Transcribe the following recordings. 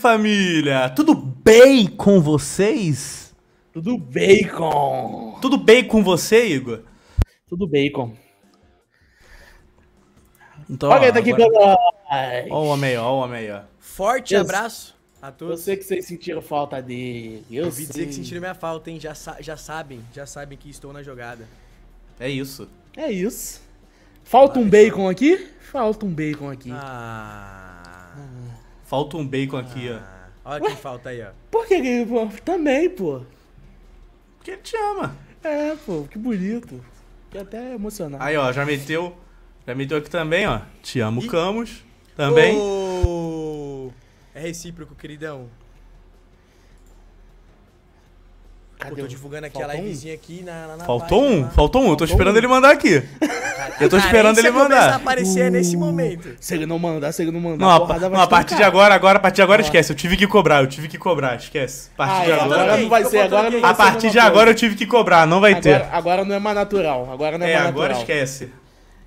família! Tudo bem com vocês? Tudo bacon! Tudo bem com você, Igor? Tudo bacon. Então, Olha, tá ó, tá aqui agora... pela... Olha o homem aí, ó, o homem aí, ó. Forte Deus. abraço a todos. Eu sei que vocês sentiram falta dele. Eu ouvi dizer que sentiram minha falta, hein? Já, sa já sabem, já sabem que estou na jogada. É isso. É isso. Falta Vai, ah, um bacon aqui? Falta um bacon aqui. Ah. Falta um bacon aqui, ó. Ah, olha que quem falta aí, ó. Por que ele também, pô. Porque ele te ama. É, pô, que bonito. Fiquei até emocionado. Aí, ó, já meteu... Já meteu aqui também, ó. Te amo, e... Camus. Também. Oh, é recíproco, queridão. Cadê? tô divulgando aqui Faltou a livezinha um? aqui na, na, na Faltou página, um? Lá. Faltou um, eu tô esperando um. ele mandar aqui. Eu tô esperando ele mandar. aparecer uh, nesse momento. Se ele não mandar, se ele não mandar. Não, a, não a partir de agora, agora, a partir de agora, ah. esquece. Eu tive que cobrar, eu tive que cobrar, esquece. A partir ah, de é, agora. agora não vai ser, agora não vai A partir de agora eu tive que cobrar, não vai ter. Agora não é mais natural. Agora não é, é mais natural. É, agora esquece.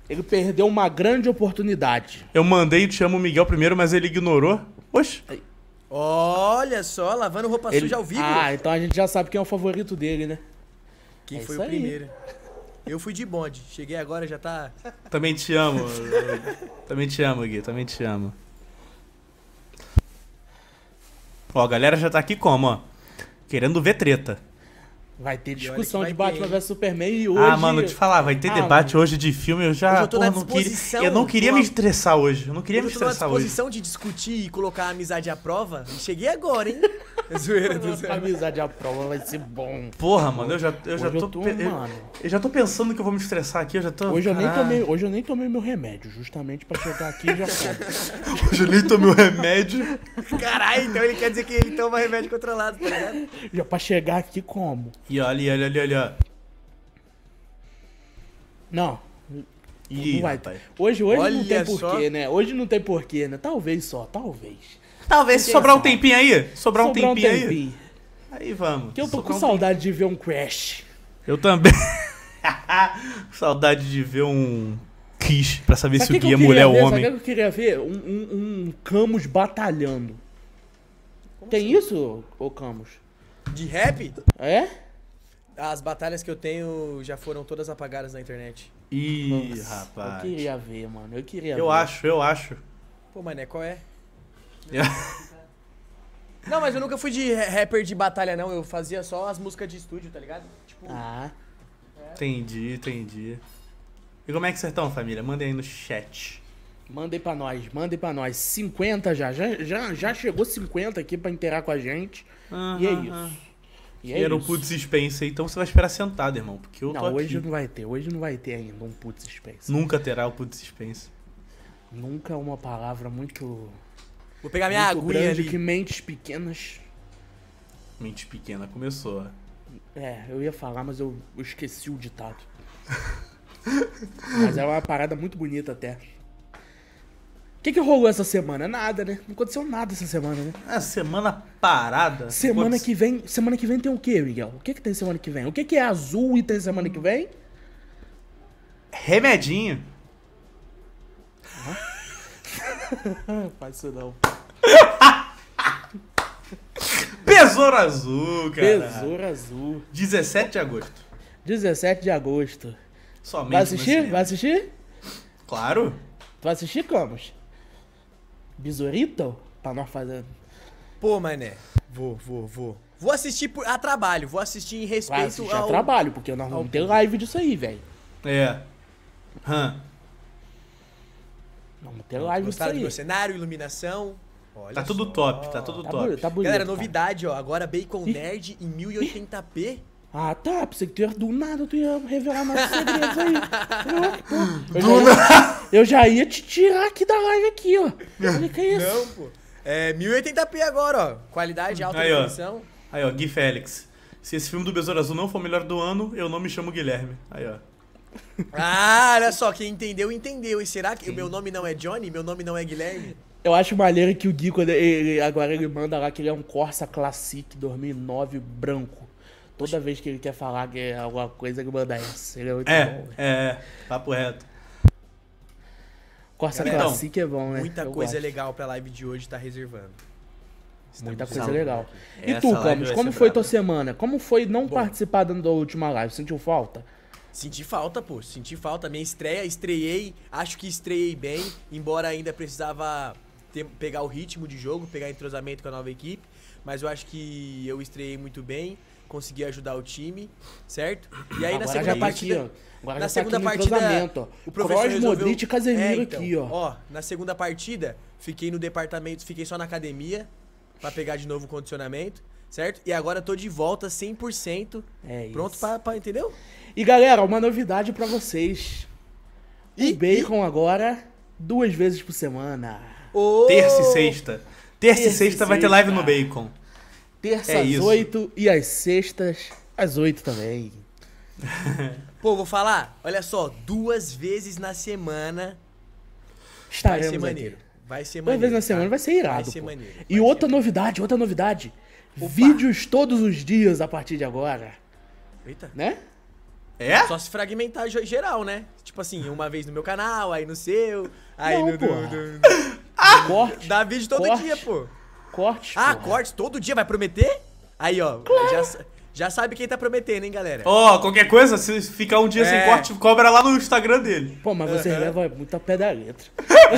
Ele perdeu uma grande oportunidade. Eu mandei, te chamo o Miguel primeiro, mas ele ignorou. Poxa. Olha só, lavando roupa Ele... suja ao vivo. Ah, então a gente já sabe quem é o favorito dele, né? Quem é foi o aí. primeiro? Eu fui de bonde. Cheguei agora já tá. Também te amo. também te amo, Gui. Também te amo. Ó, a galera já tá aqui como, ó? Querendo ver treta. Vai ter discussão vai de Batman vs Superman e ah, hoje. Ah, mano, te falar, vai ter ah, debate mano. hoje de filme. Eu já. Hoje eu, porra, não queria, eu não queria uma... me estressar hoje. Eu não queria me estressar hoje. Eu tô na disposição hoje. de discutir e colocar a amizade à prova. cheguei agora, hein? É zoeira do céu. Amizade à prova vai ser bom. Porra, mano, eu já, eu já tô. Eu, tô eu, já tô pensando que eu vou me estressar aqui. Eu já tô. Hoje eu, nem, tomei, hoje eu nem tomei meu remédio, justamente pra chegar aqui e já. hoje eu nem tomei o remédio. Caralho, então ele quer dizer que ele toma remédio controlado, tá ligado? Já pra chegar aqui como? E olha, olha, olha, olha. Não. Ih, não vai. Hoje, hoje olha não tem só... porquê, né? Hoje não tem porquê, né? Talvez só, talvez. Talvez se sobrar um tempinho aí. Sobrar, sobrar um tempinho, um tempinho aí. Aí vamos. Que eu tô com um saudade tempinho. de ver um Crash. Eu também. saudade de ver um Kiss pra saber sabe se o guia é mulher ou homem. Sabe o que eu queria ver? Um, um, um Camus batalhando. Como Tem assim? isso, ô Camus? De rap? É? As batalhas que eu tenho já foram todas apagadas na internet. Ih, Nossa, rapaz. Eu queria ver, mano. Eu queria eu ver. Eu acho, eu acho. Pô, mané, qual é? não, mas eu nunca fui de rapper de batalha, não. Eu fazia só as músicas de estúdio, tá ligado? Tipo. Ah. É. Entendi, entendi. E como é que vocês estão, família? Mandem aí no chat. Mandem pra nós, mandem pra nós. 50 já. Já, já, já chegou 50 aqui pra interar com a gente. e é isso. E, é era o um Putz Spencer, então você vai esperar sentado, irmão, porque eu não, tô aqui. hoje não vai ter, hoje não vai ter ainda um Putz Spencer. Nunca terá o Putz Spencer. Nunca é uma palavra muito... Vou pegar minha agulha grande ali. que mentes pequenas... Mente pequena começou, É, eu ia falar, mas eu, eu esqueci o ditado. mas é uma parada muito bonita até que, que rolou essa semana? Nada, né? Não aconteceu nada essa semana, né? É, semana parada. Semana que vem. Semana que vem tem o quê, Miguel? O que, que tem semana que vem? O que, que é azul e tem semana que vem? Remedinho. Ah. Faz isso não. Besouro Azul, cara. Besouro Azul. 17 de agosto. 17 de agosto. Somente. Vai assistir? Vai assistir? Claro. Tu vai assistir, como? Besourito? Pra nós fazer. Pô, mané. Vou, vou, vou. Vou assistir por, a trabalho, vou assistir em respeito Vai assistir ao... a trabalho, porque nós vamos ao... ter live disso aí, velho. É. hã Vamos ter live disso aí. cenário, iluminação. Olha tá tudo top, tá tudo tá top. Tá bonito, tá bonito, Galera, novidade, cara. ó. Agora Bacon Nerd em 1080p. Ah, tá. Pensei que tu ia, do nada tu ia revelar mais segredos aí. Eu, eu, já, eu, já ia, te tirar aqui da live aqui, ó. Olha que é isso. Não, pô. É 1080p agora, ó. Qualidade alta aí, definição. Ó. Aí, ó. Gui Félix. Se esse filme do Besouro Azul não for o melhor do ano, eu não me chamo Guilherme. Aí, ó. Ah, olha só. Quem entendeu, entendeu. E será que o meu nome não é Johnny? Meu nome não é Guilherme? Eu acho maneiro que o Gui, quando ele, agora ele manda lá que ele é um Corsa Classic 2009 branco. Toda vez que ele quer falar que é alguma coisa, que manda isso. Ele é muito é, bom. É, é, papo reto. Corsa então, Classic é bom, né? Muita Eu coisa gosto. legal pra live de hoje tá reservando. Estamos muita coisa legal. E tu, Camus, como foi brava. tua semana? Como foi não bom, participar da última live? Sentiu falta? Senti falta, pô. Senti falta. Minha estreia, estreiei. Acho que estreiei bem, embora ainda precisava ter, pegar o ritmo de jogo, pegar entrosamento com a nova equipe. Mas eu acho que eu estreiei muito bem conseguir ajudar o time, certo? E aí Agora na segunda já tá partida, aqui, ó. Agora na já segunda tá aqui partida, tá o professor resolveu... Modric, Casemiro é, então, aqui, ó. Ó, na segunda partida, fiquei no departamento, fiquei só na academia para pegar de novo o condicionamento certo? E agora tô de volta 100%, é isso. pronto pra, pra, entendeu? E galera, uma novidade para vocês. E o bacon e... agora duas vezes por semana. Oh! Terça e sexta. Terça, Terça e sexta, sexta vai ter live no bacon terça é às isso. 8 e às sextas às 8 também. Pô, vou falar, olha só, duas vezes na semana Estaremos vai ser maneiro. Aqui. Vai ser maneiro. Duas vezes na semana tá? vai ser irado. Vai ser maneiro. Vai e ser outra maneiro. novidade, outra novidade. Opa. Vídeos todos os dias a partir de agora. Eita. Né? É? Só se fragmentar geral, né? Tipo assim, uma vez no meu canal, aí no seu, aí não, no, do, do, do, ah! Corte, Dá vídeo todo corte. dia, pô corte. Ah, porra. Todo dia vai prometer? Aí, ó. Claro. Já, já sabe quem tá prometendo, hein, galera? Ó, oh, qualquer coisa, se ficar um dia é. sem corte, cobra lá no Instagram dele. Pô, mas você uhum. leva muito a pé da letra.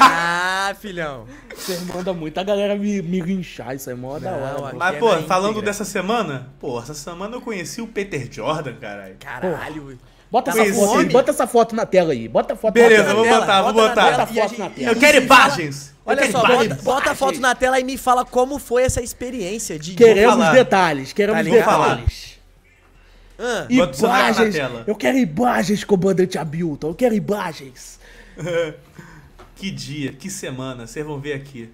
ah, filhão. Você manda muito a galera me, me linchar, isso é mó da hora. É mas, é pô, é falando inteira. dessa semana, pô, essa semana eu conheci o Peter Jordan, caralho. Caralho, pô. Bota essa, foto, aí, bota essa foto na tela aí. Bota a foto Beleza, na tela. Beleza, vou botar, vou botar. Bota a foto na tela. Eu quero imagens. Olha só, bota, bota, a foto na tela e me fala como foi essa experiência de Queremos detalhes, queremos tá detalhes. Ah, imagens. Eu quero imagens, comandante Abilton. Eu quero imagens. que dia, que semana. Vocês vão ver aqui.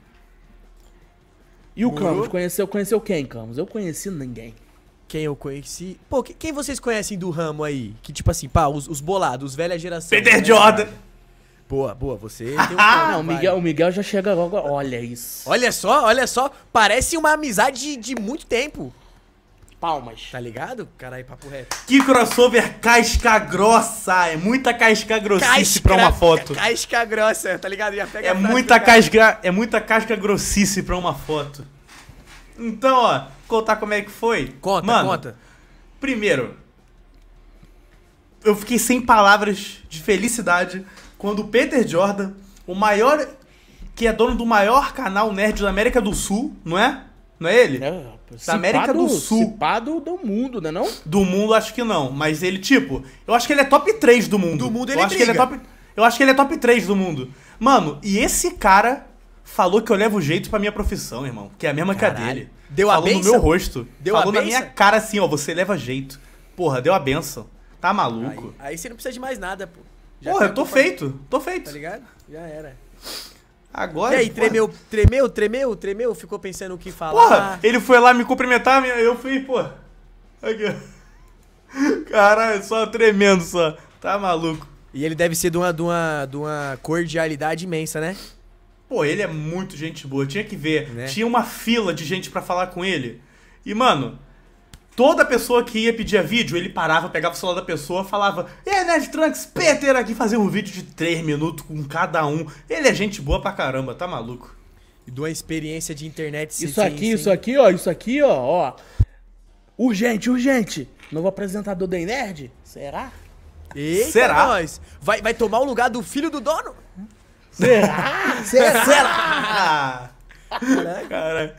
E o Camus? Conheceu, conheceu quem, Camus? Eu conheci ninguém. Quem eu conheci. Pô, que, quem vocês conhecem do ramo aí? Que tipo assim, pá, os, os bolados, os velha geração. Peter né, Jordan. Boa, boa, você tem um Ah, o Miguel, o Miguel já chega logo, olha isso. Olha só, olha só, parece uma amizade de, de muito tempo. Palmas. Tá ligado? Caralho, papo reto. Que crossover casca grossa, é muita casca grossice pra uma foto. Casca grossa, tá ligado? Já pega é muita casca, é muita casca grossice pra uma foto. Então, ó, contar como é que foi? Conta, Mano, conta. Primeiro, eu fiquei sem palavras de felicidade quando o Peter Jordan, o maior. que é dono do maior canal nerd da América do Sul, não é? Não é ele? É, da América do Sul. Cipado do mundo, não é não? Do mundo acho que não, mas ele, tipo, eu acho que ele é top 3 do mundo. Do mundo ele, eu acho que ele é top Eu acho que ele é top 3 do mundo. Mano, e esse cara falou que eu levo jeito pra minha profissão, irmão, que é a mesma Caralho. que a dele. Deu falou a benção? no meu rosto. Deu falou na minha cara assim, ó, você leva jeito. Porra, deu a benção. Tá maluco? Aí, aí você não precisa de mais nada, pô. Já porra, eu tô feito, tô feito. Tá ligado? Já era. Agora. E aí, porra. tremeu, tremeu, tremeu, tremeu, ficou pensando o que falar. Porra, ele foi lá me cumprimentar, eu fui, pô. Aqui. Caralho, só tremendo só. Tá maluco. E ele deve ser de uma, de uma, de uma cordialidade imensa, né? Pô, ele é muito gente boa. Tinha que ver. Né? Tinha uma fila de gente para falar com ele. E, mano, toda pessoa que ia pedir vídeo, ele parava, pegava o celular da pessoa, falava: É, Nerd Trunks, Peter aqui fazer um vídeo de 3 minutos com cada um. Ele é gente boa pra caramba, tá maluco? E de uma experiência de internet sim, Isso aqui, isso aqui, ó, isso aqui, ó, ó. Urgente, urgente. Novo apresentador da Nerd? Será? Eita Será? Nós. Vai, vai tomar o lugar do filho do dono? Será? Será? Será? Caraca. Cara.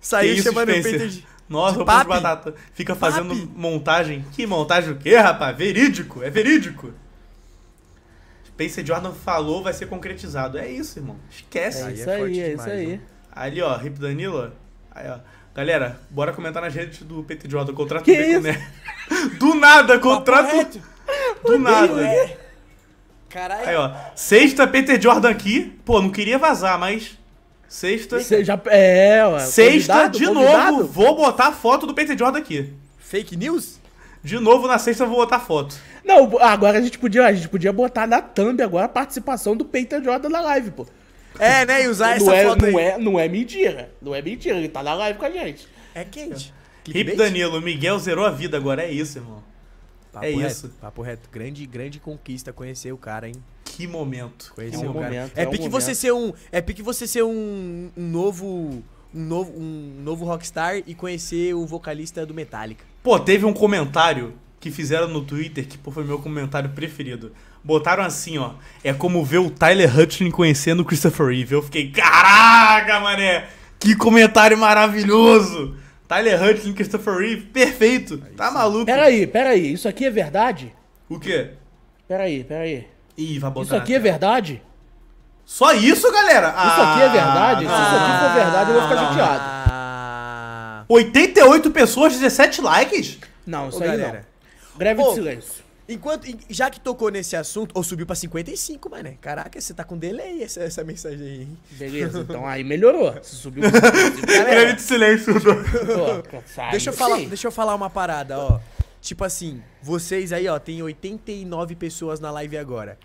Saiu chamando o Peter de. Nossa, o papi. de batata. Fica papi. fazendo montagem. Que montagem o quê, rapaz? Verídico, é verídico. Spencer Jordan falou, vai ser concretizado. É isso, irmão. Esquece. É isso é aí, é, é demais, isso aí. Ali, ó, Rip Danilo. Aí, ó. Galera, bora comentar na rede do Peter Jordan. Contrato que o Do nada, contrato. Do nada. Né? Caralho. Aí, ó. Sexta, Peter Jordan aqui. Pô, não queria vazar, mas. Sexta. Já, é, ó. Sexta, de convidado. novo, vou botar a foto do Peter Jordan aqui. Fake news? De novo, na sexta eu vou botar foto. Não, agora a gente podia, a gente podia botar na thumb agora a participação do Peter Jordan na live, pô. É, né? E usar não essa é, foto não aí. É, não é mentira. Não é mentira. Ele tá na live com a gente. É quente. Rip Danilo, Miguel zerou a vida agora. É isso, irmão. Papo é reto, isso. Papo reto. Grande, grande conquista conhecer o cara, hein? Que momento. Conhecer que o momento. Cara. É, é um pique momento. você ser um. É pique você ser um, um novo um novo, um novo rockstar e conhecer o vocalista do Metallica. Pô, teve um comentário que fizeram no Twitter, que pô, foi meu comentário preferido. Botaram assim, ó. É como ver o Tyler Hutchlin conhecendo o Christopher Reeve. Eu fiquei, caraca, mané! Que comentário maravilhoso! Tyler Huntley, Christopher Reeve, perfeito. Tá maluco. Peraí, peraí. Isso aqui é verdade? O quê? Peraí, peraí. Ih, vai botar Isso aqui é verdade? Só isso, galera? isso aqui é ah. verdade? Ah, Se isso aqui for verdade, eu vou ficar chateado. Ah, 88 pessoas, 17 likes? Não, isso Ô, aí galera. não. Ô, de silêncio. Enquanto, já que tocou nesse assunto, ou subiu pra 55, mané. Caraca, você tá com delay essa, essa mensagem aí, Beleza, então aí melhorou. Você subiu pra 55. Grande é silêncio. Pô, deixa, eu falar, deixa eu falar uma parada, ó. Tipo assim, vocês aí, ó, tem 89 pessoas na live agora.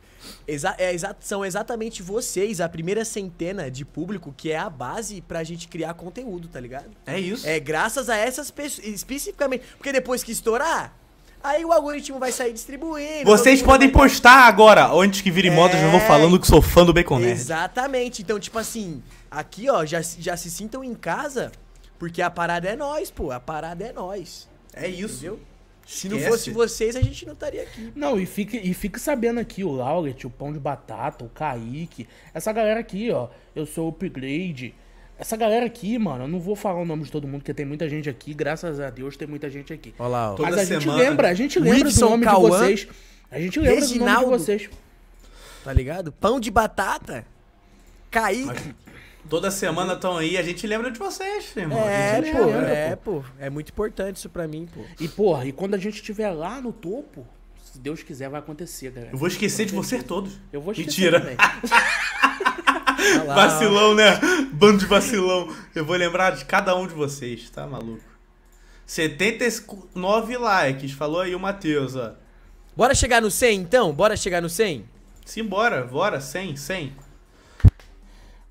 Exa é, exa são exatamente vocês, a primeira centena de público, que é a base pra gente criar conteúdo, tá ligado? É isso. É graças a essas pessoas, especificamente. Porque depois que estourar, Aí o algoritmo vai sair distribuindo. Vocês podem vai... Tá- postar agora, antes que vire é... moda, já vou é. falando que sou fã do Bacon Nerd. Exatamente. Então, tipo assim, aqui, ó, já, já se sintam em casa, porque a parada é nós, pô. A parada é nós. É isso. Entendeu? Se não fosse vocês, a gente não estaria aqui. Não, e fique, e fique sabendo aqui, o Lauret, o Pão de Batata, o Kaique, essa galera aqui, ó. Eu sou o upgrade, essa galera aqui, mano, eu não vou falar o nome de todo mundo, porque tem muita gente aqui, graças a Deus tem muita gente aqui. Olha lá, ó. Mas a semana. gente lembra, a gente lembra Wilson, do nome Cauã, de vocês. A gente lembra Reginaldo, do nome de vocês. Tá ligado? Pão de batata. Caí. Toda semana estão aí, a gente lembra de vocês, irmão. É, pô, lembra, é, pô. pô. É muito importante isso pra mim, pô. E, porra, e quando a gente estiver lá no topo, se Deus quiser, vai acontecer, galera. Eu vou esquecer de vocês todos. Eu vou esquecer. Mentira. Vacilão, né? Bando de vacilão. Eu vou lembrar de cada um de vocês, tá maluco? 79 likes, falou aí o Matheus, ó. Bora chegar no 100 então? Bora chegar no 100? Simbora, bora, 100, 100.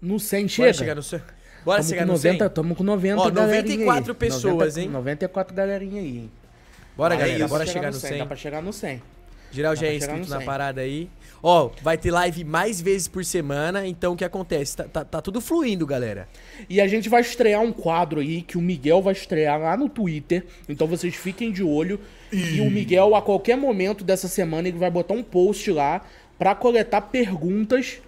No 100 chega. Bora chegar no 100. Bora tamo chegar no 90, 100. Tamo com 90 Ó, 94 pessoas, 90, hein? 94 galerinha aí, hein? Bora, ah, galera, é bora chegar, chegar no 100. 100. Dá pra chegar no 100. Geral já é inscrito na parada aí. Ó, vai ter live mais vezes por semana. Então, o que acontece? Tá, tá, tá tudo fluindo, galera. E a gente vai estrear um quadro aí que o Miguel vai estrear lá no Twitter. Então, vocês fiquem de olho. E, e o Miguel, a qualquer momento dessa semana, ele vai botar um post lá para coletar perguntas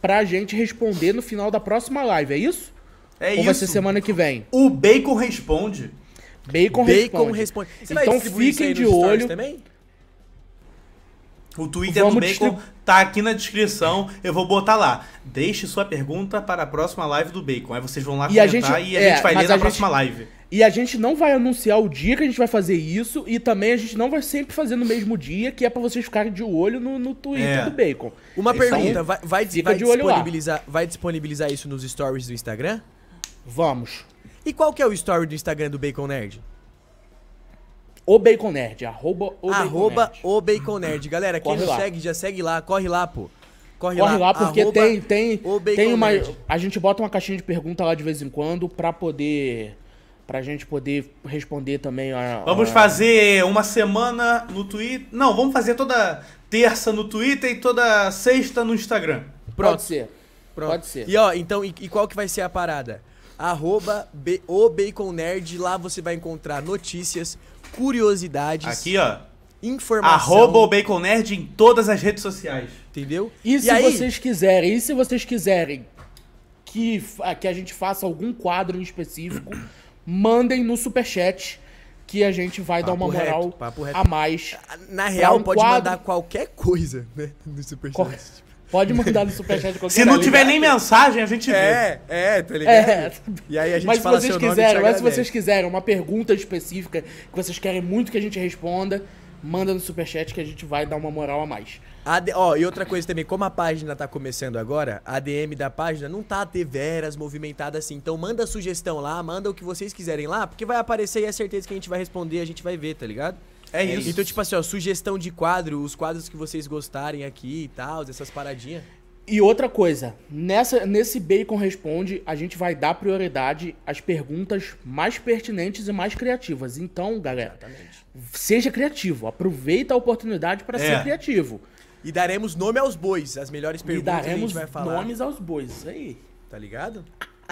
pra gente responder no final da próxima live. É isso? É Ou isso. Ou vai ser semana que vem? O Bacon responde. Bacon, Bacon responde. responde. então fiquem de olho. Também? O Twitter Vamos do Bacon tá aqui na descrição, eu vou botar lá. Deixe sua pergunta para a próxima live do Bacon. Aí vocês vão lá e comentar a gente, e a é, gente vai ler na gente, próxima live. E a gente não vai anunciar o dia que a gente vai fazer isso e também a gente não vai sempre fazer no mesmo dia, que é para vocês ficarem de olho no, no Twitter é. do Bacon. Uma isso pergunta, aí. vai, vai, vai disponibilizar, vai disponibilizar isso nos stories do Instagram? Vamos. E qual que é o story do Instagram do Bacon Nerd? o Bacon Nerd, arroba o arroba Bacon Nerd. O Bacon Nerd. Galera, quem não segue, já segue lá, corre lá, pô. Corre, corre lá, lá porque tem, tem, tem uma... Nerd. A gente bota uma caixinha de pergunta lá de vez em quando pra poder... Pra gente poder responder também a, a... Vamos fazer uma semana no Twitter... Não, vamos fazer toda terça no Twitter e toda sexta no Instagram. Pronto. Pode ser. Pronto. Pode ser. E ó, então, e, e qual que vai ser a parada? Arroba o Bacon Nerd, lá você vai encontrar notícias, curiosidades. Aqui, ó. Informação. Arroba o Bacon Nerd em todas as redes sociais. Entendeu? E, e se aí... vocês quiserem, e se vocês quiserem que, que a gente faça algum quadro em específico, mandem no superchat que a gente vai papo dar uma moral reto, a mais. Na real, é um pode quadro... mandar qualquer coisa, né? No superchat. Qual... Pode mandar no superchat qualquer Se não tiver nem mensagem, a gente é, vê. É, é, tá é. ligado? É. E aí a gente mas fala se vocês quiserem, Mas se vocês quiserem uma pergunta específica que vocês querem muito que a gente responda, manda no superchat que a gente vai dar uma moral a mais. AD, ó, e outra coisa também, como a página tá começando agora, a DM da página não tá deveras movimentada assim. Então manda sugestão lá, manda o que vocês quiserem lá, porque vai aparecer e é certeza que a gente vai responder, a gente vai ver, tá ligado? É, é isso. Então, tipo assim, ó, sugestão de quadro, os quadros que vocês gostarem aqui e tal, essas paradinhas. E outra coisa, nessa, nesse Bacon Responde, a gente vai dar prioridade às perguntas mais pertinentes e mais criativas. Então, galera, Exatamente. seja criativo, aproveita a oportunidade para é. ser criativo. E daremos nome aos bois, as melhores perguntas e daremos que a gente vai falar. nomes aos bois, isso aí. Tá ligado?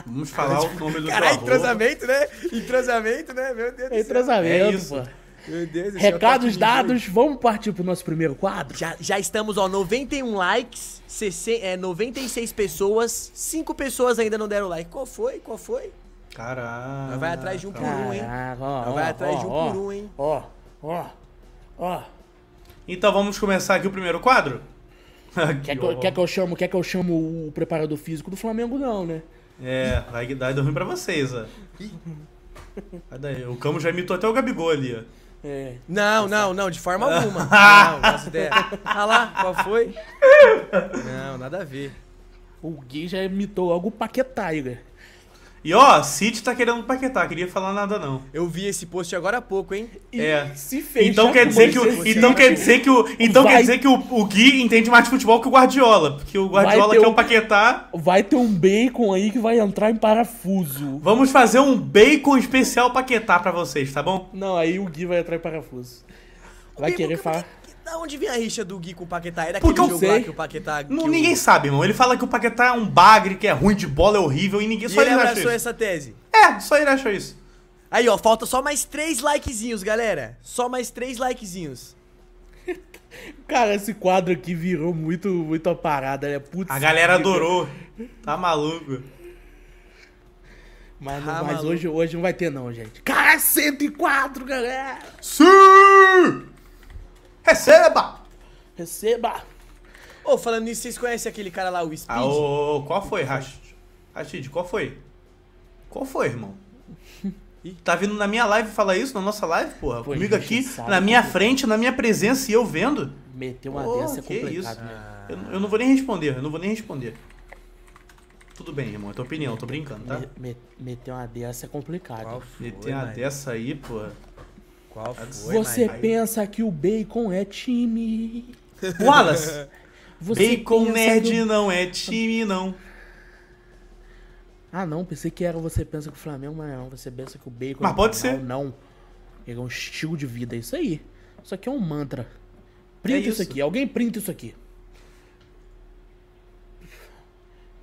Vamos falar o nome do Caralho, entrosamento, né? Entrosamento, né? Meu Deus do céu. Entrosamento, é pô. Meu Deus, é Recados dados, de... vamos partir pro nosso primeiro quadro? Já, já estamos, ó, 91 likes, 60, é, 96 pessoas, 5 pessoas ainda não deram like. Qual foi? Qual foi? Caraca. vai atrás de um por um, hein? Caraca, ó, ó, vai atrás ó, de um por um, hein? Ó, ó, ó. Então vamos começar aqui o primeiro quadro? quer, que eu, quer, que eu, chamo, quer que eu chamo o preparador físico do Flamengo, não, né? É, vai dar ruim pra vocês, ó. O Camo já imitou até o Gabigol ali, ó. É. Não, não, não, de forma alguma. Ah. não, das ideias. Ah tá lá, qual foi? Não, nada a ver. O Gui já imitou logo o Igor. E ó, City tá querendo paquetar, queria falar nada não. Eu vi esse post agora há pouco, hein? E é. Se fez. Então, então quer dizer que o, então quer dizer que o, então vai... quer dizer que o, o Gui entende mais de futebol que o Guardiola, porque o Guardiola quer um, o paquetar. Vai ter um bacon aí que vai entrar em parafuso. Vamos fazer um bacon especial paquetar para vocês, tá bom? Não, aí o Gui vai entrar em parafuso. Vai querer falar. Da onde vem a rixa do Gui com o Paquetá? Era é aquele Porque jogo sei. lá que o Paquetá... Não, que ninguém o... sabe, irmão. Ele fala que o Paquetá é um bagre, que é ruim de bola, é horrível, e ninguém... E só ele, ele abraçou essa tese. É, só ele achou isso. Aí, ó, falta só mais três likezinhos, galera. Só mais três likezinhos. Cara, esse quadro aqui virou muito, muito a parada, né? Putz, a galera adorou. Tá maluco. Mas, tá mas Hoje, hoje não vai ter não, gente. Cara, 104, galera! Sim! Receba! Receba! Ô, oh, falando nisso, vocês conhecem aquele cara lá, o Speed? Ah, ô, oh, qual foi, Rashid? Rashid, qual foi? Qual foi, irmão? Tá vindo na minha live falar isso, na nossa live, porra? Pô, Comigo é, aqui, na minha é. frente, na minha presença e eu vendo? Meteu uma oh, dessa é complicado, isso? Né? Eu, eu, não vou nem responder, eu não vou nem responder. Tudo bem, irmão, é tua opinião, eu tô brincando, tá? meter meteu uma dessa é complicado. Meteu uma mano? dessa aí, porra. Qual foi, Você pensa que o Bacon é time. Wallace! bacon Nerd é não é time, não. Ah, não, pensei que era você pensa que o Flamengo, mas não, você pensa que o Bacon. Mas é pode ser. Não. é um estilo de vida, é isso aí. Isso aqui é um mantra. Print é isso. isso aqui, alguém printa isso aqui.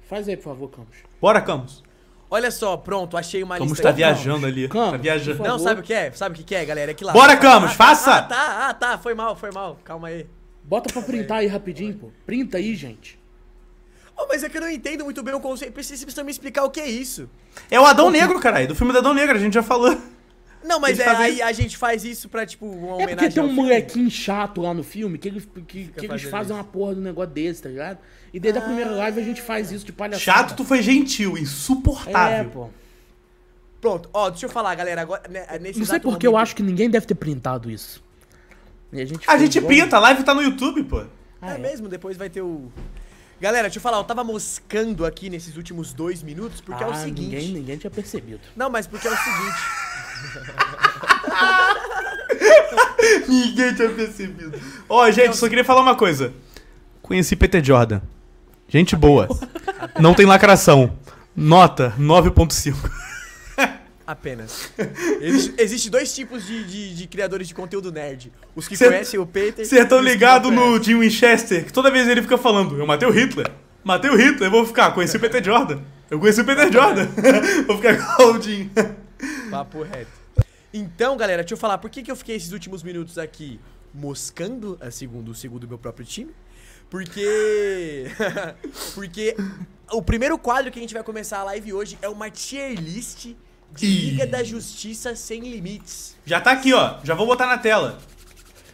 Faz aí, por favor, Campos. Bora, Campos. Olha só, pronto, achei uma Como lista. Camus tá viajando ali. Camus, tá viajando. Não, sabe o que é? Sabe o que, é, galera? É que lá. Bora, ah, Camus, ah, faça! Ah, tá, ah, tá. Foi mal, foi mal. Calma aí. Bota pra printar aí rapidinho, pô. Printa aí, gente. Oh, mas é que eu não entendo muito bem o conceito. Vocês precisam me explicar o que é isso. É o Adão Negro, caralho. Do filme do Adão Negro, a gente já falou. Não, mas é, aí a gente faz isso pra, tipo, uma homenagem. É porque tem um molequinho chato lá no filme que, ele, que, que eles fazem isso. uma porra do negócio desse, tá ligado? E desde ah. a primeira live a gente faz isso de palhaçada. Chato, tu foi gentil, insuportável. É, pô. Pronto, ó, deixa eu falar, galera. Agora, né, é nesse Não sei porque momento... eu acho que ninguém deve ter printado isso. E a gente, a gente pinta, a live tá no YouTube, pô. É ah, é, é mesmo, depois vai ter o. Galera, deixa eu falar, eu tava moscando aqui nesses últimos dois minutos, porque ah, é o ah, seguinte. Ninguém, ninguém tinha percebido. Não, mas porque é o seguinte. ninguém tinha percebido. Ó, oh, gente, só queria falar uma coisa. Conheci Peter Jordan. Gente boa. Não tem lacração. Nota 9.5. Apenas. Ex Existem dois tipos de, de, de, criadores de conteúdo nerd. Os que cê, conhecem o Peter. Você é tão ligado no Jim Winchester que toda vez ele fica falando: Eu matei o Hitler. Matei o Hitler, eu vou ficar. Conheci o Peter Jordan. Eu conheci o Peter Jordan. vou ficar igual o Jim. Papo reto. Então, galera, deixa eu falar por que, que eu fiquei esses últimos minutos aqui moscando, eh, segundo, segundo o meu próprio time. Porque. porque o primeiro quadro que a gente vai começar a live hoje é uma tier list de Liga da Justiça Sem Limites. Já tá aqui, ó. Já vou botar na tela.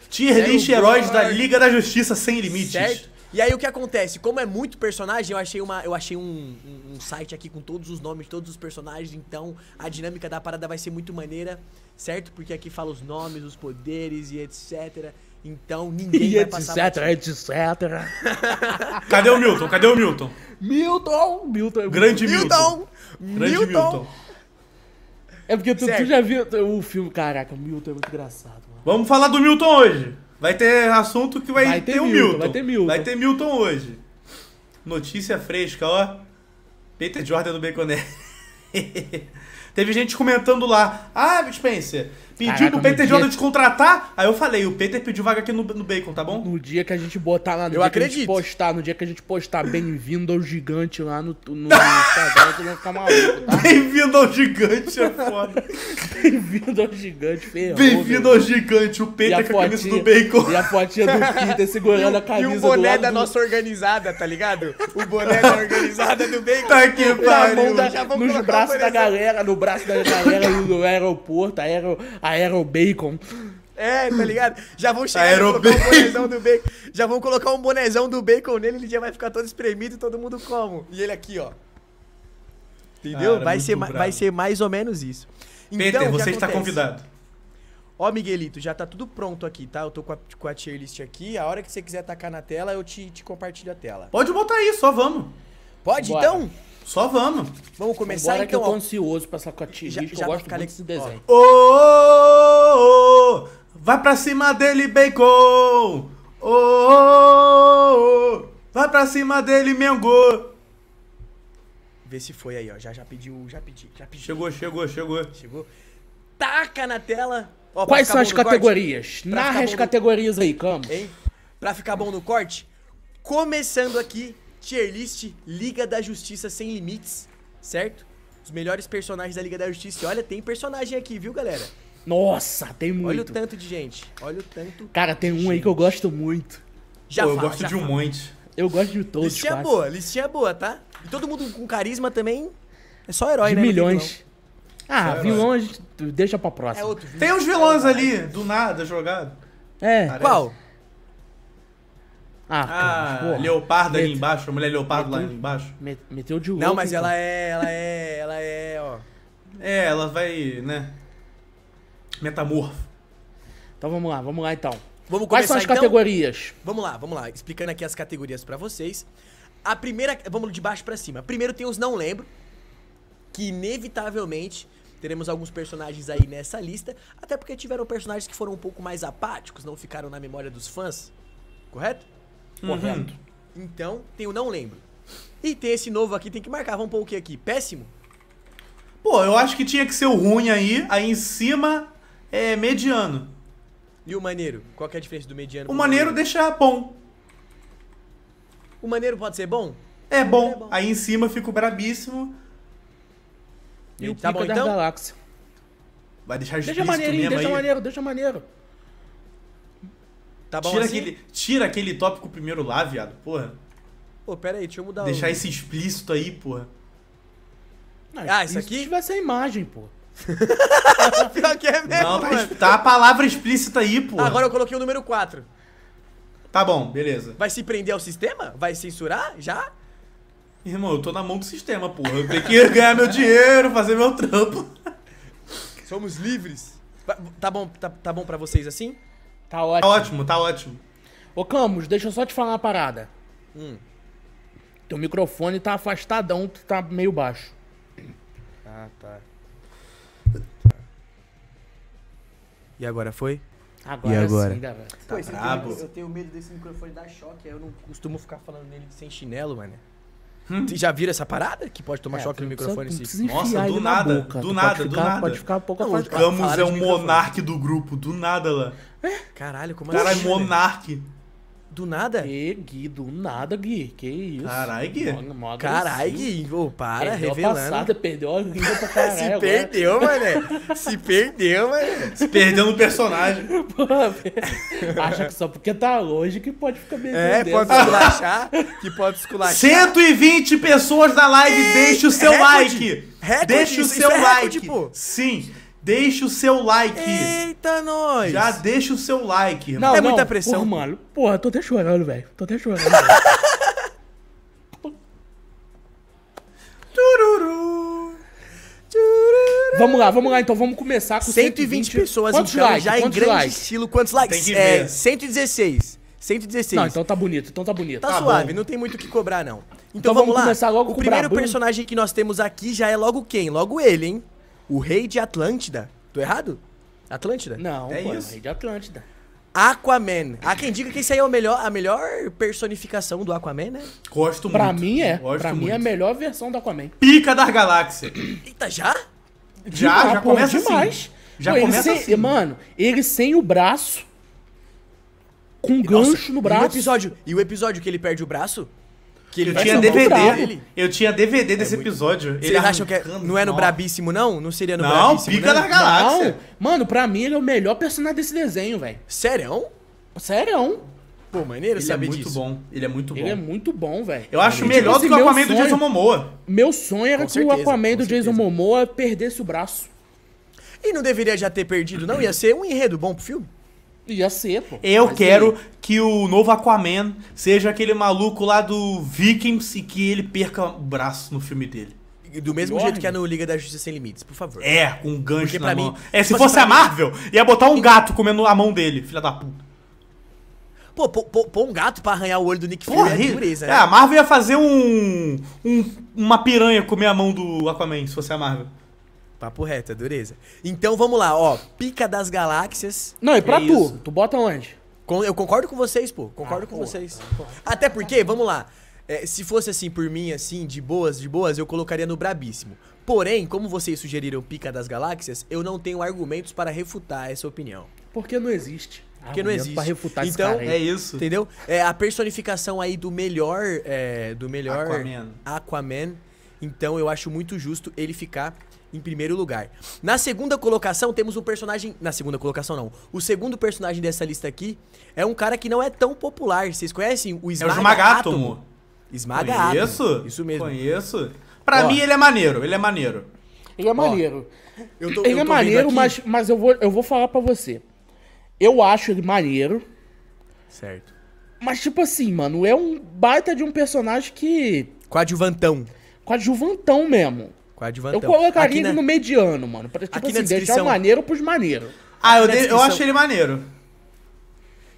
Tier list heróis da Liga da Justiça Sem Limites. Certo? E aí o que acontece? Como é muito personagem, eu achei, uma, eu achei um, um, um, site aqui com todos os nomes de todos os personagens, então a dinâmica da parada vai ser muito maneira, certo? Porque aqui fala os nomes, os poderes e etc. Então ninguém e vai etc, passar. Etc, etc. Cadê o Milton? Cadê o Milton? Milton! Milton! É Grande Milton! Milton! Grande Milton! É porque tu, tu, já viu o filme, caraca, o Milton é muito engraçado. Mano. Vamos falar do Milton hoje. Vai ter assunto que vai, vai ter, ter, o Milton, Milton. Vai ter Milton. Vai ter Milton hoje. Notícia fresca, ó. Peter Jordan do Baconé. Teve gente comentando lá. Ah, Spencer, Pediu pro Peter dia... de contratar? Aí eu falei, o Peter pediu vaga aqui no, no Bacon, tá bom? No dia que a gente botar lá, no eu dia acredito. que a gente postar, no dia que a gente postar bem-vindo ao gigante lá no, no, no Instagram, tu vai ficar maluco, tá? Bem-vindo ao gigante é foda. bem-vindo ao gigante, ferrou. Bem-vindo ao gigante, o Peter com a camisa do Bacon. E a potinha do Peter segurando a camisa do E o boné da do... nossa organizada, tá ligado? O boné da organizada do Bacon. Tá aqui, pariu. nos braços da galera, no braço da galera no aeroporto, aero... Aero bacon. É, tá ligado? Já vão chegar e colocar um bonezão do bacon. Já vão colocar um bonezão do bacon nele, ele já vai ficar todo espremido e todo mundo como. E ele aqui, ó. Entendeu? Cara, vai, ser, vai ser mais ou menos isso. Então, Peter, você está convidado. Ó, Miguelito, já tá tudo pronto aqui, tá? Eu tô com a, com a tier list aqui. A hora que você quiser tacar na tela, eu te, te compartilho a tela. Pode botar aí, só vamos. Pode, Bora. então? Só vamos. Vamos começar Agora então. Que eu tô ó. ansioso pra essa cotinha. Eu gosto muito desse desenho. Ô, oh, oh, oh, vai pra cima dele, Bacon. Ô, vai pra cima dele, Mengo. Vê se foi aí, ó. Já, já pediu, já pedi, já pedi. Chegou, chegou, chegou. Chegou. Taca na tela. Ó, Quais são as categorias? Narra as categorias aí, Campos. Hein? Pra ficar bom no corte, começando aqui tier list Liga da Justiça Sem Limites, certo? Os melhores personagens da Liga da Justiça. olha, tem personagem aqui, viu, galera? Nossa, tem muito. Olha o tanto de gente. Olha o tanto. Cara, tem um gente. aí que eu gosto muito. Já Pô, fala, eu gosto de um fala. monte. Eu gosto de todos. Listinha quase. boa, listinha boa, tá? E todo mundo com carisma também. É só herói, de né? Milhões. Ah, Só vilão a gente deixa pra próxima. É outro, Tem uns vilões ali, do nada, jogado. É. Parece. Qual? Ah, ah cara, leopardo ali embaixo, a mulher leopardo Meteu... lá embaixo. Meteu de Não, mas então. ela é, ela é, ela é, ó. É, ela vai, né? Metamorfo. Então vamos lá, vamos lá então. Vamos Quais são as então? categorias? Vamos lá, vamos lá. Explicando aqui as categorias para vocês. A primeira, vamos de baixo para cima. Primeiro tem os não lembro, que inevitavelmente teremos alguns personagens aí nessa lista, até porque tiveram personagens que foram um pouco mais apáticos, não ficaram na memória dos fãs. Correto? Correto. Uhum. Então, tem o não lembro. E tem esse novo aqui, tem que marcar. Vamos pôr o que aqui? Péssimo? Pô, eu acho que tinha que ser o ruim aí, aí em cima é mediano. E o maneiro? Qual que é a diferença do mediano? O maneiro, maneiro deixa bom. O maneiro pode ser bom? É bom. É bom. Aí em cima fica o brabíssimo. E, o tá bom, então? Galáxia. Vai deixar justo. deixa maneirinho, mesmo deixa aí. maneiro, deixa maneiro. Tá bom tira assim? Aquele, tira aquele tópico primeiro lá, viado, porra. Pô, pera aí, deixa eu mudar Deixar o... esse explícito aí, porra. Não, ah, isso aqui? Se tivesse a imagem, pô. Pior que é mesmo, Não, mano. tá a palavra explícita aí, porra. Agora eu coloquei o número 4. Tá bom, beleza. Vai se prender ao sistema? Vai censurar? Já? Irmão, eu tô na mão do sistema, porra. Eu tenho que ganhar meu dinheiro, fazer meu trampo. Somos livres. Tá bom, tá, tá bom para vocês assim? Tá ótimo. Tá ótimo, tá ótimo. Ô Camus, deixa eu só te falar uma parada. Hum. Teu microfone tá afastadão, tu tá meio baixo. Ah, tá. E agora foi? Agora, e agora? sim, garoto. Tá Pô, brabo. Eu tenho medo desse microfone dar choque, aí eu não costumo ficar falando nele sem chinelo, mano. Hum. Já viram essa parada? Que pode tomar é, choque no microfone precisa, Nossa, do nada, do tu nada, ficar, do nada. Pode ficar um pouco não, O Camus é o monarque do grupo, do nada lá. É? Caralho, como Caralho, é monarque. Do nada? Que, Gui, do nada, Gui. Que isso. Caralho, Gui. Caralho, Gui. Ô, para, perdeu revelando. a passada, perdeu a pra caralho. Se perdeu, mané. Se perdeu, mané. Se perdeu no personagem. acha que só porque tá longe que pode ficar bem? É, pode esculachar. que pode esculachar. 120 pessoas na live. E... Deixa o seu recorde. like. Recorde. Deixa o seu isso é like. É Sim. Deixa o seu like. Eita, nós. Já deixa o seu like. Não, é não, muita pressão. Porra, mano. Porra, tô até chorando, velho. Tô até chorando. Tururu. Tururu. Vamos lá, vamos lá então, vamos começar com 120, 120 pessoas quantos então, likes? já quantos em grande estilo. Quantos likes? Tem É, 116. 116. Não, então tá bonito, então tá bonito. Tá, tá suave, bom. não tem muito o que cobrar não. Então, então vamos, vamos, lá. começar logo o com o primeiro personagem que nós temos aqui já é logo quem? Logo ele, hein? O rei de Atlântida. Tô errado? Atlântida? Não, é pô, isso. É o rei de Atlântida. Aquaman. Há quem diga que isso aí é o melhor, a melhor personificação do Aquaman, né? Gosto muito. Pra mim é. Gosto pra muito. mim é a melhor versão do Aquaman. Pica das galáxias. Eita, já? Já, já, começa assim? demais. Assim. Já Pô, começa sem, assim. Mano, ele sem o braço, com um gancho no braço. E o, episódio, e o episódio que ele perde o braço que ele eu tinha DVD. Dele. Eu tinha DVD é desse episódio. Vocês ele acham que é, não é no Brabíssimo, não? Não seria no não, Brabíssimo? não, Pica da né? Galáxia. Não. Mano, pra mim ele é o melhor personagem desse desenho, velho. Sério? Sério? Pô, maneiro sabe é saber é disso. bom. Ele é muito bom. Ele é muito bom, velho. Eu acho melhor do que o Aquaman sonho, do Jason Momoa. Meu sonho era que o Aquaman do Jason Momoa perdesse o braço. E não deveria já ter perdido, não? Ia ser um enredo bom pro filme. Ia ser, pô. Eu Mas quero que o novo Aquaman seja aquele maluco lá do Vikings e que ele perca o braço no filme dele. Do mesmo jeito que é no Liga da Justiça Sem Limites, por favor. É, com um gancho Porque na mão. Mim, é, se fosse a Marvel, mim... ia botar um gato comendo a mão dele, filha da puta. Pô, pô, pô, um gato pra arranhar o olho do Nick Fury Porra, é dureza, né? É, a Marvel ia fazer um, um, uma piranha comer a mão do Aquaman, se fosse a Marvel. Papo reto, é dureza. Então vamos lá, ó. Pica das galáxias. Não, e pra é tu? Isso. Tu bota onde? Eu concordo com vocês, pô. Concordo Ah, com pô. vocês. Ah, Até porque, vamos lá. é, se fosse assim por mim, assim, de boas, de boas, eu colocaria no brabíssimo. Porém, como vocês sugeriram Pica das Galáxias, eu não tenho argumentos para refutar essa opinião. Porque não existe. Porque não existe. Pra refutar esse Então, cara aí. É isso. Entendeu? É a personificação aí do melhor. é, do melhor. Aquaman. Aquaman. Então eu acho muito justo ele ficar em primeiro lugar. Na segunda colocação, temos um personagem. Na segunda colocação, não. O segundo personagem dessa lista aqui é um cara que não é tão popular. Vocês conhecem o Esmaga é o Esmagátomo. Conheço? Isso mesmo. Conheço. Pra Ó. mim, ele é maneiro. Ele é maneiro. Ele é maneiro. Ó, eu tô, ele eu é maneiro, mas, mas eu, vou, eu vou falar pra você. Eu acho ele maneiro. Certo. Mas, tipo assim, mano, é um baita de um personagem que. Coadjuvantão. Coadjuvantão mesmo. Eu colocaria na... Né? no mediano, mano. Pra, tipo aqui assim, na descrição... deixar o maneiro pros maneiros. Ah, eu, descrição... eu acho ele maneiro.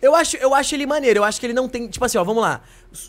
Eu acho, eu acho ele maneiro, eu acho que ele não tem. Tipo assim, ó, vamos lá.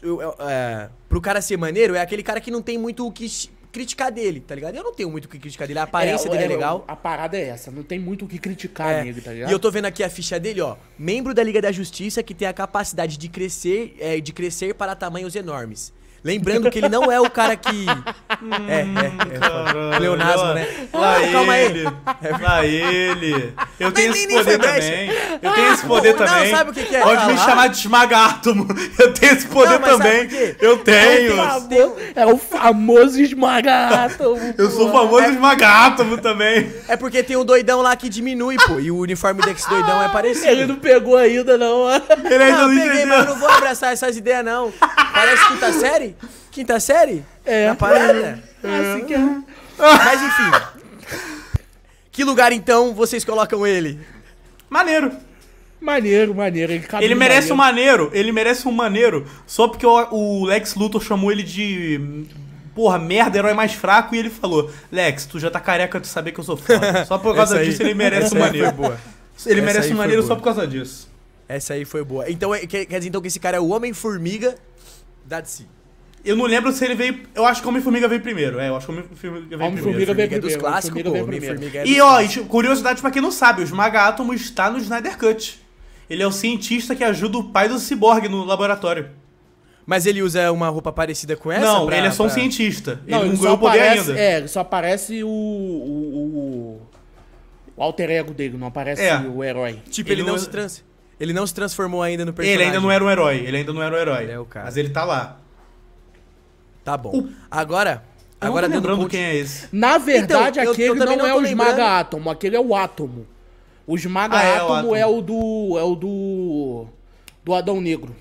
Eu, eu, é, pro cara ser maneiro, é aquele cara que não tem muito o que criticar dele, tá ligado? Eu não tenho muito o que criticar dele, a é, aparência é, dele é, é legal. A parada é essa, não tem muito o que criticar é. nele, tá ligado? E eu tô vendo aqui a ficha dele, ó. Membro da Liga da Justiça que tem a capacidade de crescer, é, de crescer para tamanhos enormes. Lembrando que ele não é o cara que. Hum, é, é, é. Caramba, né? Lá ah, calma ele. aí. Lá ele. Eu nem, tenho nem, esse poder também. Eu tenho esse ah, poder não, também. Não, sabe o que, que é? Pode me chamar de esmagátomo. Eu tenho esse poder não, também. Eu é tenho. É o famoso esmagátomo. Eu sou o famoso é... esmagátomo também. É porque tem um doidão lá que diminui, pô. E o uniforme desse ah, doidão é parecido. Ele não pegou ainda, não. Ele ainda não, não peguei, mas eu não vou abraçar essas ideias, não. Parece quinta tá série? Quinta série? É. Na parada? É. é. Assim que é. Mas enfim. que lugar então vocês colocam ele? Maneiro. Maneiro, maneiro. Ele, ele merece maneiro. um maneiro. Ele merece um maneiro. Só porque o, o Lex Luthor chamou ele de porra, merda, herói mais fraco. E ele falou: Lex, tu já tá careca de saber que eu sou foda. Só por causa disso ele merece um maneiro. Boa. Ele Essa merece um maneiro só por causa disso. Essa aí foi boa. Então é, quer dizer então, que esse cara é o Homem-Formiga da DC. Eu não lembro se ele veio. Eu acho que Homem-Formiga veio primeiro. É, eu acho que Homem-Formiga veio Homem primeiro. Homem-Formiga veio é primeiro. dos clássicos, Homem-Formiga é E, ó, curiosidade pra quem não sabe: o Esmaga está no Snyder Cut. Ele é o cientista que ajuda o pai do ciborgue no laboratório. Mas ele usa uma roupa parecida com essa? Não, pra, ele é só um pra... cientista. Não, ele, ele não ganhou poder aparece, ainda. É, só aparece o, o, o, alter ego dele, não aparece é. o herói. Tipo, ele, ele não, não se trans... ele não se transformou ainda no personagem. Ele ainda não era um herói, ele ainda não era um herói. Ele é o cara. Mas ele tá lá. Tá bom. O... Agora. Eu agora não lembrando quem é esse. Na verdade, então, aquele eu, eu não, não, é o Esmaga Átomo, aquele é o Átomo. O Esmaga ah, Átomo, é, é, o é do. É o do. Do Adão Negro.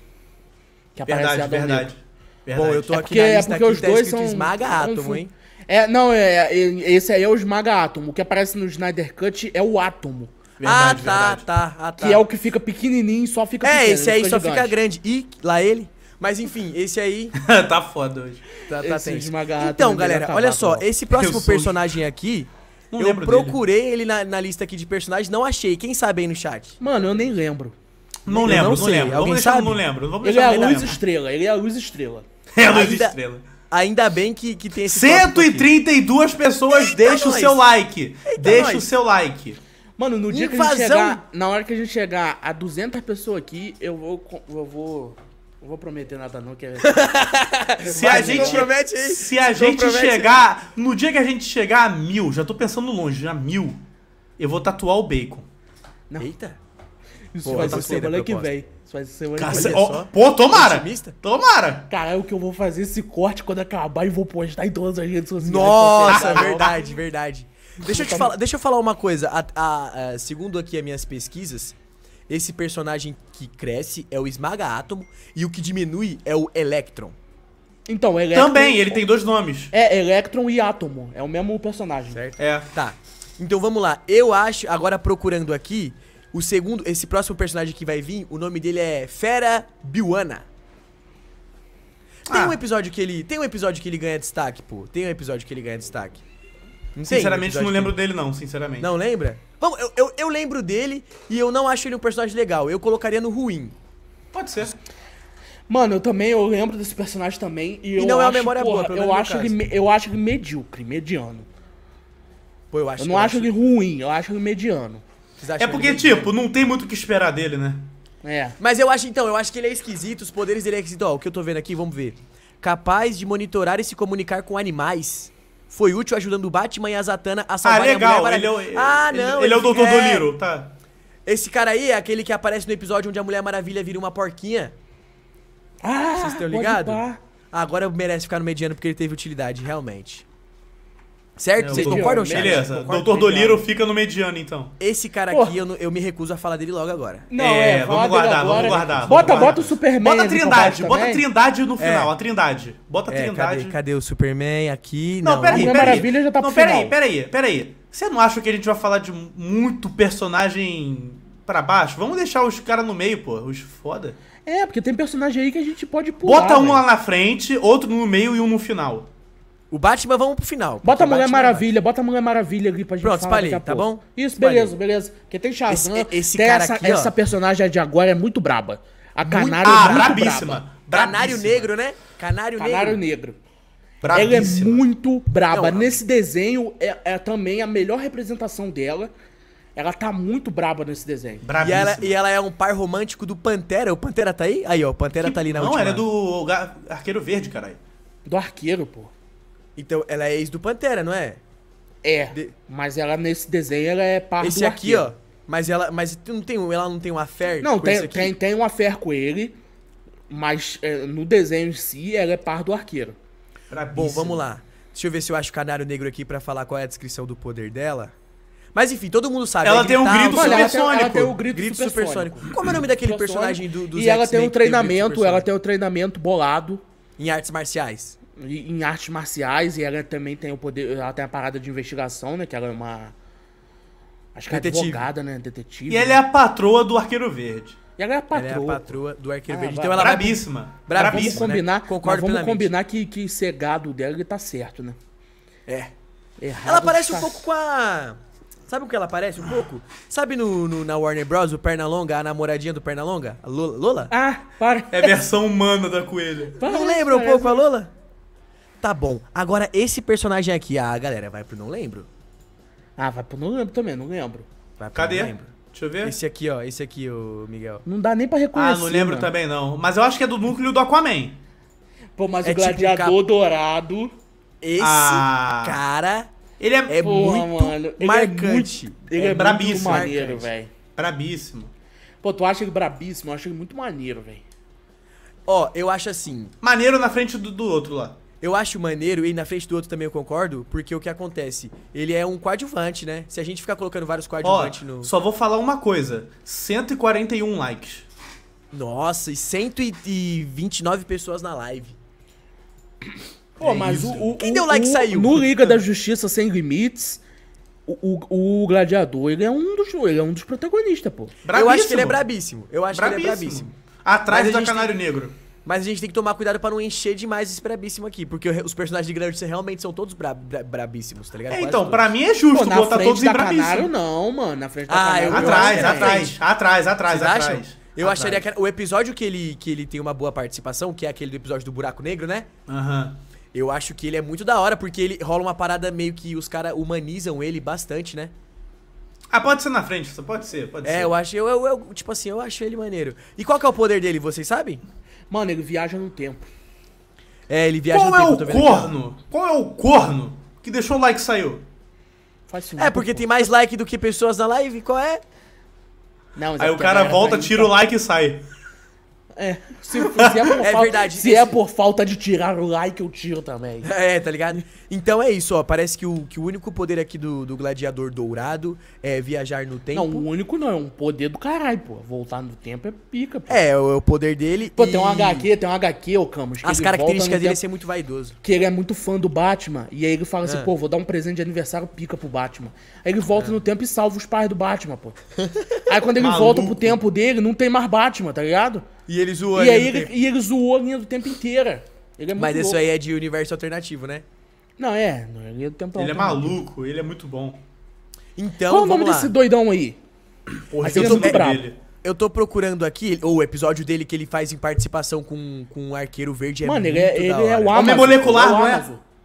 Que verdade, Adão verdade, Negro. Verdade. Bom, eu tô é aqui porque, na é lista é porque aqui, os tá dois são Esmaga Átomo, hein? É, não, é, é, esse aí é o Esmaga Átomo. O que aparece no Snyder Cut é o Átomo. Verdade, ah, tá, verdade. tá, ah, tá. Que é o que fica pequenininho, só fica É, pequeno, esse aí só gigante. fica grande. E lá ele? Mas enfim, esse aí. tá foda hoje. Tá, tá tenso. Então, né? galera, olha só. Esse próximo personagem aqui. Não eu procurei dele. ele na, na, lista aqui de personagens, não achei. Quem sabe aí no chat? Mano, eu nem lembro. Não eu lembro, não, sei. lembro. Alguém Vamos sabe? Não lembro. Vamos ele é a luz estrela, ele é a luz estrela. É a luz ainda, estrela. Ainda bem que, que tem esse 132 pessoas, Eita deixa nós. o seu like. Eita deixa nós. o seu like. Mano, no dia Invasão. que a gente chegar, na hora que a gente chegar a 200 pessoas aqui, eu vou eu vou não vou prometer nada não, que é... se, a gente, promete, se a gente promete. chegar... No dia que a gente chegar a mil, já tô pensando longe, já mil, eu vou tatuar o bacon. Não. Eita. Isso vai ser é semana que vem. Isso vai ser semana que vem. pô, tomara! Otimista? Tomara! Cara, é o que eu vou fazer esse corte quando acabar e vou postar em todas as redes sociais. Nossa, verdade, verdade. Deixa eu, te tá falar, deixa eu falar uma coisa. A, a, a, é, segundo aqui as minhas pesquisas, esse personagem que cresce é o Esmaga Átomo e o que diminui é o Electron. Então, Electron... Também, ele tem dois nomes. É, Electron e Átomo. É o mesmo personagem. Certo? É. Tá. Então vamos lá. Eu acho, agora procurando aqui, o segundo, esse próximo personagem que vai vir, o nome dele é Fera Biwana. Tem ah. um episódio que ele, tem um episódio que ele ganha destaque, pô. Tem um episódio que ele ganha destaque. Sinceramente, sinceramente, não lembro dele, não, sinceramente. Não lembra? Bom, eu, eu, eu, lembro dele e eu não acho ele um personagem legal. Eu colocaria no ruim. Pode ser. Mano, eu também eu lembro desse personagem também. E, e não acho, é uma memória porra, boa, pelo eu acho, ele, eu acho ele medíocre, mediano. Pô, eu acho eu não acho, acho ele ruim, eu acho ele mediano. É porque, tipo, não tem muito o que esperar dele, né? É. Mas eu acho, então, eu acho que ele é esquisito, os poderes dele é esquisito. Ó, o que eu tô vendo aqui, vamos ver. Capaz de monitorar e se comunicar com animais foi útil ajudando o Batman e a Zatanna a salvar ah, legal. a Mulher Maravilha. Ele é o, ah, é não. Ele, ele é o Doutor é... Doliro, tá. Esse cara aí é aquele que aparece no episódio onde a Mulher Maravilha vira uma porquinha. Ah, Vocês estão ligados? Ah, agora merece ficar no mediano porque ele teve utilidade, realmente. Certo? Vocês concordam, chat? Beleza. Doutor Doliro fica no mediano, então. Esse cara aqui, eu, eu me recuso a falar dele logo agora. Não, é, é, vamos guardar, agora. vamos guardar. vamos Bota, guardar. bota o Superman. Bota a Trindade, bota a Trindade no é. final, a Trindade. Bota a É, Trindade. cadê, cadê o Superman aqui? Não, peraí, peraí. Maravilha já tá não, peraí, peraí, peraí. Você não acha que a gente vai falar de muito personagem pra baixo? Vamos deixar os caras no meio, pô. Os foda. É, porque tem personagem aí que a gente pode pular. Bota um lá na frente, outro no meio e um no final. O Batman, vamos pro final. Bota a Mulher Batman é Maravilha, bota a Mulher Maravilha ali pra gente Pronto, falar espalhei, tá bom? Isso, beleza, espalhei. beleza. Porque tem Shazam, esse, esse tem cara essa, aqui, essa personagem de agora é muito braba. A Canário muito, é ah, muito brabíssima. braba. Canário Negro, né? Canário, negro. Canário Negro. Negro. Ela é muito braba. Não, nesse desenho é, é também a melhor representação dela. Ela tá muito braba nesse desenho. E ela, e ela, é um par romântico do Pantera. O Pantera tá aí? Aí, ó, o Pantera que, tá ali na não, última. Não, ela é do Arqueiro Verde, caralho. Do Arqueiro, pô. Então, ela é ex do Pantera, não é? É. De... Mas ela nesse desenho ela é parte Esse do aqui, ó. Mas ela, mas não tem, ela não tem uma fé Não, com tem, tem, tem uma fé com ele, mas é, no desenho em si ela é par do arqueiro. Bom, vamos lá. Deixa eu ver se eu acho o canário negro aqui para falar qual é a descrição do poder dela. Mas enfim, todo mundo sabe. Ela, é tem um grito supersônico. Ela tem um grito, grito supersônico. Como é o nome daquele personagem do, dos E ela tem um treinamento, tem um ela tem um treinamento bolado. Em artes marciais em artes marciais e ela também tem o poder, ela tem a parada de investigação, né? Que ela é uma acho que é Detetive. é advogada, né? Detetive. E né? ela é a patroa do Arqueiro Verde. E ela é a patroa. Ela é a patroa do Arqueiro ah, Verde. então ela brabíssima. Vai... Brabíssima. Vamos né? combinar, né? Concordo vamos plenamente. combinar que que gado dela ele tá certo, né? É. Errado ela parece tá... um pouco com a Sabe o que ela parece um pouco? Sabe no, no, na Warner Bros, o Pernalonga, a namoradinha do Pernalonga? A Lola? Ah, para. É versão humana da coelha. não lembra um pouco a Lola? Tá bom. Agora, esse personagem aqui, a ah, galera, vai pro não lembro. Ah, vai pro não lembro também, não lembro. Vai pro Cadê? não lembro. Deixa eu ver. Esse aqui, ó. Esse aqui, o Miguel. Não dá nem pra reconhecer. Ah, não lembro mano. também, não. Mas eu acho que é do núcleo do Aquaman. Pô, mas é o gladiador tipo um cap... dourado. Esse ah. cara. Ele é, é muito mano. Ele marcante. É muito, ele é, é brabíssimo. muito maneiro, velho. Brabíssimo. Pô, tu acha ele brabíssimo? Eu acho ele muito maneiro, velho. Ó, eu acho assim. Maneiro na frente do, do outro lá. Eu acho maneiro, e na frente do outro também eu concordo, porque o que acontece? Ele é um coadjuvante, né? Se a gente ficar colocando vários coadjuvantes oh, no. Só vou falar uma coisa: 141 likes. Nossa, e 129 pessoas na live. Pô, é mas o, o, Quem deu like o, saiu? No Liga da Justiça Sem Limites, o, o, o, Gladiador, ele é um dos, ele é um dos protagonistas, pô. Brabíssimo. Eu acho que ele é brabíssimo. Eu acho brabíssimo. que ele é brabíssimo. Atrás do Canário tem... Negro. Mas a gente tem que tomar cuidado pra não encher demais esse brabíssimo aqui. Porque os personagens de Grand realmente são todos bra bra brabíssimos, tá ligado? É, então, para pra mim é justo Pô, botar todos em brabíssimo. Canário, não, mano. Na frente da ah, canário, eu, é atrás, eu atrás, atrás, atrás, atrás, atrás. Eu atrás. acharia que o episódio que ele, que ele tem uma boa participação, que é aquele do episódio do Buraco Negro, né? Aham. Uhum. Eu acho que ele é muito da hora, porque ele rola uma parada meio que os caras humanizam ele bastante, né? Ah, pode ser na frente, pode ser, pode é, ser. É, eu acho, eu, eu, eu, tipo assim, eu acho ele maneiro. E qual que é o poder dele, vocês sabem? Mano, ele viaja no tempo. É, ele viaja Qual no é tempo. Qual é o corno? Qual é o corno que deixou o like e saiu? Faz sentido. É, porque tem mais like do que pessoas na live. Qual é? Não, mas Aí é o cara volta, tá tira o então. like e sai. É, se, se, é, por é falta, verdade. Se é por falta de tirar o like, eu tiro também. É, tá ligado? Então é isso, ó. Parece que o, que o único poder aqui do, do gladiador dourado é viajar no tempo. Não, o único não, é um poder do caralho, pô. Voltar no tempo é pica, pô. É, é o, o poder dele. Pô, e... tem um HQ, tem um HQ, ô Camus. As características dele é tempo, é ser muito vaidoso. Que ele é muito fã do Batman. E aí ele fala assim, ah. assim, pô, vou dar um presente de aniversário pica pro Batman. Aí ele volta ah. no tempo e salva os pais do Batman, pô. aí quando ele volta pro tempo dele, não tem mais Batman, tá ligado? E ele zoou a e linha aí do ele, tempo. E ele zoou a linha do tempo inteira. Ele é muito Mas isso aí é de universo alternativo, né? Não, é. Não é linha do tempo Ele é maluco, ele é muito bom. Então, Qual o nome vamos lá. desse doidão aí? Porra, eu tô- é, é Eu tô procurando aqui, o episódio dele que ele faz em participação com, com o Arqueiro Verde é Mano, ele é, ele é o Amazon. molecular, é o não é?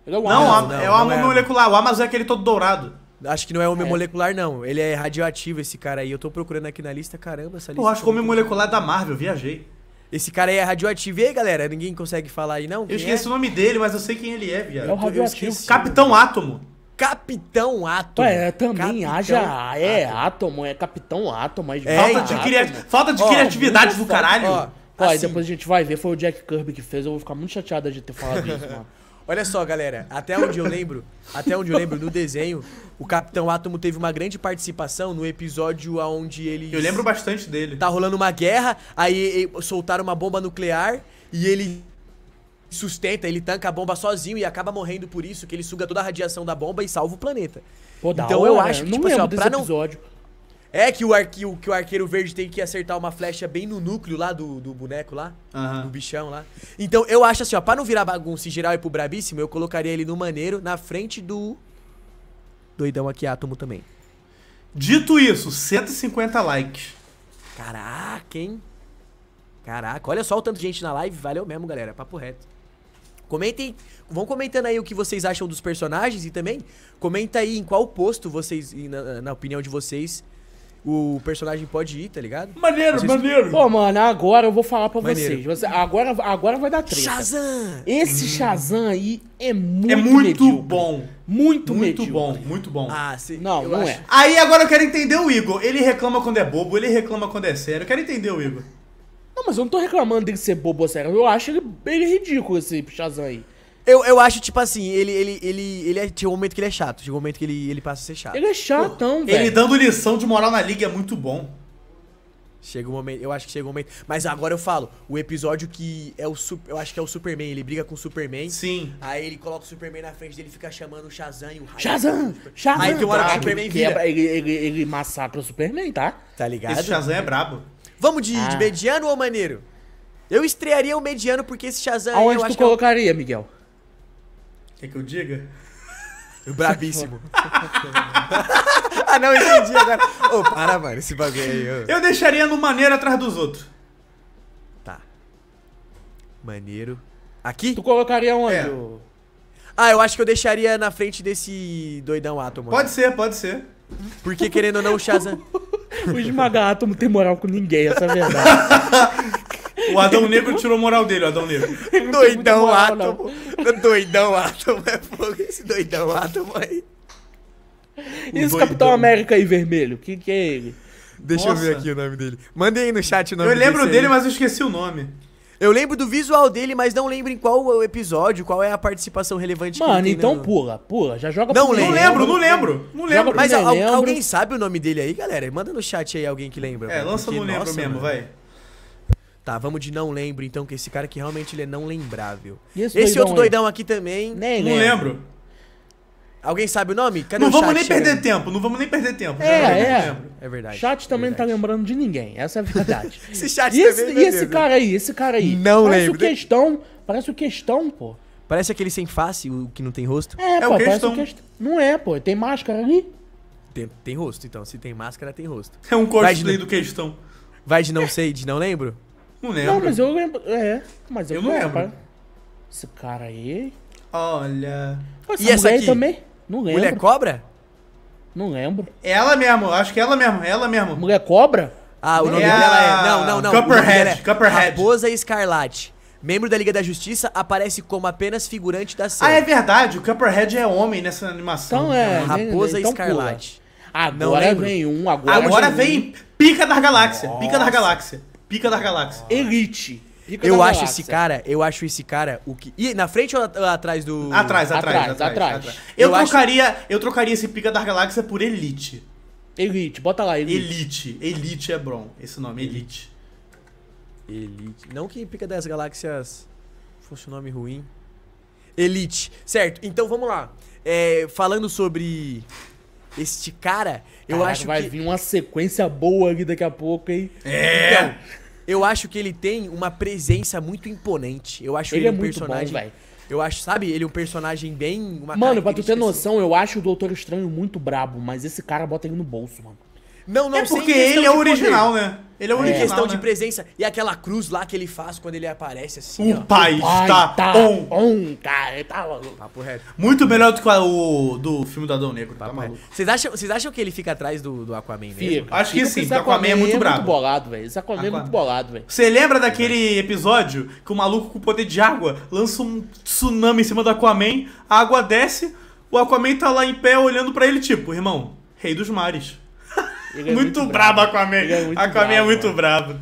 Ele é o Não, Amazon. É não, é o Amazon molecular. O Amazon é aquele todo dourado. Acho que não é homem é. molecular, não. Ele é radioativo, esse cara aí. Eu tô procurando aqui na lista, caramba, essa lista. Pô, acho que homem molecular é da Marvel, viajei. Esse cara aí é radioativo. E aí, galera? Ninguém consegue falar aí, não? Eu quem esqueci é? o nome dele, mas eu sei quem ele é, viado. É o radioativo. Capitão Átomo. Capitão Átomo. Ué, também Capitão haja. É, Átomo, é Capitão Átomo. É, falta, de falta de ó, criatividade do caralho. Ó, ó assim. depois a gente vai ver. Foi o Jack Kirby que fez. Eu vou ficar muito chateada de ter falado isso, mano. Olha só, galera, até onde eu lembro, até onde eu lembro no desenho, o Capitão Átomo teve uma grande participação no episódio onde ele Eu lembro bastante dele. Tá rolando uma guerra, aí soltaram uma bomba nuclear e ele sustenta, ele tanca a bomba sozinho e acaba morrendo por isso, que ele suga toda a radiação da bomba e salva o planeta. Pô, então hora, eu acho que, tipo assim, ó, pra não, é que o, arqueiro, que o arqueiro verde tem que acertar uma flecha bem no núcleo lá do, do boneco lá. Uhum. Do bichão lá. Então eu acho assim, ó, pra não virar bagunça em geral e pro brabíssimo, eu colocaria ele no maneiro, na frente do. Doidão aqui, átomo também. Dito isso, 150 likes. Caraca, hein? Caraca, olha só o tanto de gente na live. Valeu mesmo, galera. Papo reto. Comentem, vão comentando aí o que vocês acham dos personagens e também comenta aí em qual posto vocês, na, na opinião de vocês, o personagem pode ir, tá ligado? Maneiro, Vocês... maneiro. Pô, mano, agora eu vou falar pra maneiro. vocês. Agora, agora vai dar treta. Shazam! Esse hum. Shazam aí é muito É muito medíocre. bom. Muito, muito bom, muito bom. Ah, sim. Não, eu não acho. é. Aí agora eu quero entender o Igor. Ele reclama quando é bobo, ele reclama quando é sério. Eu quero entender o Igor. Não, mas eu não tô reclamando dele ser bobo ou sério. Eu acho ele, ele ridículo esse Shazam aí. Eu, eu acho, tipo assim, ele, ele, ele, ele é, chegou um momento que ele é chato. Chegou um momento que ele, ele passa a ser chato. Ele é chatão, velho. Ele dando lição de moral na liga é muito bom. Chega um momento, eu acho que chega um momento. Mas agora eu falo, o episódio que é o eu acho que é o Superman, ele briga com o Superman. Sim. Aí ele coloca o Superman na frente dele, fica chamando o Shazam e o Raio. Shazam! Shazam! Aí tem uma hora que o Superman é vira. Ele, ele, ele massacra o Superman, tá? Tá ligado? Esse Shazam é brabo. Vamos de, ah. de mediano ou maneiro? Eu estrearia o mediano porque esse Shazam. Aonde eu tu acho colocaria, que é Miguel? Quer que eu diga? Brabíssimo. ah, não, entendi agora. Ô, oh, para, mano, esse bagulho aí. Oh. Eu deixaria no maneiro atrás dos outros. Tá. Maneiro. Aqui? Tu colocaria onde? É. Ah, eu acho que eu deixaria na frente desse doidão átomo. Pode né? ser, pode ser. Porque querendo ou não, o Shazam. o esmaga átomo tem moral com ninguém, essa é a verdade. O Adão Negro tirou a moral dele, o Adão Negro. Doidão moral, átomo. Não. Doidão átomo é fogo esse doidão átomo aí. E esse Capitão América aí vermelho? Que que é ele? Deixa Nossa. eu ver aqui o nome dele. Mandei aí no chat o nome dele. Eu lembro dele, aí. mas eu esqueci o nome. Eu lembro do visual dele, mas não lembro em qual episódio, qual é a participação relevante Mano, tem, então né? pula, pula, já joga não pro lembro, lembro, Não lembro, não lembro, Mas lembro. alguém sabe o nome dele aí, galera? Manda no chat aí alguém que lembra. É, lança porque, lembro nossa, mesmo, mano. vai. Tá, vamos de não lembro, então, que esse cara aqui realmente ele é não lembrável. esse, esse doidão outro doidão aí? aqui também. Nem não lembro. lembro. Alguém sabe o nome? Cadê não o vamos nem perder tempo, não vamos nem perder tempo. É, é. É verdade. Chat também verdade. não tá lembrando de ninguém, essa é a verdade. esse chat e tá esse, também E esse cara aí, esse cara aí. Não parece lembro. Parece o questão, parece o questão, pô. Parece aquele sem face, o que não tem rosto. É, é pô, o questão. O quest... Não é, pô, tem máscara ali. Tem, tem rosto, então. Se tem máscara, tem rosto. É um cosplay do questão. Vai de não sei, de não lembro? Não lembro. Não, mas eu lembro. É, mas eu, eu não lembro. Esse cara aí. Olha. Essa e essa aqui? também? Não lembro. Mulher cobra? Não lembro. Ela mesmo, acho que ela mesmo, ela mesmo. Mulher cobra? Ah, o nome é... dela é. Não, não, não. Copperhead. É Copperhead. Raposa Escarlate. Membro da Liga da Justiça aparece como apenas figurante da série. Ah, é verdade, o Cupperhead é homem nessa animação. Então é. Então, né, Raposa então Escarlate. Pula. Agora não lembro. vem um, agora. Agora vem Pica da Galáxia. Nossa. Pica da Galáxia. Pica da Galáxia. Elite. Pica eu acho galáxia. esse cara, eu acho esse cara o que. E na frente ou atrás do. Atrás, atrás, atrás. atrás, atrás. atrás. Eu, eu, trocaria, acho... eu trocaria esse Pica da Galáxia por Elite. Elite, bota lá, Elite. Elite, Elite é Bron, esse nome, Elite. Elite. Não que Pica das Galáxias fosse um nome ruim. Elite. Certo, então vamos lá. É, falando sobre este cara, eu Caraca, acho vai que. Vai vir uma sequência boa aqui daqui a pouco, hein? É! Então, eu acho que ele tem uma presença muito imponente. Eu acho ele, ele é um muito personagem. Bom, eu acho, sabe, ele é um personagem bem. mano, pra tu ter assim. noção, assim. eu acho o Doutor Estranho muito brabo, mas esse cara bota ele no bolso, mano. Não, não, é porque ele é o original, poder. né? Ele é o único é, questão de né? presença. E aquela cruz lá que ele faz quando ele aparece assim. O ó. pai está tá on. On, cara, tá maluco. Papo reto. Muito melhor do que o do filme do Adão Negro. Tá maluco. Vocês acham, vocês acham que ele fica atrás do, do Aquaman mesmo? Acho que sim, o Aquaman, é muito é brabo. Muito bolado, velho. Esse Aquaman, é muito bolado, velho. Você lembra daquele episódio que o maluco com o poder de água lança um tsunami em cima do Aquaman, a água desce, o Aquaman tá lá em pé olhando para ele, tipo, irmão, rei dos mares muito, muito brabo, Aquaman. Ele é muito Aquaman bravo, é muito é brabo.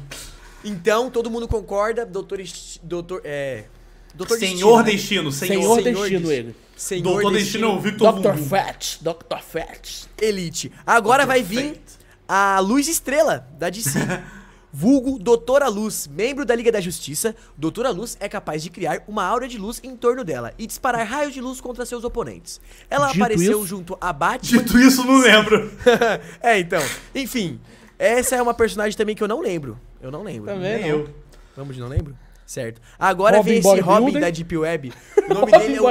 Então, todo mundo concorda, doutor... Doutor, é... Doutor Senhor Destino. Destino senhor, senhor, Destino, ele. Senhor doutor Destino, Destino é o Victor Dr. Fett. Dr. Fett. Elite. Agora vai vir a Luz Estrela, da DC. vulgo Doutora Luz, membro da Liga da Justiça, Doutora Luz é capaz de criar uma aura de luz em torno dela e disparar raios de luz contra seus oponentes. Ela Dito apareceu isso? junto a Batman... Dito isso, não lembro. é, então. Enfim, essa é uma personagem também que eu não lembro. Eu não lembro. Também não. eu. Vamos de não lembro? Certo. Agora Robin vem esse Robin da Deep Web. O nome dele é o...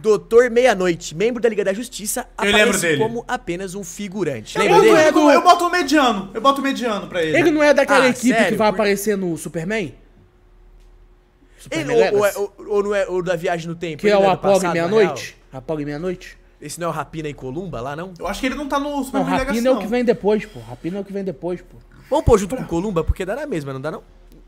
Doutor Meia-Noite, membro da Liga da Justiça, aparece como apenas um figurante. Eu boto, eu boto o mediano. Eu boto o mediano pra ele. Ele não é daquela ah, equipe sério? que vai Por... aparecer no Superman? ele, ou, ou, ou, ou, não é o da Viagem no Tempo? Que é ele é o Apolo Meia-Noite? Apolo Meia-Noite? Esse não é o Rapina e Columba lá, não? Eu acho que ele não tá no Superman não, Rapina Legacy, é o que vem depois, pô. Rapina é o que vem depois, pô. Vamos pôr junto pra... com Columba, porque dá na mesma, não dá não?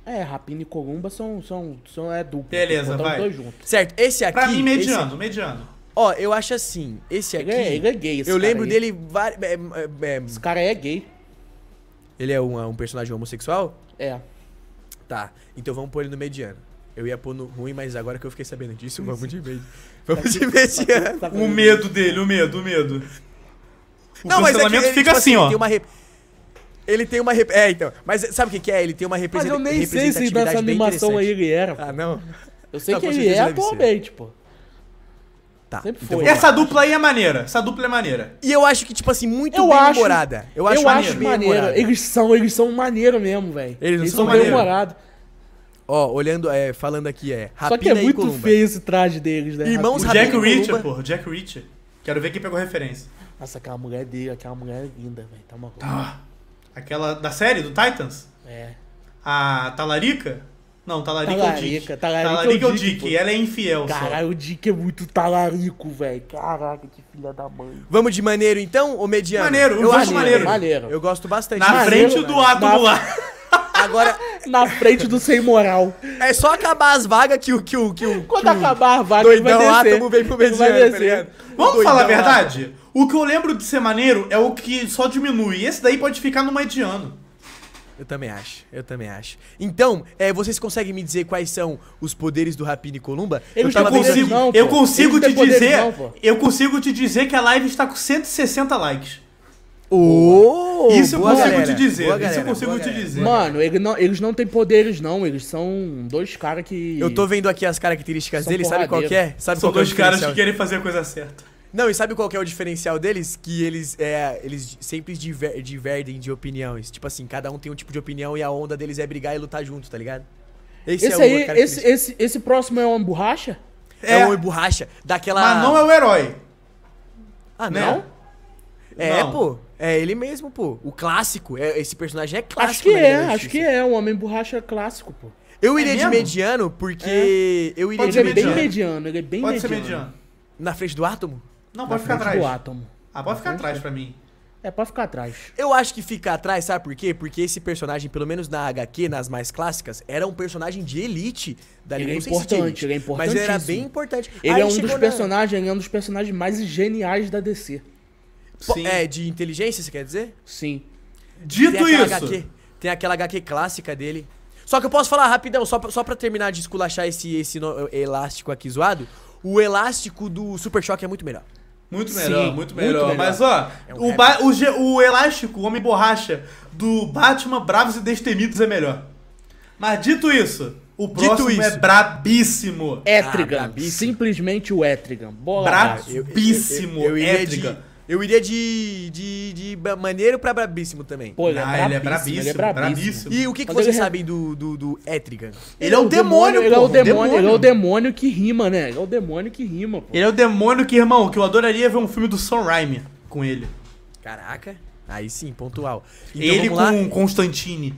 É, Rapina e Columba são, são, são é dupla tipo, Beleza, vai. dois juntos. Certo, esse aqui... Pra mim, mediano, esse... mediano. Ó, eu acho assim, esse aqui... Ele é, ele é gay, esse Eu lembro aí. dele... Var... É, é, é Esse cara é gay. Ele é um, é um personagem homossexual? É. Tá, então vamos pôr ele no mediano. Eu ia pôr no ruim, mas agora que eu fiquei sabendo disso, vamos de mediano. Tá vamos de tá mediano. Tá o medo dele, o medo, o medo. O Não, mas é que, fica tipo assim, assim ó. Tem uma... Rep... Ele tem uma. Rep... É, então. Mas sabe o que, que é? Ele tem uma represent... Mas eu nem sei se nessa animação aí ele era. Pô. Ah, não? Eu sei não, tá, que ele é atualmente, pô. Tá. Sempre então foi. essa dupla aí é maneira. Essa dupla é maneira. E eu acho que, tipo assim, muito eu bem acho, humorada. Eu acho, eu acho maneira. Eles são, eles são maneiro mesmo, velho. Eles, eles são, são bem humorados. Ó, olhando, é, falando aqui, é. Rapina Só que é muito feio esse traje deles, né? Irmãos Rapina Jack Reacher, pô. Jack Reacher. Quero ver quem pegou referência. Nossa, aquela mulher dele, aquela mulher é linda, velho. Tá uma Tá. Aquela da série, do Titans? É. A Talarica? Não, Talarica, talarica é o Dick. Talarica, talarica é o é Dick, Dick ela é infiel Caralho, só. o Dick é muito talarico, velho. Caraca, que filha da mãe. Vamos de maneiro então, ou mediano? Maneiro, eu, gosto acho maneiro. maneiro. Eu gosto bastante. Na maneiro, frente do átomo na... lá. Agora, na frente do sem moral. É só acabar as vagas que o. Que o, que o Quando que acabar a vaga, doidão vai descer. átomo vem pro mediano. Vai tá descer. Tá Vamos doidão falar a verdade? O que eu lembro de ser maneiro é o que só diminui. Esse daí pode ficar no mediano. Eu também acho, eu também acho. Então, é, vocês conseguem me dizer quais são os poderes do Rapini Columba? Eu, eu, consigo, não, eu consigo te dizer, não, eu consigo te dizer que a live está com 160 likes. Oh, isso eu consigo galera, te dizer. isso eu consigo te dizer. Mano, ele não, eles não têm poderes, não. Eles são dois caras que. Eu tô vendo aqui as características deles, sabe qual é? Sabe são é dois caras que querem fazer a coisa certa. Não, e sabe qual que é o diferencial deles? Que eles, é, eles sempre diver, divergem de opiniões. Tipo assim, cada um tem um tipo de opinião e a onda deles é brigar e lutar junto, tá ligado? Esse, esse é aí, esse, esse, esse próximo é Homem borracha? É, é Homem borracha daquela... Mas não é o herói. Ah, né? não? Né? É, não. pô. É ele mesmo, pô. O clássico. É, esse personagem é clássico. É, acho que é, acho que é. O Homem Borracha é clássico, pô. Eu é iria é de mediano porque... É. Eu iria Pode de mediano. Ele é bem mediano, ele é bem Pode mediano. Pode ser mediano. Na frente do átomo? Não, pode ficar atrás. do átomo. Ah, pode ficar atrás pra mim. É, pode ficar atrás. Eu acho que fica atrás, sabe por quê? Porque esse personagem, pelo menos na HQ, nas mais clássicas, era um personagem de elite da Liga. Ele é importante, elite, ele é importante. Mas ele era bem importante. Ele Aí é um dos na... personagens, é um dos personagens mais geniais da DC. Sim. É, de inteligência, você quer dizer? Sim. Dito tem isso! HQ, tem aquela HQ clássica dele. Só que eu posso falar rapidão, só pra, só pra terminar de esculachar esse, esse no, elástico aqui zoado. O elástico do Super Choque é muito melhor. Muito melhor, Sim, muito melhor, muito melhor. Mas ó, é um o, o, o elástico, o homem borracha do Batman Bravos e Destemidos é melhor. Mas dito isso, o próximo é isso, é ah, brabíssimo. Étrigan. Ah, Simplesmente o Étrigan. Bola brabíssimo, eu, eu, eu, Étrigan. Eu iria de, de, de maneiro pra brabíssimo também. Pô, ele, é ah, ele é brabíssimo, ele é brabíssimo. E o que, que vocês ele... É sabem do, do, do Etrigan? Ele, ele é, é o demônio, pô. ele é o demônio, Ele é o demônio que rima, né? Ele é o demônio que rima, pô. Ele é o demônio que, irmão, que eu adoraria ver um filme do Sunrime com ele. Caraca, aí sim, pontual. Então, ele com Constantine.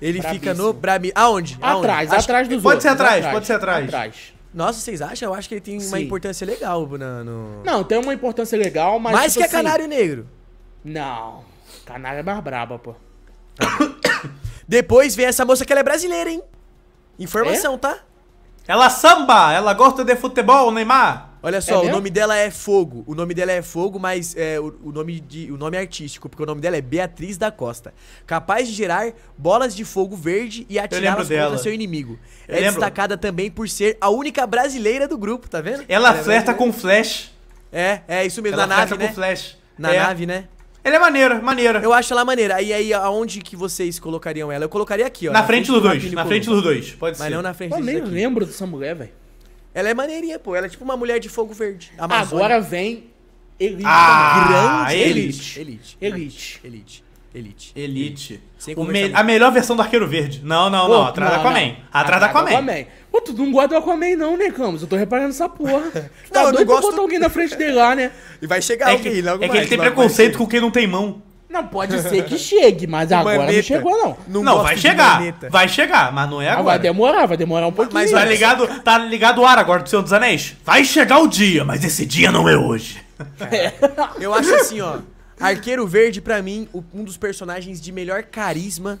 Ele fica no Brami. Aonde? Aonde? Atrás, Acho... atrás dos pode outros. Ser atrás, pode ser atrás, pode ser atrás. Atrás. Nossa, vocês acham? Eu acho que ele tem uma importância legal na, no. Não, tem uma importância legal, mas. Mais tipo que é assim... Canário Negro. Não. Canário é mais braba, pô. Depois vem essa moça que ela é brasileira, hein? Informação, é? tá? Ela samba! Ela gosta de futebol, Neymar! Olha só, é o nome dela é Fogo. O nome dela é Fogo, mas é, o, o, nome de, o nome artístico, porque o nome dela é Beatriz da Costa. Capaz de gerar bolas de fogo verde e atirá-las contra seu inimigo. Eu é lembro. destacada também por ser a única brasileira do grupo, tá vendo? Ela, Ela é flerta é com Flash. É, é isso mesmo, Ela na nave, né? com Flash. Na é. nave, né? Ela é maneira, maneira. Eu acho ela maneira. E aí, aonde que vocês colocariam ela? Eu colocaria aqui, ó. Na, na frente, frente, do na frente dos dois. pode Mas ser. Mas não na frente Eu nem lembro dessa mulher, velho. Ela é maneirinha, pô. Ela é tipo uma mulher de fogo verde. Amazônia. Agora vem Elite. Ah, grande Elite. Elite. Elite. Elite. Elite. Elite. Me a melhor versão do Arqueiro Verde. Não, não, Pô, não. Atrás da Aquaman. Atrás da Aquaman. Pô, tu não gosta do Aquaman não, né, Camus? Eu tô reparando essa porra. tá não, doido eu não gosto... pra botar alguém na frente dele lá, né? E vai chegar é alguém, que, É que ele tem preconceito com quem não tem mão. Não, pode ser que chegue, mas agora maneta. não chegou, não. Não, não vai chegar. Maneta. Vai chegar, mas não é ah, agora. Vai demorar, vai demorar um pouquinho. Mas tá ligado, tá ligado o ar agora do Senhor dos Anéis? Vai chegar o dia, mas esse dia não é hoje. É. Eu acho assim, ó. Arqueiro Verde, para mim, um dos personagens de melhor carisma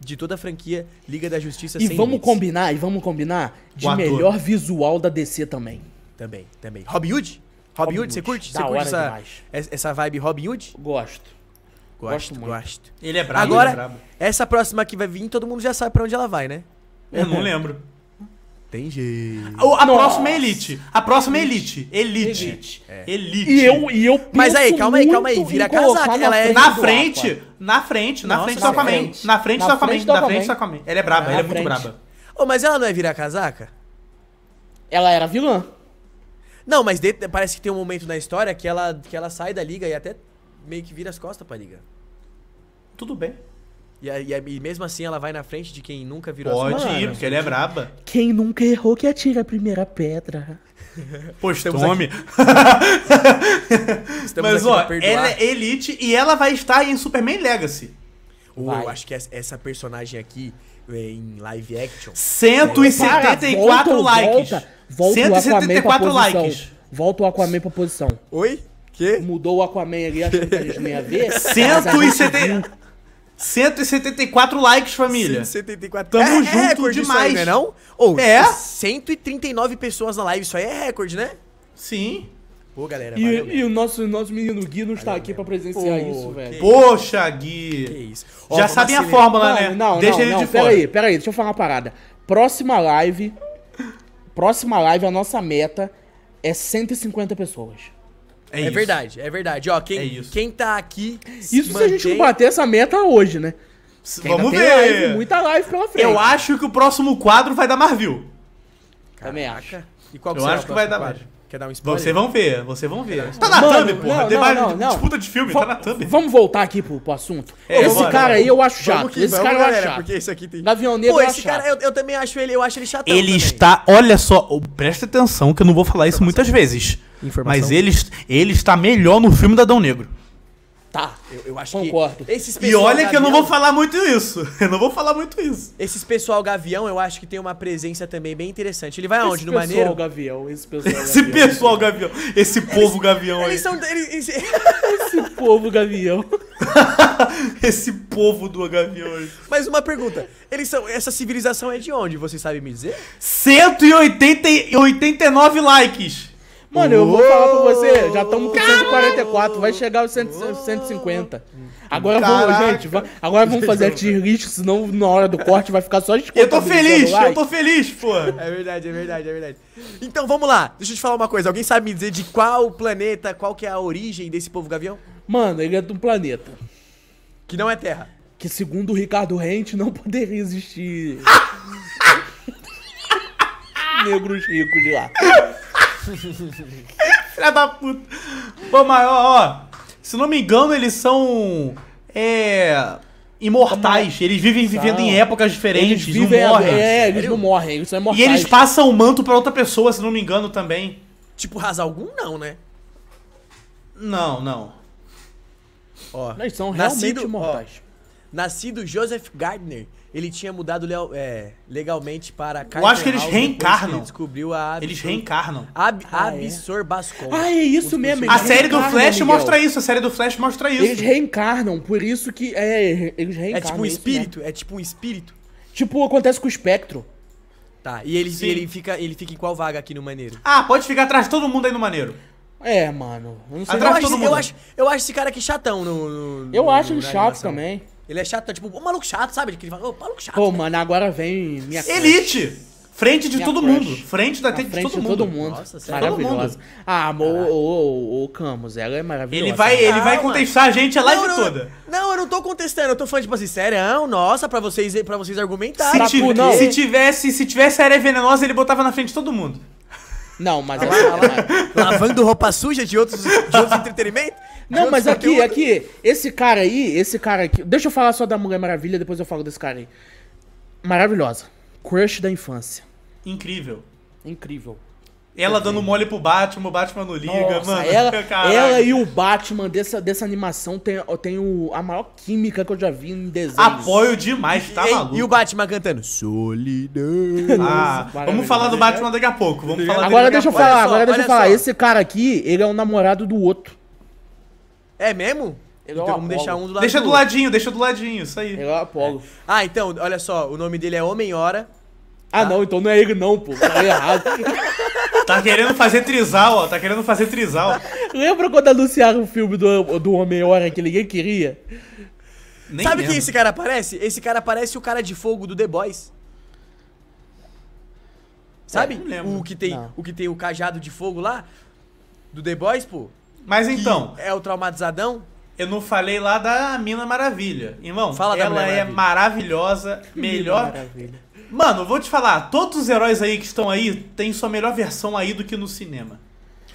de toda a franquia Liga da Justiça. E vamos limites. combinar, e vamos combinar de melhor visual da DC também. Também, também. Robin Hood? Robin, Robin Hood, você curte? Você curte essa, demais. essa vibe Robin Hood? Gosto. Gosto, gosto. Muito. gosto. Ele é brabo. Agora, é brabo. essa próxima que vai vir, todo mundo já sabe pra onde ela vai, né? Eu não lembro. Tem jeito. A, próxima é Elite. A próxima é Elite. Elite. Elite. É. é. elite. E eu, e eu Mas aí, calma aí, calma aí. Vira casaca. Ela é na frente, na frente, na Nossa, frente do Aquaman. Na frente do Aquaman. Na frente do Aquaman. Ela é braba, ela é muito braba. Oh, mas ela não é virar casaca? Ela era vilã. Não, mas de, parece que tem um momento na história que ela, que ela sai da liga e até meio que vira as costas pra liga. Tudo bem. E, e, e mesmo assim ela vai na frente de quem nunca virou Pode as costas. ir, porque ele é braba. Quem nunca errou que atira a primeira pedra. Postome. Mas ó, ela é elite e ela vai estar em Superman Legacy. Oh, eu acho que essa personagem aqui é, em live action. 174 para, volta, likes. Volta, volta 174 o posição likes. Volta o Aquaman pra posição. Oi? Que? Mudou o Aquaman ali, achando que a gente não ia ver. 174 likes, família. 174. Tamo é junto recorde demais. Isso aí, né, não é não? Oh, é? 139 pessoas na live, isso aí é recorde, né? Sim. Pô, galera, E, e o nosso, nosso menino Gui não está valeu aqui para presenciar Pô, isso, velho. Poxa, Gui. Que isso. Já sabem a fórmula, né? Não, não, Deixa não, ele não, de pera fora. Aí, pera aí, deixa eu falar uma parada. Próxima live... Próxima live, a nossa meta é 150 pessoas. É, é verdade, é verdade. Ó, quem, é isso. quem tá aqui. Isso se a gente não bater essa meta hoje, né? Vamos ver. Live, muita live pela frente. Eu acho que o próximo quadro vai dar Marvel. view. E qual que Eu acho que vai dar mais. Quer dar um spoiler? Vocês vão ver, vocês vão ver. tá na Mano, thumb, porra. Não, Debate, não, não, Disputa de filme, v tá na thumb. Vamos voltar aqui pro, pro assunto. É, esse bora, cara aí eu acho chato. Aqui, esse cara galera, eu acho chato. Porque esse aqui tem... Gavião Negro Pô, esse cara, eu, eu, também acho ele, eu acho ele chato. Ele também. está, olha só, presta atenção que eu não vou falar isso muitas vezes. Informação. Mas ele, ele está melhor no filme da Adão Negro. Tá, eu, eu acho Concordo. que. Concordo. e olha Gavião, que eu não vou falar muito isso. Eu não vou falar muito isso. Esses pessoal Gavião, eu acho que tem uma presença também bem interessante. Ele vai aonde? no Maneiro? esse pessoal Gavião. esse pessoal Gavião. Esse povo Gavião eles, aí. são. Eles, esse povo Gavião. esse povo do Gavião aí. Mas uma pergunta. Eles são. Essa civilização é de onde? Você sabe me dizer? 189 likes! Mano, eu vou falar pra você, já estamos com 144, vai chegar os 150. Agora Caraca. vamos, gente, agora vamos fazer a tier list, senão na hora do corte vai ficar só as Eu tô feliz, eu tô feliz, pô. É verdade, é verdade, é verdade. Então vamos lá, deixa eu te falar uma coisa. Alguém sabe me dizer de qual planeta, qual que é a origem desse povo gavião? Mano, ele é de um planeta que não é Terra. Que segundo o Ricardo Rente não poderia existir negros ricos de lá. Filha da puta. Pô, mas ó, ó, se não me engano, eles são. É. Imortais, Como... eles vivem vivendo em épocas diferentes, eles vivem, não morrem. É, é, eles não morrem, eles são imortais. E eles passam o manto pra outra pessoa, se não me engano, também. Tipo, algum não, né? Não, não. Ó, eles são realmente nascido, imortais. Ó, nascido Joseph Gardner ele tinha mudado é, legalmente para Eu acho que eles reencarnam. ele descobriu a Absor, eles reencarnam. Ab, ah, é? Absorbascon. Ah, é isso mesmo. A série do Flash Miguel. mostra isso. A série do Flash mostra isso. Eles reencarnam, por isso que é, eles é reencarnam. É tipo um é né? espírito, é, é tipo um espírito. Tipo acontece com o Espectro. Tá. E ele, ele fica, ele fica em qual vaga aqui no Maneiro? Ah, pode ficar atrás de todo mundo aí no Maneiro. É, mano. não sei. Atrás eu, acho, todo mundo. eu acho, eu acho esse cara aqui chatão no. no eu no, acho ele chato também. Ele é chato, tá, tipo, o maluco chato, sabe? Que ele fala, ô, maluco chato. Pô, né? mano, agora vem minha Elite! Frente de minha todo crush. mundo. Frente da frente de todo, de todo mundo. mundo. Nossa, Maravilhosa. Ah, o, o, o, Camus, ela é maravilhosa. Ele vai, ele vai contestar a gente a live não, toda. Não, eu não tô contestando. Eu tô falando, tipo assim, sério, nossa, pra vocês, pra vocês argumentarem. Se, se tivesse, se tivesse a área venenosa, ele botava na frente de todo mundo. Não, mas ela, ela, ela... Lavando roupa suja de outros, de outros entretenimentos? Não, mas aqui, aqui, esse cara aí, esse cara aqui. Deixa eu falar só da Mulher Maravilha, depois eu falo desse cara aí. Maravilhosa. Crush da infância. Incrível. Incrível. Ela dando mole pro Batman, o Batman não liga, Nossa, mano. Ela, ela e o Batman dessa, dessa animação tem, tem o, a maior química que eu já vi em desenho. Apoio demais, tá e, maluco. E o Batman cantando Solidão. Ah, vamos falar do Batman daqui a pouco. Vamos falar agora deixa eu falar, agora deixa eu falar. Esse cara aqui, ele é o namorado do outro. É mesmo? Ele então é vamos deixar um do lado Deixa do ladinho, deixa do ladinho, isso aí. Ele é o Apolo. Ah, então, olha só, o nome dele é Homem-Hora. Ah, ah, não, então não é ele não, pô. Tá errado. tá querendo fazer trisal, ó. Tá querendo fazer trisal. Lembra quando anunciaram o filme do, do Homem-Hora que ninguém queria? Nem Sabe mesmo. quem esse cara parece? Esse cara parece o cara de fogo do The Boys. Sabe? É, o que tem o que tem o cajado de fogo lá do The Boys, pô. Mas então. É o traumatizadão? Eu não falei lá da Mina Maravilha. Irmão, Fala ela é Maravilha. é maravilhosa, melhor. Maravilha. Mano, vou te falar, todos os heróis aí que estão aí têm sua melhor versão aí do que no cinema.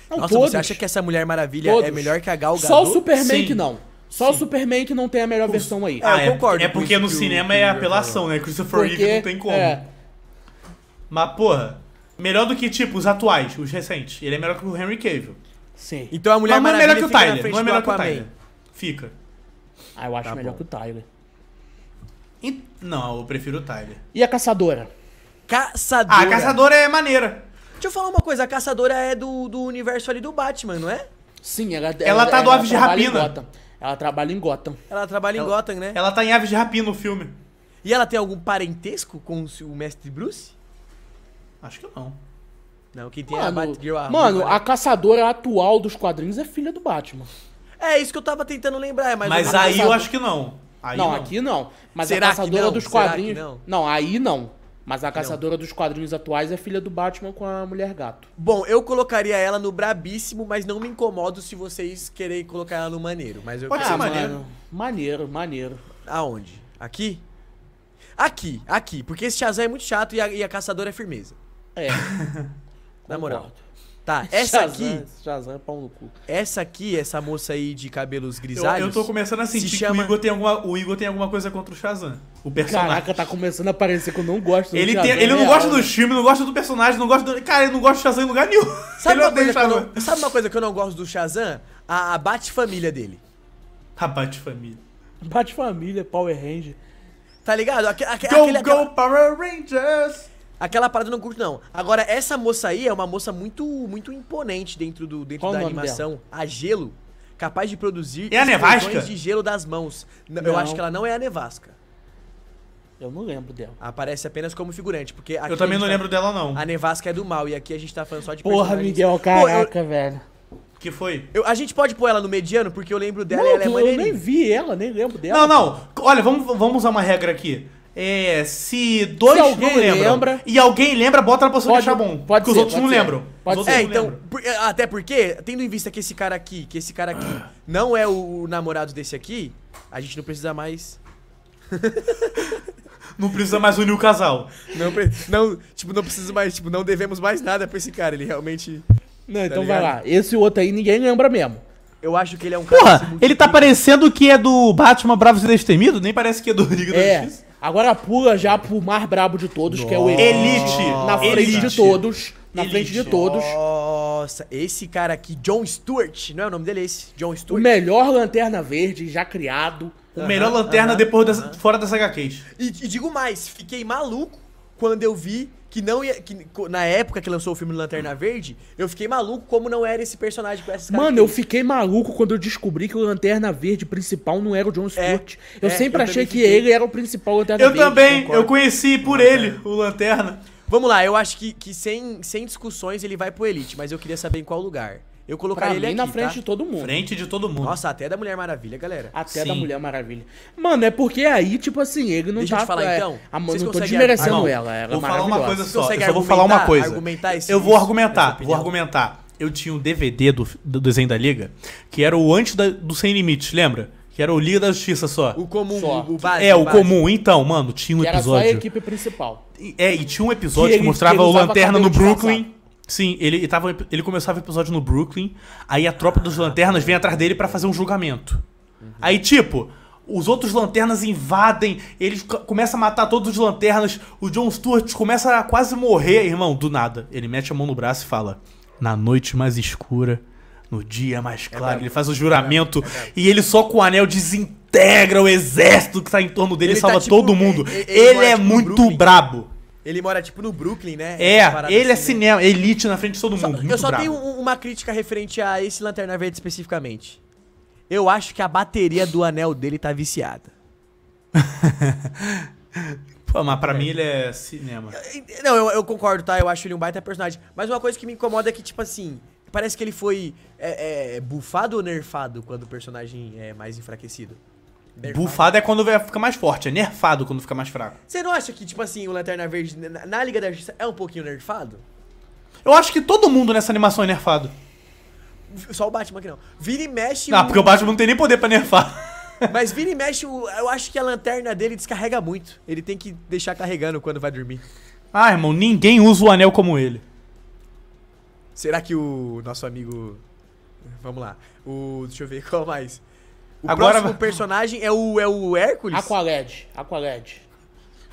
Não, Nossa, todos. você acha que essa Mulher Maravilha é todos. é melhor que a Gal Gadot? Só o Superman Sim. que não. Só Sim. o Superman que não tem a melhor versão aí. É, ah, concordo. É porque no cinema é apelação, né? Christopher porque, Reeve não tem como. É... Mas, porra, melhor do que, tipo, os atuais, os recentes. Ele é melhor que o Henry Cavill. Sim. Então a Mulher Mas não é melhor que o Tyler. Não é melhor que o Tyler. Fica. Ah, eu acho Tá melhor bom. que o Tyler. E- Não, eu prefiro o Tyler. E a Caçadora? Caçadora. Ah, a Caçadora é maneira. Deixa eu falar uma coisa, a Caçadora é do, do universo ali do Batman, não é? Sim, ela... Ela tá do Aves de trabalha em Rapina. Gotham. Ela trabalha em Gotham. Ela trabalha em Gotham, né? Ela tá em Aves de Rapina no filme. E ela tem algum parentesco com o mestre Bruce? Acho que não. Não, quem tem mano, é a Batgirl. A mano, né? a caçadora atual dos quadrinhos é filha do Batman. É isso que eu tava tentando lembrar. É Mas aí eu acho que não. Aí não, não, aqui não. Mas Será a caçadora dos quadrinhos. Não? não, aí não. Mas a caçadora não. dos quadrinhos atuais é filha do Batman com a mulher gato. Bom, eu colocaria ela no brabíssimo, mas não me incomodo se vocês querem colocar ela no maneiro. Mas eu Pode quero... ser ah, maneiro. Mano. Maneiro, maneiro. Aonde? Aqui? Aqui, aqui. Porque esse Shazam é muito chato e a, e a caçadora é firmeza. É. Na moral. Tá, essa Shazam, aqui. Shazam é pau no cu. Essa aqui, essa moça aí de cabelos grisalhos. Eu, eu tô começando a sentir se chama... que o Igor, tem alguma, o Igor tem alguma coisa contra o Shazam. O personagem. Caraca, tá começando a aparecer que eu não gosto do ele Shazam. Tem, é ele não real, gosta do né? filme, não gosta do personagem, não gosta do. Cara, ele não gosta do Shazam em lugar nenhum. Sabe, uma coisa, não, sabe uma coisa que eu não gosto do Shazam? A, a família dele. A Bate-Família. Bate-Família, Power Ranger. Tá ligado? Aque, aque, go, aquele, go, aquela... Power Rangers! Aquela parada eu não curto, não. Agora, essa moça aí é uma moça muito muito imponente dentro, do, dentro da animação. Dela? A gelo, capaz de produzir é a nevasca? de gelo das mãos. Não. Eu acho que ela não é a nevasca. Eu não lembro dela. Aparece apenas como figurante, porque Eu também não tá... lembro dela, não. A nevasca é do mal, e aqui a gente tá falando só de Porra, Miguel, caraca, Pô, eu... velho. Que foi? Eu, a gente pode pôr ela no mediano, porque eu lembro dela não, e ela é maneirinha. Eu nem vi ela, nem lembro dela. Não, não. Olha, vamos, vamos usar uma regra aqui. É, se dois se alguém lembram, lembra, e alguém lembra, bota na posição pode, de achar bom. Pode porque ser, os outros não ser. lembram. Pode ser. É, então, por, é, até porque, tendo em vista que esse cara aqui, que esse cara aqui ah. não é o namorado desse aqui, a gente não precisa mais. não precisa mais unir o casal. Não, não, tipo, não precisa mais, tipo, não devemos mais nada pra esse cara, ele realmente. Não, tá então vai lá. Esse outro aí ninguém lembra mesmo. Eu acho que ele é um cara. Porra, assim, ele tá parecendo que é do Batman Bravos e Destemido, nem parece que é do Liga é. da Justiça. Agora pula já pro mais brabo de todos, Nossa. que é o Elite. Na frente Elite. de todos. Na Elite. frente de todos. Nossa, esse cara aqui, John Stewart, não é o nome dele é esse? John Stewart. O melhor Lanterna Verde já criado. O melhor Lanterna depois fora dessa HQs. E, e digo mais, fiquei maluco quando eu vi que não ia. Que, na época que lançou o filme Lanterna Verde, eu fiquei maluco como não era esse personagem com essas Mano, eu fiquei maluco quando eu descobri que o Lanterna Verde principal não era o John é, Stewart. É, eu é, sempre eu achei que fiquei... ele era o principal Lanterna eu Verde. Eu também, concordo. eu conheci por ah, ele o Lanterna. Vamos lá, eu acho que, que sem, sem discussões ele vai pro Elite, mas eu queria saber em qual lugar. Eu colocaria ele aqui, na tá? frente tá? de todo mundo. Frente de todo mundo. Nossa, até da Mulher Maravilha, galera. Até Sim. da Mulher Maravilha. Mano, é porque aí, tipo assim, ele não Deixa tá... Deixa eu te falar, é, então. A, mano, não tô desmerecendo ela, ela é vou é falar uma coisa só, eu só vou falar uma coisa. Argumentar esse, eu vou argumentar, é vou argumentar. Eu tinha um DVD do, do desenho da Liga, que era o antes da, do Sem Limites, lembra? Que era o Liga da Justiça só. O comum, só. o básico. É, o base. comum. Então, mano, tinha um que episódio... era só a equipe principal. É, e tinha um episódio que, ele, que mostrava que o Lanterna no Brooklyn... Sim, ele, tava, ele começava o episódio no Brooklyn, aí a tropa dos lanternas vem atrás dele para fazer um julgamento. Uhum. Aí, tipo, os outros lanternas invadem, eles começa a matar todos os lanternas, o John Stewart começa a quase morrer, irmão, do nada. Ele mete a mão no braço e fala: Na noite mais escura, no dia mais é claro. É ele faz o é juramento é e ele só com o anel desintegra o exército que tá em torno dele ele e salva tá, tipo, todo mundo. Ele, ele, ele é, é tipo muito Brooklyn. brabo. Ele mora, tipo, no Brooklyn, né? É, ele é assim, é cinema, né? elite na frente de todo mundo. Só, eu só bravo. tenho uma crítica referente a esse Lanterna Verde especificamente. Eu acho que a bateria do anel dele tá viciada. Pô, mas pra é. mim ele é cinema. Não, eu, eu, concordo, tá? Eu acho ele um baita personagem. Mas uma coisa que me incomoda é que, tipo assim, parece que ele foi é, é, bufado ou nerfado quando o personagem é mais enfraquecido. Nerfado. Bufado é quando fica mais forte, é nerfado quando fica mais fraco. Você não acha que, tipo assim, o Lanterna Verde na, Liga da Justiça é um pouquinho nerfado? Eu acho que todo mundo nessa animação é nerfado. Só o Batman que não. Vira e mexe. Ah, o... porque o Batman não tem nem poder pra nerfar. Mas vira e mexe, o... eu acho que a lanterna dele descarrega muito. Ele tem que deixar carregando quando vai dormir. Ah, irmão, ninguém usa o anel como ele. Será que o nosso amigo. Vamos lá. O. Deixa eu ver qual mais. O Agora... próximo personagem é o, é o Hércules? Aqualed. Aqualed.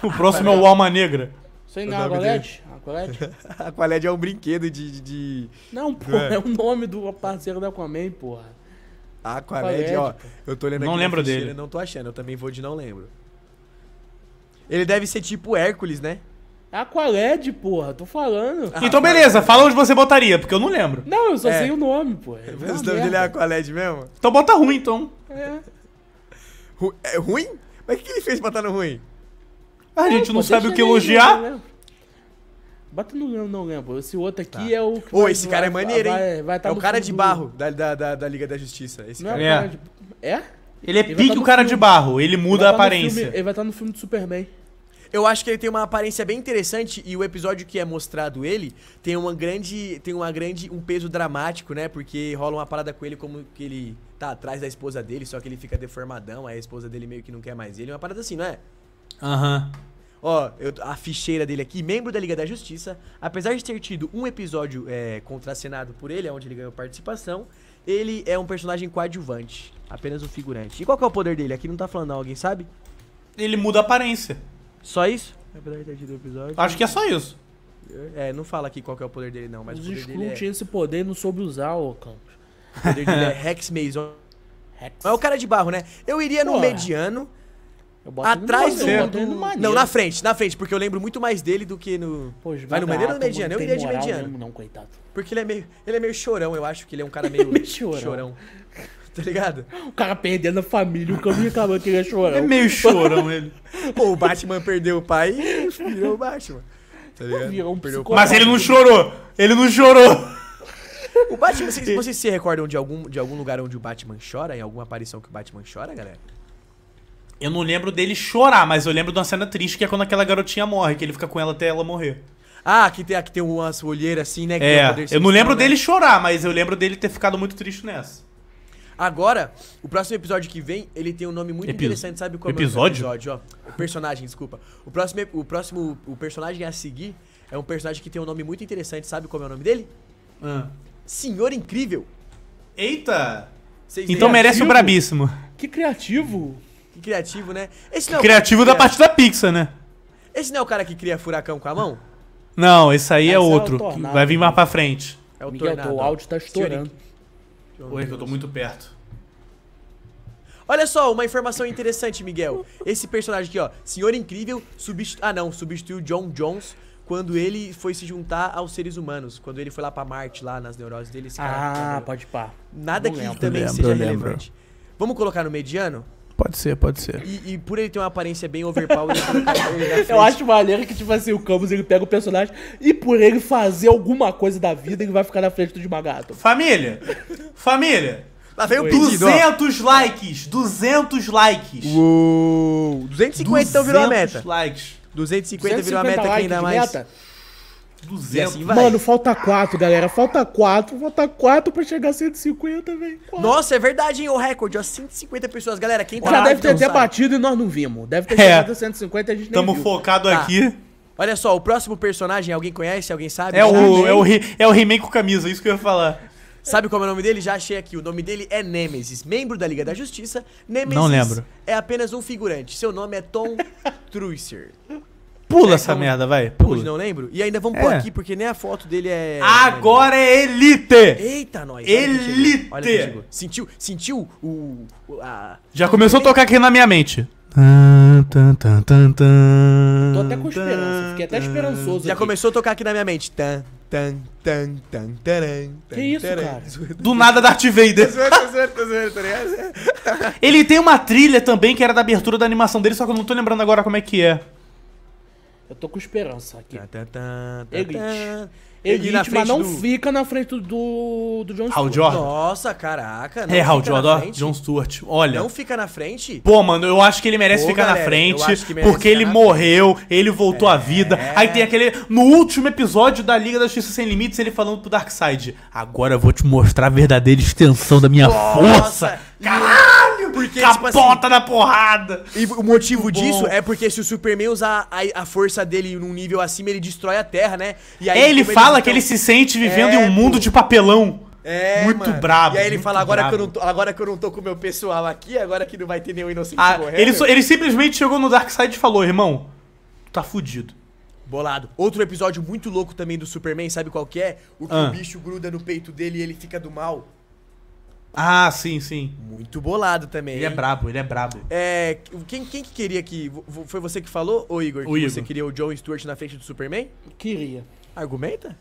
O próximo Aqualed. é o Alma Negra. Sei não, é Aqualed? Aqualed? Aqualed é um brinquedo de... de... Não, pô, é. é. o nome do parceiro da Aquaman, porra. Aqualed, ó, eu tô olhando Não é lembro dele. Não tô achando, eu também vou de não lembro. Ele deve ser tipo Hércules, né? Aqualed, porra, tô falando. Ah, então beleza, fala onde você botaria, porque eu não lembro. Não, eu só é. sei o nome, porra. É Mas o nome dele é Aqualed mesmo? Então bota ruim, então. É. é ruim? Mas o que ele fez estar no ruim? Ah, a gente não pô, sabe o que elogiar. Não bota no não, não lembro. Esse outro aqui tá. é o... Ô, esse cara é maneiro, hein? Vai, vai tá é o cara de barro da, da, da, da, Liga da Justiça. Esse não cara. É? é. De... é? Ele é ele pique tá o cara filme. de barro, ele muda ele a tá aparência. Filme, ele vai estar tá no filme do Superman. Eu acho que ele tem uma aparência bem interessante e o episódio que é mostrado ele tem uma grande, tem uma grande, um peso dramático, né? Porque rola uma parada com ele como que ele tá atrás da esposa dele, só que ele fica deformadão, aí a esposa dele meio que não quer mais ele, uma parada assim, não é? Aham. Uhum. Ó, eu, a ficheira dele aqui, membro da Liga da Justiça, apesar de ter tido um episódio é, contracenado por ele, é onde ele ganhou participação, ele é um personagem coadjuvante, apenas um figurante. E qual que é o poder dele? Aqui não tá falando não, alguém sabe? Ele muda a aparência. Só isso? É acho que é só isso. É, não fala aqui qual é o poder dele, não, mas Os o poder dele. É... esse poder não soube usar, ô Campos. O poder dele é Rex Mason. Rex. Mas é o cara de barro, né? Eu iria no Pô, mediano. atrás do. do... Não, na frente, na frente, porque eu lembro muito mais dele do que no. Vai no tá maneiro ou no mediano? Eu iria de mediano. Mesmo, não, coitado. Porque ele é meio. Ele é meio chorão, eu acho que ele é um cara meio. meio chorão. chorão. tá ligado? O cara perdendo a família, o caminho acabando que ele é chorão. É meio chorão ele. Pô, o Batman perdeu o pai e virou o Batman. Tá ligado? Um Mas ele não chorou! Ele não chorou! O Batman, vocês, vocês se recordam de algum, de algum lugar onde o Batman chora? Em alguma aparição que o Batman chora, galera? Eu não lembro dele chorar, mas eu lembro de uma cena triste que é quando aquela garotinha morre, que ele fica com ela até ela morrer. Ah, aqui tem, aqui tem umas olheiras assim, né? é, eu não lembro né? dele chorar, mas eu lembro dele ter ficado muito triste nessa. Agora, o próximo episódio que vem, ele tem um nome muito interessante, sabe é qual episódio? é o episódio? Ó, o personagem, desculpa. O próximo, o próximo o personagem a seguir é um personagem que tem um nome muito interessante, sabe qual é o nome dele? Ah. Senhor Incrível. Eita! então criativo? merece o brabíssimo. Que criativo. Que criativo, né? Esse não é criativo da parte da Pixar, né? Esse não é o cara que cria furacão com a mão? Não, esse aí é esse é outro. É tornado, vai vir mais pra frente. É o Miguel, tornado. O áudio tá estourando. Senhor... Oi, que eu tô muito perto. Olha só, uma informação interessante, Miguel. Esse personagem aqui, ó, Senhor Incrível, substitu... ah não, substituiu John Jones quando ele foi se juntar aos seres humanos, quando ele foi lá para Marte, lá nas neuroses dele. ah, cara, é pode pá. Nada que lembro, também lembro, seja relevante. Vamos colocar no mediano? Pode ser, pode ser. E, e, por ele ter uma aparência bem overpowered, Eu acho maneiro que, tipo assim, o Camus ele pega o personagem e por ele fazer alguma coisa da vida, ele vai ficar na frente do esmagado. Família! Família! Lá vem o 200 likes! 200 likes! Uou! 250 então virou a meta. likes. 250, 250 virou a meta, likes, ainda mais. Meta? 200. Assim Mano, falta 4, galera. Falta 4. Falta 4 pra chegar a 150, velho. Nossa, é verdade, hein? O recorde, ó. 150 pessoas. Galera, quem tá Já deve ter até batido e nós não vimos. Deve ter é. chegado a 150 e a gente Tamo nem Tamo focado tá. aqui. Olha só, o próximo personagem, alguém conhece? Alguém sabe? É o, é o, é o He-Man com camisa, é isso que eu ia falar. Sabe qual é o nome dele? Já achei aqui. O nome dele é Nemesis, membro da Liga da Justiça. Nemesis Não lembro. é apenas um figurante. Seu nome é Tom Truicer. Pula é, essa merda, vai. Pula. não lembro. E ainda vamos é. pôr aqui, porque nem a foto dele é. Agora é elite! Eita, nós! Elite! Olha Sentiu, sentiu o. A... Já começou a tocar aqui na minha mente. Tan, tan, tan, Tô até com esperança, fiquei até esperançoso. Já aqui. começou a tocar aqui na minha mente. Tan, tan, tan, tan, taran, que isso, taran. cara? Do nada Darth Vader. Tá ele tem uma trilha também que era da abertura da animação dele, só que eu não tô lembrando agora como é que é. Eu tô com esperança aqui. Tá, tá, Elite. Elite, Ele na mas não do... fica na frente do, do John Hal Stewart. Jordan. Nossa, caraca. é, Hal Jordan, John Stewart. Olha. Não fica na frente? Pô, mano, eu acho que ele merece Pô, ficar galera, na frente. Porque ele morreu, frente. ele voltou é... à vida. Aí tem aquele. No último episódio da Liga da Justiça Sem Limites, ele falando pro Darkseid: Agora eu vou te mostrar a verdadeira extensão da minha Nossa. força. Caraca! Porque, Capota tipo assim, na porrada. E o motivo Muito disso bom. é porque se o Superman usar a, a, força dele num nível acima, ele destrói a Terra, né? E aí, ele fala ele... Então que ele se sente vivendo é, em um é, mundo pô. de papelão. É, muito mano. brabo. E aí ele fala: agora que, eu não tô, agora que eu não tô com o meu pessoal aqui, agora que não vai ter nenhum inocente ah, morrendo. Ele, so, ele simplesmente chegou no Dark Side e falou: irmão, tá fudido. Bolado. Outro episódio muito louco também do Superman, sabe qual que é? O que ah. o bicho gruda no peito dele e ele fica do mal. Ah, sim, sim. Muito bolado também. Ele é hein? é brabo, ele é brabo. É, quem, quem que queria que. Foi você que falou, ou Igor, que o Igor. você queria o John Stewart na frente do Superman? Queria. Argumenta?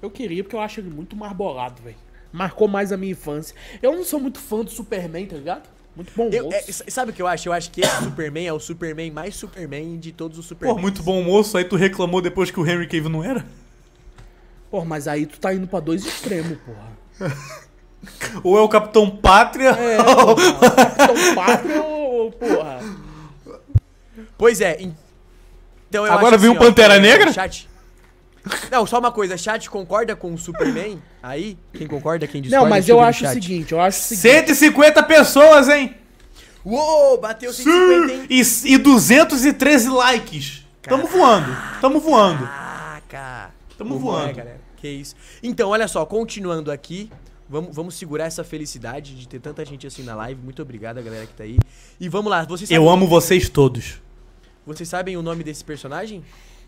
Eu queria, porque eu acho ele muito marbolado, velho. Marcou mais a minha infância. Eu não sou muito fã do Superman, tá ligado? Muito bom eu, moço. É, sabe o que eu acho? Eu acho que esse Superman é o Superman mais Superman de todos os Superman. Pô, muito bom moço, aí tu reclamou depois que o Henry Cavill não era? Pô, mas aí tu tá indo pra dois extremos, porra. Ou é o Capitão Pátria? É, ou... Capitão Pátria é ou, porra? Pois é, então eu Agora vem assim, Pantera é, Negra? Chat. Não, só uma coisa, chat concorda com o Superman? Aí, quem concorda, quem discorda. Não, mas é eu acho o seguinte, eu acho o seguinte. 150 pessoas, hein? Uou, bateu 150, hein? E, e 213 likes. Caraca. Tamo voando, tamo voando. Caraca. Tamo Como voando. É, galera? Que isso. Então, olha só, continuando aqui, Vamos, vamos segurar essa felicidade de ter tanta gente assim na live. Muito obrigado a galera que tá aí. E vamos lá, vocês Eu amo vocês todos. Vocês sabem o nome desse personagem?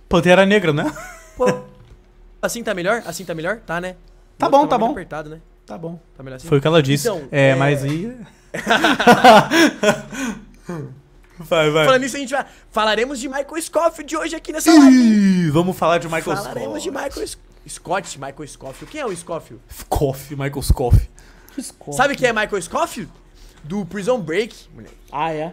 Pantera Negra, né? Pô, assim tá melhor? Assim tá melhor? Tá, né? Tá bom, tá, tá bom. apertado, né? Tá bom. Tá melhor assim? Foi o que ela disse. Então, é, é, mas aí... vai, vai. Falando nisso, a gente vai... Falaremos de Michael Scofield hoje aqui nessa live. Vamos falar de Michael Falaremos Scott. de Michael Scofield. Scott, Michael Scofield. Quem é o Scofield? Scofield, Michael Scofield. Scofield. Sabe quem é Michael Scofield? Do Prison Break, moleque. Ah, é?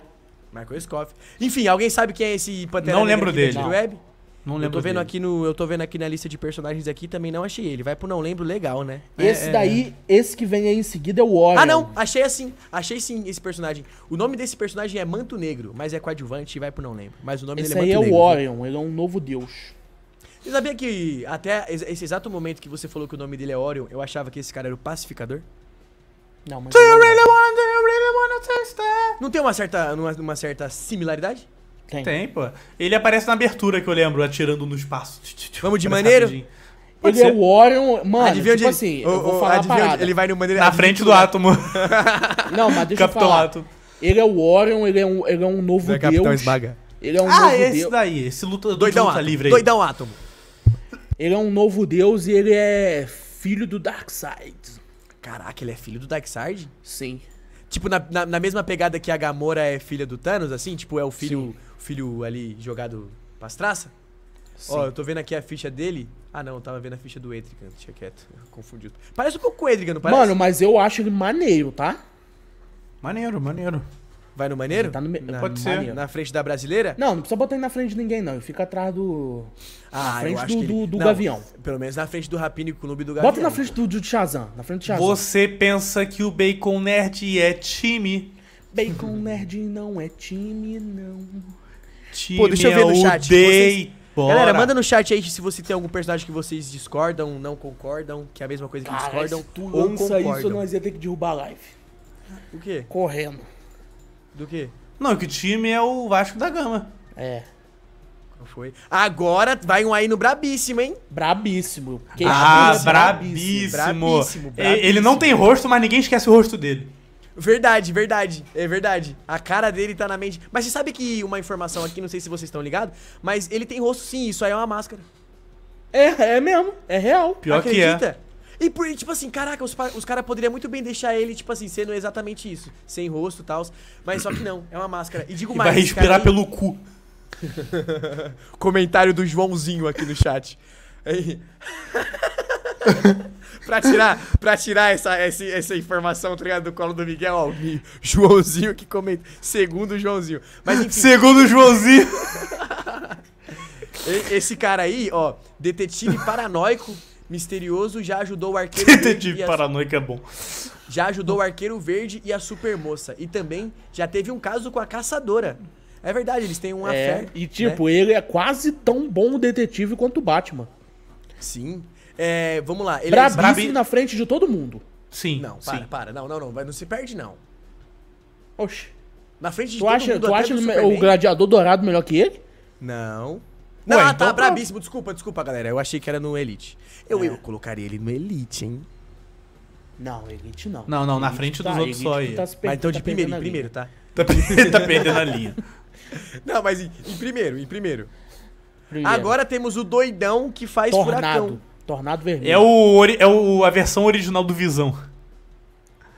Michael Scofield. Enfim, alguém sabe quem é esse Pantera Não lembro dele. Não. Web? Não lembro eu tô vendo dele. aqui no Eu tô vendo aqui na lista de personagens aqui, também não achei ele. Vai pro não lembro legal, né? É, esse é, daí, é. esse que vem aí em seguida é o Warren. Ah, não, achei assim. Achei sim esse personagem. O nome desse personagem é Manto Negro, mas é coadjuvante e vai pro não lembro. Mas o nome esse dele é Manto aí é Negro. Esse é o Warren, viu? ele é um novo deus. Você sabia que até esse exato momento que você falou que o nome dele é Orion, eu achava que esse cara era o pacificador? Não, mas... Do you really wanna, do you really wanna that? Não tem uma certa, uma, uma certa similaridade? Tem. Tem, pô. Ele aparece na abertura que eu lembro, atirando no espaço. Vamos de maneiro? Ele é ser. é o Orion, mano, Adivinha tipo onde- assim, eu vou falar adivinha Ele vai no maneiro... Na frente do átomo. Não, mas deixa Capitão eu falar. Átomo. Ele é o Orion, ele é um, ele é um novo é deus. Capitão Esbaga. Ele é um ah, novo Ah, esse daí. Esse luta, doidão Doidão luta átomo. livre aí. Doidão átomo. Ele é um novo deus e ele é filho do Darkseid. Caraca, ele é filho do Darkseid? Sim. Tipo, na, na, na, mesma pegada que a Gamora é filha do Thanos, assim? Tipo, é o filho, o filho ali jogado pras traças? Ó, eu tô vendo aqui a ficha dele. Ah, não, eu tava vendo a ficha do Edrigan. Deixa quieto, confundi. Parece um pouco o Edrigan, não parece? Mano, mas eu acho ele maneiro, tá? Maneiro, maneiro. Vai no maneiro? Tá no, na, Pode ser. Maneiro. Na frente da brasileira? Não, não precisa botar ele na frente de ninguém, não. Ele fica atrás do. Ah, na frente do, ele... do, do não, Gavião. Pelo menos na frente do Rapini e Clube do Gavião. Bota na frente do, do Shazam. Na frente do Shazam. Você pensa que o Bacon Nerd é time? Bacon Nerd não é time, não. Time Pô, deixa eu ver é no chat. Vocês... Bora. Galera, manda no chat aí se você tem algum personagem que vocês discordam, não concordam, que é a mesma coisa que Cara, discordam. Se tu ou concordam. isso, nós ia ter que derrubar a live. O quê? Correndo. Do quê? Não, que time é o Vasco da Gama. É. Qual foi? Agora vai um aí no brabíssimo, hein? Brabíssimo. Quem ah, é brabíssimo. Brabíssimo, brabíssimo. Ele não tem rosto, mas ninguém esquece o rosto dele. Verdade, verdade, é verdade. A cara dele tá na mente. Mas você sabe que uma informação aqui, não sei se vocês estão ligados, mas ele tem rosto sim, isso aí é uma máscara. É, é mesmo, é real. Pior Acredita? que é. E por, tipo assim, caraca, os, os caras poderiam muito bem deixar ele, tipo assim, sendo exatamente isso. Sem rosto e tal. Mas só que não, é uma máscara. E digo e mais. Vai respirar pelo cu. Comentário do Joãozinho aqui no chat. pra tirar, pra tirar essa, essa, essa informação, tá ligado, Do colo do Miguel, ó, o Joãozinho que comenta. Segundo o Joãozinho. Mas, enfim, Segundo o Joãozinho! Esse cara aí, ó, detetive paranoico Misterioso já ajudou o arqueiro verde. e a... paranoico é bom. Já ajudou o arqueiro verde e a super moça. E também já teve um caso com a caçadora. É verdade, eles têm um é, E né? tipo, né? ele é quase tão bom detetive quanto o Batman. Sim. É, vamos lá. Ele é Brabíssimo é... Brabi... na frente de todo mundo. Sim. Não, para, sim. para. Não, não, não. Vai, não se perde, não. Oxi. Na frente de tu todo acha, mundo. Tu acha o Gladiador Dourado melhor que ele? Não. Não, Ué, ah, então tá, brabíssimo. Desculpa, desculpa, galera. Eu achei que era no Elite. Eu, é. eu colocaria ele no Elite, hein? Não, Elite não. Não, não, elite na frente tá, dos outros só aí. Tá mas então tá de primeiro, em primeiro, tá? Tá, tá perdendo a linha. Não, mas em, em primeiro, em primeiro, primeiro. Agora temos o doidão que faz Tornado. furacão. Tornado vermelho. É, o, é o, a versão original do Visão. Do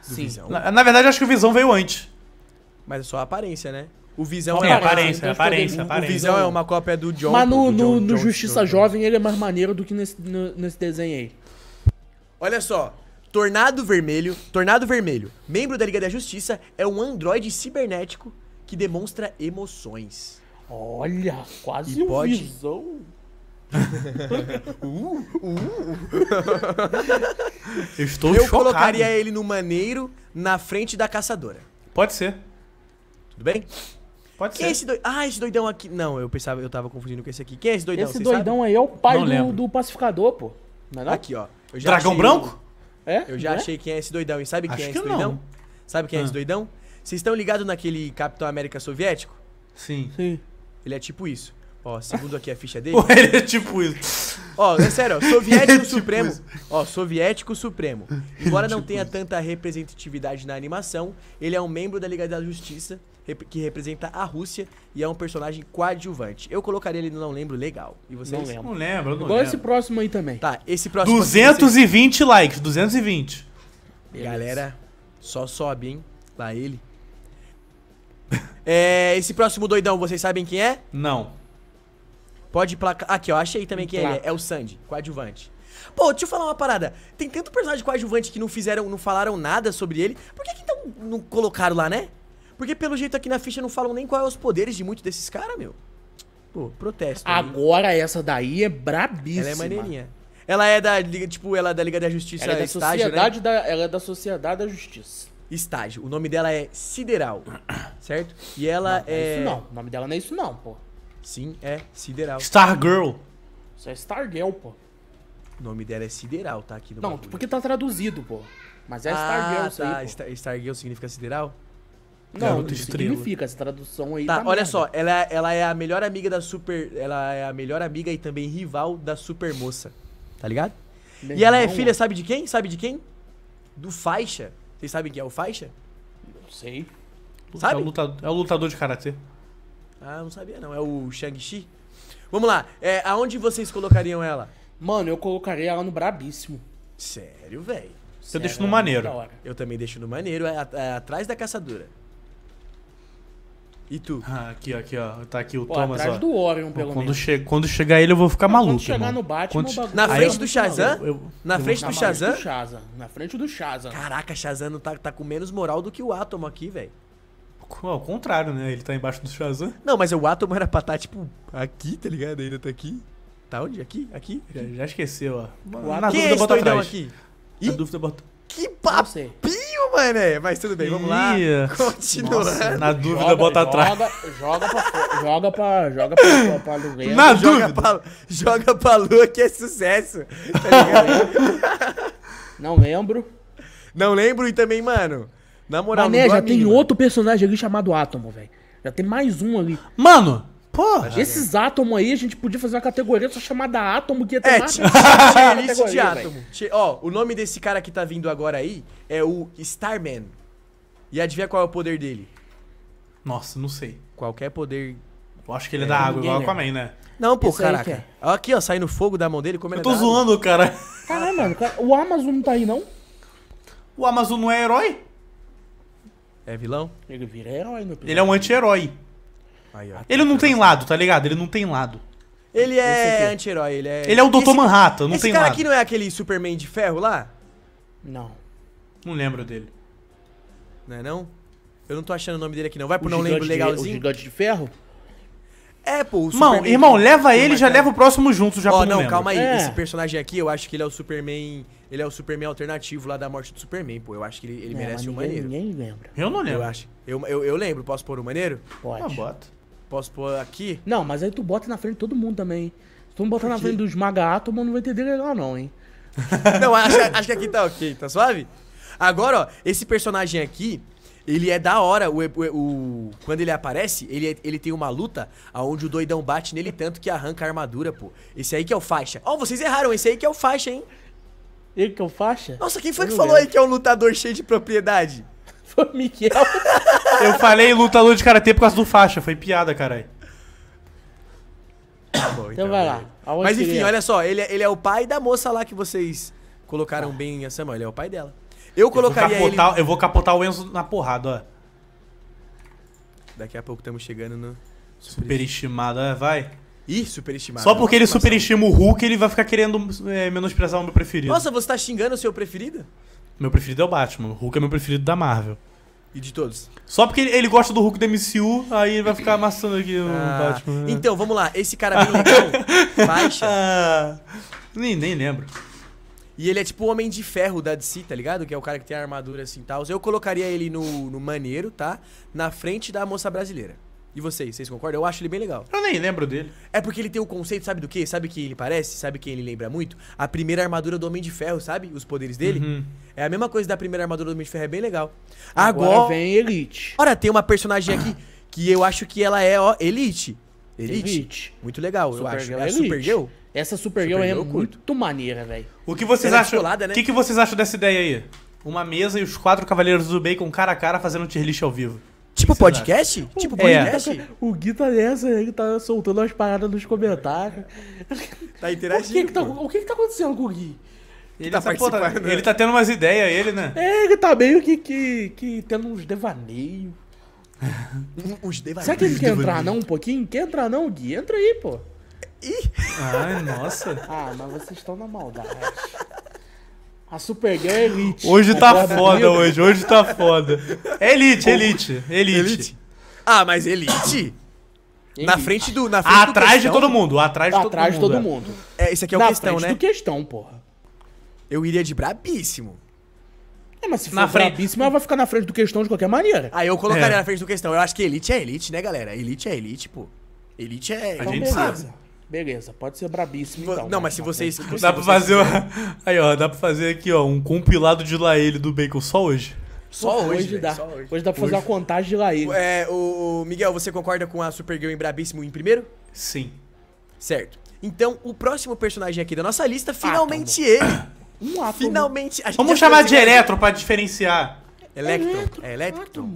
Sim. Visão. Na, na verdade, acho que o Visão veio antes. Mas é só a aparência, né? O Visão Sim, é aparência, aparência, aparência. O Visão é uma cópia do John. Mas no, John, no, no John, Justiça John, Jovem ele é mais maneiro do que nesse, no, nesse desenho aí. Olha só. Tornado Vermelho, Tornado Vermelho, membro da Liga da Justiça, é um androide cibernético que demonstra emoções. Olha, quase e um pode... visão. Uh, uh, uh. Eu estou Eu chocado. colocaria ele no maneiro na frente da caçadora. Pode ser. Tudo bem? Pode Quem ser. é esse doidão? Ah, esse doidão aqui. Não, eu pensava, eu tava confundindo com esse aqui. Quem é esse doidão? Esse Vocês doidão aí é o pai do, do pacificador, pô. Não é não? Aqui, ó. Eu já Dragão achei- branco? É? Eu já é? achei quem é esse doidão. E sabe quem Acho é esse que não. doidão? Sabe quem é esse ah. doidão? Vocês estão ligados naquele Capitão América soviético? Sim. Sim. Ele é tipo isso. Ó, segundo aqui a ficha dele. ele é tipo isso. Ó, é sério, ó, soviético é tipo supremo. Ó, soviético supremo. Embora é não tipo tenha tanta representatividade na animação, ele é um membro da Liga da Justiça que representa a Rússia e é um personagem coadjuvante. Eu colocaria ele no Não Lembro Legal. E vocês? Não lembro. Não lembro, não Igual lembro. esse próximo aí também. Tá, esse próximo... 220 vocês... likes, 220. Beleza. Galera, só sobe, hein? Lá ele. é, esse próximo doidão, vocês sabem quem é? Não. Pode placar... Aqui, ó, achei também quem Placa. ele é. É o Sandy, coadjuvante. Pô, deixa eu falar uma parada. Tem tanto personagem coadjuvante que não fizeram, não falaram nada sobre ele. Por que, que então não colocaram lá, né? Porque pelo jeito aqui na ficha não falam nem qual é os poderes de muitos desses caras, meu. Pô, protesto. Agora aí. essa daí é brabíssima. Ela é maneirinha. Ela é da Liga, tipo, ela é da Liga da Justiça ela é da estágio, né? sociedade né? da, ela é da Sociedade da Justiça. Estágio. O nome dela é Sideral, certo? E ela não, é... Não é isso não. O nome dela não é isso não, pô. Sim, é Sideral. Stargirl. Isso é Stargirl, pô. O nome dela é Sideral, tá aqui no Não, bagulho. porque tá traduzido, pô. Mas é ah, Stargirl tá. isso aí, Star Stargirl significa Sideral? Não, não significa essa tradução aí. Tá, tá olha merda. só, ela, é, ela é a melhor amiga da super. Ela é a melhor amiga e também rival da super moça. Tá ligado? e ela é filha, sabe de quem? Sabe de quem? Do Faixa. Vocês sabem quem é o Faixa? Não sei. Sabe? É o lutador, é o lutador de karatê. Ah, não sabia não. É o Shang-Chi? Vamos lá. É, aonde vocês colocariam ela? Mano, eu colocaria ela no Brabíssimo. Sério, velho? Eu deixo no é maneiro. Eu também deixo no maneiro, é, é, atrás da caçadora. E tu? Ah, aqui, aqui, ó. Tá aqui o Pô, Thomas, atrás ó. do Orion, pelo quando menos. Che quando chegar ele, eu vou ficar maluco, Quando chegar irmão. no Batman, quando... bagulho... Na frente do Shazam? Eu, eu, na frente do Shazam? do Shazam? Na frente do Shazam. Caraca, Shazam tá, tá com menos moral do que o Átomo aqui, velho. Ao contrário, né? Ele tá embaixo do Shazam. Não, mas o Átomo era pra estar, tá, tipo, aqui, tá ligado? Ele tá aqui. Tá onde? Aqui? Aqui? Já, já esqueceu, ó. O na dúvida, é bota atrás. Aqui? Na dúvida, bota... Que papinho, mané! Mas tudo bem, vamos lá. Continuando. Nossa, na dúvida, joga, bota atrás. Joga, joga pra. joga pra. Joga pra, pra Lugueira. Na joga dúvida. Pra, joga pra lua que é sucesso. Tá Não lembro. Não lembro e também, mano. Na moral, Mané, já tem outro personagem ali chamado Átomo, velho. Já tem mais um ali. Mano, esses é. átomos aí, a gente podia fazer uma categoria só chamada átomo, que ia ter é, mais... Tipo, tipo, de átomo. Ó, o nome desse cara que tá vindo agora aí é o Starman. E adivinha qual é o poder dele? Nossa, não sei. Qualquer poder... Eu acho que ele é, é dá água igual o Aquaman, né? Não, pô, caraca. É. aqui, ó, saindo fogo da mão dele, como Eu tô é zoando, água. cara. Caralho, mano, o Amazon não tá aí, não? O Amazon não é herói? É vilão? Ele vira herói, meu Ele é um anti-herói. Aí, Ele não tem lado, tá ligado? Ele não tem lado. Ele é anti-herói, ele é. Ele é o doutor Manhattan, não Esse cara aqui não é aquele Superman de ferro lá? Não. Não lembro dele. Não é não? Eu não tô achando o nome dele aqui não. Vai pro o não lembro de, legalzinho. o gigante de ferro? É, pô, o Superman. irmão, leva ele e já leva o próximo junto, já Ó, oh, não, calma aí. É. Esse personagem aqui, eu acho que ele é o Superman. Ele é o Superman alternativo lá da morte do Superman, pô. Eu acho que ele, ele é, merece um ninguém, maneiro. Ninguém lembra. Eu não lembro. Eu acho. Eu, eu, eu lembro, posso pôr o um maneiro? Pode. Ah, bota. Posso pôr aqui? Não, mas aí tu bota na frente de todo mundo também. Se tu não botar na frente dos maga todo mundo não vai entender legal não, hein? não, acho, acho que aqui tá ok, tá suave? Agora, ó, esse personagem aqui, ele é da hora. O, o, o, quando ele aparece, ele, é, ele tem uma luta onde o doidão bate nele tanto que arranca a armadura, pô. Esse aí que é o faixa. Ó, oh, vocês erraram, esse aí que é o faixa, hein? Ele que é o faixa? Nossa, quem foi eu que falou lembro. aí que é um lutador cheio de propriedade? Miguel. Eu falei luta lutador de karatê por causa do faixa, foi piada, caralho. Tá então, então vai lá. Aonde Mas enfim, é? olha só, ele, é, ele é o pai da moça lá que vocês colocaram ah. bem essa mão. Ele é o pai dela. Eu colocaria eu vou capotar, ele... Eu vou capotar o Enzo na porrada, ó. Daqui a pouco estamos chegando no... Superestimado, estimado é, vai. Ih, superestimado. Só porque ele superestima o Hulk, ele vai ficar querendo é, menosprezar o meu preferido. Nossa, você tá xingando o seu preferido? Meu preferido é o Batman. O Hulk é meu preferido da Marvel. E de todos. Só porque ele gosta do Hulk do MCU, aí ele vai ficar amassando aqui o ah. Batman. Né? Então, vamos lá. Esse cara é bem legal, baixa. Ah, nem, nem lembro. E ele é tipo o Homem de Ferro da DC, tá ligado? Que é o cara que tem a armadura assim e tal. Eu colocaria ele no, no maneiro, tá? Na frente da moça brasileira. E vocês, vocês concordam? Eu acho ele bem legal. Eu nem lembro dele. É porque ele tem o conceito, sabe do quê? Sabe que ele parece? Sabe quem ele lembra muito? A primeira armadura do Homem de Ferro, sabe? Os poderes dele. Uhum. É a mesma coisa da primeira armadura do Homem de Ferro, é bem legal. Agora, Agora vem Elite. Ora, tem uma personagem aqui que eu acho que ela é, ó, Elite. Elite. Elite. Muito legal, Super eu acho. Girl é, é Elite. Supergirl? Essa Supergirl, Girl é muito maneira, velho. O que vocês Ela é acham? O né? que, que vocês acham dessa ideia aí? Uma mesa e os quatro Cavaleiros do Bacon cara a cara fazendo tier list ao vivo. Tipo podcast? Tipo podcast? É. O Gui tá nessa, ele tá soltando umas paradas nos comentários. Tá, tá interagindo. O que, que tá, o que, que tá acontecendo com o Gui? Ele tá, tá, né? ele tá tendo umas ideias, ele, né? É, ele tá meio que, que, que tendo uns devaneios. uns devaneios. Será que ele quer entrar não um pouquinho? Quer entrar não, Gui? Entra aí, pô. Ih. Ai, nossa. Ah, mas vocês estão na maldade. A Supergirl é elite. Hoje tá foda, hoje. Hoje tá foda. É elite, elite, elite. elite. Ah, mas elite? na frente do. Na frente atrás do de todo mundo. Atrás de tá todo atrás mundo. de todo é. mundo. É, isso aqui é o na questão, né? do questão, porra. Eu iria de brabíssimo. É, mas se for na frente. brabíssimo, ela vai ficar na frente do questão de qualquer maneira. Aí eu colocaria é. na frente do questão. Eu acho que elite é elite, né, galera? Elite é elite, pô. Elite é. A gente beleza. sabe. Beleza, pode ser brabíssimo então. Não, mas, né? mas se vocês. Dá pra vocês fazer. Uma... Aí, ó, dá pra fazer aqui, ó, um compilado de Laele do Bacon só hoje. Só hoje, hoje véio, dá. Só hoje. hoje. dá pra hoje. fazer uma contagem de Laele. É, o, Miguel, você concorda com a Supergirl em Brabíssimo em primeiro? Sim. Certo. Então, o próximo personagem aqui da nossa lista, finalmente átomo. ele. Um átomo. Finalmente. Vamos chamar de elétron pra diferenciar. É Electron. É elétron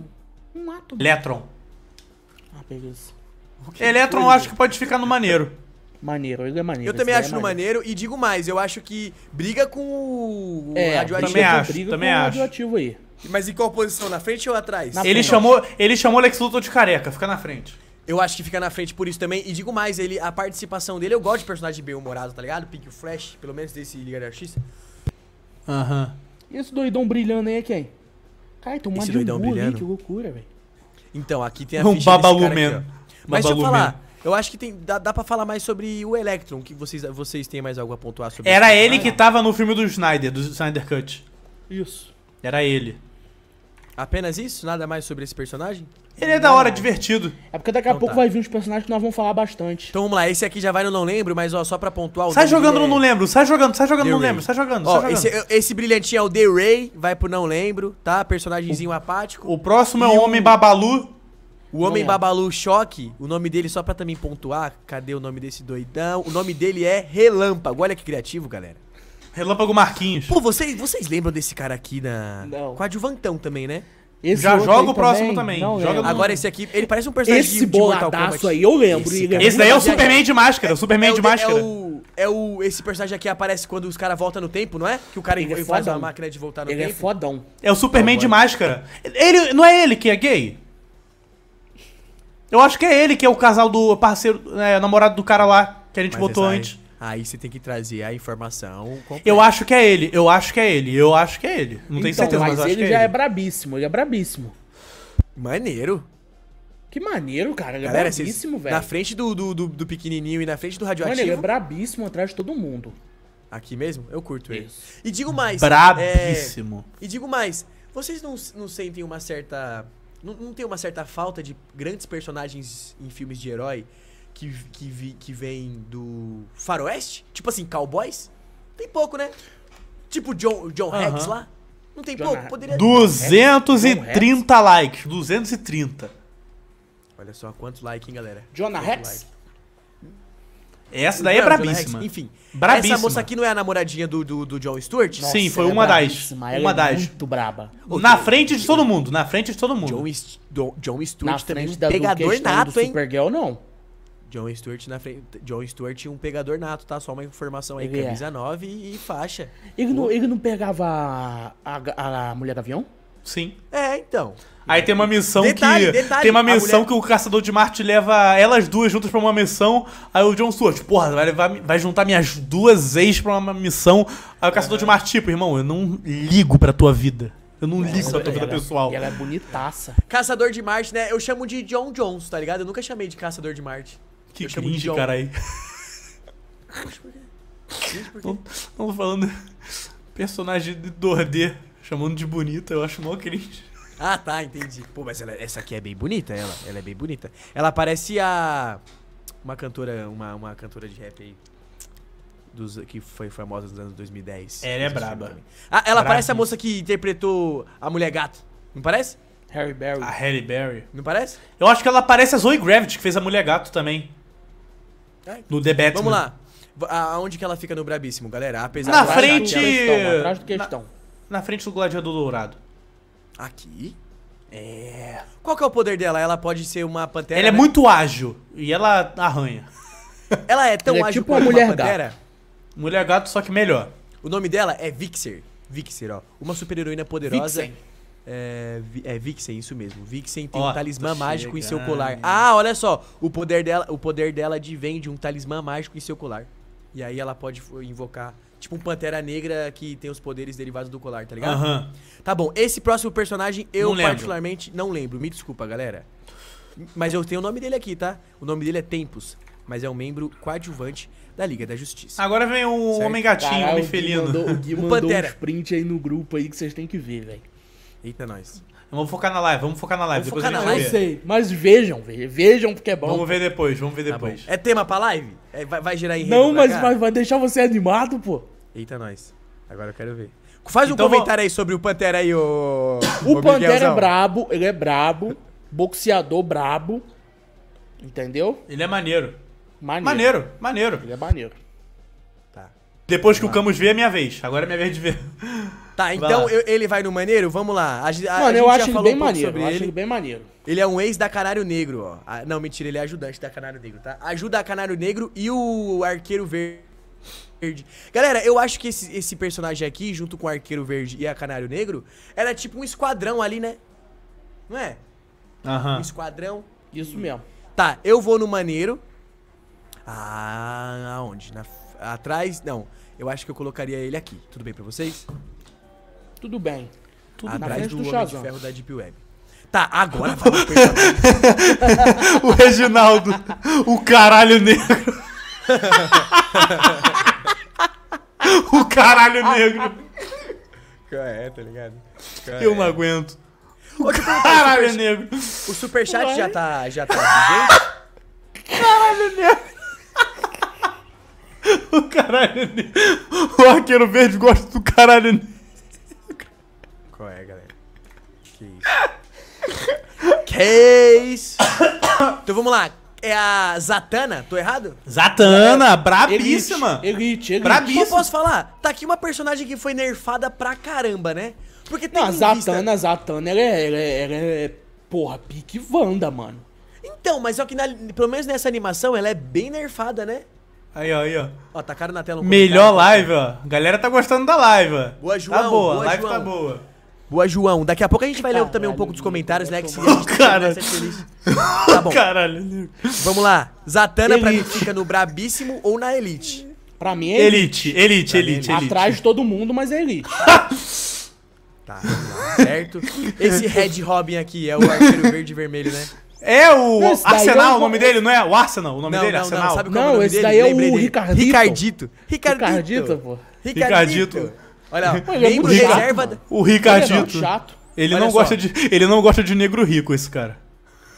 Um átomo. Electron. Ah, beleza. Electron, acho que pode ficar no maneiro maneiro, ele é maneiro. Eu também é acho é maneiro. maneiro. e digo mais, eu acho que briga com o é, radioativo. Também acho, briga também com acho. O radioativo aí. Mas em qual posição? Na frente ou atrás? Na ele frente. chamou, ele chamou Lex Luthor de careca, fica na frente. Eu acho que fica na frente por isso também. E digo mais, ele, a participação dele, eu gosto de personagem bem humorado, tá ligado? Pique Flash, pelo menos desse Liga da Justiça. Aham. E esse doidão brilhando aí é quem? Cai, tem um monte de doidão brilhando. que loucura, velho. Então, aqui tem a um ficha babalumento. Mas Babalu deixa eu falar, eu acho que tem, dá, dá pra falar mais sobre o Electron, que vocês, vocês têm mais algo a pontuar sobre Era ele que tava no filme do Snyder, do Snyder Cut. Isso. Era ele. Apenas isso? Nada mais sobre esse personagem? Ele é da hora, divertido. É porque daqui a então pouco tá. vai vir uns personagens que nós vamos falar bastante. Então vamos lá, esse aqui já vai no Não Lembro, mas ó, só pra pontuar... sai jogando é... Não Lembro, sai jogando, sai jogando The no Não Lembro, sai jogando, ó, sai jogando. Esse, esse, brilhantinho é o The Ray, vai pro Não Lembro, tá? Personagemzinho o, apático. O próximo é o Homem Babalu. O Homem Babalu Choque, o nome dele, só pra também pontuar, cadê o nome desse doidão? O nome dele é Relâmpago. Olha que criativo, galera. Relâmpago Marquinhos. Pô, vocês, vocês lembram desse cara aqui na. Não. Coadjuvantão também, né? Esse Já joga o próximo também. Não, joga é. no... Agora esse aqui, ele parece um personagem esse de, de Mortal Kombat. aí, eu lembro. Esse, esse daí é o Superman de é- máscara, é, o Superman é de é máscara. É o, é o, esse personagem aqui aparece quando os caras voltam no tempo, não é? Que o cara ele é faz fodão. uma máquina de voltar no ele tempo. Ele é fodão. É o Superman tá de máscara. Ele, não é ele que é gay? Eu acho que é ele que é o casal do parceiro, né, namorado do cara lá, que a gente Mas botou aí, antes. Aí você tem que trazer a informação. Completa. Eu acho que é ele, eu acho que é ele, eu acho que é ele. Não tenho então, certeza, mas, mas ele é já é, ele. é brabíssimo, ele é brabíssimo. Maneiro. Que maneiro, cara. Ele é Galera, é brabíssimo, velho. Na frente do, do, do, do, pequenininho e na frente do radioativo. Mano, ele é brabíssimo atrás de todo mundo. Aqui mesmo? Eu curto ele. E digo mais. É, brabíssimo. É, e digo mais. Vocês não, não sentem uma certa não, não tem uma certa falta de grandes personagens em filmes de herói que, que, que vem do faroeste? Tipo assim, cowboys? Tem pouco, né? Tipo John, John uhum. Hacks lá? Não tem John pouco? Poderia... 230 likes. 230. Olha só quantos likes, hein, galera. Jonah Rex? Like. Essa daí é brabíssima. Enfim. Brabíssima. Essa moça aqui não é a namoradinha do, do, do John Stewart? Nossa, Sim, foi é uma das. Uma é das. muito braba. Na frente de todo mundo, na frente de todo mundo. John, St do, John Stewart na também um pegador nato, do hein? Supergirl não. John Stewart na frente, John Stewart um pegador nato, tá? Só uma informação aí, ele é. camisa é. 9 e, e faixa. Ele Pô. não, ele não pegava a, a, a mulher do avião? Sim. É, então. Aí tem uma missão detalhe, que. Detalhe, tem uma missão mulher... que o caçador de Marte leva elas duas juntas pra uma missão. Aí o John Stewart, porra, vai, levar, vai juntar minhas duas ex pra uma missão. Aí o caçador uhum. de Marte, tipo, irmão, eu não ligo pra tua vida. Eu não é, ligo pra é tua vida ela, é pessoal. E ela é bonitaça. Caçador de Marte, né? Eu chamo de John Jones, tá ligado? Eu nunca chamei de Caçador de Marte. Que eu cringe, John... caralho. Gente, por quê? Não, tô falando personagem de 2D. Chamando de bonita, eu acho mó cringe. Ah, tá, entendi. Pô, mas ela, essa aqui é bem bonita, ela. Ela é bem bonita. Ela parece a. Uma cantora. Uma, uma cantora de rap aí. Dos, que foi famosa nos anos 2010. Ela é braba. Ah, ela parece a moça que interpretou a mulher gato. Não parece? Harry Berry. A Harry Berry. Não parece? Eu acho que ela parece a Zoe Gravity, que fez a mulher gato também. É. No The Batman. Vamos né? lá. Aonde que ela fica no Brabíssimo, galera? Apesar Na frente. Do... Atrás do questão. Na na frente do gladiador dourado. Aqui? É. Qual que é o poder dela? Ela pode ser uma pantera. Ela é né? é muito ágil e ela arranha. Ela é tão ela é ágil tipo uma mulher uma pantera. Gato. Mulher gato, só que melhor. O nome dela é Vixer. Vixer, ó. Uma super-heroína poderosa. Vixen. É, é Vixen, isso mesmo. Vixen tem um talismã mágico em seu colar. Ah, olha só. O poder dela, o poder dela vem de um talismã mágico em seu colar. E aí ela pode invocar Tipo um Pantera Negra que tem os poderes derivados do colar, tá ligado? Aham. Tá bom, esse próximo personagem eu Não lembro. particularmente não lembro. Me desculpa, galera. Mas eu tenho o nome dele aqui, tá? O nome dele é Tempos, mas é um membro coadjuvante da Liga da Justiça. Agora vem o Certo. Homem Gatinho, Caralho, Homem o Gui Felino. mandou, o Gui O mandou Pantera. sprint aí no grupo aí que vocês têm que ver, velho. Eita, nós vamos focar na live, vamos focar na live. Vamos depois focar na live. Eu sei, mas vejam, vejam porque é bom. Vamos ver depois, vamos ver tá depois. Tá é tema pra live? É, vai, vai girar em Não, mas vai, vai, deixar você animado, pô. Eita, nós. Agora eu quero ver. Faz então, um comentário aí sobre o Pantera aí, ô... o. O Pantera é brabo, ele é brabo. Boxeador brabo. Entendeu? Ele é maneiro. Maneiro. Maneiro, maneiro. Ele é maneiro. Tá. Depois que o Camus vê, é minha vez. Agora é minha vez de ver. Tá, então eu, ele vai no maneiro? Vamos lá. A, a, Mano, a eu acho ele bem um maneiro. Eu ele. acho ele bem maneiro. Ele é um ex da Canário Negro, ó. Ah, não, mentira, ele é ajudante da Canário Negro, tá? Ajuda a Canário Negro e o Arqueiro Verde. Galera, eu acho que esse, esse personagem aqui, junto com o Arqueiro Verde e a Canário Negro, era tipo um esquadrão ali, né? Não é? Aham. Um esquadrão. Isso mesmo. Tá, eu vou no maneiro. Ah, aonde? Na, atrás? Não. Eu acho que eu colocaria ele aqui. Tudo bem pra vocês? Tudo bem. Tudo Atrás do, do Homem de Ferro da Deep Web. Tá, agora vai O Reginaldo, o caralho negro. o caralho negro. É, tá ligado? Eu é? não aguento. O caralho o super... negro. O superchat já tá, já tá Caralho negro. O caralho negro. O arqueiro verde gosta do caralho negro. Qual é, galera? Que isso? que isso? então vamos lá. É a Zatana? tô errado? Zatana, é, brabíssima. Elite, elite. Brabíssima. eu posso falar? Tá aqui uma personagem que foi nerfada pra caramba, né? Porque tem Não, Zatana, lista... Zatanna, ela é, ela, é, ela é, é porra, pique Wanda, mano. Então, mas o que na, pelo menos nessa animação ela é bem nerfada, né? Aí, ó, aí, ó. Ó, cara na tela um Melhor live, tá? ó. galera tá gostando da live, ó. Boa, tá João. Tá boa, boa a live tá João. tá boa. Boa, João. Daqui a pouco a gente vai Caralho, ler também um pouco dos comentários, né? Que se a gente cara. feliz. Tá bom. Caralho. Vamos lá. Zatanna pra mim fica no brabíssimo ou na elite? Pra mim é elite. Elite, elite, pra elite, elite. Atrás de todo mundo, mas é elite. Tá, tá, certo. Esse Red Robin aqui é o arqueiro verde e vermelho, né? É o não, Arsenal, é o... o nome dele, não é? O Arsenal, o nome não, dele é Arsenal. Não, sabe qual não é o nome esse dele? daí é o Ricardito. Ricardito. Ricardito, pô. Ricardito. Ricardito. Olha, Mas é reserva. O Ricardito. Ele, é chato. ele não só. gosta de, ele não gosta de negro rico, esse cara.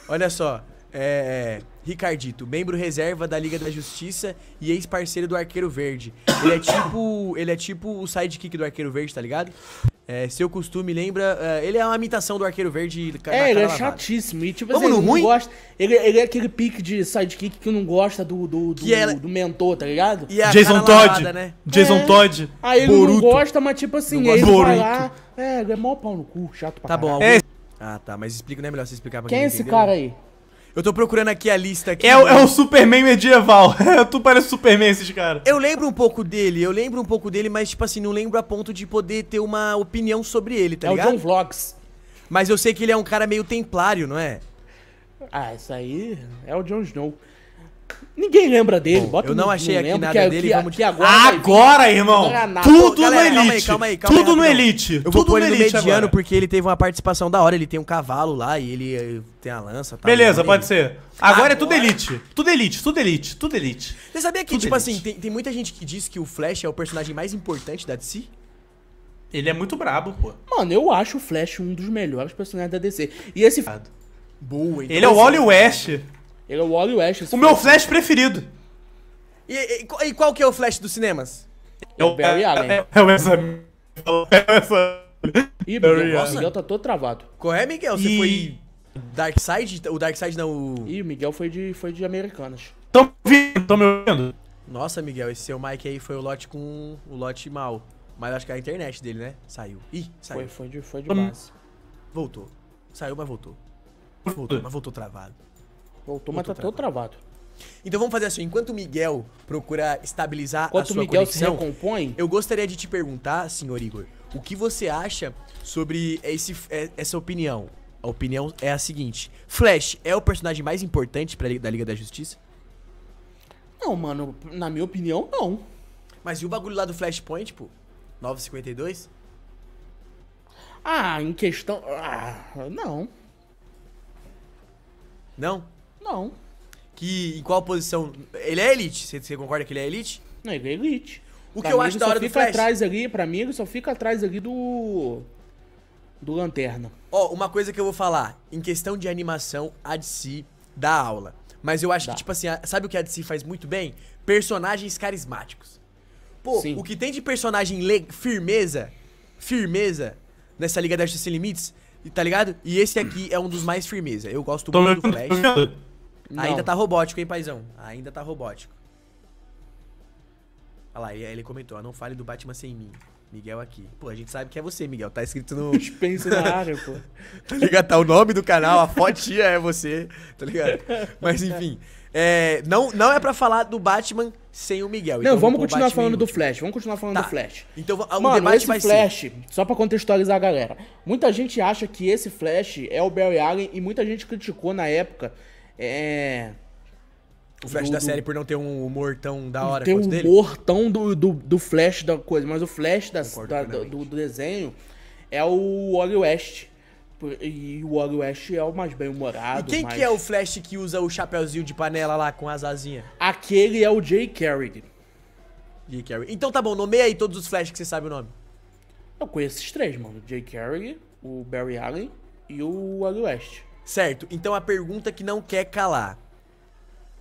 Olha só, é, é, Ricardito, membro reserva da Liga da Justiça e ex-parceiro do Arqueiro Verde. Ele é tipo, ele é tipo o sidekick do Arqueiro Verde, tá ligado? É, seu costume lembra. É, ele é uma imitação do Arqueiro Verde. É, ele é chatíssimo. E, tipo, Vamos assim, no ele ruim? Gosta, ele, ele, é aquele pique de sidekick que não gosta do, do, do, é, do mentor, tá ligado? É Jason Todd. Lavada, né? Jason é. Todd. Aí ele Boruto. não gosta, mas tipo assim, ele vai lá. É, ele é mó pau no cu, chato pra tá caralho. Bom, algum... É. Ah, tá. Mas explica, não é melhor você explicar pra quem Quem é esse cara aí? Eu tô procurando aqui a lista aqui. É, é o Superman medieval. tu parece Superman esses caras. Eu lembro um pouco dele, eu lembro um pouco dele, mas tipo assim, não lembro a ponto de poder ter uma opinião sobre ele, tá é ligado? É o John Vlogs. Mas eu sei que ele é um cara meio templário, não é? Ah, isso aí é o Jon Snow. Ninguém lembra dele. Bom, eu não no, achei aqui nada que, dele. Que, vamos... que agora, agora irmão! tudo galera, no calma Elite. Aí, calma aí, calma tudo aí, no Elite. Eu tudo vou pôr no ele no mediano porque ele teve uma participação da hora. Ele tem um cavalo lá e ele eh, tem a lança. Tá Beleza, pode ser. Agora, agora, é tudo Elite. Tudo Elite, tudo Elite, tudo Elite. Você sabia que, tudo tipo elite. assim, tem, tem muita gente que diz que o Flash é o personagem mais importante da DC? Ele é muito brabo, pô. Mano, eu acho o Flash um dos melhores personagens da DC. E esse... Boa, então Ele é o Wally é West. Ele é o Wally West. O meu Flash preferido. E, e, e, qual que é o Flash dos cinemas? É o é Barry é, Allen. É, é, o Ezra É o Ezra Ih, Miguel, Miguel tá todo travado. Qual é, Miguel? Você e... foi Side? O Dark Side não... Ih, o Miguel foi de, foi de Americanas. Tão me ouvindo? Tão me ouvindo? Nossa, Miguel, esse seu Mike aí foi o lote com... O lote mal. Mas acho que é a internet dele, né? Saiu. Ih, saiu. Foi, foi de, foi de hum. base. Voltou. Saiu, mas voltou. Voltou, mas voltou travado. O automa tá todo travado. Então vamos fazer assim, enquanto o Miguel procura estabilizar enquanto a sua Miguel conexão, recompõe, eu gostaria de te perguntar, senhor Igor, o que você acha sobre esse, é, essa opinião? A opinião é a seguinte: Flash é o personagem mais importante pra, da Liga da Justiça? Não, mano, na minha opinião, não. Mas e o bagulho lá do Flashpoint, pô? 952? Ah, em questão. Ah, não. Não? Não. Que em qual posição? Ele é elite. Você, você concorda que ele é elite? Não, ele é elite. O pra que eu acho da hora do Flash. atrás ali, pra mim, ele só fica atrás ali do. Do Lanterna. Ó, oh, uma coisa que eu vou falar. Em questão de animação, a DC dá aula. Mas eu acho dá. que, tipo assim, sabe o que a DC faz muito bem? Personagens carismáticos. Pô, Sim. o que tem de personagem le... firmeza, firmeza, nessa Liga da Justiça Sem Limites, tá ligado? E esse aqui é um dos mais firmeza. Eu gosto muito do Flash. Não. Ainda tá robótico, hein, paizão? Ainda tá robótico. Olha lá, ele, ele comentou, ah, não fale do Batman sem mim. Miguel aqui. Pô, a gente sabe que é você, Miguel. Tá escrito no. Dispenso na área, pô. tá ligado? Tá o nome do canal, a fotinha é você, tá ligado? Mas enfim. É, não, não é para falar do Batman sem o Miguel. Não, então vamos continuar Batman falando do é Flash. Vamos continuar falando tá. do Flash. Então o Mano, debate esse vai Flash, ser... só para contextualizar a galera. Muita gente acha que esse Flash é o Barry Allen e muita gente criticou na época é. O Flash do, da série por não ter um humor tão da hora tem quanto um dele? tão do, do, do, Flash da coisa, mas o Flash da, da do, do, desenho é o Wally West. E o Wally West é o mais bem-humorado. E quem mais... que é o Flash que usa o chapéuzinho de panela lá com as asinhas? Aquele é o Jay Carrigan. Jay Carrigan. Então tá bom, nomeia aí todos os Flash que você sabe o nome. Eu conheço esses três, mano. O Jay Carrigan, o Barry Allen e o Wally West. Certo, então a pergunta que não quer calar.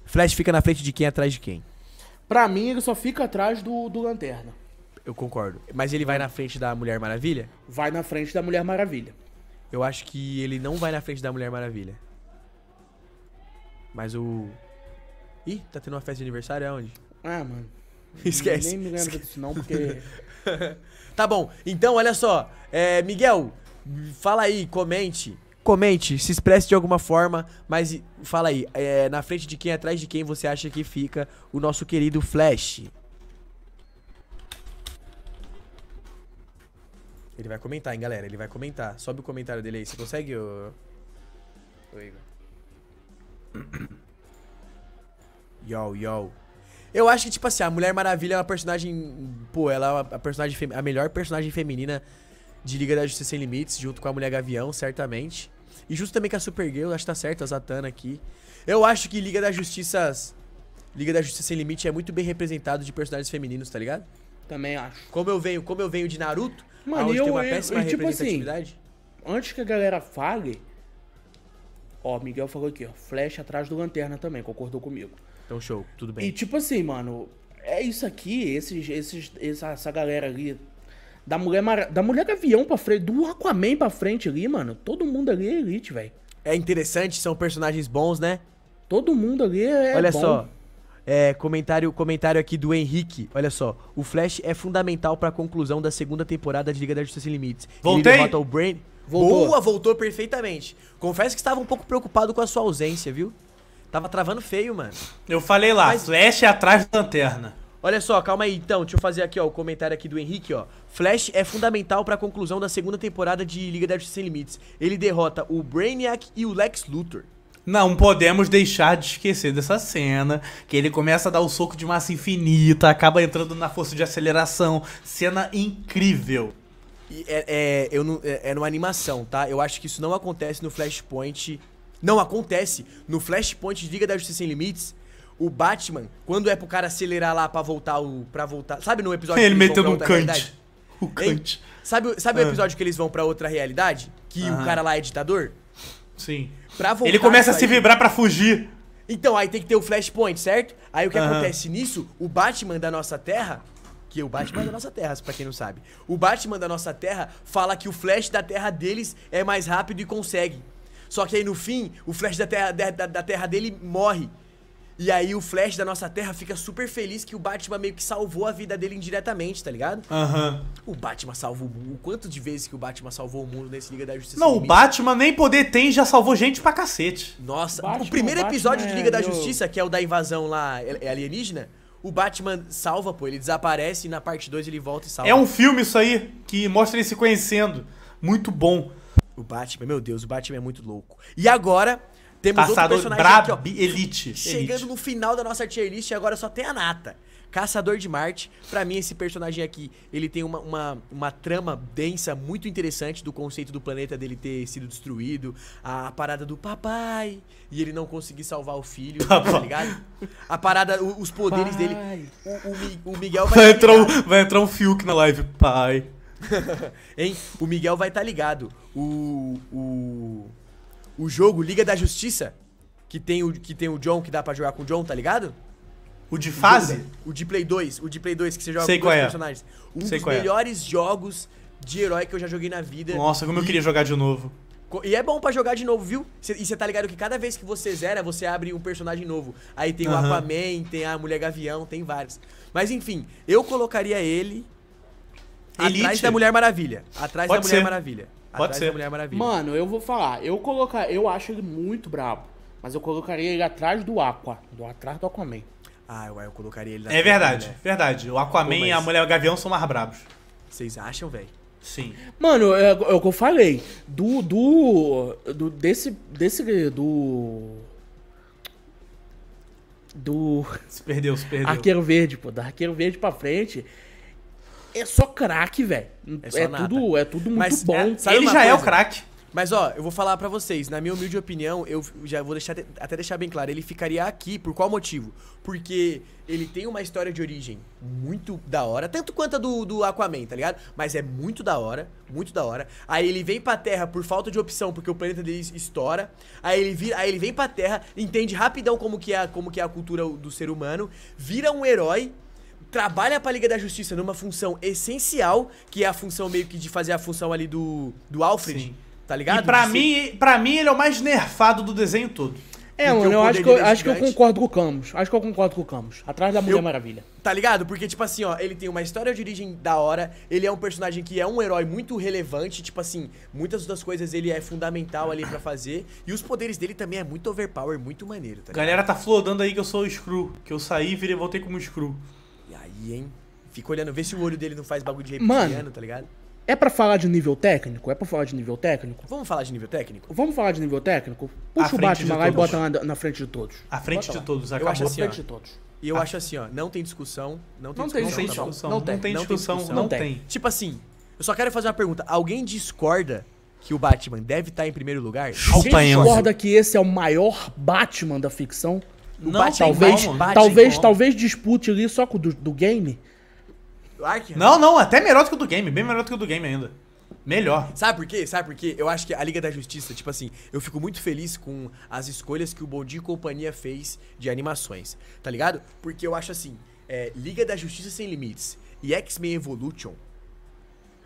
Flash fica na frente de quem atrás de quem? Pra mim, ele só fica atrás do, do Lanterna. Eu concordo. Mas ele vai na frente da Mulher Maravilha? Vai na frente da Mulher Maravilha. Eu acho que ele não vai na frente da Mulher Maravilha. Mas o. Ih, tá tendo uma festa de aniversário aonde? É ah, mano. Esquece. Nem me lembro Esquece. disso, não, porque. tá bom, então olha só. É, Miguel, fala aí, comente. Comente, se expresse de alguma forma, mas fala aí, é, na frente de quem, atrás de quem você acha que fica o nosso querido Flash? Ele vai comentar, hein, galera? Ele vai comentar. Sobe o comentário dele aí. Você consegue, ô... ô Igor? Yo, yo. Eu acho que, tipo assim, a Mulher Maravilha é uma personagem... Pô, ela é a personagem... Fem... A melhor personagem feminina de Liga da Justiça Sem Limites, junto com a Mulher Gavião, certamente. E junto também com a Supergirl, acho que tá certo, a Zatanna aqui. Eu acho que Liga da Justiça. Liga da Justiça Sem Limite é muito bem representado de personagens femininos, tá ligado? Também acho. Como eu venho, como eu venho de Naruto, Mano, eu, tem uma eu, péssima eu, tipo assim, representatividade. Assim, antes que a galera fale. Ó, Miguel falou aqui, ó. Flash atrás do lanterna também, concordou comigo. Então, show, tudo bem. E tipo assim, mano, é isso aqui, esses, esses, essa galera ali da Mulher, Mar... da mulher Gavião pra frente, do Aquaman pra frente ali, mano. Todo mundo ali é elite, velho. É interessante, são personagens bons, né? Todo mundo ali é Olha bom. só, é, comentário, comentário aqui do Henrique. Olha só. O Flash é fundamental pra conclusão da segunda temporada de Liga da Justiça Sem Limites. Voltei! Ele o Brain... Voltou. Boa, voltou perfeitamente. Confesso que estava um pouco preocupado com a sua ausência, viu? Tava travando feio, mano. Eu falei lá, Mas... Flash é atrás da lanterna. Olha só, calma aí, então, deixa eu fazer aqui, ó, o comentário aqui do Henrique, ó. Flash é fundamental pra conclusão da segunda temporada de Liga da Justiça Sem Limites. Ele derrota o Brainiac e o Lex Luthor. Não podemos deixar de esquecer dessa cena, que ele começa a dar o um soco de massa infinita, acaba entrando na força de aceleração. Cena incrível. É, é eu não, é, é numa animação, tá? Eu acho que isso não acontece no Flashpoint. Não acontece! No Flashpoint de Liga da Justiça Sem Limites, o Batman, quando é pro cara acelerar lá pra voltar o. para voltar. Sabe no episódio Ele que eles meteu no Kant. O Kant. Sabe, sabe ah. o episódio que eles vão para outra realidade? Que ah. o cara lá é ditador? Sim. Pra voltar, ele começa a se aí... vibrar para fugir. Então, aí tem que ter o flashpoint, certo? Aí o que acontece nisso, o Batman da nossa Terra, que é o Batman da nossa Terra, para quem não sabe. O Batman da nossa Terra fala que o Flash da Terra deles é mais rápido e consegue. Só que aí no fim, o Flash da Terra, da, da terra dele morre. E aí o Flash da nossa Terra fica super feliz que o Batman meio que salvou a vida dele indiretamente, tá ligado? Aham. O Batman salva o mundo. Quanto de vezes que o Batman salvou o mundo nesse Liga da Justiça? Não, o Batman nem poder tem já salvou gente pra cacete. Nossa, Batman, o primeiro Batman episódio de Liga é, da eu- Justiça, que é o da invasão lá é- é alienígena, o Batman salva, pô. Ele desaparece e na parte 2 ele volta e salva. É um filme isso aí, que mostra ele se conhecendo. Muito bom. O Batman, meu Deus, o Batman é muito louco. E agora, temos Caçador outro personagem aqui, ó, Elite. Chegando elite. no final da nossa tier list, agora só tem a Nata. Caçador de Marte. Para mim, esse personagem aqui, ele tem uma, uma, uma, trama densa, muito interessante do conceito do planeta dele ter sido destruído. A parada do papai e ele não conseguir salvar o filho, tá papai. tá ligado? A parada, o, os poderes pai. dele. O, o, o, Miguel vai. Vai entrar, tá um, vai entrar um Fiuk na live, pai. hein? O Miguel vai estar tá ligado. O. O o jogo Liga da Justiça, que tem o, que tem o John, que dá pra jogar com o John, tá ligado? O de fase? O de Play 2, o de Play 2, que você joga Sei com os é. personagens. Um Sei dos é. melhores é. jogos de herói que eu já joguei na vida. Nossa, como e... eu queria jogar de novo. E é bom para jogar de novo, viu? E você tá ligado que cada vez que você zera, você abre um personagem novo. Aí tem uhum. o Aquaman, tem a Mulher Gavião, tem vários. Mas enfim, eu colocaria ele Elite. atrás da Mulher Maravilha. Atrás Pode da Mulher ser. Maravilha. Pode Atrás ser. Da Mulher Maravilha. Mano, eu vou falar. Eu colocar, eu acho ele muito brabo. Mas eu colocaria ele atrás do Aqua. Do, atrás do Aquaman. Ah, eu, eu colocaria ele na É verdade, mulher. verdade. O Aquaman Pô, mas... e a Mulher Gavião são mais brabos. Vocês acham, velho? Sim. Mano, é, é, o que eu falei. Do. Do. do desse. Desse. Do. Do. Se perdeu, se perdeu. Arqueiro Verde, pô. Da Arqueiro Verde pra frente, é só craque, velho. É, é tudo, é tudo muito Mas, bom. É, ele já coisa? é o craque. Mas ó, eu vou falar para vocês, na minha humilde opinião, eu já vou deixar até deixar bem claro, ele ficaria aqui por qual motivo? Porque ele tem uma história de origem muito da hora, tanto quanto a do, do Aquaman, tá ligado? Mas é muito da hora, muito da hora. Aí ele vem pra Terra por falta de opção, porque o planeta dele estoura. Aí ele vira, aí ele vem pra Terra, entende rapidão como que é, como que é a cultura do ser humano, vira um herói trabalha pra Liga da Justiça numa função essencial, que é a função meio que de fazer a função ali do, do Alfred, Sim. tá ligado? E pra mim, pra mim, ele é o mais nerfado do desenho todo. É, mano, eu acho que eu, acho que eu concordo com o Camus. Acho que eu concordo com o Camus. Atrás da Mulher eu, Maravilha. Tá ligado? Porque, tipo assim, ó, ele tem uma história de origem da hora, ele é um personagem que é um herói muito relevante, tipo assim, muitas das coisas ele é fundamental ali para fazer, e os poderes dele também é muito overpower, muito maneiro, tá ligado? Galera tá flodando aí que eu sou o Screw, que eu saí e voltei como Screw aí, hein? Fica olhando, vê se o olho dele não faz bagulho de reptiliano, Mano, tá ligado? É pra falar de nível técnico? É pra falar de nível técnico? Vamos falar de nível técnico? Vamos falar de nível técnico? Puxa o Batman lá e bota lá na, frente de todos. a frente bota de lá. todos, acabou. Eu acho assim, assim ó, de todos. E eu ah. acho assim, ó, não tem discussão, não tem não discussão. Tem discussão. Não, tá não, tem, não tem discussão, não tem, não tem. Tipo assim, eu só quero fazer uma pergunta. Alguém discorda que o Batman deve estar tá em primeiro lugar? Alguém discorda que esse é o maior Batman da ficção? O não, talvez, como. talvez, talvez dispute ali só com o do, do game. Like, não, não, até melhor do que o do game, bem melhor do que o do game ainda. Melhor. Sabe por quê? Sabe por quê? Eu acho que a Liga da Justiça, tipo assim, eu fico muito feliz com as escolhas que o Bondi e Companhia fez de animações, tá ligado? Porque eu acho assim, é, Liga da Justiça Sem Limites e X-Men Evolution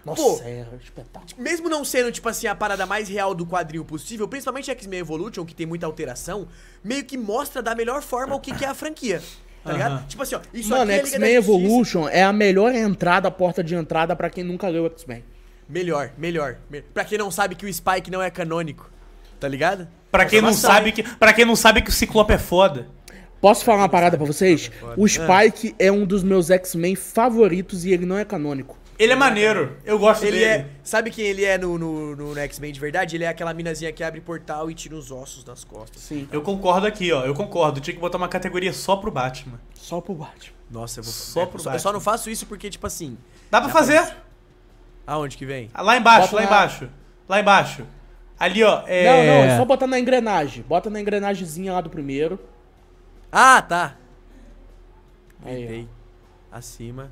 nossa, Pô, é espetáculo. Mesmo não sendo, tipo assim, a parada mais real do quadrinho possível, principalmente X-Men Evolution, que tem muita alteração, meio que mostra da melhor forma o que, que é a franquia. Tá uhum. ligado? Tipo assim, ó, isso Mano, aqui é X-Men Evolution é a melhor entrada, porta de entrada para quem nunca leu X-Men. Melhor, melhor. Pra quem não sabe que o Spike não é canônico, tá ligado? Pra quem, não sabe que, pra quem não sabe que o Ciclope é foda. Posso falar uma parada pra vocês? É o Spike é um dos meus X-Men favoritos e ele não é canônico. Ele é maneiro, eu gosto ele dele. É, sabe quem ele é no, no, no X-Men de verdade? Ele é aquela minazinha que abre portal e tira os ossos das costas. Sim. Eu concordo aqui, ó. Eu concordo. Tinha que botar uma categoria só pro Batman. Só pro Batman. Nossa, eu vou Só é, pro só, Batman. Eu só não faço isso porque, tipo assim. Dá pra fazer? Aonde que vem? Ah, lá embaixo, Bota lá na... embaixo. Lá embaixo. Ali, ó. É... Não, não, é só botar na engrenagem. Bota na engrenagemzinha lá do primeiro. Ah, tá. Aí, Acima.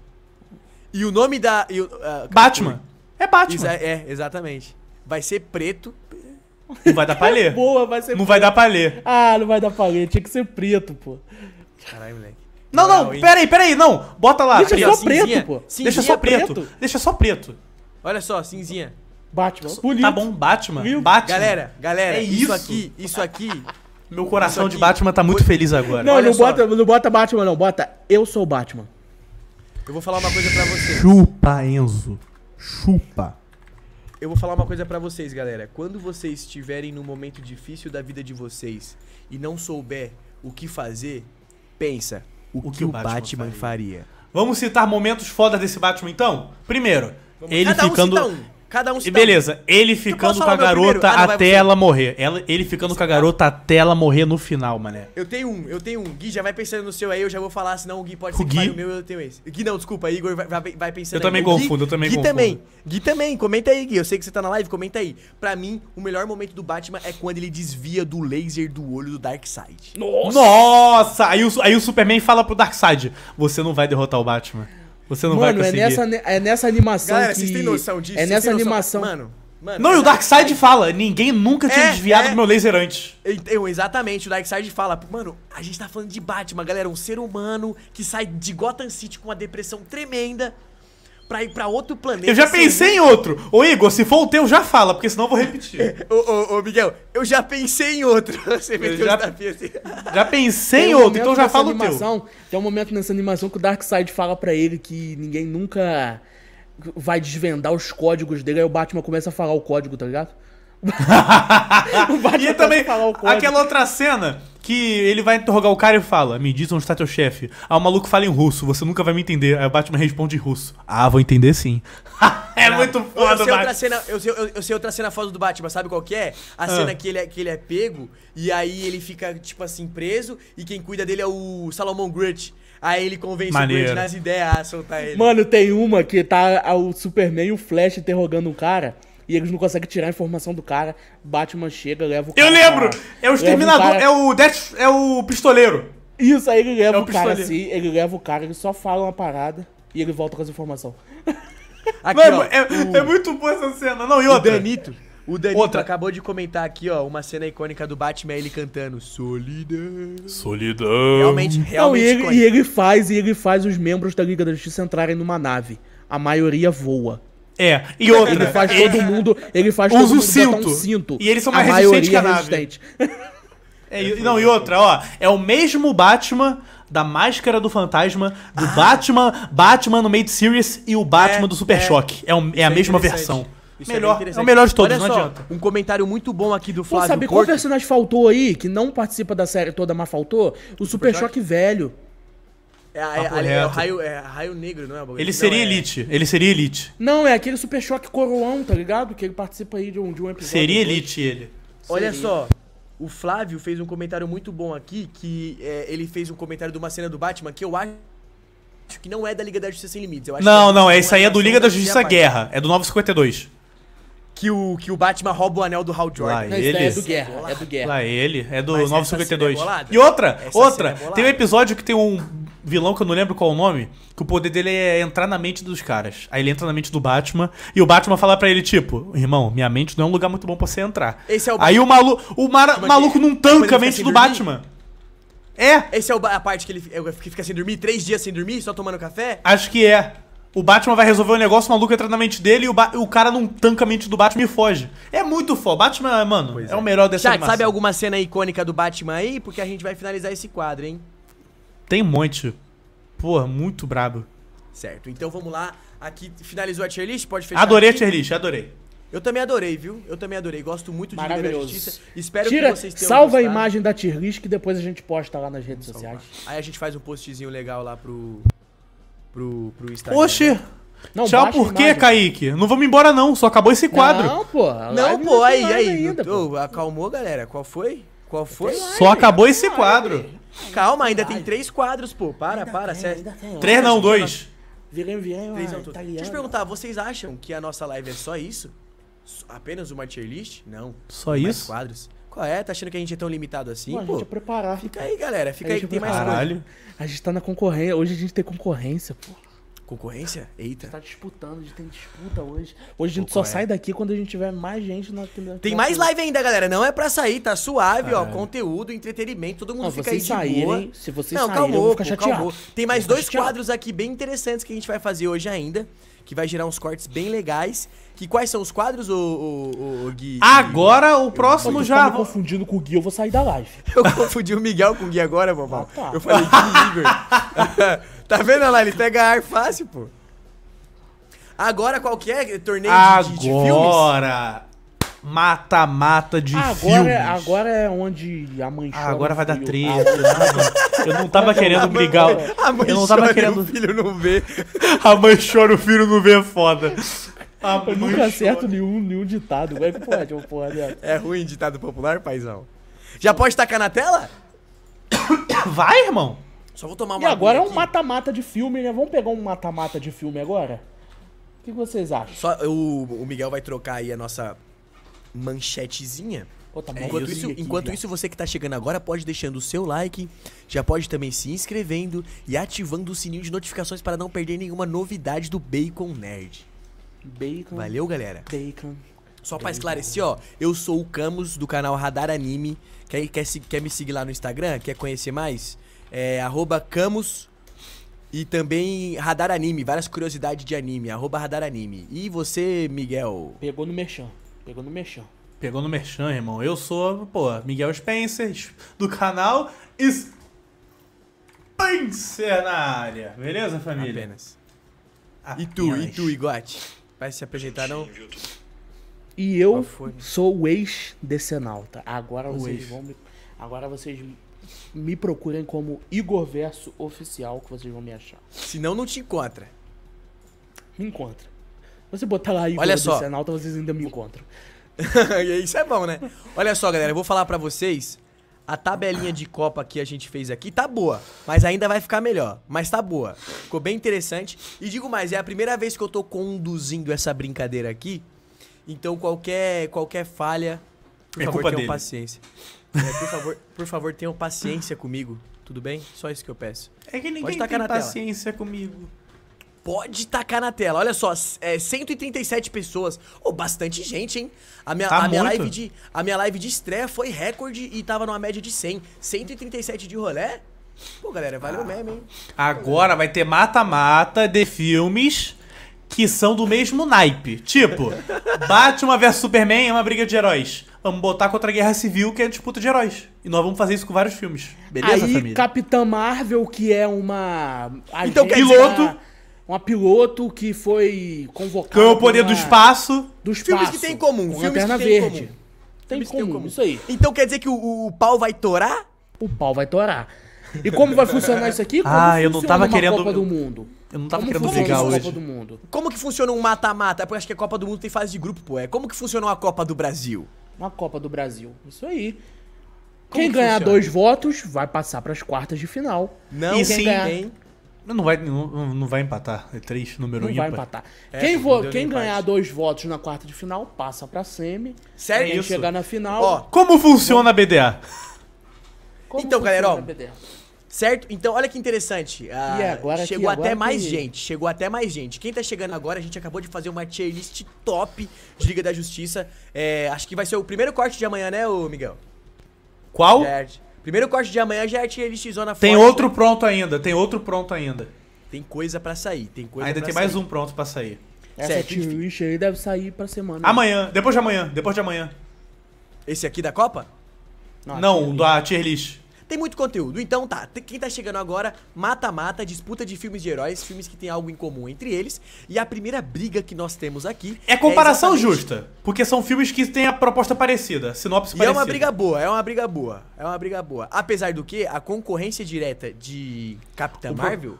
E o nome da. E, uh, Batman. É Batman. Exa é, exatamente. Vai ser preto. Não vai dar pra ler. Boa, vai ser Não preto. vai dar pra ler. Ah, não vai dar pra ler. Tinha que ser preto, pô. Caralho, moleque. Não, não, não peraí, peraí, não. Bota lá. Deixa só preto, cinzinha. pô. Cinzinha Deixa só preto. preto. Deixa só preto. Olha só, cinzinha. Batman. Bonito. Tá bom, Batman. Bonito. Batman. Galera, galera, é isso. isso aqui, isso aqui. Meu coração de Batman tá muito feliz agora. Não, não bota, não bota Batman, não. Bota Eu Sou Batman. Eu vou falar uma coisa para vocês. Chupa, Enzo. Chupa. Eu vou falar uma coisa para vocês, galera. Quando vocês estiverem num momento difícil da vida de vocês e não souber o que fazer, pensa o, o que, que, o Batman, Batman faria. faria. Vamos citar momentos foda desse Batman então? Primeiro, Vamos ele ficando um. Cada um se E beleza, ele ficando com a garota ah, até ela morrer. Ela, ele ficando com a ah. garota até ela morrer no final, mané. Eu tenho um, eu tenho um. Gui, já vai pensando no seu aí, eu já vou falar, senão o Gui pode o ser Gui? o meu, eu tenho esse. Gui não, desculpa, Igor vai, vai, vai pensando Eu também confundo, Gui, eu também Gui confundo. também, Gui também, comenta aí, Gui. Eu sei que você tá na live, comenta aí. Pra mim, o melhor momento do Batman é quando ele desvia do laser do olho do Darkseid. Nossa! Nossa! Aí o, aí o Superman fala pro Darkseid, você não vai derrotar o Batman. Você não mano, vai conseguir. Mano, é nessa, é nessa animação Galera, que... vocês têm noção disso? É nessa animação... Mano... Mano, não, e o Darkseid fala, ninguém nunca tinha é, desviado é, do meu laser antes. Eu, exatamente, o Darkseid fala, mano, a gente tá falando de Batman, galera, um ser humano que sai de Gotham City com uma depressão tremenda pra ir pra outro planeta. Eu já pensei em outro. Ô Igor, se for o teu, já fala, porque senão eu vou repetir. ô, ô, ô, Miguel, eu já pensei em outro. Você me já, assim. já pensei um em outro, então já fala o teu. Tem um momento nessa animação que o Darkseid fala pra ele que ninguém nunca vai desvendar os códigos dele, aí o Batman começa a falar o código, tá ligado? o Batman e também falar o código. aquela outra cena que ele vai interrogar o cara e fala: Me diz onde está teu chefe. Ah, o maluco fala em russo, você nunca vai me entender. Aí o Batman responde em russo: Ah, vou entender sim. é Não. muito foda, eu sei, outra cena, eu, sei, eu, eu sei outra cena foda do Batman, sabe qual que é? A ah. cena que ele, é, que ele é pego e aí ele fica, tipo assim, preso e quem cuida dele é o Salomão Grudge. Aí ele convence Maneiro. o Grudge nas ideias a soltar ele. Mano, tem uma que tá o Superman e o Flash interrogando um cara e eles não conseguem tirar a informação do cara. Batman chega, leva o cara. Eu lembro! É o exterminador, é o Death, é o pistoleiro. Isso, aí ele leva é o, o cara assim, ele leva o cara, ele só fala uma parada e ele volta com as informações. Mano, ó, é, o... é, muito boa essa cena. Não, e outra. O Danito, o Danito outra. acabou de comentar aqui, ó, uma cena icônica do Batman, ele cantando Solidão. Solidão. Realmente, realmente. Não, e, ele, e ele faz, e ele faz os membros da Liga da Justiça entrarem numa nave. A maioria voa. É, e outra Ele faz é, todo mundo. Ele faz Usa todo mundo cinto. botar um cinto. E eles são mais a resistentes que a é nave. Resistente. É, e, não, e outra, ó. É o mesmo Batman da Máscara do Fantasma, do ah. Batman, Batman no Made Series e o Batman é, do Super é, Choque. É, um, é a é mesma versão. Isso melhor, é, é, o melhor de todos, Olha não só, adianta. Um comentário muito bom aqui do Flávio. Pô, sabe Corte. qual personagem faltou aí, que não participa da série toda, mas faltou? O Super, Super Choque? Choque velho. É, é, é, é, o raio, é raio negro, não é? Ele não, seria é. elite. Ele seria elite. Não, é aquele Super Choque Coroão, tá ligado? Que ele participa aí de um, de um episódio. Seria elite ele. Olha seria. só, o Flávio fez um comentário muito bom aqui, que é, ele fez um comentário de uma cena do Batman que eu acho que não é da Liga da Justiça Sem Limites. não, é não, é isso aí é do Liga da Justiça da Guerra. É do 952 que o, que o Batman rouba o anel do Hal Jordan. Lá Não, ele. é do Guerra, é do Guerra. Lá ele, é do Mas 952. É e outra, outra, tem um episódio que tem um vilão que eu não lembro qual é o nome, que o poder dele é entrar na mente dos caras. Aí ele entra na mente do Batman e o Batman fala para ele, tipo, irmão, minha mente não é um lugar muito bom pra você entrar. Esse é o Aí o, tipo, maluco o maluco não tanca a mente do Batman. É. Esse é a parte que ele é, que fica sem dormir, três dias sem dormir, só tomando café? Acho que é. O Batman vai resolver o um negócio, o maluco entra na mente dele e o, o, cara não tanca a mente do Batman e foge. É muito foda. Batman, mano, é, é, o é. melhor dessa Já, animação. sabe alguma cena icônica do Batman aí? Porque a gente vai finalizar esse quadro, hein? Tem um monte. Pô, muito brabo. Certo, então vamos lá. Aqui finalizou a tier list, pode fechar. Adorei aqui. a tier list, adorei. Eu também adorei, viu? Eu também adorei. Gosto muito de Liga da Justiça. Espero Tira, que vocês tenham Salva gostado. a imagem da tier list que depois a gente posta lá nas redes sociais. Aí a gente faz um postzinho legal lá pro. pro, pro Instagram. Oxi! Né? Não, Tchau, por quê, Kaique? Não vamos embora, não. Só acabou esse quadro. Não, pô. Não, pô, aí, aí. Ainda, pô. Acalmou, galera. Qual foi? Qual foi? Só acabou esse quadro. É, Calma, ainda tem três quadros, pô. Para, ainda para, tem, Ainda tem, Três não, dois. Virem, virem, é três não, italiano. Deixa eu te perguntar, vocês acham que a nossa live é só isso? Apenas uma tier list? Não. Só isso? quadros. Qual é? Tá achando que a gente é tão limitado assim? Pô, a gente é preparar. Fica aí, galera. Fica aí que é tem mais coisa. A gente tá na concorrência. Hoje a gente tem concorrência, pô. Concorrência? Eita. Tá disputando, tem disputa hoje. Hoje a gente só é? sai daqui quando a gente tiver mais gente na Tem mais live ainda, galera. Não é pra sair, tá suave, ó. Conteúdo, entretenimento, todo mundo fica aí de saírem, Se vocês não, saírem, calmou, eu calmou. Tem mais dois quadros aqui bem interessantes que a gente vai fazer hoje ainda que vai gerar uns cortes bem legais. Que quais são os quadros, o, o, o Gui? Agora o próximo eu, já. Eu confundindo com o Gui, eu vou sair da live. Eu confundi o Miguel com o Gui agora, vovó. Ah, tá. Eu falei que nível. Tá vendo lá? Ele pega ar fácil, pô. Agora qual que é? Torneio agora, de, de, filmes? Agora! Mata-mata de agora, é- filmes. Agora é onde a mãe chora. Agora vai dar treta. eu não tava querendo brigar. A mãe, eu não tava chora querendo... o filho não vê. A mãe chora o filho não vê é foda. A eu nunca chora. acerto nenhum, nenhum ditado. Como é que pode? porra né? É ruim ditado popular, paizão? Já pode tacar na tela? Vai, irmão. Só vou tomar uma E agora é um mata-mata de filme, né? Vamos pegar um mata-mata de filme agora? O que vocês acham? Só, o, o Miguel vai trocar aí a nossa manchetezinha. tá é, enquanto isso, aqui, enquanto isso, você que está chegando agora pode deixando o seu like, já pode também se inscrevendo e ativando o sininho de notificações para não perder nenhuma novidade do Bacon Nerd. Bacon. Valeu, galera. Bacon. Só para esclarecer, ó, eu sou o Camus do canal Radar Anime. Quer, quer, quer me seguir lá no Instagram? Quer conhecer mais? é, arroba Camus e também Radar Anime, várias curiosidades de anime, arroba Radar Anime. E você, Miguel? Pegou no merchan, pegou no merchan. Pegou no merchan, irmão. Eu sou, pô, Miguel Spencer, do canal Spencer na área. Beleza, família? Apenas. Apenas. E tu, e tu, Igote? Vai se apresentar, não? E eu sou o ex-decenalta. Agora o vocês ex. vão me... Agora vocês me procurem como Igor Verso Oficial, que vocês vão me achar. Senão não te encontra. Me encontra. Você botar lá Igor Olha só. Senalta, vocês ainda me encontram. Isso é bom, né? Olha só, galera, eu vou falar para vocês. A tabelinha de Copa que a gente fez aqui tá boa, mas ainda vai ficar melhor. Mas tá boa. Ficou bem interessante. E digo mais, é a primeira vez que eu tô conduzindo essa brincadeira aqui. Então qualquer qualquer falha, por é favor, tenham dele. paciência. É, por, favor, por favor, tenham paciência comigo, tudo bem? Só isso que eu peço. É que ninguém Pode tacar tem na paciência tela. comigo. Pode tacar na tela. Olha só, é, 137 pessoas. Oh, bastante gente, hein? A minha, tá a, minha live de, a minha live de estreia foi recorde e tava numa média de 100. 137 de rolé? Pô, galera, valeu ah. mesmo, hein? Agora vai ter mata-mata de filmes que são do mesmo naipe. Tipo, Batman vs Superman é uma briga de heróis. Vamos botar contra a Guerra Civil, que é disputa de heróis. E nós vamos fazer isso com vários filmes. Beleza, Aí, família? Capitã Marvel, que é uma. Então, que piloto. Uma piloto que foi convocada. Ganhou o poder do espaço. Do espaço. Filmes que tem em comum. Com filmes Lanterna que tem Verde. Em comum. Tem filmes comum, tem isso aí. Então quer dizer que o, o pau vai torar? O pau vai torar. E como vai funcionar isso aqui? Como ah, eu não tava querendo. Copa do Mundo? Eu não tava como querendo brigar hoje. Copa do mundo? Como que funciona um mata-mata? É porque acho que a Copa do Mundo tem fase de grupo, pô. É como que funciona a Copa do Brasil? uma Copa do Brasil. Isso aí. Como quem ganhar funciona? dois votos vai passar para as quartas de final. Não, e sim, ganhar... Não vai, não, não, vai empatar. É três, número um. ímpar. Não vai empatar. É, quem, vo, quem ganhar empate. dois votos na quarta de final passa pra semi. Sério quem isso? chegar na final... como funciona a BDA? Como então, funciona galera, ó, Certo? Então, olha que interessante. Ah, e agora chegou aqui, até agora mais que... gente. Chegou até mais gente. Quem tá chegando agora, a gente acabou de fazer uma tier list top de Liga da Justiça. É, acho que vai ser o primeiro corte de amanhã, né, ô Miguel? Qual? É primeiro corte de amanhã já é a tier list zona Tem outro pronto ainda, tem outro pronto ainda. Tem coisa para sair, tem coisa Ainda tem sair. mais um pronto para sair. Essa certo. tier list aí deve sair pra semana. Amanhã, depois de amanhã, depois de amanhã. Esse aqui da Copa? Não, Não da tier list. Tem muito conteúdo, então tá, quem tá chegando agora, mata-mata, disputa de filmes de heróis, filmes que tem algo em comum entre eles. E a primeira briga que nós temos aqui... É comparação é exatamente... justa, porque são filmes que têm a proposta parecida, sinopse e parecida. é uma briga boa, é uma briga boa, é uma briga boa. Apesar do que, a concorrência direta de Capitã o Marvel,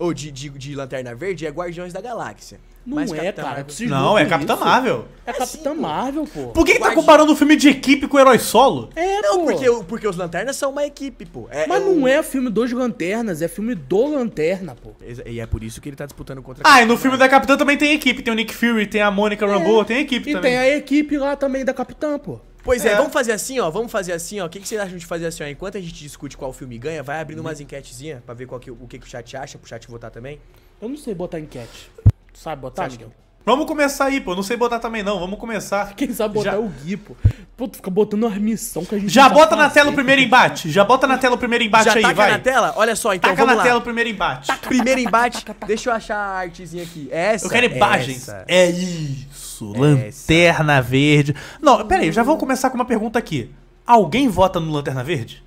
ou de, de, de Lanterna Verde, é Guardiões da Galáxia. Não Mas é, Capitão cara. Não, é Capitã isso. Marvel. É, é Capitã assim, Marvel, pô. Por que, que tá comparando o filme de equipe com o herói solo? É, não, pô. Porque, porque os Lanternas são uma equipe, pô. É, Mas é não é filme dos Lanternas, é filme do Lanterna, pô. E é por isso que ele tá disputando contra Ah, e no filme da Capitã também tem equipe. Tem o Nick Fury, tem a Mônica é. Rambeau, tem equipe e também. E tem a equipe lá também da Capitã, pô. Pois é. é. vamos fazer assim, ó. Vamos fazer assim, ó. O que, que vocês acham de fazer assim, ó? Enquanto a gente discute qual filme ganha, vai abrindo uhum. umas enquetezinhas pra ver qual que, o que, que o chat acha, pro chat votar também. Eu não sei botar enquete sabe botar, Miguel? Que... Vamos começar aí, pô. Não sei botar também, não. Vamos começar. Quem sabe botar Já... é o Gui, pô. Pô, tu fica botando uma missão que a gente. Já tá bota na tela o primeiro embate. Já bota na tela o primeiro embate Já aí, taca vai. na tela? Olha só, então. Taca na lá. tela o primeiro embate. Taca, primeiro taca, embate. Taca, Deixa eu achar a artezinha aqui. Essa. Eu quero imagens. É isso. Lanterna verde. Não, pera aí. Já vou começar com uma pergunta aqui. Alguém vota no Lanterna Verde?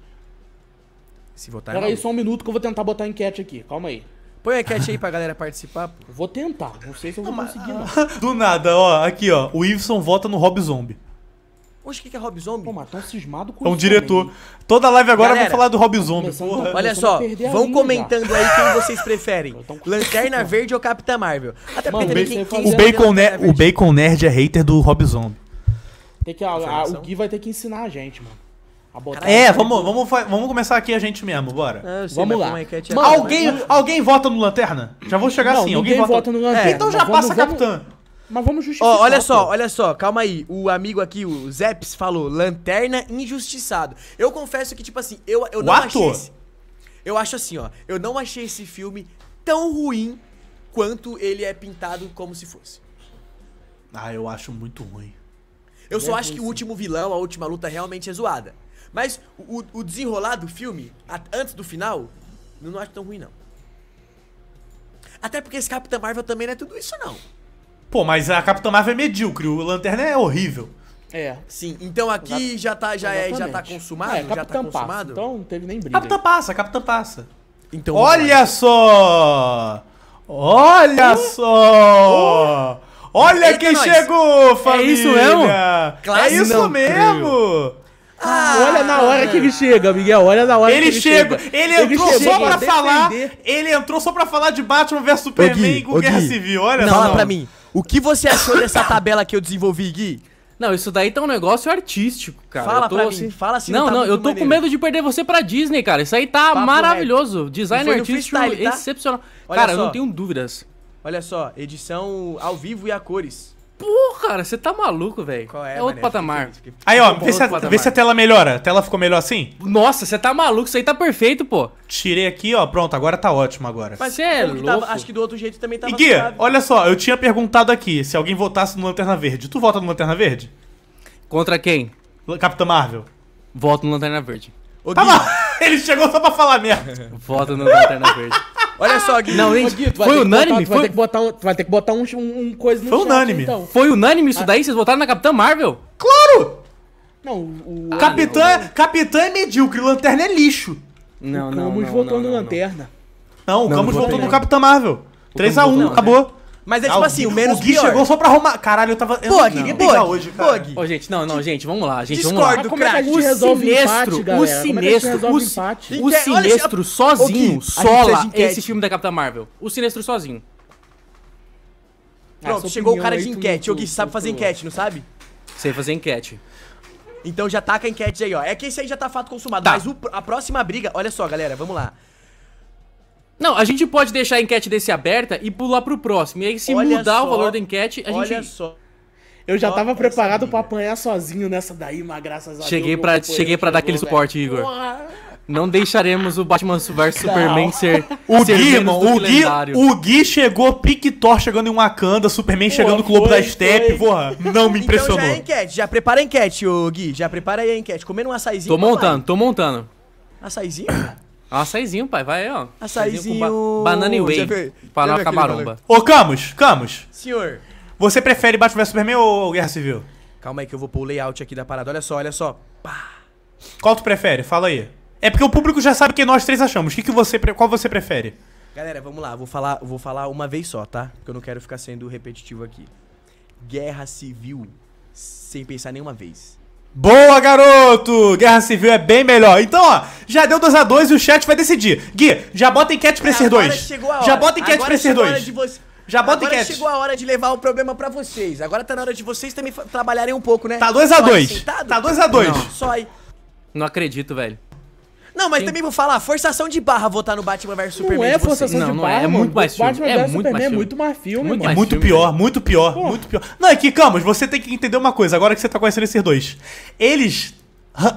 Se votar Pera aí só um minuto que eu vou tentar botar a enquete aqui. Calma aí. Põe a enquete aí pra galera participar. Pô. Vou tentar, não sei se eu vou não, conseguir. Mas... Não. Do nada, ó, aqui ó, o Iveson vota no Rob Zombie. Oxe, o que, que é Rob Zombie? Pô, mas tá cismado com É um diretor. Toda live agora Galera, vamos falar do Rob Zombie, porra. Olha só, vão comentando já. aí quem vocês preferem. Lanterna Verde ou Capitã Marvel? Até porque também quem, o, Bacon o Bacon Nerd é hater do Rob Zombie. Tem que, a, a, o Gui vai ter que ensinar a gente, mano. É, vamos, vamos, vamos começar aqui a gente mesmo, bora. É, sei, vamos lá. É Mano, alguém, alguém vota no Lanterna? Já vou chegar não, assim. Alguém vota... vota no Lanterna. É, então já vamos, passa vamos... Capitã. Mas vamos justificar. Oh, olha só, pô. olha só, calma aí. O amigo aqui, o Zeps, falou Lanterna Injustiçado. Eu confesso que, tipo assim, eu, eu não achei. Esse... Eu acho assim, ó. Eu não achei esse filme tão ruim quanto ele é pintado como se fosse. Ah, eu acho muito ruim. Eu é só acho que o último vilão, a última luta, realmente é zoada. Mas o, o desenrolar do filme, a, antes do final, eu não acho tão ruim, não. Até porque esse Capitão Marvel também não é tudo isso, não. Pô, mas a Capitão Marvel é medíocre, o Lanterna é horrível. É. Sim, então aqui Exato. já tá, já é, já tá consumado? É, já tá consumado? Passa, então não teve nem briga. Capitã passa, Capitã passa. Então, Olha vai. só! Olha hum? só! Hum? Olha quem nós. chegou, família! É isso mesmo? Claro é isso mesmo! Ah, olha na hora que ele chega, Miguel. Olha na hora ele que ele chega. chega. Ele entrou só pra falar. Ele entrou só pra falar de Batman vs Superman Gui, com Guerra Gui. Civil. Olha Não, fala pra mim. O que você achou dessa tabela que eu desenvolvi, Gui? Não, isso daí tá um negócio artístico, cara. Fala tô, pra assim, mim, fala assim. Não, tá não, tá eu tô maneiro. com medo de perder você pra Disney, cara. Isso aí tá Papo maravilhoso. É. Design artístico tá? excepcional. Olha cara, só. eu não tenho dúvidas. Olha só, edição ao vivo e a cores. Pô, cara, você tá maluco, velho. Qual é, é outro mané? patamar. Aí, ó, vê se, a, vê se, a, tela melhora. A tela ficou melhor assim? Nossa, você tá maluco, isso aí tá perfeito, pô. Tirei aqui, ó, pronto, agora tá ótimo agora. Mas você é louco. Que tava, acho que do outro jeito também tava... E Guia, olha só, eu tinha perguntado aqui se alguém votasse no Lanterna Verde. Tu vota no Lanterna Verde? Contra quem? Capitã Marvel. Voto no Lanterna Verde. Tá Ô, Gui. Ele chegou só pra falar merda. Voto no Lanterna Verde. Olha só, ah, Gui. Não, gente, Gui, foi unânime? Botar, foi... Vai ter que botar, um, vai ter que botar um, um, coisa no Foi chat, unânime. Então. Foi unânime isso ah. daí? Vocês votaram na Capitã Marvel? Claro! Não, o... Ah, Capitã, é- não, não. Capitã é medíocre, Lanterna é lixo. Não, o não, Camus não, votou no Lanterna. Não, o Camus votou no Capitã Marvel. 3x1, acabou. Mas é tipo assim, o, o menos o Gui chegou só pra arrumar. Caralho, eu tava. Eu Pô, queria pegar hoje, cara. Bug. Ô, gente, não, não, gente, vamos lá, gente, Discordo, vamos lá. Como é que a é gente o é, sinestro, empate, o sinestro, o, sinestro, o sinestro sozinho sola esse filme da Capitã Marvel. O sinestro sozinho. Pronto, chegou o cara de enquete. O Gui sabe fazer enquete, não sabe? Sei fazer enquete. Então já taca a enquete aí, ó. É que esse aí já tá fato consumado. Tá. Mas o, a próxima briga, olha só, galera, vamos lá. Não, a gente pode deixar a enquete desse aberta e pular pro próximo. E aí, se olha mudar só, o valor da enquete, a olha gente. Olha só. Eu já tava Nossa, preparado para apanhar sozinho nessa daí, mas graças a cheguei Deus. Pra, cheguei pra dar aquele velho. Né? suporte, Igor. Não deixaremos o Batman vs Superman ser. O ser Gui, irmão, o Gui, o Gui chegou Pictor chegando em Wakanda, Superman chegando com o Lobo da Steppe, porra. Não me impressionou. Então já é enquete, já prepara a enquete, o Gui, já prepara aí a enquete. Comendo um açaizinho. Tô montando, vai. tô montando. Açaizinho? Açaizinho, pai, vai, ó. Açaizinho. ba banana e whey. Para a baromba. Ô, Camus, Camus. Senhor. Você prefere Batman vs Superman ou Guerra Civil? Calma aí que eu vou pôr o layout aqui da parada. Olha só, olha só. Pá. Qual tu prefere? Fala aí. É porque o público já sabe o que nós três achamos. Que que você, qual você prefere? Galera, vamos lá. Vou falar, vou falar uma vez só, tá? Porque eu não quero ficar sendo repetitivo aqui. Guerra Civil sem pensar nenhuma vez. Boa, garoto! Guerra Civil é bem melhor. Então, ó, já deu 2x2 e o chat vai decidir. Gui, já bota enquete pra esses dois. Já bota enquete agora pra esses dois. Já bota agora enquete. chegou a hora de levar o problema pra vocês. Agora tá na hora de vocês também trabalharem um pouco, né? Tá 2x2. Tá 2x2. Só aí. Não acredito, velho. Não, mas também vou falar, forçação de barra votar no Batman vs Superman. Não é, é forçação de não barra, é, é muito mais filme, Batman é vs muito Superman mais é filme. muito mais filme, Muito mano. É muito filme, pior, muito pior, muito pior. Não, é que, Camus, você tem que entender uma coisa, agora que você tá conhecendo esses dois. Eles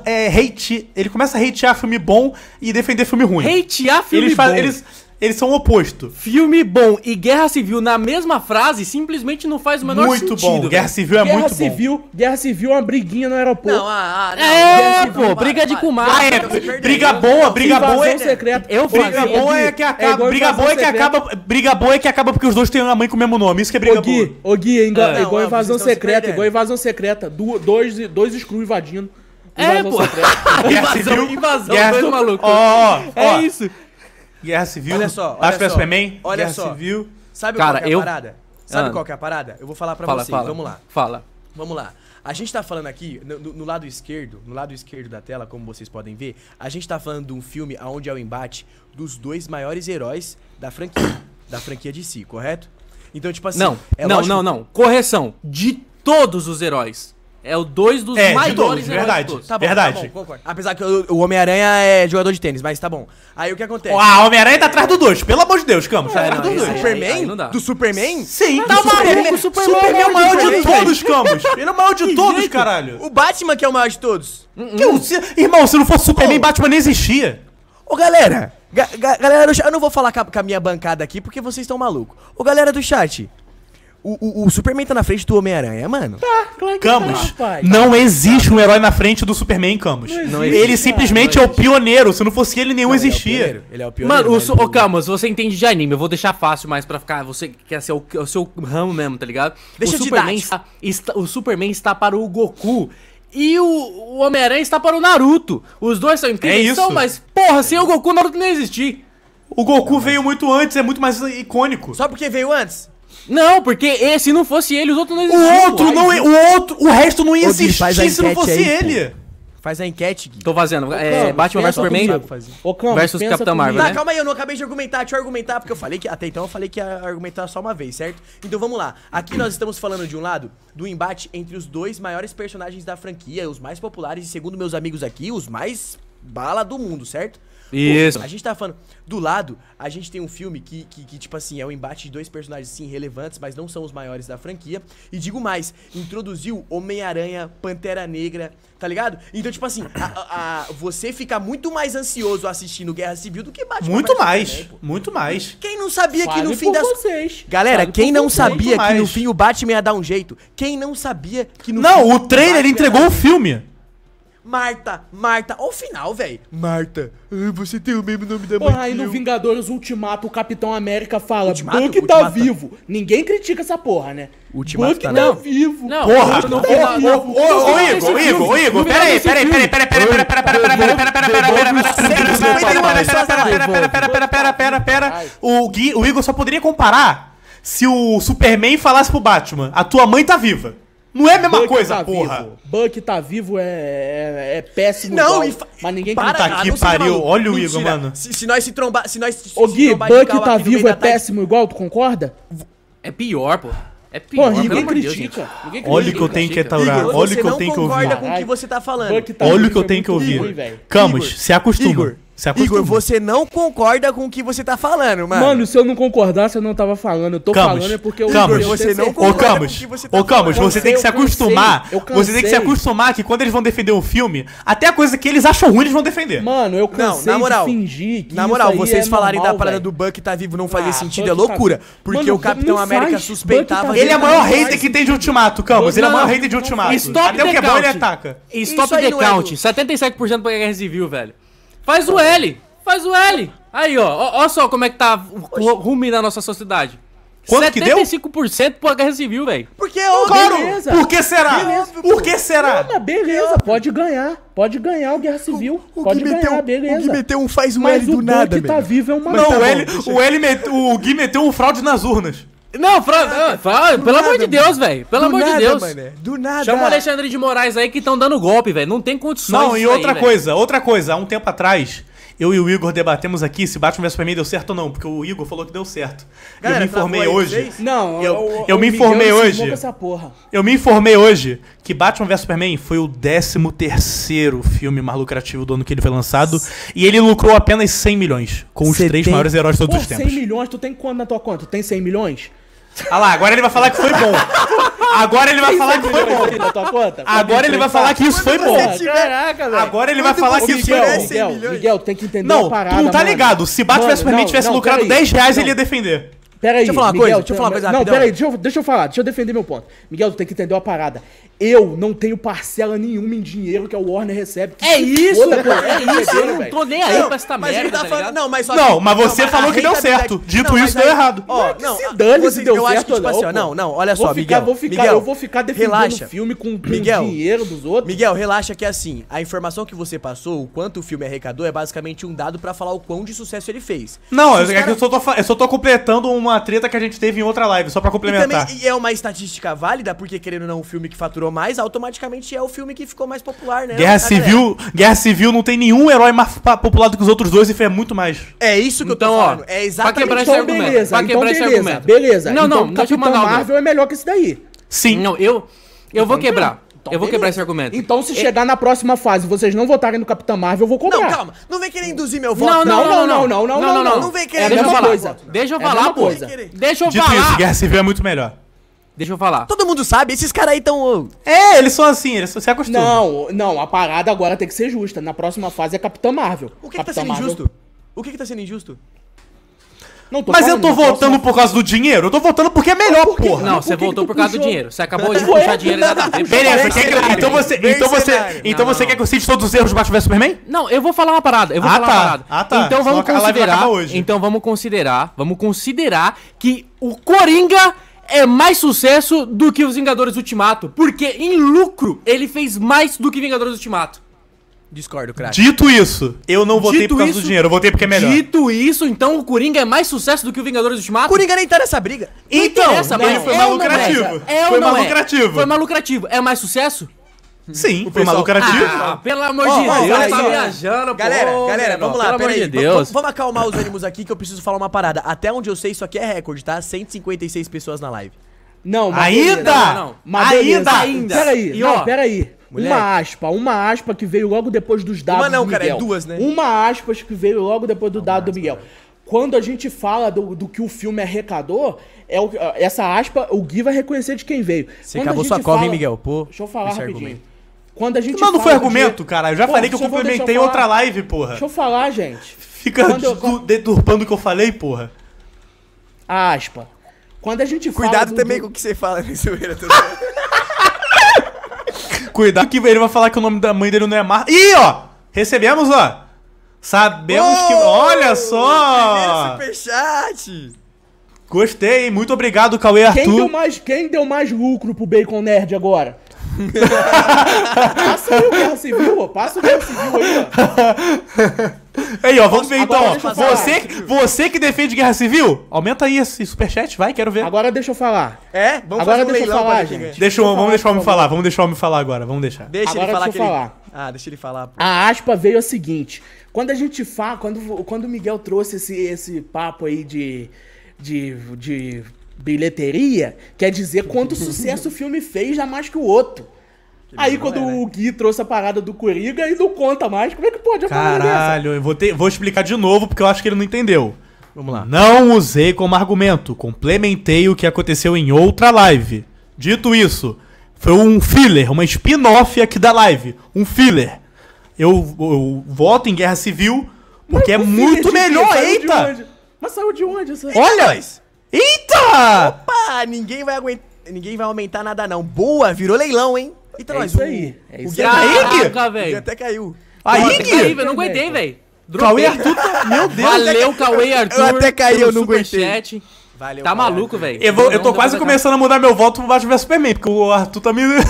é, hate, ele começa a hatear filme bom e defender filme ruim. Hatear filme eles bom. eles eles são o oposto. Filme bom e guerra civil na mesma frase simplesmente não faz o menor muito sentido. Muito bom, guerra civil é guerra muito civil, bom. Guerra civil é uma briguinha no aeroporto. Não, ah, ah, não. É, pô, briga de comadre. Ah, é, briga boa, briga boa é... Secreta. Eu briga é é boa é que acaba, é briga boa é que acaba, briga boa é que acaba porque os dois têm uma mãe com o mesmo nome, isso que é briga ô, Gui, boa. Ô Gui, igual, é, igual não, é invasão secreta, igual invasão secreta, dois, dois screw invadindo. É, pô. invasão, invasão, dois malucos. Ó, ó, é isso. Guerra Civil. Olha só, olha Batman só. Superman, olha Guerra só. Civil. Sabe Cara, qual é eu... parada? Sabe ah. qual é a parada? Eu vou falar para vocês, fala. vamos lá. Fala. Vamos lá. A gente tá falando aqui, no, no, lado esquerdo, no lado esquerdo da tela, como vocês podem ver, a gente tá falando de um filme onde é o embate dos dois maiores heróis da franquia, da franquia de si, correto? Então, tipo assim... Não, é não, lógico... não, não. Correção. De todos os heróis. É o dois dos é, maiores de todos, verdade, todos. Tá bom, verdade. Tá bom, Apesar que o, Homem-Aranha é jogador de tênis, mas tá bom. Aí o que acontece? Ah, o Homem-Aranha tá atrás do dois, pelo amor de Deus, Camus. É, tá atrás do dois. Superman? do Superman? Sim, tá o Superman, Superman é o maior é de todos, Camus. Ele é o maior de todos, caralho. O Batman que é o maior de todos. Que irmão, se não fosse Superman, oh. Batman nem existia. Ô, galera. galera, eu não vou falar com a, com a minha bancada aqui porque vocês estão malucos. Ô, galera do chat. O, o, Superman tá na frente do Homem-Aranha, mano. Tá, claro que Camus, tá, não existe um herói na frente do Superman, Camus. Não existe, ele simplesmente é o pioneiro. Se não fosse ele, nenhum não, é existia. Ele é o pioneiro. É pioneiro mano, né, o, o Camus, você entende de anime. Eu vou deixar fácil mais pra ficar. Você quer ser o, o seu ramo mesmo, tá ligado? Deixa o Superman está, está, O Superman está para o Goku. E o, o Homem-Aranha está para o Naruto. Os dois são incríveis, é isso. São, mas, porra, sem o Goku, o Naruto não existir. O Goku não, mas... veio muito antes, é muito mais icônico. Só porque veio antes? Não, porque esse, se não fosse ele, os outros não existiam. O outro não, o outro, o resto não ia Ô, faz a existir se não fosse aí, pô. ele. Faz a enquete, Gui. Tô fazendo. É, Campos, Batman versus Superman Ô, versus Capitão Marvel, né? Tá, né? calma aí, eu não acabei de argumentar, deixa eu argumentar, porque eu falei que. Até então eu falei que ia argumentar só uma vez, certo? Então vamos lá. Aqui nós estamos falando de um lado do embate entre os dois maiores personagens da franquia, os mais populares, e segundo meus amigos aqui, os mais bala do mundo, certo? Isso. Pô, a gente tava tá falando, do lado, a gente tem um filme que, que, que, tipo assim, é um embate de dois personagens, sim, relevantes, mas não são os maiores da franquia. E digo mais, introduziu Homem-Aranha, Pantera Negra, tá ligado? Então, tipo assim, a, a, você fica muito mais ansioso assistindo Guerra Civil do que Batman. Muito Batman mais, muito mais. Quem não sabia Fale que no fim das... Vocês. Galera, Fale quem não sabia que no fim o Batman ia dar um jeito? Quem não sabia que no Não, o trailer entregou o filme. Marta, Marta. ao final, velho. Marta, você tem o mesmo nome da mãe. Aí no Vingadores Ultimato, o Capitão América fala: Ultimato? Buck tá vivo. Ninguém critica essa porra, né? Ultimato Buck tá, não. tá vivo. Não, porra. Não, porra. Não, ô, ô, ô, Igor, ô, Igor, ô, Igor, peraí, peraí, peraí, peraí, peraí, peraí, peraí, peraí, peraí, peraí, peraí, peraí, peraí, peraí, peraí, o Igor só poderia comparar se pera Superman pera pro pera a pera mãe pera viva. Não é a mesma Buck coisa, tá porra. Vivo. Buck tá vivo é, é, é péssimo. Não, igual, mas ninguém para, tá aqui, pariu. Olha o Mentira. Igor, mano. Se, se, nós se trombar. Se nós se, Ô, Gui, se Buck tá vivo é péssimo igual, tu concorda? É pior, pô. É pior, Pô, ninguém critica. Deus, ninguém critica. Olha o que eu tenho que aturar. Olha o que eu tenho que ouvir. Tá tá Olha o que eu é tenho que ouvir. Camus, se acostuma. Igor, você não concorda com o que você tá falando, mano. Mano, se eu não concordasse, eu não tava falando. Eu tô Camus, falando é porque o Camus, Igor, você não concorda Camus, com o que você tá ô, Camus, você tem que se acostumar. Você tem que se acostumar que quando eles vão defender um filme, até a coisa que eles acham ruim, eles vão defender. Mano, eu cansei não, na moral, de fingir que Na moral, vocês é falarem normal, da parada véio. do Buck tá vivo não fazia ah, sentido é tá loucura. Porque mano, o Capitão América tá suspeitava... ele é o maior hater que tem de Ultimato, Camus. Ele é o maior hater de Ultimato. Stop Até o que é bom ele é ataca. Stop the é é count. 77% pra Guerra Civil, velho. Faz o L! Faz o L! Aí, ó. Olha só como é que tá o rumo na nossa sociedade. Quanto que deu? 75% pro guerra civil, velho. Porque é óbvio. Claro. Beleza. Por que será? Beleza. Por que será? Não, beleza, pode ganhar. Pode ganhar o guerra civil. O, o pode ganhar, meteu, beleza. O Gui meteu um faz um Mas L do nada, velho. o que tá vivo é uma Não, tá o L, o, L meteu, o Gui meteu um fraude nas urnas. Não, fra... Ah, fra... pelo nada, amor de Deus, velho. Pelo amor nada, de Deus. Mané. Do nada. Chama o Alexandre de Moraes aí que estão dando golpe, velho. Não tem condições. Não, e outra aí, coisa, véio. outra coisa. Há um tempo atrás, eu e o Igor debatemos aqui se Batman vs Superman deu certo ou não, porque o Igor falou que deu certo. Galera, eu me tá informei hoje. Não, eu, o, eu o me informei hoje. Eu me informei hoje que Batman vs Superman foi o 13 terceiro filme mais lucrativo do ano que ele foi lançado e ele lucrou apenas 100 milhões com os três tem... maiores heróis de todos Pô, os tempos. 100 milhões, tu tem quanto na tua conta? Tu tem 100 milhões? Olha lá, agora ele vai falar que foi bom. Agora ele vai falar que foi bom. Agora ele vai falar que isso foi bom. Caraca, velho. Agora ele vai falar que isso foi bom. Miguel, tem que entender não, parada, Não, tu não tá ligado. Se Batman vs Superman tivesse lucrado 10 reais, ele ia defender. Pera aí, deixa eu falar uma Miguel, coisa, deixa eu falar uma coisa Não, pera aí, deixa eu, deixa eu falar, deixa eu defender meu ponto. Miguel, tu tem que entender uma parada. Eu não tenho parcela nenhuma em dinheiro que a Warner recebe. Que é isso, pô, é isso. Eu não tô nem aí não, pra essa merda, tá, tá falando, Não, mas, só não, mas você não, mas falou que deu certo. Dito não, isso, deu errado. Ó, não, é se dane você, se deu eu certo acho que, tipo não, assim, ó, não, não, olha vou só, ficar, Miguel. Vou ficar, Miguel, eu vou ficar defendendo relaxa. o filme com Miguel, dinheiro dos outros. Miguel, relaxa que é assim, a informação que você passou, o quanto o filme arrecadou, é basicamente um dado pra falar o quão de sucesso ele fez. Não, é eu, cara... eu, só tô, eu só tô completando uma treta que a gente teve em outra live, só pra complementar. E também é uma estatística válida, porque querendo ou não, um filme que faturou mais, automaticamente é o filme que ficou mais popular, né? Guerra Civil, Guerra Civil não tem nenhum herói mais popular do que os outros dois e foi muito mais. É isso que então, eu tô então, falando. Ó, é exatamente pra quebrar então, esse argumento. Beleza, pra quebrar então, esse beleza, argumento. Beleza. Não, não, então, Capitão Marvel é melhor que esse daí. Sim. Não, eu eu vou então, quebrar. Então, então, eu vou quebrar esse argumento. Então, se é... chegar na próxima fase vocês não votarem no Capitão Marvel, eu vou comprar. Não, calma. Não vem querer induzir meu voto. Não, não, não, não, não, não, não. Não, não, não. não. não vem querer é, deixa eu falar. Coisa. Deixa eu é falar, pô. Deixa eu Dito falar. Isso, Guerra Civil é muito melhor. Deixa eu falar. Todo mundo sabe, esses caras aí tão. É, eles são assim, eles se acostumam. Não, não, a parada agora tem que ser justa. Na próxima fase é Capitão Marvel. O que, que tá sendo Marvel... injusto? O que, que tá sendo injusto? Não, mas falando, eu tô voltando por causa do dinheiro? Eu tô voltando porque é melhor, por porra. Não, você voltou por causa do dinheiro. Você acabou de puxar dinheiro da data. Beleza, que, então você, então você, então não, você não. quer que eu cite todos os erros do Batman vs Superman? Não, eu vou falar uma parada. Eu vou ah, falar tá. uma parada. Ah, tá. Então vamos Só considerar. Então vamos considerar, vamos considerar que o Coringa é mais sucesso do que os Vingadores Ultimato. Porque em lucro ele fez mais do que Vingadores Ultimato. Discordo, crack. Dito isso, eu não votei por causa isso, do dinheiro, eu votei porque é melhor. Dito isso, então o Coringa é mais sucesso do que o Vingadores Ultimato? Coringa nem tá nessa briga. Não então, ele foi mais lucrativo. É, é? é foi mais lucrativo. É. Foi mais lucrativo. É mais sucesso? Sim, o foi era lucrativo. Ah, pelo amor oh, de oh, Deus, tá galera, tá viajando, Galera, pô, galera, vamos lá, pelo amor de Deus. Vamos acalmar os ânimos aqui que eu preciso falar uma parada. Até onde eu sei, isso aqui é recorde, tá? 156 pessoas na live. Não, mas ainda! Não, não, não. ainda! Ainda! Peraí, e, ó, peraí. Moleque. Uma aspa, uma aspa que veio logo depois dos dados uma não, do Miguel. cara, é duas, né? Uma aspa que veio logo depois do uma dado aspa, do Miguel. Quando a gente fala do, do, que o filme arrecadou, é o, essa aspa, o Gui vai reconhecer de quem veio. Você Quando acabou sua fala... Cova, hein, Miguel? Pô, deixa eu falar rapidinho. Argumento. Quando a gente. Mas não foi argumento, de... cara. Eu já porra, falei que eu complementei outra live, porra. Deixa eu falar, gente. Fica eu... deturpando o que eu falei, porra. Aspa. Quando a gente Cuidado fala também do... com o que você fala, né, Cuidado que ele vai falar que o nome da mãe dele não é Marta. Ih, ó! Recebemos, ó! Sabemos oh, que. Olha só! Primeiro superchat! Gostei, hein? Muito obrigado, Cauê quem Arthur. Deu mais, quem deu mais lucro pro Bacon Nerd agora? Passa aí o Guerra Civil, ó. Passa o Guerra Civil aí, ó. Aí, ó, vamos ver então. Você, você que defende guerra civil, aumenta aí esse superchat, vai, quero ver. Agora deixa eu falar. É? Vamos agora fazer um deixa eu falar, gente. gente. Deixa eu, vamos deixar o homem falar, vamos deixar o homem falar agora, vamos deixar. Deixa agora ele falar. Deixa eu falar. Ele... Ah, deixa ele falar. Pô. A aspa veio a seguinte, quando a gente fala, quando, quando o Miguel trouxe esse, esse papo aí de, de, de Bilheteria quer dizer quanto sucesso o filme fez a mais que o outro. Que aí quando é, né? o Gui trouxe a parada do Coringa e não conta mais, como é que pode? Caralho, eu vou, ter, vou explicar de novo porque eu acho que ele não entendeu. Vamos lá. Não usei como argumento, complementei o que aconteceu em outra live. Dito isso, foi um filler, uma spin-off aqui da live. Um filler. Eu, eu voto em Guerra Civil porque Mas é muito melhor, eita! Mas saiu de onde essa Olha! isso Eita! Opa! Ninguém vai aguentar. Ninguém vai aumentar nada, não. Boa, virou leilão, hein? Então é Isso aí. É isso o aí. Caraca, velho. até caiu. A Ig? Eu não aguentei, velho. Cauê Arthur, tá- meu Deus. Valeu, Cauê Arthur. Eu até caí, eu não aguentei. Chat. Valeu, tá cara. maluco, velho. Eu, eu tô quase começando a mudar meu voto pro Batman vs Superman, porque o Arthur tá me. Nossa,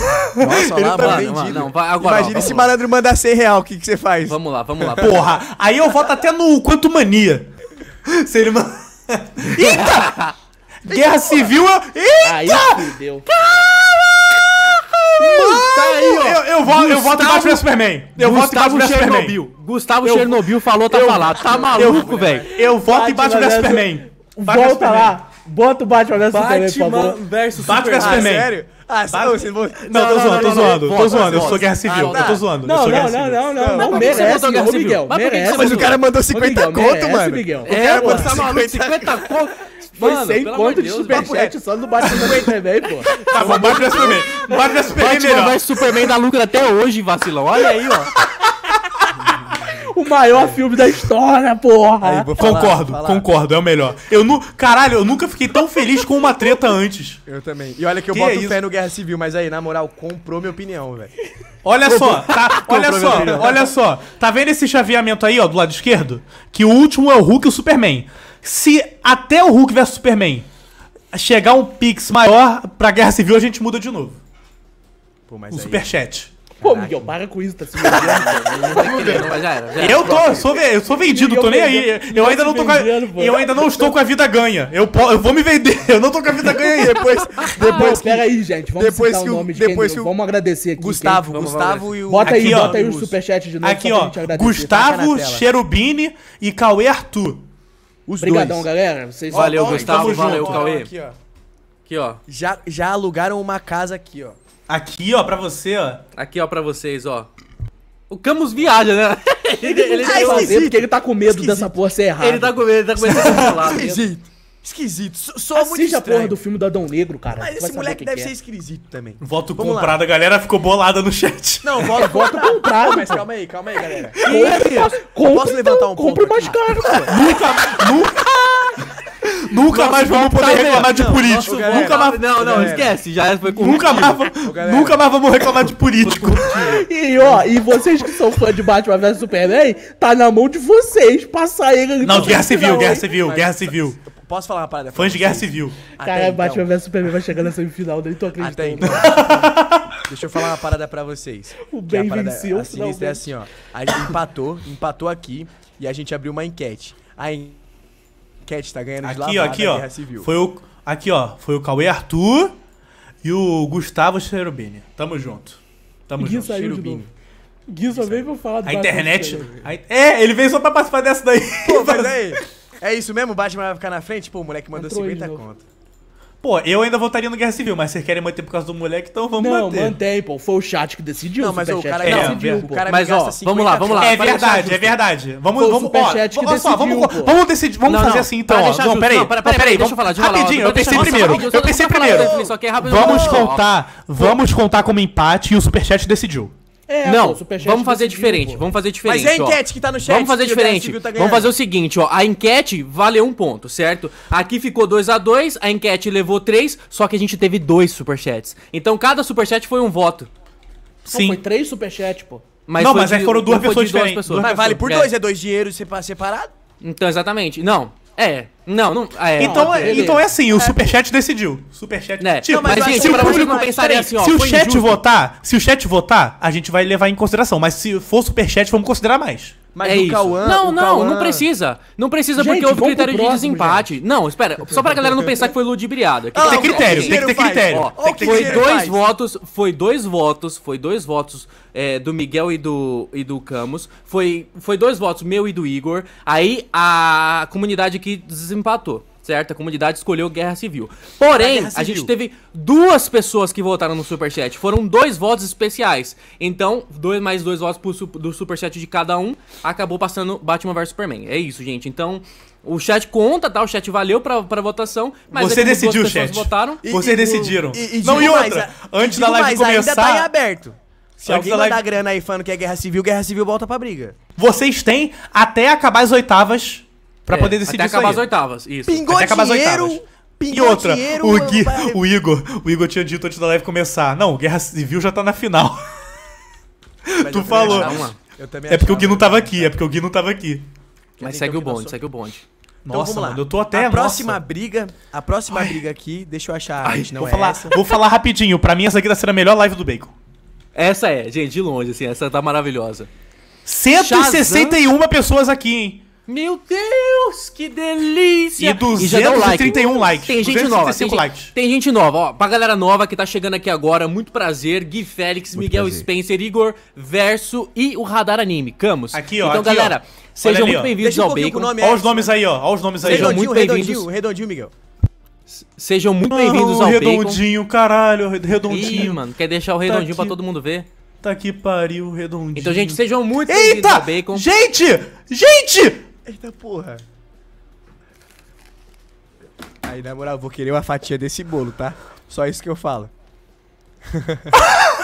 Ele lá, tá mano, Não, vai, agora, Imagina ó, esse malandro mandar 100 real, o que, que você faz? Vamos lá, vamos lá. Porra, aí eu voto até no Quanto Mania. Se ele mandar. Eita! Guerra Civil eu... Eita! Aí fudeu. eu, eu, voto, eu voto embaixo pra Superman. Eu voto embaixo pra Superman. Gustavo eu, Chernobyl falou, tá eu, falado. Tá maluco, velho. Eu voto embaixo pra Superman. Volta lá. Bota o Batman versus Batman Superman, por versus Batman Superman. Ah, sério? Ah, sério? Você... Não, não, tô zoando, tô zoando, ah, tá. tô zoando. Eu sou Guerra Civil, eu tô zoando. Não, não, não, não, não. Não merece, ô Miguel, civil. Mas o cara mandou 50 é, tá conto, mano. É, O cara mandou 50 conto. Foi Mano, 100 conto de, de superchat só no Batman vs Superman, pô. Tá bom, Batman vs Superman. Batman vs Superman é Batman melhor. Batman vs Superman dá lucro até hoje, vacilão. Olha aí, ó o maior é. filme da história, porra. Aí, falar, concordo, falar. concordo, é o melhor. Eu nu... Caralho, eu nunca fiquei tão feliz com uma treta antes. Eu também. E olha que eu que boto é fé no Guerra Civil, mas aí, na moral, comprou minha opinião, velho. Olha só, tá, olha só, olha só. Tá vendo esse chaveamento aí, ó, do lado esquerdo? Que o último é o Hulk e o Superman. Se até o Hulk versus Superman chegar um pix maior pra Guerra Civil, a gente muda de novo. Pô, mas um aí... superchat. Pô, Miguel, para com isso, tá se vendendo. eu tô, eu sou, eu sou vendido, tô nem aí. Eu, tá ainda não tô com a, Eu ainda não estou com a vida ganha. Eu, eu vou me vender, eu não tô com a vida ganha aí. Depois. depois Pera aí, gente. Vamos depois citar que o nome de depois quem, que Vamos agradecer aqui. Gustavo, quem, Gustavo e o. Bota aí, aqui, bota ó, aí o superchat de novo. Aqui, ó. Tá Gustavo, Cherubini e Cauê Arthur. Os Obrigadão, dois. galera. Vocês valeu, Gustavo. Valeu, Cauê. Aqui, ó. já alugaram uma casa aqui, ó. Aqui, ó, pra você, ó. Aqui, ó, pra vocês, ó. O Camus viaja, né? Ele, ele ah, fazer porque ele tá com medo esquisito. dessa porra ser errada. Ele tá com medo, ele tá com medo de ser lado. Esquisito. Esquisito. Só muito estranho. a porra do filme do Adão Negro, cara. Mas esse moleque deve que ser é. esquisito também. Voto Vamos comprado. Lá. A galera ficou bolada no chat. Não, voto, voto comprado. Mas calma aí, calma aí, galera. Compre, posso, levantar um pouco? Compre mais caro, cara. nunca, nunca... Nunca mais vamos poder reclamar de político. Nunca mais. Não, não, esquece. Já foi com Nunca mais, nunca mais vamos reclamar de político. e ó, e vocês que são fã de Batman vs Superman, tá na mão de vocês passar ele. Não, guerra civil, guerra civil, guerra civil. Posso falar uma parada? Fãs de guerra civil. Cara, então. Batman vs Superman vai chegar na semifinal, daí tô acreditando. Até então. Deixa eu falar uma parada pra vocês. O bem a parada, venceu. A sinistra é assim, ó. A gente empatou, empatou aqui e a gente abriu uma enquete. A enquete tá ganhando aqui, de ó, aqui, ó, Foi o, aqui, ó, foi o Cauê Arthur e o Gustavo Cherubini. Tamo junto. Tamo Gui junto. Saiu Cherubini. de Gui só veio pra falar do A internet... A, é, ele veio só pra participar dessa daí. Pô, mas aí... É isso mesmo? O Batman vai ficar na frente? Pô, o moleque mandou Entrou 50 contas. Pô, eu ainda votaria no Guerra Civil, mas vocês querem manter por causa do moleque, então vamos não, manter. Não, mantém, pô. Foi o chat que decidiu. Não, mas o, o cara que é, é, decidiu, pô. O cara mas, ó, vamos lá, vamos lá. É verdade, é verdade. Vamos, Foi vamos, ó, que ó, só, vamos, vamos decidir, vamos não, fazer não, assim, então. Ó, não, peraí, peraí, deixa eu falar, deixa eu Rapidinho, eu pensei primeiro, eu pensei primeiro. Vamos contar, vamos contar como empate e o superchat decidiu. É, não, vamos fazer diferente, vamos fazer diferente. Mas é a enquete ó. que tá no chat. Vamos fazer diferente. Tá vamos fazer o seguinte, ó. A enquete valeu um ponto, certo? Aqui ficou 2 a 2 a enquete levou 3, só que a gente teve dois superchats. Então cada superchat foi um voto. Sim. Pô, foi três superchats, pô. Mas não, mas é de, foram duas pessoas diferentes. Pessoas. Mas vale por é. dois, é, é dois dinheiros separado? Então, exatamente. Não, é. Não, não. É, então, é, então é assim, o Superchat decidiu. Superchat. É. Tipo, mas, mas gente, se o público pensar assim, ó, Se o chat injusto. votar, se o chat votar, a gente vai levar em consideração. Mas se for Superchat, vamos considerar mais. Mas é o isso. Cauã. Não, o não, não precisa. Não precisa gente, porque houve critério de desempate. Gente. Não, espera. Só pra galera não pensar que foi ludibriado. tem, critério, tem que ter critério. tem que foi dois votos, foi dois votos, foi dois votos é, do Miguel e do, e do Camus. Foi, foi dois votos meu e do Igor. Aí a comunidade que desempatou certo? A comunidade escolheu guerra civil. Porém, a, civil. a gente teve duas pessoas que votaram no superchat. Foram dois votos especiais. Então, dois mais dois votos pro, do superchat de cada um. Acabou passando Batman vs Superman. É isso, gente. Então, o chat conta, tá? O chat valeu pra, pra votação, mas Você é decidiu, chat. votaram. E, Vocês e, decidiram. E, não, e outra. Mais, é, antes da live mais, começar... ainda tá em aberto. Se alguém mandar live... grana aí falando que é guerra civil, guerra civil volta pra briga. Vocês têm até acabar as oitavas Pra é, poder decidir até acabar as oitavas, isso. Pingou até acabar as oitavas. Pingou e outra, dinheiro, o, Gui, é o, Igor, o Igor tinha dito antes da live começar, não, Guerra Civil já tá na final. tu falou. é porque o Gui é não tava aqui, é porque o Gui não tava aqui. Mas segue o bonde, segue o bonde. Então, nossa, mano, eu tô até a próxima briga, a próxima Ai. briga aqui, deixa eu achar, Ai, gente, não vou é falar, essa. Vou falar rapidinho, para mim essa aqui tá sendo a melhor live do Bacon. Essa é, gente, de longe assim, essa tá maravilhosa. 161 Shazam. pessoas aqui, hein? Meu Deus, que delícia! E 231 like. likes. Tem gente nova. Tem, likes. Gente, tem gente nova. Ó, pra galera nova que tá chegando aqui agora, muito prazer. Gui Félix, muito Miguel prazer. Spencer, Igor, Verso e o Radar Anime. Camus. Aqui, ó. Então, aqui, galera, ó. sejam ali, muito bem-vindos um ao Bacon. Olha os nomes aí, ó. Olha os nomes aí. Sejam muito bem-vindos. Redondinho, redondinho, Miguel. Sejam muito bem-vindos ao redondinho, Bacon. caralho, redondinho. Ih, mano, quer deixar o tá redondinho tá pra todo mundo ver? Tá que pariu, redondinho. Então, gente, sejam muito bem-vindos ao Bacon. Gente! Gente! Eita porra. Aí, na moral, vou querer uma fatia desse bolo, tá? Só isso que eu falo.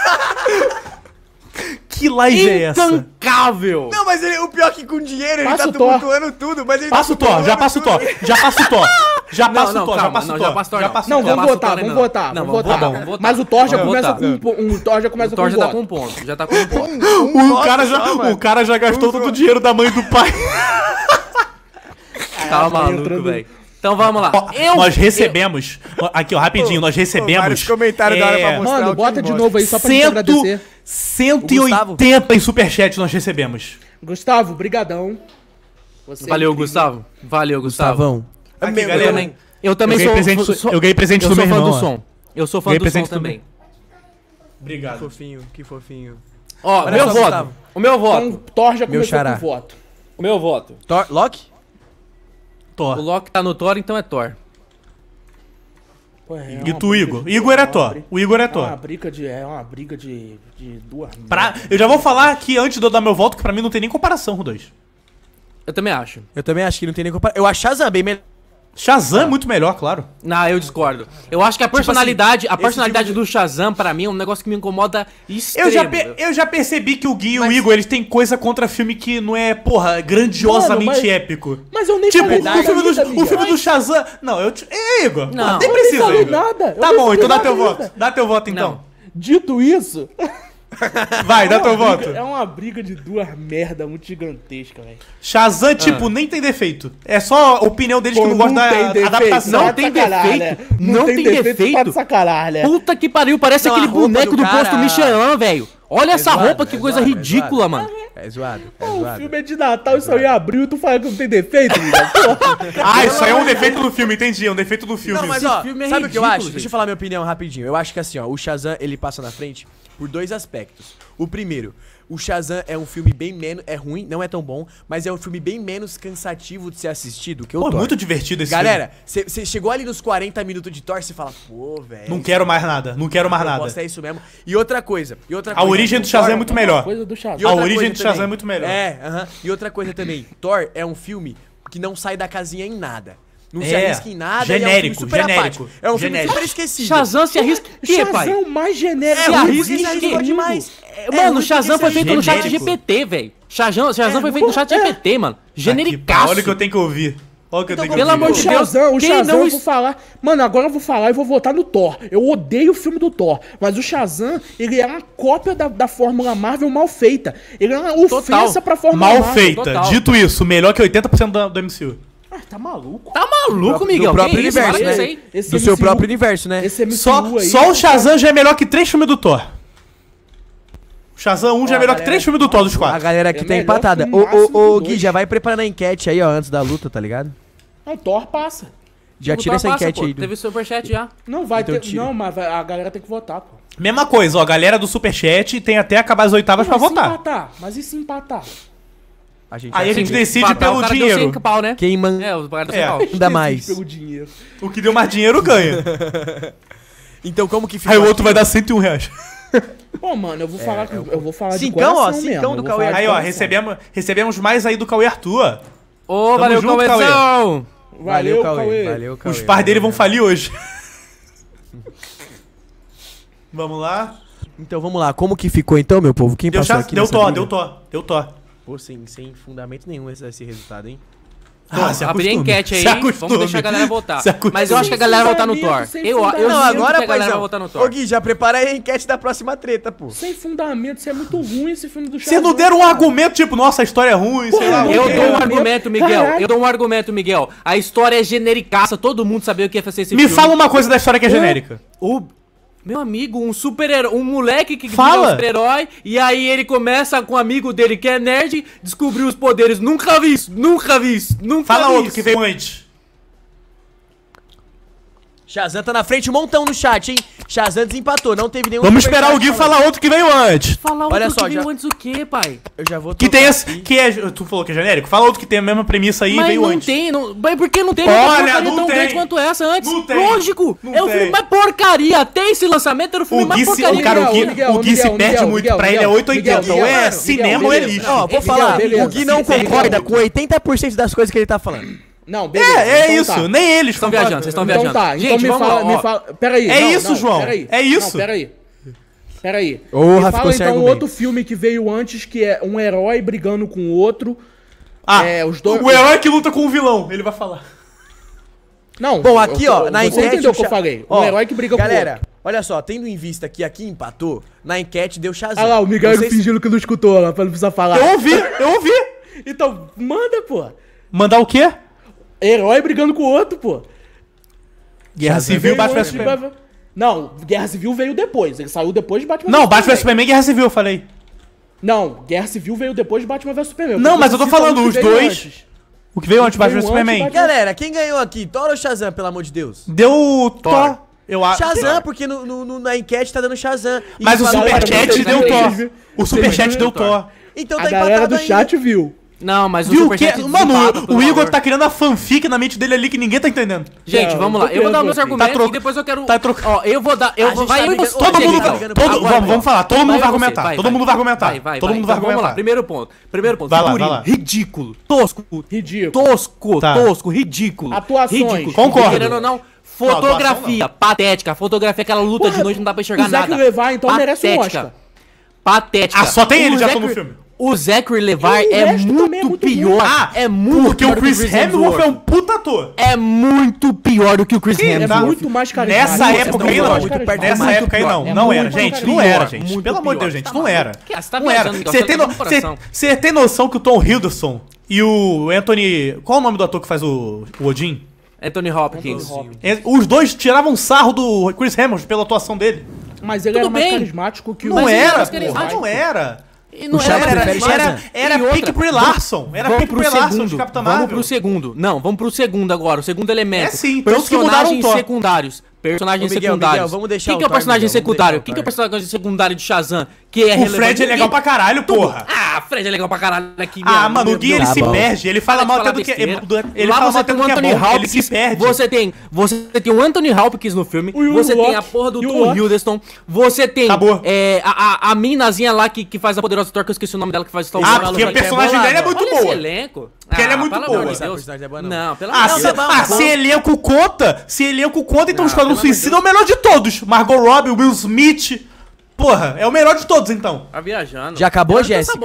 que live é essa? Intancável! Não, mas ele, o pior é que com dinheiro ele tá tumultuando tudo, mas ele tá passa tá o Thor, já passa o Thor, já passa o Thor. Já passa o Thor, já passa não, o Thor. Já passa Thor, não, vamos votar, vamos votar, vamos votar. mas o Thor já começa com um, ponto. já começa O Thor já tá com um ponto, já tá com um ponto. o, cara já, o cara já gastou todo o dinheiro da mãe do pai. tá maluco, velho. Então vamos lá. Eu, nós recebemos. Eu... Aqui, ó, rapidinho, nós recebemos. Pô, comentários é... da hora pra é, mostrar. Mano, bota de novo aí só pra Cento, gente agradecer. 180 em superchat nós recebemos. Gustavo, brigadão. Você é Valeu, é Gustavo. Valeu, Gustavo. Aqui, galera, eu também, eu também eu sou, presente, sou, Eu ganhei presente eu do meu irmão. Eu sou fã do som. Eu sou fã do som também. Obrigado. Que fofinho, que fofinho. Ó, Olha meu voto. Gustavo. O meu voto. Então, Torja meu começou meu com o voto. O meu voto. Tor Loki? Thor. O Loki tá no Thor, então é Thor. Pô, é e tu, Igor? Igor é Thor. O Igor é, é Thor. É uma briga de, é uma briga de, de duas. Pra, eu já vou falar aqui antes de eu dar meu voto, que pra mim não tem nem comparação com o dois. Eu também acho. Eu também acho que não tem nem comparação. Eu acho Shazam bem melhor Shazam é, é muito melhor, claro. Não, eu discordo. Eu acho que a personalidade, tipo assim, a personalidade tipo de... do Shazam para mim é um negócio que me incomoda extremo. Eu já, pe... eu já percebi que o Gui e mas... o Igor, eles têm coisa contra filme que não é, porra, grandiosamente Mano, mas... épico. Mas eu nem tipo, falei nada. Tipo, o filme, do, o filme do Shazam... Não, eu... Te... Ei, Igor, não. nem precisa, Igor. Nada. Tá bom, então dá teu voto. Dá teu voto, então. Não. Dito isso... Vai, é dá teu voto. É uma briga de duas merda muito gigantesca, velho. Shazam, ah. tipo, ah. nem tem defeito. É só a opinião deles Pô, que não, não gosta da defeito, adaptação. Não tem defeito. Não, tem, defeito. Tá Puta que pariu, parece não, aquele boneco do, do posto é Michelin, velho. Olha é essa zoado, roupa, é que é coisa zoado, é ridícula, mano. É zoado. É zoado. O filme é de Natal, isso aí abriu, e tu fala que não tem defeito, Ah, isso aí é um defeito do filme, entendi. É um defeito do filme. Não, mas ó, filme sabe o que eu acho? Deixa eu falar minha opinião rapidinho. Eu acho que assim, ó, o Shazam, ele passa na frente por dois aspectos. O primeiro, o Shazam é um filme bem menos. É ruim, não é tão bom, mas é um filme bem menos cansativo de ser assistido que o pô, é Thor. muito divertido esse Galera, você chegou ali nos 40 minutos de Thor e fala, pô, velho. Não quero mais nada, não quero mais nada. É isso mesmo. E outra coisa. E outra a coisa, origem do Shazam Thor, é muito melhor. Coisa do Shazam. A origem do Shazam é muito melhor. É, aham. Uh -huh. E outra coisa também, Thor é um filme que não sai da casinha em nada. Não é. se arrisca em nada. É genérico, é um genérico. É um genérico. super esquecido. Shazam se arrisca. Que, Shazam pai? É mais genérico. É, arrisca se arrisca demais. mano, é o Shazam foi feito no chat GPT, velho. Shazam, Shazam foi feito no chat GPT, mano. Tá, Genericaço. Olha o que eu tenho que ouvir. Olha que então, eu tenho Pelo amor de Deus, Shazam, o Shazam não... eu vou falar. Mano, agora eu vou falar e vou votar no Thor. Eu odeio o filme do Thor. Mas o Shazam, ele é uma cópia da, da Fórmula Marvel mal feita. Ele é uma ofensa Total. pra Fórmula mal Marvel. Mal feita. Total. Dito isso, melhor que 80% do, do MCU. Ah, tá maluco? Tá maluco, do Miguel? Do próprio universo, isso? né? Esse do MCU, seu próprio universo, né? só, aí, só é o Shazam já é melhor que três filmes do Thor. O Shazam 1 já é melhor galera, que três filmes do Thor dos quatro. A galera aqui é tá empatada. Ô, ô, ô, Gui, já vai preparando a enquete aí, ó, antes da luta, tá ligado? Não, é, Thor passa. Já tira essa enquete passa, aí. Do... Teve superchat já. Não vai então ter. Não, mas a galera tem que votar, pô. Mesma coisa, ó. A galera do superchat tem até acabar as oitavas pra votar. Mas se empatar? Mas e se empatar? A gente Aí a gente decide pelo o cara dinheiro. Deu pau, né? Quem manda É, o cara deu é. pau. Ainda mais. Pelo dinheiro. O que deu mais dinheiro ganha. então como que fica? Aí o outro vai dar 101 reais. Pô, mano, eu vou é, falar, é, eu... eu vou falar cincão, de coração ó, do Cauê. Aí, ó, recebemos, recebemos mais aí do Cauê Arthur. Ô, valeu, Cauê. Valeu, Cauê. Valeu, Cauê. Os pais dele vão falir hoje. vamos lá? Então, vamos lá. Como que ficou então, meu povo? Quem deu passou aqui Deu tó, deu tó, deu tó. Pô, sem, sem fundamento nenhum esse, esse resultado, hein? Ah, Pô, abri a enquete aí, vamos deixar a galera votar. Mas eu acho que a galera vai votar no Thor. Eu, eu não, agora, que a galera vai votar no Thor. Ô Gui, já prepara aí a enquete da próxima treta, pô. Sem fundamento, isso é muito ruim esse filme do Charles. Você não deram um argumento, tipo, nossa, a história é ruim, sei lá. Eu dou um argumento, Miguel. Eu dou um argumento, Miguel. A história é genericaça, todo mundo sabia o que ia fazer esse Me filme. Me fala uma coisa da história que é genérica. O... Meu amigo, um super-herói, um moleque que Fala. um super-herói, e aí ele começa com um amigo dele que é nerd, descobriu os poderes. Nunca vi isso, nunca vi isso, nunca Fala vi outro isso. que veio antes. Shazam tá na frente, um montão no chat, hein? Shazam desempatou, não teve nenhum. Vamos esperar o Gui falar outro que veio antes. Falar outro Olha só, que já... veio antes o quê, pai? Eu já vou Que tem esse. Que é, tu falou que é genérico? Fala outro que tem a mesma premissa aí mas e veio não antes. Tem, não tem, mas por que não teve Olha, não tão tem. grande quanto essa antes? Não tem. Lógico! Não é o um filme mais porcaria. Até esse lançamento era o filme o mais porcaria. O cara, o Gui, Miguel, o Gui Miguel, se perde Miguel, muito. Miguel, pra ele é 880. Ou é cinema ou é lixo. Ó, vou falar. O Gui não concorda com 80% das coisas que ele tá falando. Não, beleza. É, é então isso. Tá. Nem eles estão viajando, vocês estão então viajando. Tá, então tá, Gente, então me fala, lá, me fala. Peraí. É não, isso, não, João. Peraí. É isso. Não, peraí. Peraí. Oh, fala então outro filme que veio antes, que é um herói brigando com o outro. Ah, é, os dois, o herói que luta com o vilão, ele vai falar. Não. Bom, aqui, eu, ó, na você enquete. Você o que eu falei. Ó, um herói que briga galera, com o outro. Olha só, tendo em vista que aqui empatou, na enquete deu Shazam. Ah lá, o Miguel Vocês... fingindo que não escutou, pra não precisar falar. Eu ouvi, eu ouvi. então, manda, pô. Mandar o quê? Herói brigando com o outro, pô. Guerra Civil Batman vs Superman. Não, Guerra Civil veio depois. Ele saiu depois de Batman Não, Batman vs Superman e é Guerra Civil, eu falei. Não, Guerra Civil veio depois de Batman vs Superman. Não, mas eu tô falando os dois. O que veio antes de Batman vs Superman? Batman... Galera, quem ganhou aqui? Thor ou Shazam, pelo amor de Deus? Deu Thor. Eu acho. Shazam, porque no, no, na enquete tá dando Shazam. mas o Superchat deu Thor. O Superchat deu Thor. Então tá a galera do chat viu. Não, mas o Viu que? É... Mano, o, Igor valor. tá criando a fanfic na mente dele ali que ninguém tá entendendo. Gente, é, vamos lá. Eu vou dar meus argumentos tá e depois eu quero. Tá trocando. Ó, eu vou dar. Eu vou, vai, tá brigando... todo mundo. Tá, todo, agora, vamos, vamos falar. Todo mundo vai, argumentar. Vai, todo mundo vai argumentar. Vai, vai, todo mundo vai então, argumentar. Vamos lá. Primeiro ponto. Primeiro ponto. Vai lá, vai lá. Ridículo. Tosco. Ridículo. Tosco. Tá. Tosco. Ridículo. Atuações. Concordo. Querendo ou não. Fotografia patética. Fotografia, é aquela luta de noite, não dá pra enxergar nada. O Zac Levar, então, merece um Oscar. Patética. Ah, só tem ele já Zach... no filme. O Zachary Levar é, é, muito pior. Ah, é muito porque pior o Chris, Chris Hemsworth é um puta ator. É muito pior do que o Chris Sim, é Hemsworth. É muito mais carismático. Nessa época aí não. Nessa época aí não. É não era, gente. Não era, gente. Pelo amor de Deus, gente. Tá tá não era. Não era. Você tem noção que o Tom Hiddleston e o Anthony... Qual é o nome do ator que faz o Odin? Anthony Hopkins. Os dois tiravam sarro do Chris Hemsworth pela atuação dele. Mas ele Tudo era mais carismático que o... Não era, porra. Não era. E não o era, prefere era, era, era pick pro Larson. Era pick pro Larson de Capitão Marvel. Vamos pro segundo. Não, vamos pro segundo agora. O segundo elemento. É sim, então Personagens secundários personagem secundário. Vamos deixar Quem que é o personagem secundário? Quem que é o personagem secundário de Shazam? Que é o Fred é legal pra caralho, porra. Ah, Fred é legal pra caralho aqui. Ah, mano, o Gui ele se perde. Ele fala mal até do que é- ele Lá você tem o é Anthony Hopkins. Ele se perde. Você tem, você tem o Anthony Hopkins no filme. Você tem a porra do Tom Hiddleston. Você tem é, a minazinha lá que faz a poderosa Thor, que eu esqueci o nome dela que faz Star ah, Wars. Ah, porque o personagem dela é muito boa. Esse elenco. Porque é ah, ela é muito boa. De Deus. É boa, não. não, pelo ah, de Deus. Ah, se elenco conta, se elenco conta, então não, o Esquadrão Suicida é o melhor de todos. Margot Robbie, Will Smith. Porra, é o melhor de todos, então. Tá viajando. Já acabou, Jéssica?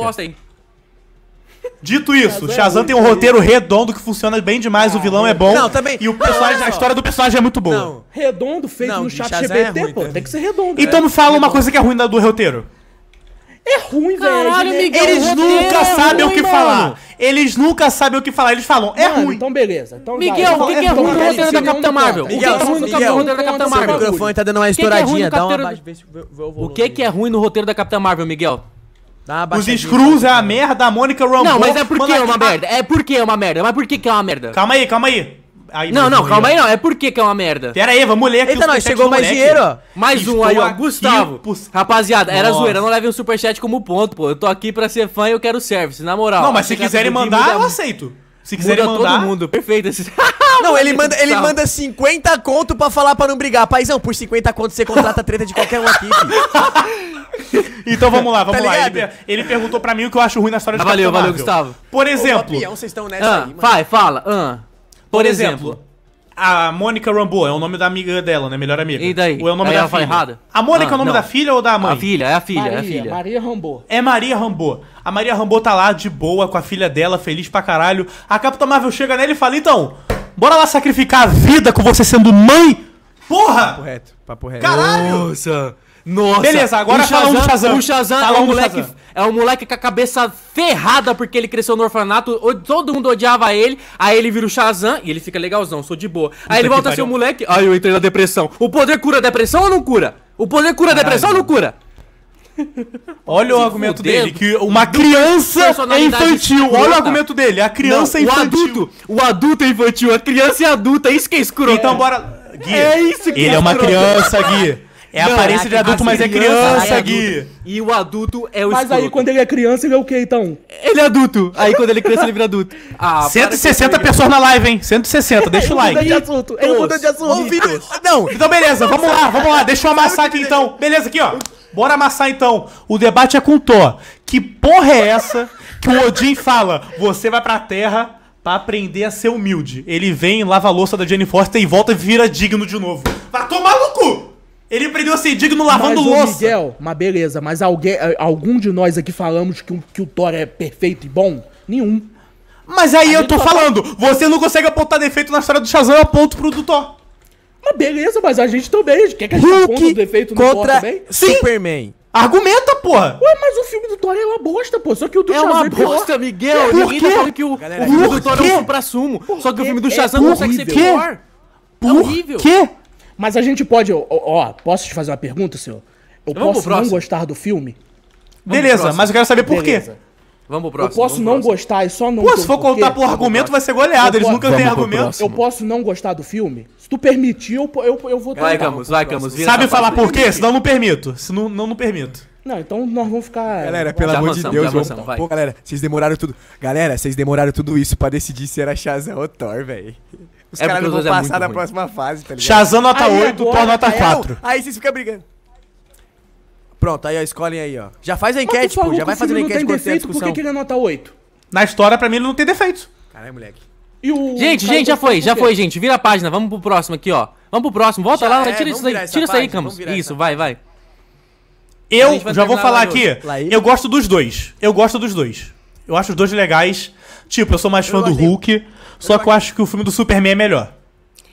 Dito isso, Shazam, é Shazam tem um roteiro redondo que funciona bem demais, ah, o vilão é bom. Não, também. E o personagem, a história do personagem é muito boa. Não, redondo feito não, no chat GBT, é pô, também. tem que ser redondo. Então né? me fala uma coisa que é ruim do roteiro. É ruim, Caralho, velho. Miguel, eles nunca é sabem ruim, o que mano. falar. Eles nunca sabem o que falar. Eles falam, é mano, ruim. Então, beleza. Então, Miguel, vai, o que, que é, é ruim no roteiro da Capitã Marvel? Miguel, o que é ruim no roteiro da Capitã Marvel? O microfone tá dando uma estouradinha. Dá uma O que é ruim no roteiro da Capitã Marvel, Miguel? Os Screws é a merda, a Mônica Rambeau... Não, mas é porque é uma merda. É porque é uma merda. Mas por que é uma merda? Calma aí, calma aí. Aí, não, não, calma aí não. É por que é uma merda? Pera aí, vamos ler aqui Eita, nós, chegou mais dinheiro, ó. Mais Estou um aí, ó. Gustavo. Rapaziada, Nossa. era zoeira. Não levem um superchat como ponto, pô. Eu tô aqui pra ser fã e eu quero service, na moral. Não, mas se quiserem mandar, muda, eu aceito. Se quiserem mandar... todo mundo. Perfeito. Não, ele manda, ele manda 50 conto pra falar pra não brigar. Paizão, por 50 conto você contrata treta de qualquer um aqui, Então vamos lá, tá vamos tá lá. Ele, ele, perguntou pra mim o que eu acho ruim na história de ah, Valeu, valeu, Gustavo. Por exemplo... Ô, papião, vocês estão nessa ah, aí, mano. Vai, fala. Ah. Por, exemplo, a Mônica Rambeau é o nome da amiga dela, né? Melhor amiga. E daí? Ou é o nome Aí da ela filha? errada? A Mônica é ah, é o nome não. da filha ou da mãe? A filha, é a filha, Maria, é a filha. Maria Rambeau. É Maria Rambeau. A Maria Rambeau tá lá de boa com a filha dela, feliz pra caralho. A Capitã Marvel chega nela e fala: "Então, bora lá sacrificar a vida com você sendo mãe?" Porra! Papo reto, papo reto. Caralho! Nossa. Nossa. Beleza, agora fala um Shazam. O Shazam, tá é um, moleque, Shazam. é um moleque com a cabeça ferrada porque ele cresceu no orfanato, todo mundo odiava ele, aí ele vira o Shazam e ele fica legalzão, sou de boa. Aí Puta ele volta a ser um moleque, aí eu entrei na depressão. O poder cura a depressão ou não cura? O poder cura a depressão ou não cura? Olha o argumento fudendo. dele, que uma criança é infantil. Escrota. Olha o argumento dele, a criança não, é infantil. O adulto, o adulto é infantil, a criança é adulta, isso que é escroto. Então bora... Gui, é isso que ele é, é uma criança, Gui. É a aparência de é adulto, mas é criança, é criança, Gui. E o adulto é o Mas aí quando ele é criança, ele é o quê, então? Ele é adulto. Aí quando ele é criança, ele vira adulto. Ah, 160 pessoas na live, hein? 160, deixa o like. Ele muda de assunto. Ele muda de assunto. Não, então beleza, vamos lá, vamos lá. Deixa eu amassar aqui então. Beleza, aqui, ó. Bora amassar então. O debate é com o Thor. Que porra é essa que o Odin fala? Você vai pra terra pra aprender a ser humilde. Ele vem, lava a louça da Jenny Foster e volta e vira digno de novo. Vai tomar no cu! Ele prendeu ser digno lavando mas, louça. Miguel, mas beleza, mas alguém, eh, algum de nós aqui falamos que, que o Thor é perfeito e bom? Nenhum. Mas aí a eu tô tá falando, você não consegue apontar defeito na história do Shazam eu aponto pro do Thor. Mas beleza, mas a gente também. Quer que a gente aponte o defeito no Thor também? Sim. Superman. Argumenta, porra! Ué, mas o filme do Thor é uma bosta, pô. Só que o do é Shazam. É uma bosta, Miguel! Por tá quê? tá que o, Galera, o filme do Thor é um supra-sumo. Só que o filme do é Shazam é consegue ser pior. Por é horrível. quê? Mas a gente pode. Ó, ó, posso te fazer uma pergunta, senhor? Eu Vamos posso não gostar do filme? Beleza, mas eu quero saber por Beleza. quê. Vamos pro próximo. Eu posso não próximo. gostar e só não. Pô, se for contar por argumento, vai ser goleado. Eles nunca têm argumento. Eu posso não gostar do filme? Se tu permitir, eu, eu, eu vou Vai, Camus, vai, Camus. Sabe falar por quê? Senão não permito. Se não, não, não permito. Não, então nós vamos ficar. Galera, pelo já amor avançamos, de Deus, vamos. Avançamos, Pô, galera, vocês demoraram tudo. Galera, vocês demoraram tudo isso pra decidir se era Shazam ou Thor, velho. Os é caras vão é passar é na ruim. próxima fase, tá ligado? Shazam nota aí 8, é Thor nota 4. Aí, é aí vocês ficam brigando. Pronto, aí ó, escolhem aí, ó. Já faz a enquete, pô. Já vai fazer a enquete quando Por que ele é nota 8? Na história, pra mim, ele não tem defeito. Caralho, moleque. E o Gente, gente, já foi, já foi, gente. Vira a página, vamos pro próximo aqui, ó. Vamos pro próximo, volta já lá, é, tira isso aí, tira isso aí, Camus. Isso, vai, vai. Eu já vou falar aqui. Eu gosto dos dois. Eu gosto dos dois. Eu acho os dois legais. Tipo, eu sou mais fã do Hulk. Só que eu acho que o filme do Superman é melhor.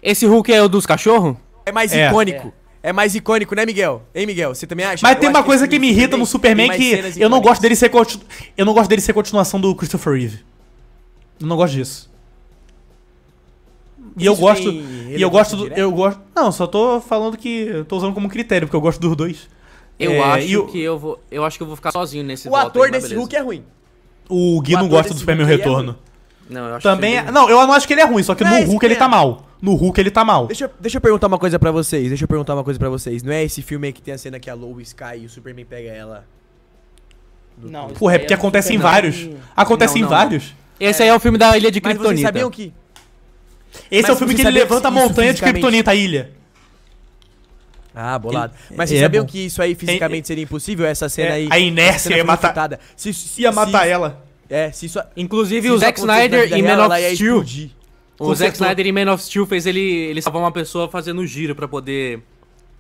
Esse Hulk é o dos cachorros? É mais É. icônico. É. mais icônico, né, Miguel? Hein, Miguel? Você também acha? Mas Eu tem uma coisa que me irrita no Superman que eu não gosto dele ser continu- eu não gosto dele ser continuação do Christopher Reeve. Eu não gosto disso. E eu gosto e eu gosto do, eu gosto Não, só tô falando que tô usando como critério porque eu gosto dos dois. Eu É, acho que eu vou. Eu acho que eu vou ficar sozinho nesse O aí, ator desse beleza. Hulk é ruim. O Gui O não gosta do Superman é Retorno. Não, eu acho Também. Que é-, é... Não, eu não acho que ele é ruim, só que não no é Hulk ele é. tá mal. No Hulk ele tá mal. Deixa, deixa eu perguntar uma coisa para vocês. Deixa eu perguntar uma coisa para vocês. Não é esse filme aí que tem a cena que a Lois cai e o Superman pega ela? Não. Porra, é porque é acontece em vários. Acontece em vários. Esse aí é o filme da Ilha de Kryptonita. Mas vocês sabiam que... Esse Mas é o filme que ele levanta a montanha de Kryptonita, a ilha. Ah, bolado. Mas é vocês é sabiam bom. que isso aí fisicamente seria impossível? Essa cena aí. A inércia ia matar. Se, se, ia matar se, ela. É, se isso. Inclusive se o Zack Snyder em Man of Steel. O Zack Snyder em Man of Steel fez ele, ele salvar uma pessoa fazendo giro para poder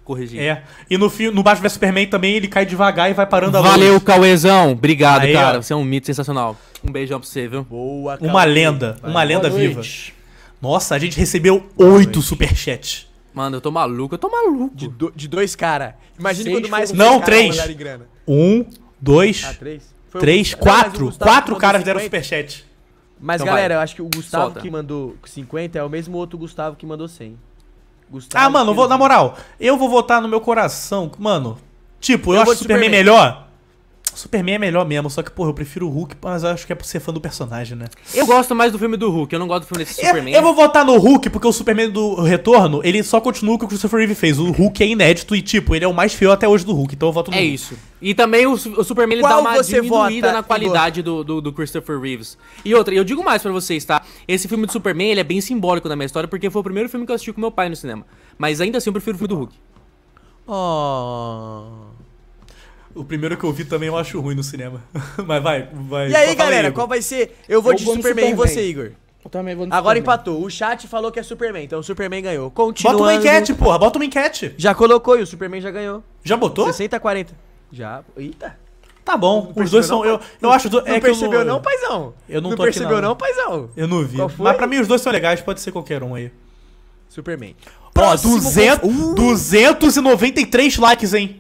corrigir. É. E no, no baixo do Superman também ele cai devagar e vai parando a Valeu, luz. Valeu, Cauezão. Obrigado, Aí, cara. Ó. Você é um mito sensacional. Um beijão pra você, viu? Boa, cara. Uma lenda. Vai. Uma lenda Boa viva. Noite. Nossa, a gente recebeu oito superchats. Mano, eu tô maluco, eu tô maluco. De, do, de dois cara. Imagina quando mais. Não, três. Um, dois. Ah, três. Foi Três, o... quatro. Não, quatro caras 50. deram superchat. Mas, então, galera, vai. eu acho que o Gustavo Solta. que mandou 50 é o mesmo outro Gustavo que mandou 100. Gustavo ah, mano, vou, na moral, eu vou votar no meu coração. Mano, tipo, eu, eu acho Superman, Superman melhor. Superman é melhor mesmo, só que, porra, eu prefiro o Hulk, mas acho que é por ser fã do personagem, né? Eu gosto mais do filme do Hulk, eu não gosto do filme desse eu, Superman. Eu vou votar no Hulk, porque o Superman do Retorno, ele só continua o que o Christopher Reeve fez. O Hulk é inédito e, tipo, ele é o mais feio até hoje do Hulk, então eu voto no É Hulk. isso. E também o, o Superman ele dá uma diminuída na qualidade do, do, do, Christopher Reeves. E outra, eu digo mais para vocês, tá? Esse filme do Superman, ele é bem simbólico na minha história, porque foi o primeiro filme que eu assisti com meu pai no cinema. Mas ainda assim eu prefiro o filme do Hulk. Oh... O primeiro que eu vi também eu acho ruim no cinema. Mas vai, vai. E aí, galera, aí, qual vai ser? Eu vou eu de vou Superman, Superman e você, Igor. Eu também vou no Agora Superman. empatou. O chat falou que é Superman, então o Superman ganhou. Continua. Bota uma enquete, porra, bota uma enquete. Já colocou e o Superman já ganhou. Já botou? 60 a 40. Já. Eita. Tá bom, não os dois são. eu, eu acho. não é percebeu, não, paizão? Eu não, não tô percebeu, aqui, não. não, paizão? Eu não vi. Mas pra mim, os dois são legais, pode ser qualquer um aí. Superman. Ó, 200, uh. 293 likes, hein?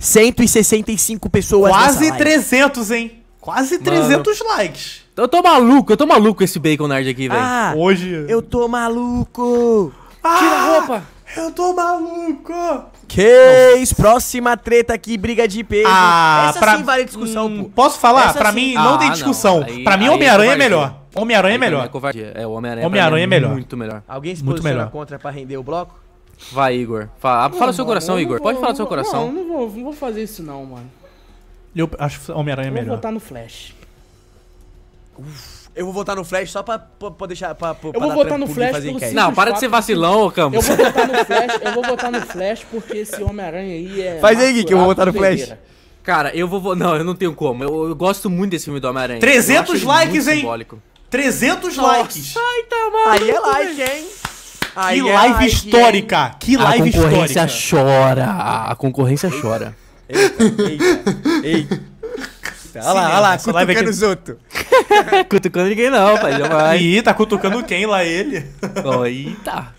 165 pessoas Quase 300, hein? Quase 300 Mano. likes. Eu tô maluco, eu tô maluco esse Bacon Nerd aqui, velho. Ah, Hoje... Eu tô maluco. Ah, Tira a roupa. Eu tô maluco. Case, próxima treta aqui, briga de peso. Ah, Essa pra... sim vale discussão, hum, pô. Posso falar? Essa pra sim. mim ah, não tem discussão. Aí, pra mim Homem-Aranha é, melhor. Homem-Aranha é, é melhor. É, o Homem-Aranha Homem é, é melhor. Muito melhor. Alguém se muito contra pra render o bloco? Vai, Igor. Fala, não, fala seu coração, Igor. Vou, Pode falar do seu coração. Não, não vou, não vou fazer isso não, mano. Eu acho Homem-Aranha é melhor. Vou votar no Flash. Uf. Eu vou votar no Flash só pra, pra, pra deixar. Pra, pra eu vou votar no Flash fazer pelo Não, para de ser vacilão, ô Campos. Eu vou votar no Flash, eu vou votar no Flash porque esse Homem-Aranha aí é. Faz aí, Gui, eu vou votar no Flash. Cara, eu vou. Não, eu não tenho como. Eu, eu gosto muito desse filme do Homem-Aranha. 300 likes, hein? Simbólico. 300 Nossa, likes. Ai, tá maluco. Aí é like, hein? que live histórica! Que live histórica! A concorrência chora. A concorrência chora. Eita, eita, eita. Olha lá, olha lá, essa live aqui. os outros. cutucando ninguém não, pai, jamais. Ih, tá cutucando quem lá, ele? Oh, eita.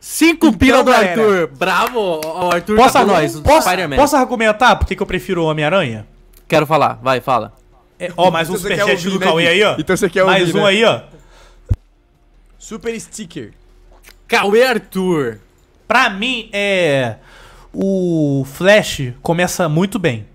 Cinco então, pila do galera. Arthur. Bravo, o Arthur posso, tá nós, posso, posso argumentar por que eu prefiro o Homem-Aranha? Quero falar, vai, fala. É, ó, mais um então superchat do né, Cauê aí, ó. Então você quer ouvir, Mais um né? aí, ó. Super sticker. Cauê Arthur. Pra mim, é. O Flash começa muito bem.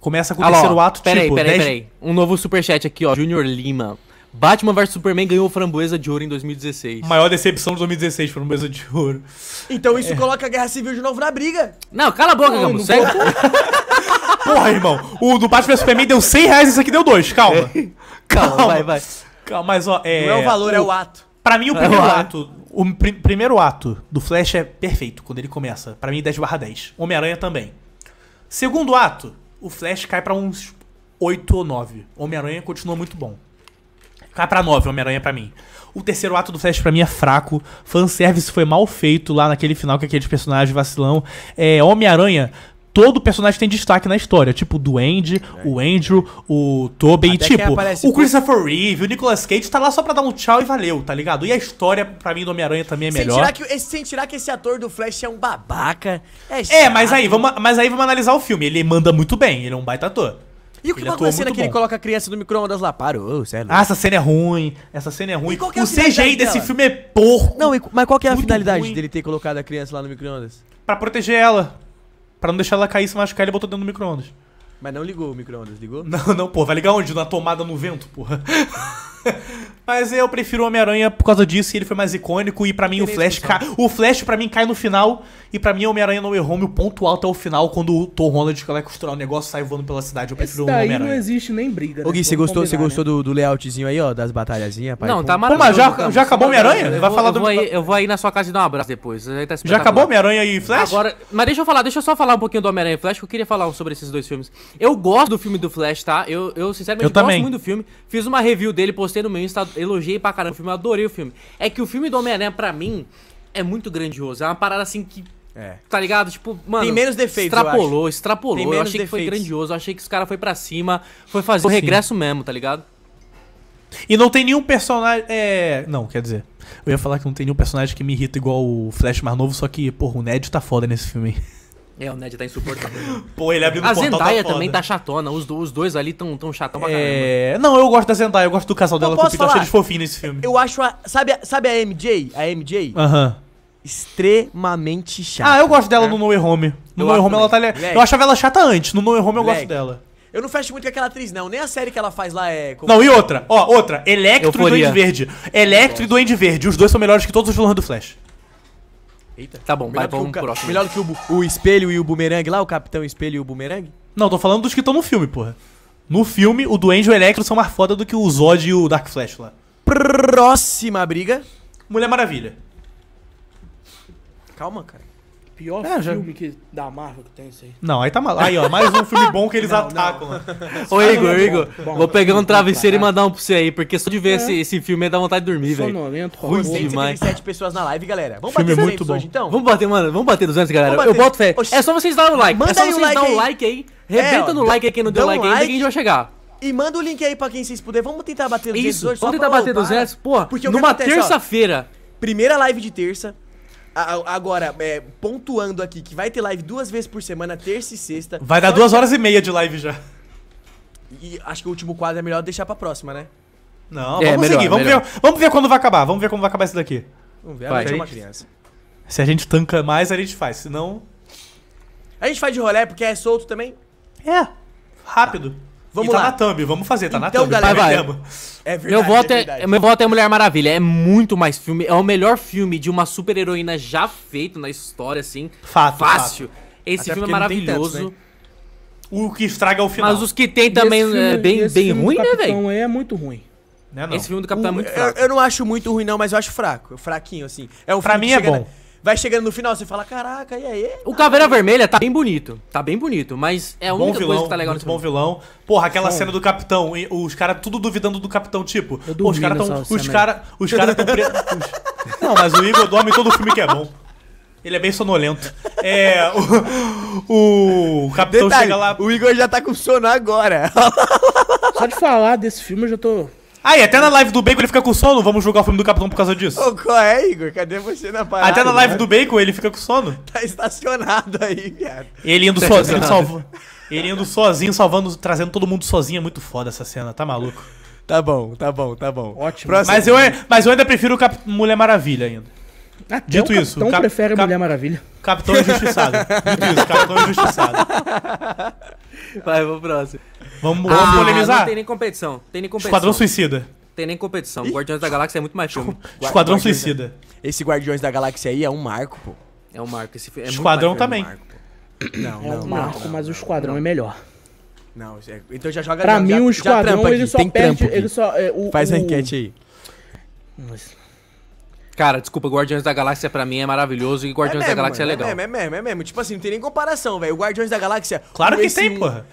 Começa com o terceiro ato, peraí, tipo... Peraí, peraí, peraí, Um novo superchat aqui, ó. Junior Lima. Batman vs Superman ganhou Framboesa de Ouro em 2016. Maior decepção de 2016, Framboesa de Ouro. Então isso é. coloca a Guerra Civil de novo na briga. Não, cala a boca, Um pouco. Porra, irmão. O do Batman vs Superman deu 100 reais, esse aqui deu 2. Calma. Calma. Calma, vai, vai. Calma, mas ó... É... Não é o é valor, é o... é o ato. Pra mim, o primeiro é o ato o pr primeiro ato do Flash é perfeito quando ele começa. para mim, 10 barra 10. Homem-Aranha também. Segundo ato, o Flash cai para uns 8 ou 9. Homem-Aranha continua muito bom. Cai pra 9, Homem-Aranha pra mim. O terceiro ato do Flash pra mim é fraco. Fanservice foi mal feito lá naquele final com aqueles personagens vacilão. É, Homem-Aranha todo personagem tem destaque na história. Tipo, o Andy, é. o Andrew, o Tobey, tipo, o Christopher por... Reeve, o Nicolas Cage tá lá só pra dar um tchau e valeu, tá ligado? E a história, pra mim, do Homem-Aranha também é sem melhor. Tirar que, esse, sem tirar que esse ator do Flash é um babaca. É, é mas, aí, vamos, mas aí vamos analisar o filme. Ele manda muito bem, ele é um baita ator. E o que bagulho a cena que bom. ele coloca a criança no micro-ondas lá? Parou, sério. Ah, essa cena é ruim. Essa cena é ruim. É o CGI dela? desse filme é porco. Não, e, mas qual que é a finalidade ruim. dele ter colocado a criança lá no micro-ondas? Pra proteger ela. Pra não deixar ela cair se machucar, ele botou dentro do micro-ondas. Mas não ligou o micro-ondas, ligou? Não, não, pô, vai ligar onde? Na tomada no vento, porra. Mas eu prefiro o Homem-Aranha por causa disso, ele foi mais icônico, e para mim o Flash cai. O Flash para mim cai no final, e para mim o Homem-Aranha no Way Home, o ponto alto é o final, quando o Tom Holland vai costurar o um negócio sai voando pela cidade. Eu prefiro o Homem-Aranha. não existe nem briga. Né? Ô Gui, você gostou, você gostou né? do, do, layoutzinho aí, ó, das batalhazinhas? não, tá pô. tá maravilhoso. Pô, já, já acabou o Homem-Aranha? Vai vou, falar eu do. Vou aí, eu vou aí na sua casa e dar um abraço depois. Tá já acabou o Homem-Aranha e Flash? Agora, mas deixa eu falar, deixa eu só falar um pouquinho do Homem-Aranha e Flash, que eu queria falar sobre esses dois filmes. Eu gosto do filme do Flash, tá? Eu, eu sinceramente eu gosto também. muito do filme. Fiz uma review dele, postei no meu Insta, elogiei pra caramba o filme, adorei o filme. É que o filme do Homem-Aranha, pra mim, é muito grandioso. É uma parada assim que. É. Tá ligado? Tipo, mano. Tem menos defeitos. Extrapolou, extrapolou. eu achei defeitos. que foi grandioso. Eu achei que os caras foi para cima. Foi fazer o regresso mesmo, tá ligado? E não tem nenhum personagem. É. Não, quer dizer. Eu ia falar que não tem nenhum personagem que me irrita igual o Flash mais novo, só que, porra, o Ned tá foda nesse filme aí. É, o Ned tá insuportável. Pô, ele abriu o um portal. A tá Zendaya tá também tá chatona. Os, do, os dois ali tão, tão chatão pra é, caramba. É. Não, eu gosto da Zendaya, eu gosto do casal eu dela com o Peter. Eu achei eles fofinhos nesse filme. Eu acho a. Sabe, sabe a MJ? A MJ? Aham. extremamente chata. Ah, eu gosto dela é. no No Way Home. No No Way Home ela tá. Eu achava ela chata antes, no No Way Home eu Leg. gosto dela. Eu não fecho muito com aquela atriz, não. Nem a série que ela faz lá é. Como... Não, e é? outra. Ó, outra. Electro Euforia. e Duende Verde. Electro e Duende Verde. Os dois são melhores que todos os vilões do Flash. Eita. Tá bom, vai, vamos pro próximo. Melhor do que o, o espelho e o bumerangue lá, o capitão espelho e o bumerangue? Não, tô falando dos que estão no filme, porra. No filme, o Duende e o Electro são mais foda do que o Zod e o Dark Flash lá. Próxima briga. Mulher Maravilha. Calma, cara. Pior é, filme já... que, da Marvel que tem isso aí. Não, aí tá mal. Aí, ó, mais um filme bom que eles não, atacam. Não. Ô, Igor, é Igor, bom, vou pegar um travesseiro e mandar um pra você aí, porque só de ver é. esse, esse filme dá vontade de dormir, velho. Sonolento, Ruim demais. sete pessoas na live, galera. Vamos bater filme é muito bom. hoje, então? Vamos bater, mano. Vamos bater 200, galera. Bater. Eu boto fé. Oxi. É só vocês darem o like. Manda é só vocês um like o like aí. Rebenta é, no like aí quem não deu like, aí, ainda a gente vai chegar. E manda o link aí pra quem vocês puderem. Vamos tentar bater 200 Isso, hoje. Vamos tentar bater 200, porra. Porque numa terça-feira. Primeira live de terça, Agora, é, pontuando aqui, que vai ter live duas vezes por semana, terça e sexta. Vai dar duas horas e meia de live já. E acho que o último quadro é melhor deixar pra próxima, né? Não, é, vamos melhor, seguir. Vamos ver, vamos ver quando vai acabar. Vamos ver como vai acabar isso daqui. Vamos ver, vai. a gente é uma criança. Se a gente tanca mais, a gente faz. Senão. A gente faz de rolé porque é solto também? É. Rápido. Tá. Vamos e tá lá. na thumb, vamos fazer, tá então, na thumb. Galera, tá vai, vai. É verdade, meu voto é, é meu voto é Mulher Maravilha, é muito mais filme, é o melhor filme de uma super heroína já feito na história, assim. Fato, Fácil. Fato. Esse Até filme é maravilhoso. Tantos, né? O que estraga é o final. Mas os que tem também é, filme, é bem, bem ruim, né, velho? é muito ruim. Não é, não. Esse filme do Capitão é o, é muito fraco. Eu, eu, não acho muito ruim, não, mas eu acho fraco. Fraquinho, assim. É um pra mim é bom. Na vai chegando no final, você fala, caraca, e aí? O Caveira Vermelha tá bem bonito, tá bem bonito, mas é a única bom vilão, coisa que tá legal nesse bom vilão. Porra, aquela cena do Capitão, os caras tudo duvidando do Capitão, tipo, pô, os caras tão, os caras, os caras tão pre... os... Não, mas o Igor dorme todo o filme que é bom. Ele é bem sonolento. É. O, o capitão Detalhe, chega lá. O Igor já tá com sono agora. Só de falar desse filme eu já tô Aí, até na live do Bacon ele fica com sono. Vamos jogar o filme do Capitão por causa disso. qual é, Igor? Cadê você na parada? Até na live né? do Bacon ele fica com sono. Tá estacionado aí, viado. Ele indo sozinho, salvando. Ele indo sozinho, salvando, trazendo todo mundo sozinho. É muito foda essa cena, tá maluco? Tá bom, tá bom, tá bom. Ótimo. Mas, eu, é, mas eu ainda prefiro Cap Mulher Maravilha ainda. Até ah, Dito então isso, Capitão prefere Cap Mulher Maravilha. Capitão Injustiçado. Dito isso, Capitão Injustiçado. Vai, vou pro próximo. Vamos, ah, vamos polemizar. Não tem nem competição. Tem nem competição. Esquadrão Suicida. Tem nem competição. Ih? Guardiões da Galáxia é muito mais filme. Esquadrão Guardiões Suicida. Da... Esse Guardiões da Galáxia aí é um marco, pô. É um marco. Esse é Esquadrão também. É um não, é um marco, não, mas o Esquadrão é melhor. Não, é, então já joga... Pra mim, o Esquadrão, ele só Tem perde... Ele só, é, Faz o... a enquete aí. Nossa. Cara, desculpa, Guardiões da Galáxia pra mim é maravilhoso e Guardiões é mesmo, da Galáxia é mano, é legal. É mesmo, é mesmo, é mesmo. Tipo assim, não tem nem comparação, velho. O Guardiões da Galáxia. Claro que esse... tem, porra.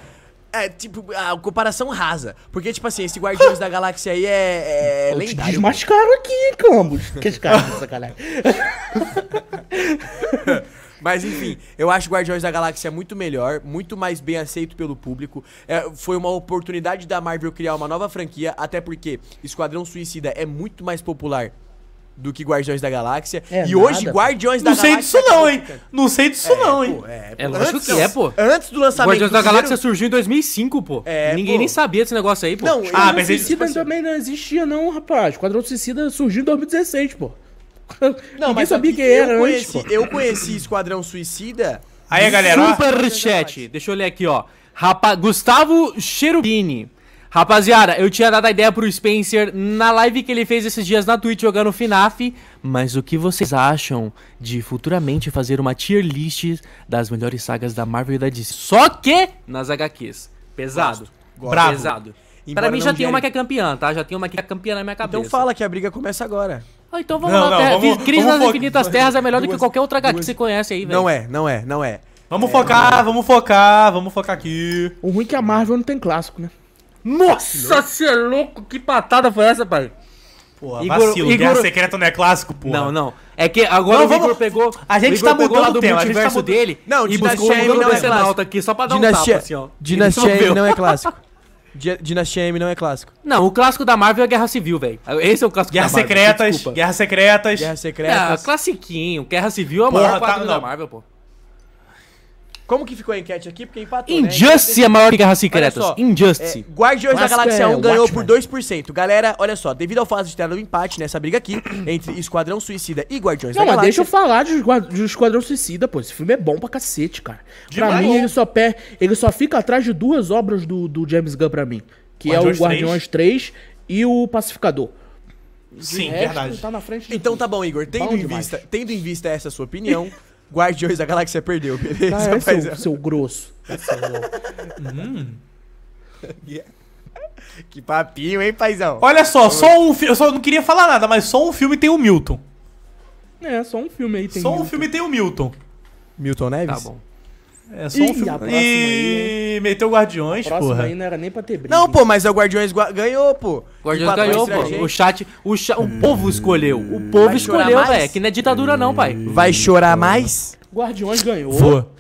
É, tipo, a comparação rasa. Porque, tipo assim, esse Guardiões da Galáxia aí é, é lendário. Te desmascaram aqui, hein, Camus? Que esse essa é galera. Mas enfim, eu acho Guardiões da Galáxia muito melhor, muito mais bem aceito pelo público. É, foi uma oportunidade da Marvel criar uma nova franquia, até porque Esquadrão Suicida é muito mais popular do que Guardiões da Galáxia. É, e nada, hoje, Guardiões da não Galáxia. Não sei disso, tá não, hein? Não sei disso, é, não, hein? é, pô. é, lógico antes, que é, é pô. Antes do lançamento. Guardiões da Galáxia primeiro... surgiu em 2005, pô. É, Ninguém pô. nem sabia desse negócio aí, pô. Não, ah, mas Suicida também não existia, não, rapaz. Quadrão Suicida surgiu em 2016, pô. Não, Ninguém mas sabia quem era conheci, antes, pô. Eu conheci Esquadrão Suicida. Aí, galera. Superchat. Deixa eu ler aqui, ó. Rapa... Gustavo Cherubini. Rapaziada, eu tinha dado a ideia pro Spencer na live que ele fez esses dias na Twitch jogando FNAF, mas o que vocês acham de futuramente fazer uma tier list das melhores sagas da Marvel e da DC? Só que nas HQs. Pesado. Gosto. Gosto. Bravo. Pesado. Embora pra mim já gere... tem uma que é campeã, tá? Já tem uma que é campeã na minha então cabeça. Então fala que a briga começa agora. Ah, então vamos não, lá. Não, terra... vamos, vamos nas Infinitas Terras é melhor duas, do que qualquer outra HQ que você conhece aí, velho. Não é, não é, não é. Vamos é, focar, não. É. vamos focar, vamos focar aqui. O ruim é que a Marvel não tem clássico, né? Nossa, você é louco! Que patada foi essa, pai? Pô, Igor, vacilo, Igor... Guerra Secreta não é clássico, pô. Não, não. É que agora não, o Igor vamos... pegou. A gente tá mudando lá do tema, multiverso tá dele. Não, e Dinastia M não é clássico. aqui só pra dar Dinastia... um tapa, assim, ó. Dinastia M não é clássico. Dinastia M não é clássico. Não, o clássico da Marvel é Guerra Civil, velho. Esse é o clássico Guerra da Marvel. Secretas, Guerra Secretas. Guerra Secretas. É, classiquinho. Guerra Civil é o maior tá, não. da Marvel, pô. Como que ficou a enquete aqui? Porque empatou, né? Injustice né? é maior que Guerras Secretas. Assim, injustice. É, Guardiões Mas da Galáxia é, 1 ganhou Watchmen. por 2%. Galera, olha só. Devido ao fato de ter um empate nessa briga aqui, entre Esquadrão Suicida e Guardiões não, da Galáxia... Não, mas deixa eu falar de, de Esquadrão Suicida, pô. Esse filme é bom pra cacete, cara. Demais. Pra mim, ele só, pé, ele só fica atrás de duas obras do, do James Gunn pra mim. Que Guardiões é o Guardiões 3. 3 e o Pacificador. Sim, resto, verdade. Tá então tudo. tá bom, Igor. Tendo, bom em vista, tendo em vista essa sua opinião... Guardiões da Galáxia perdeu, beleza? Ah, é seu, é. seu, grosso. hum. yeah. Que papinho, hein, paizão? Olha só, só um filme. Eu só não queria falar nada, mas só um filme tem o Milton. É, só um filme aí tem Só Milton. um filme tem o Milton. Milton Neves? Tá bom. É só um filme. E aí... meteu Guardiões, a porra. aí não era nem pra ter briga. Não, pô, mas é o Guardiões ganhou, pô. Guardiões ganhou, pô. O chat, o, cha... o povo hum. escolheu. O povo Vai escolheu, velho. Que não é ditadura não, pai. Hum. Vai chorar mais? Guardiões ganhou. Vou.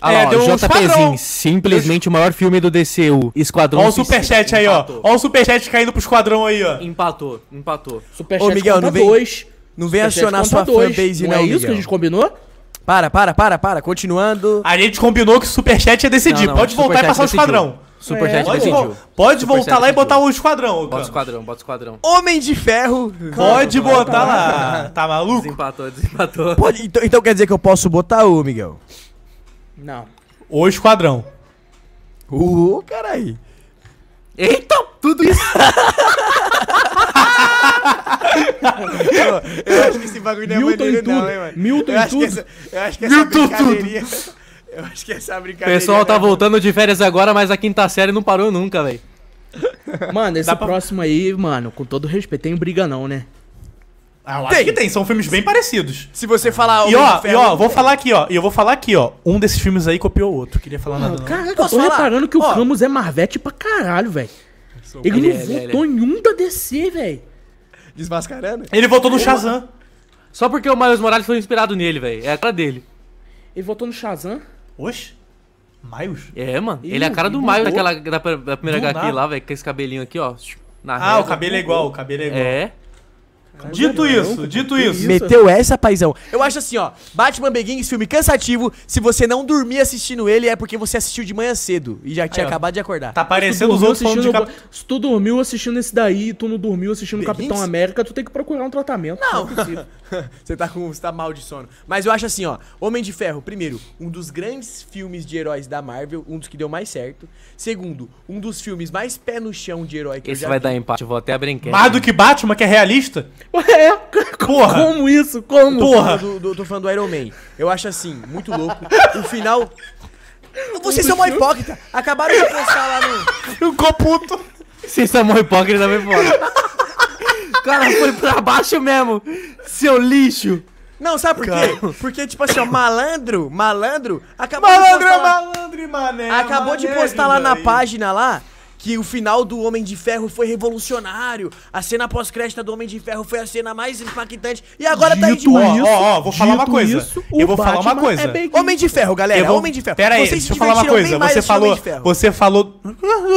Ah, é, ó, deu um JPzinho, simplesmente o maior filme do DCU. Esquadrão Ó o superchat aí, ó. Ó o superchat caindo pro esquadrão aí, ó. Empatou, empatou. Superchat Ô, Miguel, não vem, dois. Não vem acionar sua dois. fanbase, não, não é isso que a gente combinou? Para, para, para, para. Continuando. A gente combinou que o Superchat ia decidir. Não, não, Pode voltar e passar o esquadrão. Superchat Pode, decidiu. pode Super voltar lá e botar o esquadrão, Bota o esquadrão, bota o esquadrão. Homem de Ferro. Pode botar lá. Tá maluco? Desempatou, desempatou. Pode- então, então quer dizer que eu posso botar o Miguel? Não. O esquadrão. Ô, uh, aí. Eita, tudo isso. eu, eu acho que esse bagulho não é Milton maneiro, não, hein, mano. Milton tudo. Essa, eu acho que essa Milton brincadeirinha... Tudo. Eu acho que essa brincadeira. O pessoal tá né, voltando mano? de férias agora, mas a quinta série não parou nunca, velho. Mano, esse pra... próximo aí, mano, com todo respeito, tem briga não, né? Ah, tem, que... tem, são filmes bem parecidos. Se você falar. E ó, e ó, vou falar aqui, ó. E eu vou falar aqui, ó. Um desses filmes aí copiou o outro. Queria falar mano, nada. Caraca, eu tô falar? reparando que ó. o Camus é Marvete pra caralho, velho. Ele não é, votou é, é. em um da DC, velho. Desmascarando? Ele votou no Shazam. Só porque o Miles Morales foi inspirado nele, velho. É a cara dele. Ele votou no Shazam? Oxe. Miles? É, mano. Ele é a cara do Miles daquela, da, primeira HQ lá, velho. Com esse cabelinho aqui, ó. Na ah, reza. o cabelo é igual, o cabelo é igual. É. Dito não, isso, não, dito é isso. Meteu essa, paizão. Eu acho assim, ó. Batman Begins, filme cansativo. Se você não dormir assistindo ele, é porque você assistiu de manhã cedo e já tinha Aí, acabado de acordar. Tá ah, parecendo os outros filmes de cap... Se tu dormiu assistindo esse daí e tu não dormiu assistindo Begins? Capitão América, tu tem que procurar um tratamento. Não. não é você, tá com, você tá mal de sono. Mas eu acho assim, ó. Homem de Ferro, primeiro, um dos grandes filmes de heróis da Marvel, um dos que deu mais certo. Segundo, um dos filmes mais pé no chão de herói que Esse vai vi. dar empate, vou até brincar. Mais do que Batman, que é realista? É, Porra. como isso? Como? Porra. Do, do, falando do Iron Man. Eu acho assim, muito louco. O final... Vocês são mó hipócrita. Acabaram de postar lá no... Ficou puto. Vocês são mó hipócrita também, O cara foi pra baixo mesmo. Seu lixo. Não, sabe por quê? Porque, tipo assim, ó, malandro, malandro, acabou malandro, de é postar. Malandro, lá, malandro, mané. Acabou mané, de postar lá na página lá que o final do Homem de Ferro foi revolucionário. A cena pós-crédita do Homem de Ferro foi a cena mais impactante. E agora tá Dito tá aí de novo. Ó, ó, ó, vou falar uma coisa. Isso, eu vou Batman falar uma é coisa. É Homem de Ferro, galera. Vou... Homem de Ferro. Pera aí, Vocês deixa eu falar uma coisa. Você falou, você ah, falou.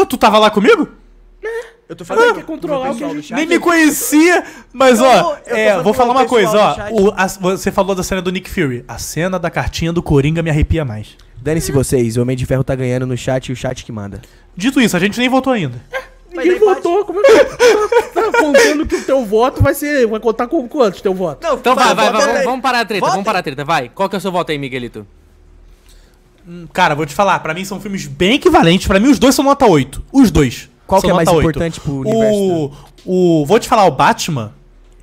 Tu tava lá comigo? Né? Eu tô falando ah, que é controlar o que a gente Nem me conhecia, mas eu, é, ó, é, vou falar uma coisa, ó. O, a, você falou da cena do Nick Fury. A cena da cartinha do Coringa me arrepia mais. Dane-se vocês, o Homem de Ferro tá ganhando no chat e o chat que manda. Dito isso, a gente nem votou ainda. É, Ninguém votou. Como é que tá contando que o teu voto vai ser. Vai contar com quantos teu voto? Não, então vai, vai, vai, vamos, vamos parar a treta, vamos parar a treta, vai. Qual que é o seu voto aí, Miguelito? Hum, cara, vou te falar, pra mim são filmes bem equivalentes. Pra mim, os dois são nota 8. Os dois. Qual que é mais importante pro universo? O, né? o. Vou te falar, o Batman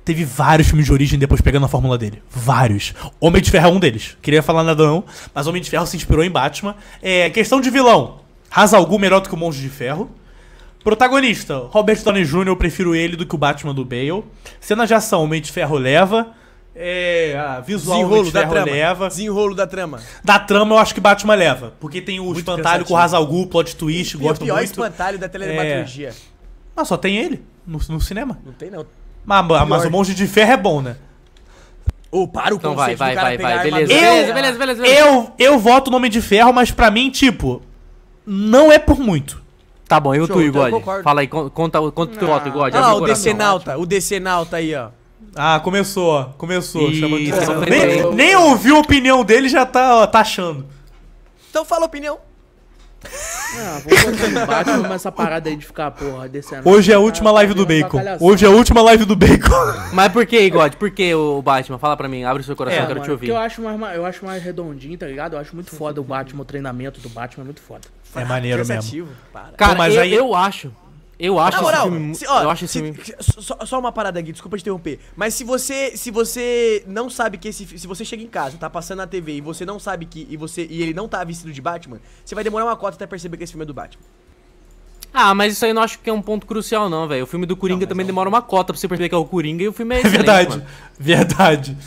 teve vários filmes de origem depois pegando a fórmula dele. Vários. Homem de Ferro é um deles. Queria falar nada não, mas Homem de Ferro se inspirou em Batman. É, questão de vilão. Hazalgu melhor do que o Monge de Ferro. Protagonista, Robert Downey Jr., eu prefiro ele do que o Batman do Bale. Cena de ação, Homem de Ferro leva. É, visual Desenrolo Homem da trama. leva. Desenrolo da trama. Da trama eu acho que Batman leva, porque tem o muito espantalho com o Hazalgu, plot twist, e gosto pior muito. o espantalho da telematurgia. É... Mas só tem ele no, no cinema. Não tem não. Mas, mas o monge de ferro é bom, né? Ô, oh, para o então vai, vai, vai, vai, beleza, eu, beleza, beleza, beleza, Eu, eu voto o nome de ferro, mas pra mim, tipo, não é por muito. Tá bom, eu o tu, então Igor? Fala aí, conta, conta o teu ah. voto, Igor. Ah, o DC Nauta, o DC Nauta aí, ó. Ah, começou, ó. Começou. Isso, chamando de... nem, nem ouviu a opinião dele já tá, ó, tá achando. Então fala a opinião. Não, ah, vamos continuar essa parada aí de ficar, porra, descendo. Hoje é a última tá live do Bacon. Hoje é a última live do Bacon. Mas por que, God? Por que o Batman? Fala pra mim, abre o seu coração, é, eu quero mano, te ouvir. Eu acho, mais, eu acho mais redondinho, tá ligado? Eu acho muito foda o Batman, o treinamento do Batman é muito foda. É maneiro mesmo. Cara, Pô, mas eu, aí... eu acho eu acho Na moral, filme, se, ó, eu acho se, filme... só, só, uma parada aqui, desculpa te interromper. Mas se você, se você não sabe que esse se você chega em casa, tá passando na TV e você não sabe que e você e ele não tá vestido de Batman, você vai demorar uma cota até perceber que esse filme é do Batman. Ah, mas isso aí eu não acho que é um ponto crucial não, velho. O filme do Coringa não, também não. demora uma cota pra você perceber que é o Coringa e o filme é, é Verdade. Mano. Verdade.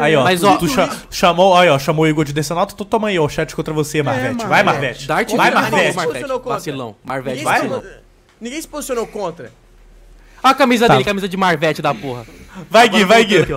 aí, ó, mas, ó, tu cha chamou, aí, ó, chamou o Igor de Dessanato, tu toma aí, ó, o chat contra você, Marvete. É, Marvete. vai, é, Marvete. vai, Marvete. Marvete. Vacilão. Marvete, vai. Marvete. Ninguém se posicionou contra. Olha a camisa tá. dele, camisa de Marvete da porra. Vai, Gui, vai, Gui. Aqui,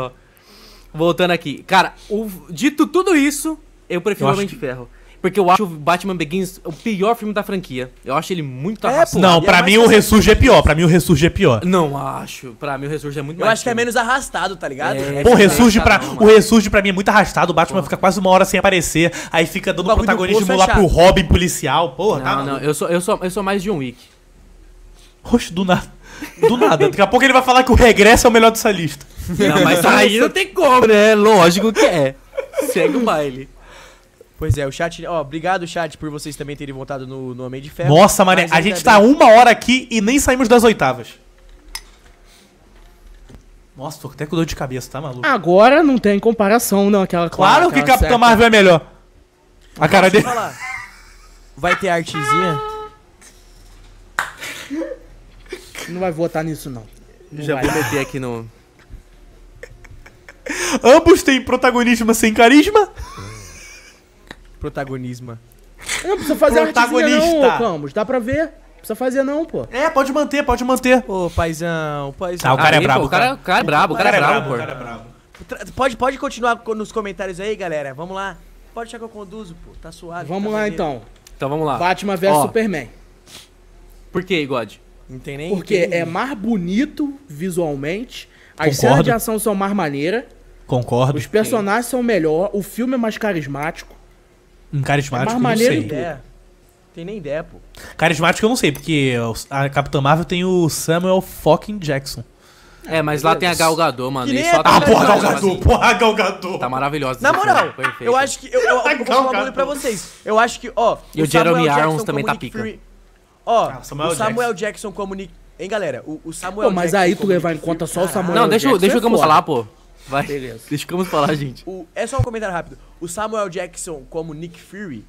voltando aqui. Cara, o, dito tudo isso, eu prefiro eu o Homem de que... Ferro. Porque eu acho o Batman Begins o pior filme da franquia. Eu acho ele muito é, arrastado. não, é pra é mim o Ressurge é pior. Pra mim o Ressurge é pior. Não acho. Pra mim o Ressurge é muito Eu acho que é menos arrastado, tá ligado? É, é Pô, é o Ressurge pra mim é muito arrastado. O Batman fica quase uma hora sem aparecer. Aí fica dando protagonismo lá pro Robin policial. Porra, não, tá, Não, eu sou, eu, sou, eu sou mais de um Wick. Oxe, do nada. Do nada. Daqui a pouco ele vai falar que o regresso é o melhor dessa lista. Não, mas aí não tem como, né? Lógico que é. Segue o baile. Pois é, o chat. Ó, obrigado, chat, por vocês também terem voltado no, no Homem de Ferro. Nossa, Maria, a gente tá uma hora aqui e nem saímos das oitavas. Nossa, tô até com dor de cabeça, tá maluco? Agora não tem comparação, não, aquela Claro aquela que Capitão certa. Marvel é melhor. A cara dele. Vai ter artezinha? Não vai votar nisso, não. não Já vai. vou meter aqui no. Ambos têm protagonismo sem carisma? Protagonismo. É, não precisa fazer Protagonista. não, ô, Dá pra ver. Precisa fazer não, pô. É, pode manter, pode manter. Ô, paizão, paizão. Ah, o cara é aí, é brabo. o cara, cara é brabo, o cara, é, é brabo, pô. O cara é brabo. Pode, pode continuar nos comentários aí, galera. Vamos lá. Pode achar que eu conduzo, pô. Tá suave. Vamos tá lá, maneiro. então. Então vamos lá. Batman vs Superman. Por que, God? Não Porque é mais bonito visualmente, as Concordo. cenas de ação são mais maneira. Concordo. Os personagens Sim. são melhor, o filme é mais carismático. Um carismático, é mais maneiro não sei. Tem nem ideia, pô. Carismático eu não sei, porque a Capitã Marvel tem o Samuel fucking Jackson. É, mas lá tem a Galgador, mano. Que nem só tá ah, porra, Galgador, assim. porra, Galgador. Tá maravilhosa. Na moral, eu acho que. Eu, eu, eu vou falar pra vocês. Eu acho que, ó. E o, o Jeremy Irons também tá pica. Fury, Ó, ah, Samuel o Samuel Jackson, Jackson como Nick. Hein, galera? O, o Samuel pô, mas Jackson aí tu levar em conta só o Samuel Não, deixa, Jackson. Deixa o Camus falar, pô. Vai. Beleza. Deixa o Camus falar, gente. O, é só um comentário rápido. O Samuel Jackson como Nick Fury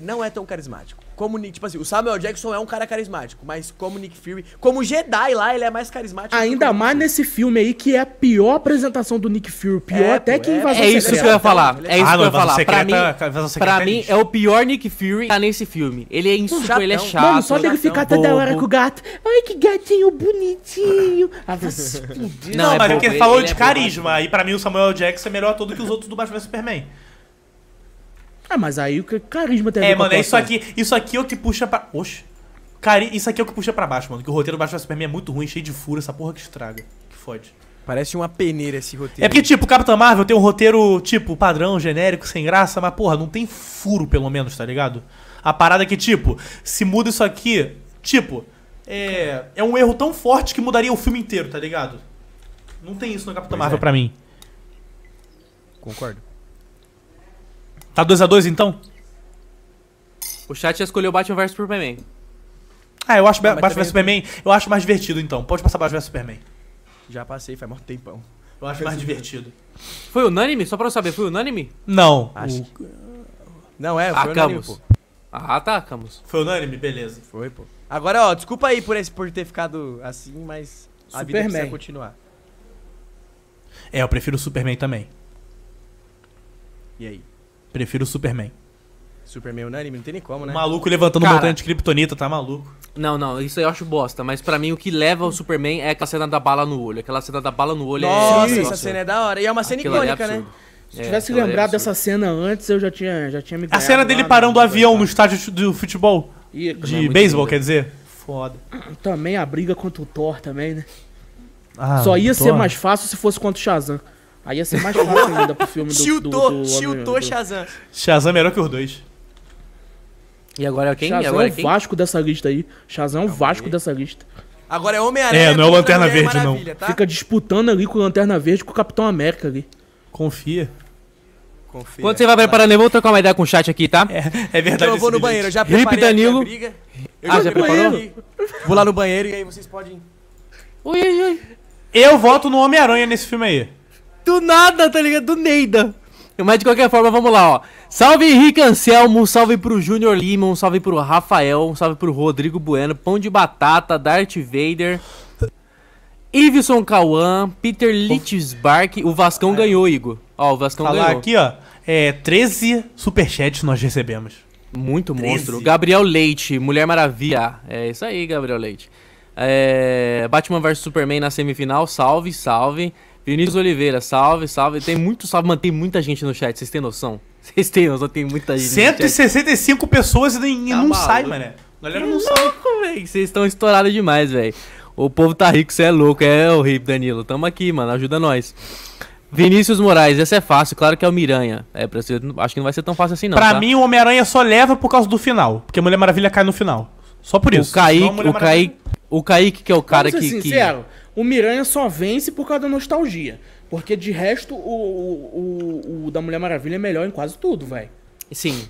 não é tão carismático. Como Nick, tipo assim, o Samuel Jackson é um cara carismático, mas como Nick Fury, como Jedi lá, ele é mais carismático. Ainda mais nesse filme aí que é a pior apresentação do Nick Fury, pior é, até que é Invasão é, Secreta. É isso que eu ia falar. É isso ah, que eu ia ah, falar. Secreta, é- pra mim, pra mim é o pior Nick Fury tá nesse filme. Ele é insuportável, ele é chato. Mano, só dele ficar toda da hora com o gato. Ai, que gatinho bonitinho. Ah, você tá Não, não tá mas porque ele falou ele de é carisma. aí pra mim o Samuel Jackson é melhor todo do que os outros do Batman Superman. É, mas aí o carisma tem a é, ver É, mano, é isso aqui, isso aqui é o que puxa pra. Oxe. Cari... Isso aqui é o que puxa pra baixo, mano. Que o roteiro baixo da Superman é muito ruim, cheio de furo, essa porra que estraga. Que fode. Parece uma peneira esse roteiro. É porque, tipo, Capitão Marvel tem um roteiro, tipo, padrão, genérico, sem graça, mas, porra, não tem furo, pelo menos, tá ligado? A parada é que, tipo, se muda isso aqui, tipo, é, é um erro tão forte que mudaria o filme inteiro, tá ligado? Não tem isso no Capitão pois Marvel é. pra mim. Concordo. Tá 2x2 dois então? O chat já escolheu Batman vs Superman. Ah, eu acho Não, Batman vs Superman, eu acho mais divertido então. Pode passar Batman vs Superman. Já passei, faz muito tempão. Eu acho mais divertido. Foi unânime? Só pra eu saber, foi unânime? Não. Acho o... que... Não é, foi ah, unânime, pô. Ah, tá, Camus. Foi unânime, beleza. Foi, pô. Agora, ó, desculpa aí por, esse, por ter ficado assim, mas Superman. vida precisa continuar. É, eu prefiro o Superman também. E aí? Prefiro o Superman. Superman é unânime, não tem nem como, né? O maluco levantando Cara, um montante de kryptonita, tá maluco. Não, não, isso aí eu acho bosta, mas pra mim o que leva o Superman é aquela cena da bala no olho. Aquela cena da bala no olho Nossa, é. Nossa, essa cena é da hora. E é uma cena Aquilo é icônica, é né? Se é, tivesse é lembrado dessa cena antes, eu já tinha, já tinha me A cena dele lá, parando o avião no estádio do futebol. de beisebol, quer dizer? Foda. Também a briga contra o Thor também, né? Ah, Só ia ser Thor. mais fácil se fosse contra o Shazam. Aí ia ser mais fácil ainda pro filme do. Tiltou, do, do, Shazam. Shazam é melhor que os dois. E agora é quem? Shazam é o Vasco dessa lista aí. Shazam é o Vasco dessa lista. Agora é Homem-Aranha. É, não é o Lanterna Verde, não. Tá? Fica disputando ali com o Lanterna Verde com o Capitão América ali. Confia. Confia. Quando você vai preparando, eu vou trocar uma ideia com o chat aqui, tá? É, é verdade. Então eu vou no vídeo. banheiro, eu já preparei a Danilo. briga. Eu ah, já preparou? Vou lá no banheiro e aí vocês podem... Ui, ui, ui. Eu voto no Homem-Aranha nesse filme aí. Do nada, tá ligado? Do Neida. Mas de qualquer forma, vamos lá, ó. Salve Henrique Anselmo, salve pro Junior Lima, um salve pro Rafael, um salve pro Rodrigo Bueno, Pão de Batata, Darth Vader, Iveson Cauã, Peter Litzbark. O Vascão ganhou, Igor. Ó, o Vascão Falar ganhou. aqui, ó. É, 13 superchats nós recebemos. Muito 13. monstro. Gabriel Leite, Mulher Maravilha. É isso aí, Gabriel Leite. É, Batman vs Superman na semifinal, salve, salve. Vinícius Oliveira, salve, salve. Tem muito salve, mano. Tem muita gente no chat, vocês têm noção? Vocês têm noção, tem muita gente. 165 pessoas e nem, não tá sai, mano. A galera não, não sai. velho. Vocês estão estourados demais, velho. O povo tá rico, você é louco. É o hip, Danilo. Tamo aqui, mano. Ajuda nós. Vinícius Moraes, essa é fácil, claro que é o Miranha. É, ser, acho que não vai ser tão fácil assim, não. Pra tá? mim, o Homem-Aranha só leva por causa do final. Porque a Mulher Maravilha cai no final. Só por isso. O Kaique, o Kaique, o Kaique que é o cara Vamos que. Ser sincero, que o Miranha só vence por causa da nostalgia. Porque de resto, o, o, o, o da Mulher Maravilha é melhor em quase tudo, velho. Sim.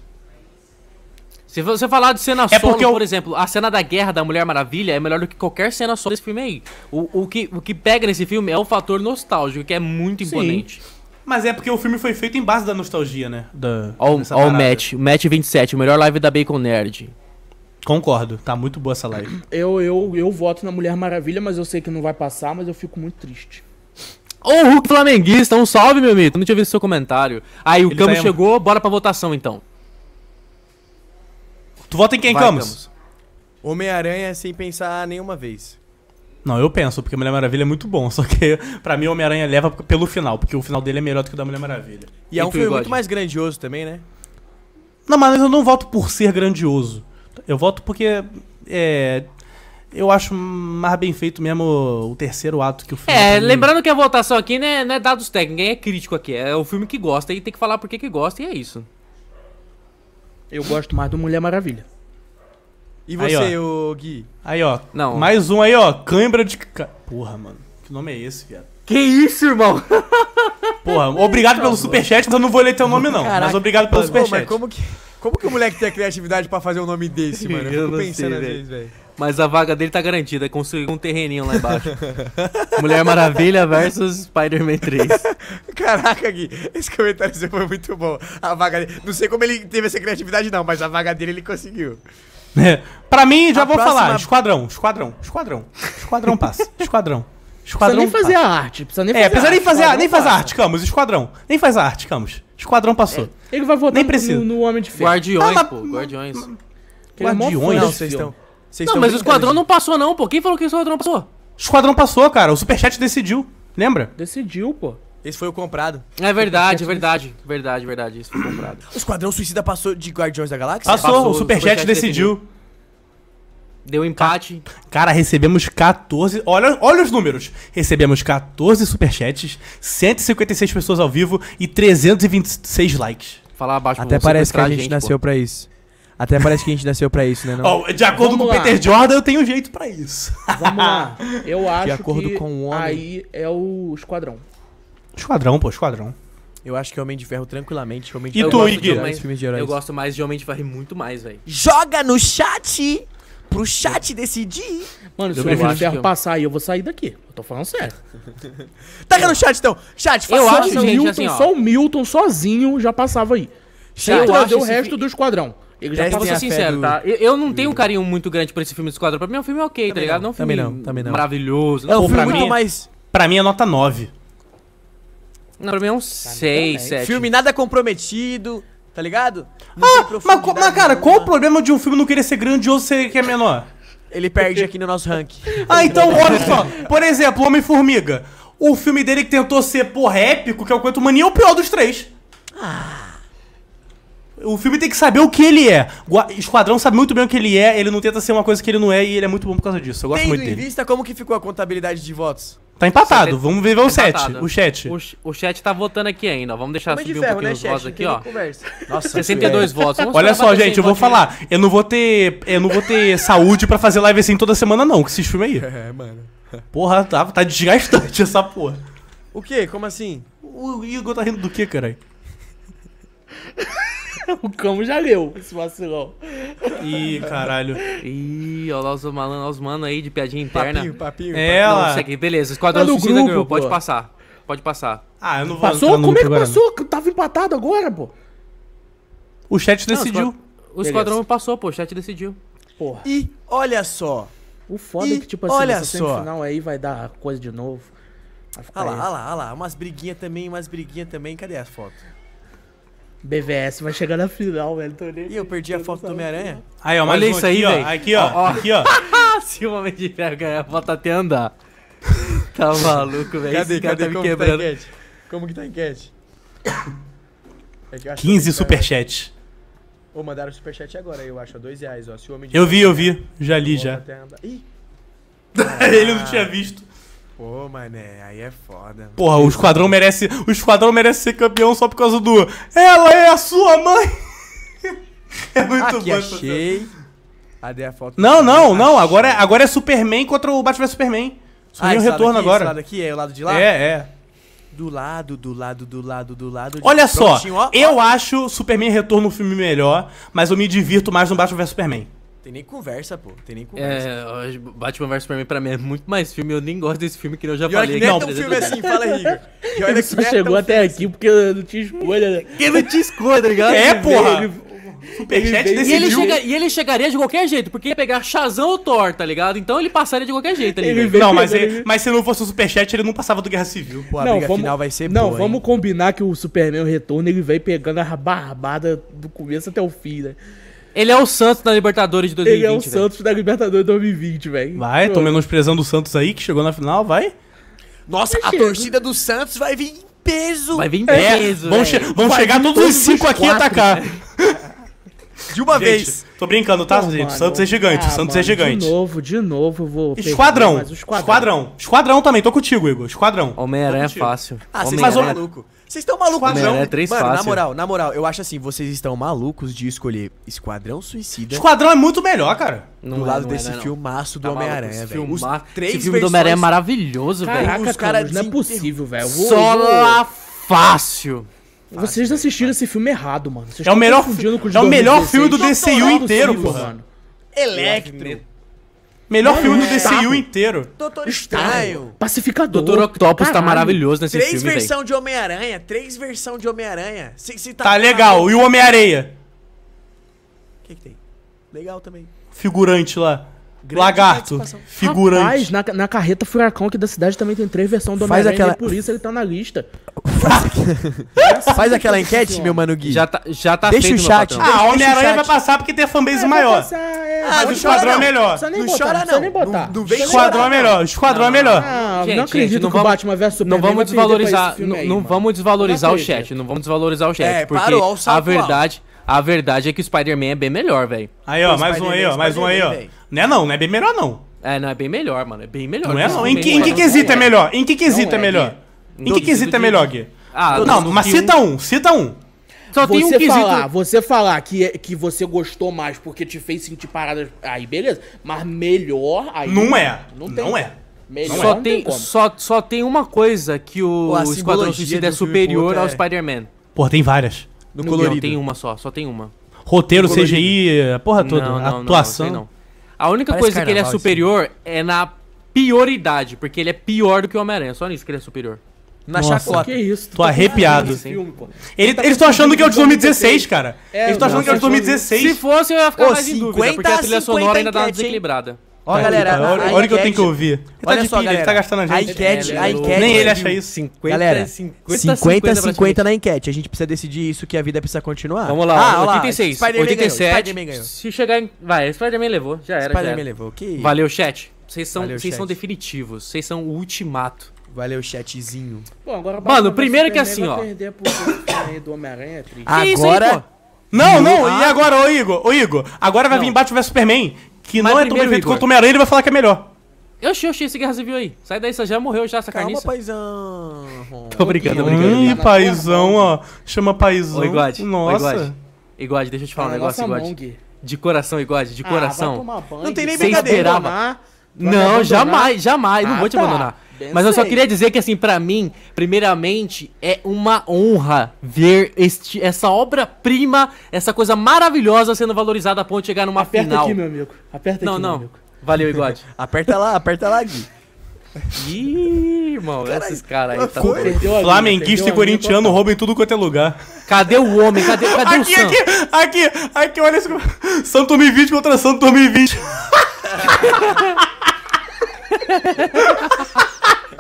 Se você falar de cena é solo, eu... por exemplo, a cena da guerra da Mulher Maravilha é melhor do que qualquer cena solo desse filme aí. O, o, que, o que pega nesse filme é o fator nostálgico, que é muito imponente. Sim. Mas é porque o filme foi feito em base da nostalgia, né? Da, Ó o Matt, Matt 27, o melhor live da Bacon Nerd. Concordo, tá muito boa essa live. Eu, eu, eu voto na Mulher Maravilha, mas eu sei que não vai passar, mas eu fico muito triste. Ô, oh, Hulk Flamenguista, um salve, meu amigo. Não tinha visto seu comentário. Aí, o Ele Camus tá em... chegou, bora pra votação então. Tu vota em quem, vai, Camus? Camus. Homem-Aranha é sem pensar nenhuma vez. Não, eu penso, porque Mulher Maravilha é muito bom, só que pra mim Homem-Aranha leva pelo final, porque o final dele é melhor do que o da Mulher Maravilha. E, é e é um filme muito mais grandioso também, né? Não, mas eu não voto por ser grandioso. Eu voto porque é, eu acho mais bem feito mesmo o terceiro ato que o filme. É, também... lembrando que a votação aqui não é, não é dados técnicos, é crítico aqui. É o filme que gosta e tem que falar por que gosta e é isso. Eu gosto mais do Mulher Maravilha. E você, aí, ô Gui? Aí, ó. Não. Mais um aí, ó. Cãibra de. Porra, mano. Que nome é esse, viado? Que isso, irmão? Porra, obrigado pelo tá superchat, mas então eu não vou ler teu nome, não. Caraca, mas obrigado pelo superchat. Mas como que. Como que o moleque tem a criatividade pra fazer um nome desse, mano? Eu, eu fico pensando sei, às vezes, velho. Mas a vaga dele tá garantida, é conseguir um terreninho lá embaixo. Mulher Maravilha versus Spider-Man 3. Caraca, Gui, esse comentário foi muito bom. A vaga dele. Não sei como ele teve essa criatividade, não, mas a vaga dele ele conseguiu. É. Pra mim, já a vou próxima... falar. Esquadrão, esquadrão, esquadrão. Esquadrão passa. Esquadrão. Esquadrão. Precisa nem fazer a arte. Precisa nem é, fazer é, precisa nem nem fazer a arte, Camus. Esquadrão. Nem faz a arte, Camus. Esquadrão passou. É, ele vai votar Nem precisa. No, no Homem de Ferro. Guardiões, ah, pô. Guardiões. Guardiões? Não, é vocês estão... Vocês não, mas o Esquadrão não passou não, pô. Quem falou que o Esquadrão passou? O Esquadrão passou, cara. O Superchat decidiu. Lembra? Decidiu, pô. Esse foi o comprado. É verdade, é verdade, verdade, verdade. Esse foi comprado. O Esquadrão Suicida passou de Guardiões da Galáxia? Passou, passou o Superchat, Superchat decidiu. decidiu. Deu empate. Cara, recebemos 14. Olha, olha os números. Recebemos 14 superchats, 156 pessoas ao vivo e 326 likes. Falar abaixo Até parece que a gente, gente nasceu pô. pra isso. Até parece que a gente nasceu pra isso, né? Não? Oh, de acordo Vamos com o Peter Jordan, eu tenho jeito pra isso. Vamos lá. Eu acho de acordo que com o homem... aí é o Esquadrão. Esquadrão, pô, Esquadrão. Eu acho que é Homem de Ferro tranquilamente. Homem de e Ferro, tu, Iggy? Eu, gosto mais de Homem de Ferro muito mais, velho. Joga no chat! pro chat decidir. Mano, se eu o Ferro passar aí, eu vou sair daqui. Eu tô falando sério. Tá aqui no chat, então. Chat, faz Eu só acho, o gente, Milton, assim, só o Milton sozinho já passava aí. Sem eu trazer o resto fi... do esquadrão. Ele já tava sincero, do... tá? Eu, eu não tenho um carinho muito grande por esse filme do Esquadrão. Pra mim é um filme ok, tá também tá ligado? Não, não, é filme também não, também não. maravilhoso. É um filme muito é mais... Pra mim é nota 9. Não, pra mim é um 6, 7. Filme nada comprometido, Tá ligado? Não ah, mas, mas, cara, qual o problema de um filme não querer ser grandioso se ele quer menor? Ele perde aqui no nosso ranking. ah, então olha só. Por exemplo, Homem-Formiga. O filme dele que tentou ser, porra, épico, que é o Quanto Mania, é o pior dos três. Ah. O filme tem que saber o que ele é. O Esquadrão sabe muito bem o que ele é, ele não tenta ser uma coisa que ele não é e ele é muito bom por causa disso. Eu gosto Tendo muito em vista como que ficou a contabilidade de votos? Tá empatado, vamos ver tá o chat. o chat. O, o chat tá votando aqui ainda, Vamos deixar Homem de subir um pouquinho né, os votos aqui, ó. Nossa, 62 votos. Vamos Olha só, gente, eu vou falar. Eu não vou ter, eu não vou ter saúde pra fazer live assim toda semana não, com esses filmes aí. É, mano. Porra, tá, tá desgastante essa porra. O quê? Como assim? O Igor tá rindo do quê, caralho? o Camo já leu esse vacilão. Ih, caralho. Ih, olha lá os malandros, os mano aí de piadinha interna. Papinho, papinho. É, papinho. Não, aqui, beleza. Esquadrão tá Suicida grupo, ganhou, pô. pode passar. Pode passar. Ah, eu não vou Passou? Como é que passou? Não. Tava empatado agora, pô. O chat decidiu. Não, o esquadrão beleza. passou, pô. O chat decidiu. Porra. E olha só. O foda e é que, tipo assim, olha nessa só. semifinal aí vai dar coisa de novo. Olha lá, olha lá, olha lá. Umas briguinhas também, umas briguinhas também. Cadê a foto? BVS vai chegar na final, velho. Tô nem... Ih, eu perdi a foto do Homem-Aranha. Aí, ó, olha isso aí, velho. Aqui, ó. ó. Aqui, ó. Se o Homem de Ferro ganhar, volta até andar. Tá maluco, velho. Cadê, Esse cadê? Tá como quebrando. Que tá enquete? Como que tá a enquete? É que 15 superchat. É. Ô, oh, mandaram superchat agora, eu acho, dois 2 reais, ó. Se o Homem de Eu vi, eu vi. Já li, já. Ih. Ah. Ele não tinha visto. Pô, mané, aí é foda. Mano. Porra, o esquadrão merece, o esquadrão merece ser campeão só por causa do Ela é a sua mãe. é muito Aqui bom. achei. Cadê a foto? Não, não, não, agora é, agora é Superman contra o Batman Superman. Surgiu ah, o retorno aqui, agora. Esse lado aqui é o lado de lá? É, é. Do lado, do lado, do lado, do lado. Olha só, ó, eu ó. acho Superman Retorno um filme melhor, mas eu me divirto mais no Batman vs Superman. Tem nem conversa, pô. Tem nem é, conversa. É, Batman vs Superman pra mim é muito mais filme. Eu nem gosto desse filme que eu já e falei. que não, é um filme assim, fala Rigor. E olha que é chegou até assim. aqui porque eu não tinha escolha. Né? Porque não tinha escolha, tá ligado? É, porra! Ele... Superchat ele decidiu. E ele, chega, e ele chegaria de qualquer jeito, porque ia pegar Shazam ou Thor, tá ligado? Então ele passaria de qualquer jeito. Tá ele não, mas, ele, mas se não fosse o Superchat, ele não passava do Guerra Civil. Pô, a não, briga vamos, final vai ser Não, boa, vamos hein? combinar que o Superman retorna Retorno, ele vem pegando a barbada do começo até o fim, né? Ele é o Santos da Libertadores de 2020. Ele é o véio. Santos da Libertadores de 2020, velho. Vai, tô menosprezando o Santos aí, que chegou na final, vai. Nossa, Eu a chego. torcida do Santos vai vir em peso. Vai vir em é. peso. Vão, che vão chegar todos os cinco aqui e atacar. De uma gente, vez. Tô brincando, tá, então, gente? Santos é gigante. Ah, Santos é mano, é gigante. De novo, de novo, vou. Esquadrão. esquadrão. esquadrão. também, tô contigo, Igor. Esquadrão. Homem-Aranha é fácil. Ah, você -Aranha. maluco. Vocês estão malucos, Esquadrão. Mano, é três Mano, na moral, na moral, eu acho assim, vocês estão malucos de escolher Esquadrão Suicida Esquadrão é muito melhor, cara. Não do é, lado é, desse não é, não. filmaço do Tá Homem-Aranha, velho. filme Os três Esse filme do Homem-Aranha é maravilhoso, velho. Caraca, Os cara não é desinter- possível, velho. Só lá fácil. Vocês assistiram esse filme errado, mano. Vocês É o melhor confundindo com os é o melhor filme do DCU inteiro, porra. mano. Electro. Melhor filme do DCU inteiro. Doutor Estranho. Pacificador. Doutor Octopus tá Caralho. tá maravilhoso nesse três filme, Três versão de Homem-Aranha. Três versão de Homem-Aranha. Se, se tá, tá legal. E o Homem-Areia? O que que tem? Legal também. Figurante lá. Grande Lagarto, figurante. Rapaz, na, na carreta furacão aqui da cidade também tem três versões do Homem-Aranha, aquela... por isso ele tá na lista. Faz aquela enquete, meu mano Gui. Já tá, já tá Deixa feito, ah, o chat. Ah, Homem-Aranha vai passar porque tem fanbase é, maior. Passar, é, ah, mas o esquadrão é melhor. Não botar, chora, não. Nem botar. Não, não esquadrão é melhor. o Esquadrão é melhor. Ah, não acredito no não que vamos, o Batman vs Superman Não é vamos desvalorizar, não, vamos desvalorizar o chat. Não vamos desvalorizar o chat. É, porque a verdade... A verdade é que o Spider-Man é bem melhor, velho. Aí, ó, mais um é aí, ó, mais um aí, ó. Não é não, não é bem melhor, não. É, não, é bem melhor, mano. É bem melhor. Não é não. É em que quesito é melhor? Em que quesito é melhor? Em que quesito é melhor, Gui? Ah, não, mas cita um, cita um. Só você tem um quesito. Falar, você falar que, é, que você gostou mais porque te fez sentir paradas. Aí, beleza. Mas melhor aí. Não, não é. Não, tem. não é. Melhor só não tem, tem só, só tem uma coisa que o, Pô, Esquadrão Suicida é superior ao é... Spider-Man. Pô, tem várias. No colorido. Não, tem uma só, só tem uma. Roteiro, CGI, a porra toda, não, não, atuação. Não, A única Parece coisa que ele é assim. superior assim. é na prioridade, porque ele é pior do que o Homem-Aranha. Só nisso que ele é superior na Nossa, chacota. Que isso? Tô tá arrepiado. Filme, Ele, tá eles estão achando que é o de 2016, cara. É, eles estão achando que é o de 2016. Se fosse, eu ia ficar Ô, mais em dúvida, porque a trilha sonora ainda dá uma desequilibrada. Tá ó, tá galera, a, olha, olha o que eu tenho que ouvir. Ele tá olha tá só, pilha, galera, ele tá gastando a gente. A enquete, é, a enquete. É, Nem é ele acha isso. 50, galera, 50, 50, 50, na enquete. A gente precisa decidir isso que a vida precisa continuar. Vamos lá, ah, ó, 86, lá. 87. Spider-Man ganhou. Se chegar em... Vai, Spider-Man levou, já era. Spider-Man levou, que... Valeu, chat. Vocês são, são definitivos, vocês são o ultimato. Valeu, chatzinho. Bom, agora Mano, primeiro que assim, ó. É agora. não, não, ah. e agora, ô Igor, ô Igor, agora vai não. vir Batman vs Superman, que Mas não é tão feito quanto o Homem-Aranha, ele vai falar que é melhor. Oxi, oxi, esse Guerra Civil aí. Sai daí, você já morreu já, essa Calma, carniça. paizão. Tô brincando, tô brincando. Ih, paizão, tá ó. Chama paizão. Ô, Nossa. Ô, deixa eu te tá, falar um negócio, é Igode. De coração, Igode, de ah, coração. Ah, não tem nem brincadeira, Não, jamais, jamais. Ah, não vou te abandonar. Tá. Mas eu só queria dizer que, assim, para mim, primeiramente, é uma honra ver este, essa obra-prima, essa coisa maravilhosa sendo valorizada a ponto de chegar numa aperta final. Aperta aqui, meu amigo. Aperta não, aqui, não. meu amigo. Valeu, Iguade. aperta lá, aperta lá, Gui. Ih, irmão, esses caras aí Flamenguista e corintiano roubam em tudo quanto é lugar. Cadê o homem? Cadê, cadê aqui, o Santos? Aqui, aqui, aqui, olha esse. Santo 2020 contra Santo 2020.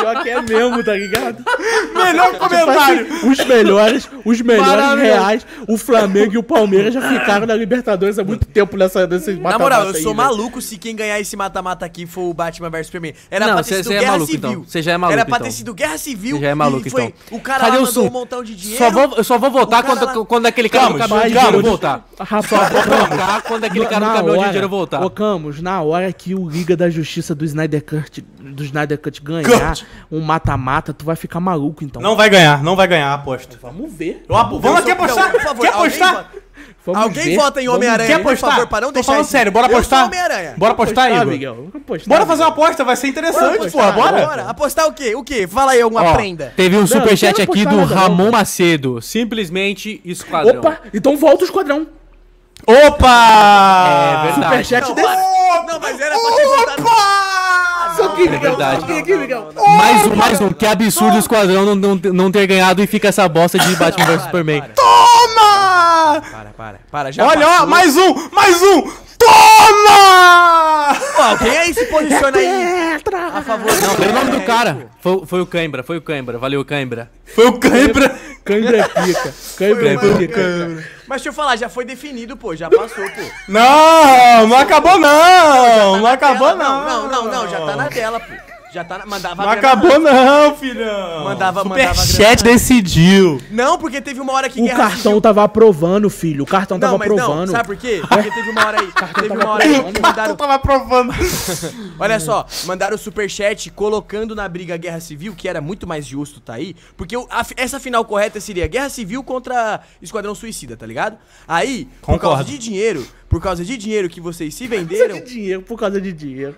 Pior que é mesmo, tá ligado? Melhor tipo assim, comentário. os melhores, os melhores reais, o Flamengo e o Palmeiras já ficaram na Libertadores há muito tempo nessa, nesse mata-mata. Na moral, eu sou né? maluco se quem ganhar esse mata-mata aqui for o Batman vs Superman. Era não, pra ter sido é Guerra maluco, Civil. Você então. já é maluco. Era pra então. ter sido Guerra Civil. Você já é maluco, e foi então. O cara Cadê lá o mandou um montão de dinheiro. Só vou, eu só vou quando, lá... quando aquele cara Camus, no caminhão voltar. Rafael, vou voltar quando aquele cara no caminhão de dinheiro voltar. Ô, Camus, na hora que o Liga da Justiça do Snyder Cut, do Snyder Cut ganhar, Cut um mata-mata, tu vai ficar maluco então. Não vai ganhar, não vai ganhar, aposto. Vamos ver. Eu, vamos, vamos aqui apostar? Por favor, Quer apostar? Vamos Alguém ver. vota em Homem-Aranha, por favor, para não Tô deixar. falando sério, bora apostar. Bora apostar, apostar Igor. Miguel. bora fazer uma aposta, vai ser interessante, bora apostar, porra. Bora. bora. Apostar o quê? O quê? Fala aí alguma Ó, prenda. Teve um superchat aqui do Ramon não. Macedo. Simplesmente esquadrão. Opa, então volta o esquadrão. Opa! É verdade. Superchat desse. Não, mas era pra ter Opa! É verdade. Miguel. Mais um, mais um. Que absurdo o Esquadrão não, não, não ter ganhado e fica essa bosta de Batman vs Superman. Toma! Para, para, para. Já Olha, ó, mais um, mais um. Toma! Pô, alguém aí se posiciona aí é a favor. Não, pelo o nome do cara. Foi, foi o Cãibra, foi o Cãibra. Valeu, Cãibra. Foi o Cãibra. Cãibra é pica. Cãibra é pica. Mas deixa eu falar, já foi definido, pô. Já passou, pô. Não, não acabou não. Tá não, não acabou não. Não, não, não. Já tá na tela, pô. Já tá, mandava Não acabou não, filhão. Mandava, mandava Superchat decidiu. Não, porque teve uma hora que O cartão tava aprovando, filho. O cartão não, tava aprovando. sabe por quê? É? Porque teve uma hora aí. teve uma hora aí. O cartão tava aprovando. Olha só, mandaram o superchat colocando na briga Guerra Civil, que era muito mais justo, tá aí. Porque a, essa final correta seria Guerra Civil contra Esquadrão Suicida, tá ligado? Aí, Concordo. por causa de dinheiro, por causa de dinheiro que vocês se venderam. Por causa de dinheiro, por causa de dinheiro.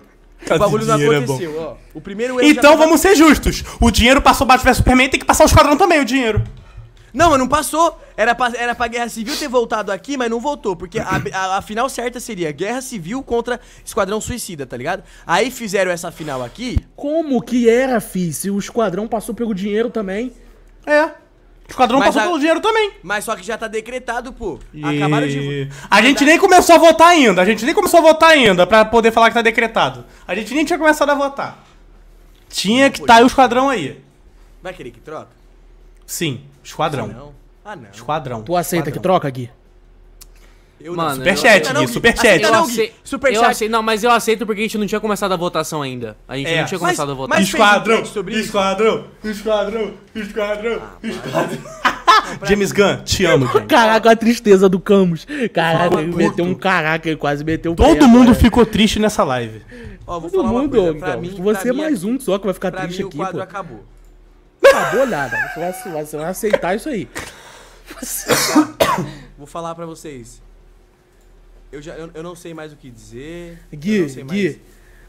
O bagulho não é ó. O primeiro erro Então vamos ser justos. O dinheiro passou Batman vs Superman, tem que passar o Esquadrão também, o dinheiro. Não, mas não passou. Era pra, era pra Guerra Civil ter voltado aqui, mas não voltou. Porque a, a- a final certa seria Guerra Civil contra Esquadrão Suicida, tá ligado? Aí fizeram essa final aqui. Como que era, fi? Se o esquadrão passou pelo dinheiro também. É. O esquadrão mas passou a... pelo dinheiro também. Mas só que já tá decretado, pô. E... Acabaram de. A gente nem começou a votar ainda. A gente nem começou a votar ainda pra poder falar que tá decretado. A gente nem tinha começado a votar. Tinha que estar tá o esquadrão aí. Vai querer que troca? Sim, esquadrão. Ah, não. Ah, não. Esquadrão. Tu aceita esquadrão. que troca, Gui? Eu Mano, superchat, eu... Gui, superchat. Assim, eu ace... superchat. Eu aceito, não, mas eu aceito porque a gente não tinha começado a votação ainda. A gente é, não tinha mas, começado a votar. Mas esquadrão, esquadrão, esquadrão, esquadrão, ah, esquadrão. James Gunn, te amo, Caraca, a tristeza do Camus. Caraca, ele meteu um caraca, ele quase meteu um Todo pé, mundo ficou triste nessa live. Ó, Todo mundo, coisa, então, mim, Você é mais um só que vai ficar triste mim, aqui. O quadro pô. acabou. Acabou tá nada. você vai aceitar isso aí. Vou falar pra vocês. Eu, já, eu, eu não sei mais o que dizer. Gui, Gui, mais...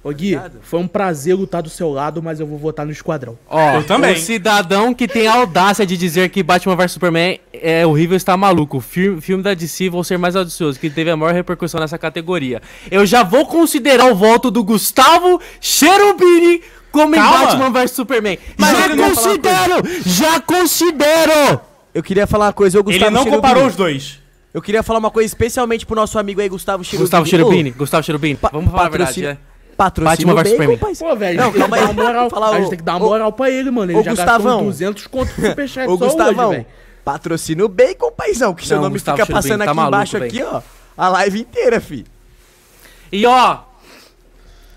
Ô Gui, Obrigado. Tá foi um prazer lutar do seu lado, mas eu vou votar no Esquadrão. Ó, eu também. O cidadão que tem a audácia de dizer que Batman vs Superman é horrível está maluco. Filme, filme da DC vão ser mais audiciosos, que teve a maior repercussão nessa categoria. Eu já vou considerar o voto do Gustavo Cherubini como Calma. em Batman vs Superman. Mas já considero! Já considero! Eu queria falar uma coisa, o Gustavo Ele não Cherubini. comparou os dois. Eu queria falar uma coisa especialmente pro nosso amigo aí, Gustavo Cherubini. Gustavo Cherubini, oh, Gustavo Chirubini. Vamos falar a verdade, é. Patrocínio Batman Bacon, pai. Pô, velho, não, calma aí. Moral, falar, a gente tem que dar moral ô, pra ele, mano. Ele ô, já Gustavão. 200 conto pro Superchat só Gustavão, hoje, velho. Bacon, paizão, que seu não, nome Gustavo fica passando tá aqui maluco, embaixo, véio. aqui, ó. A live inteira, fi. E ó,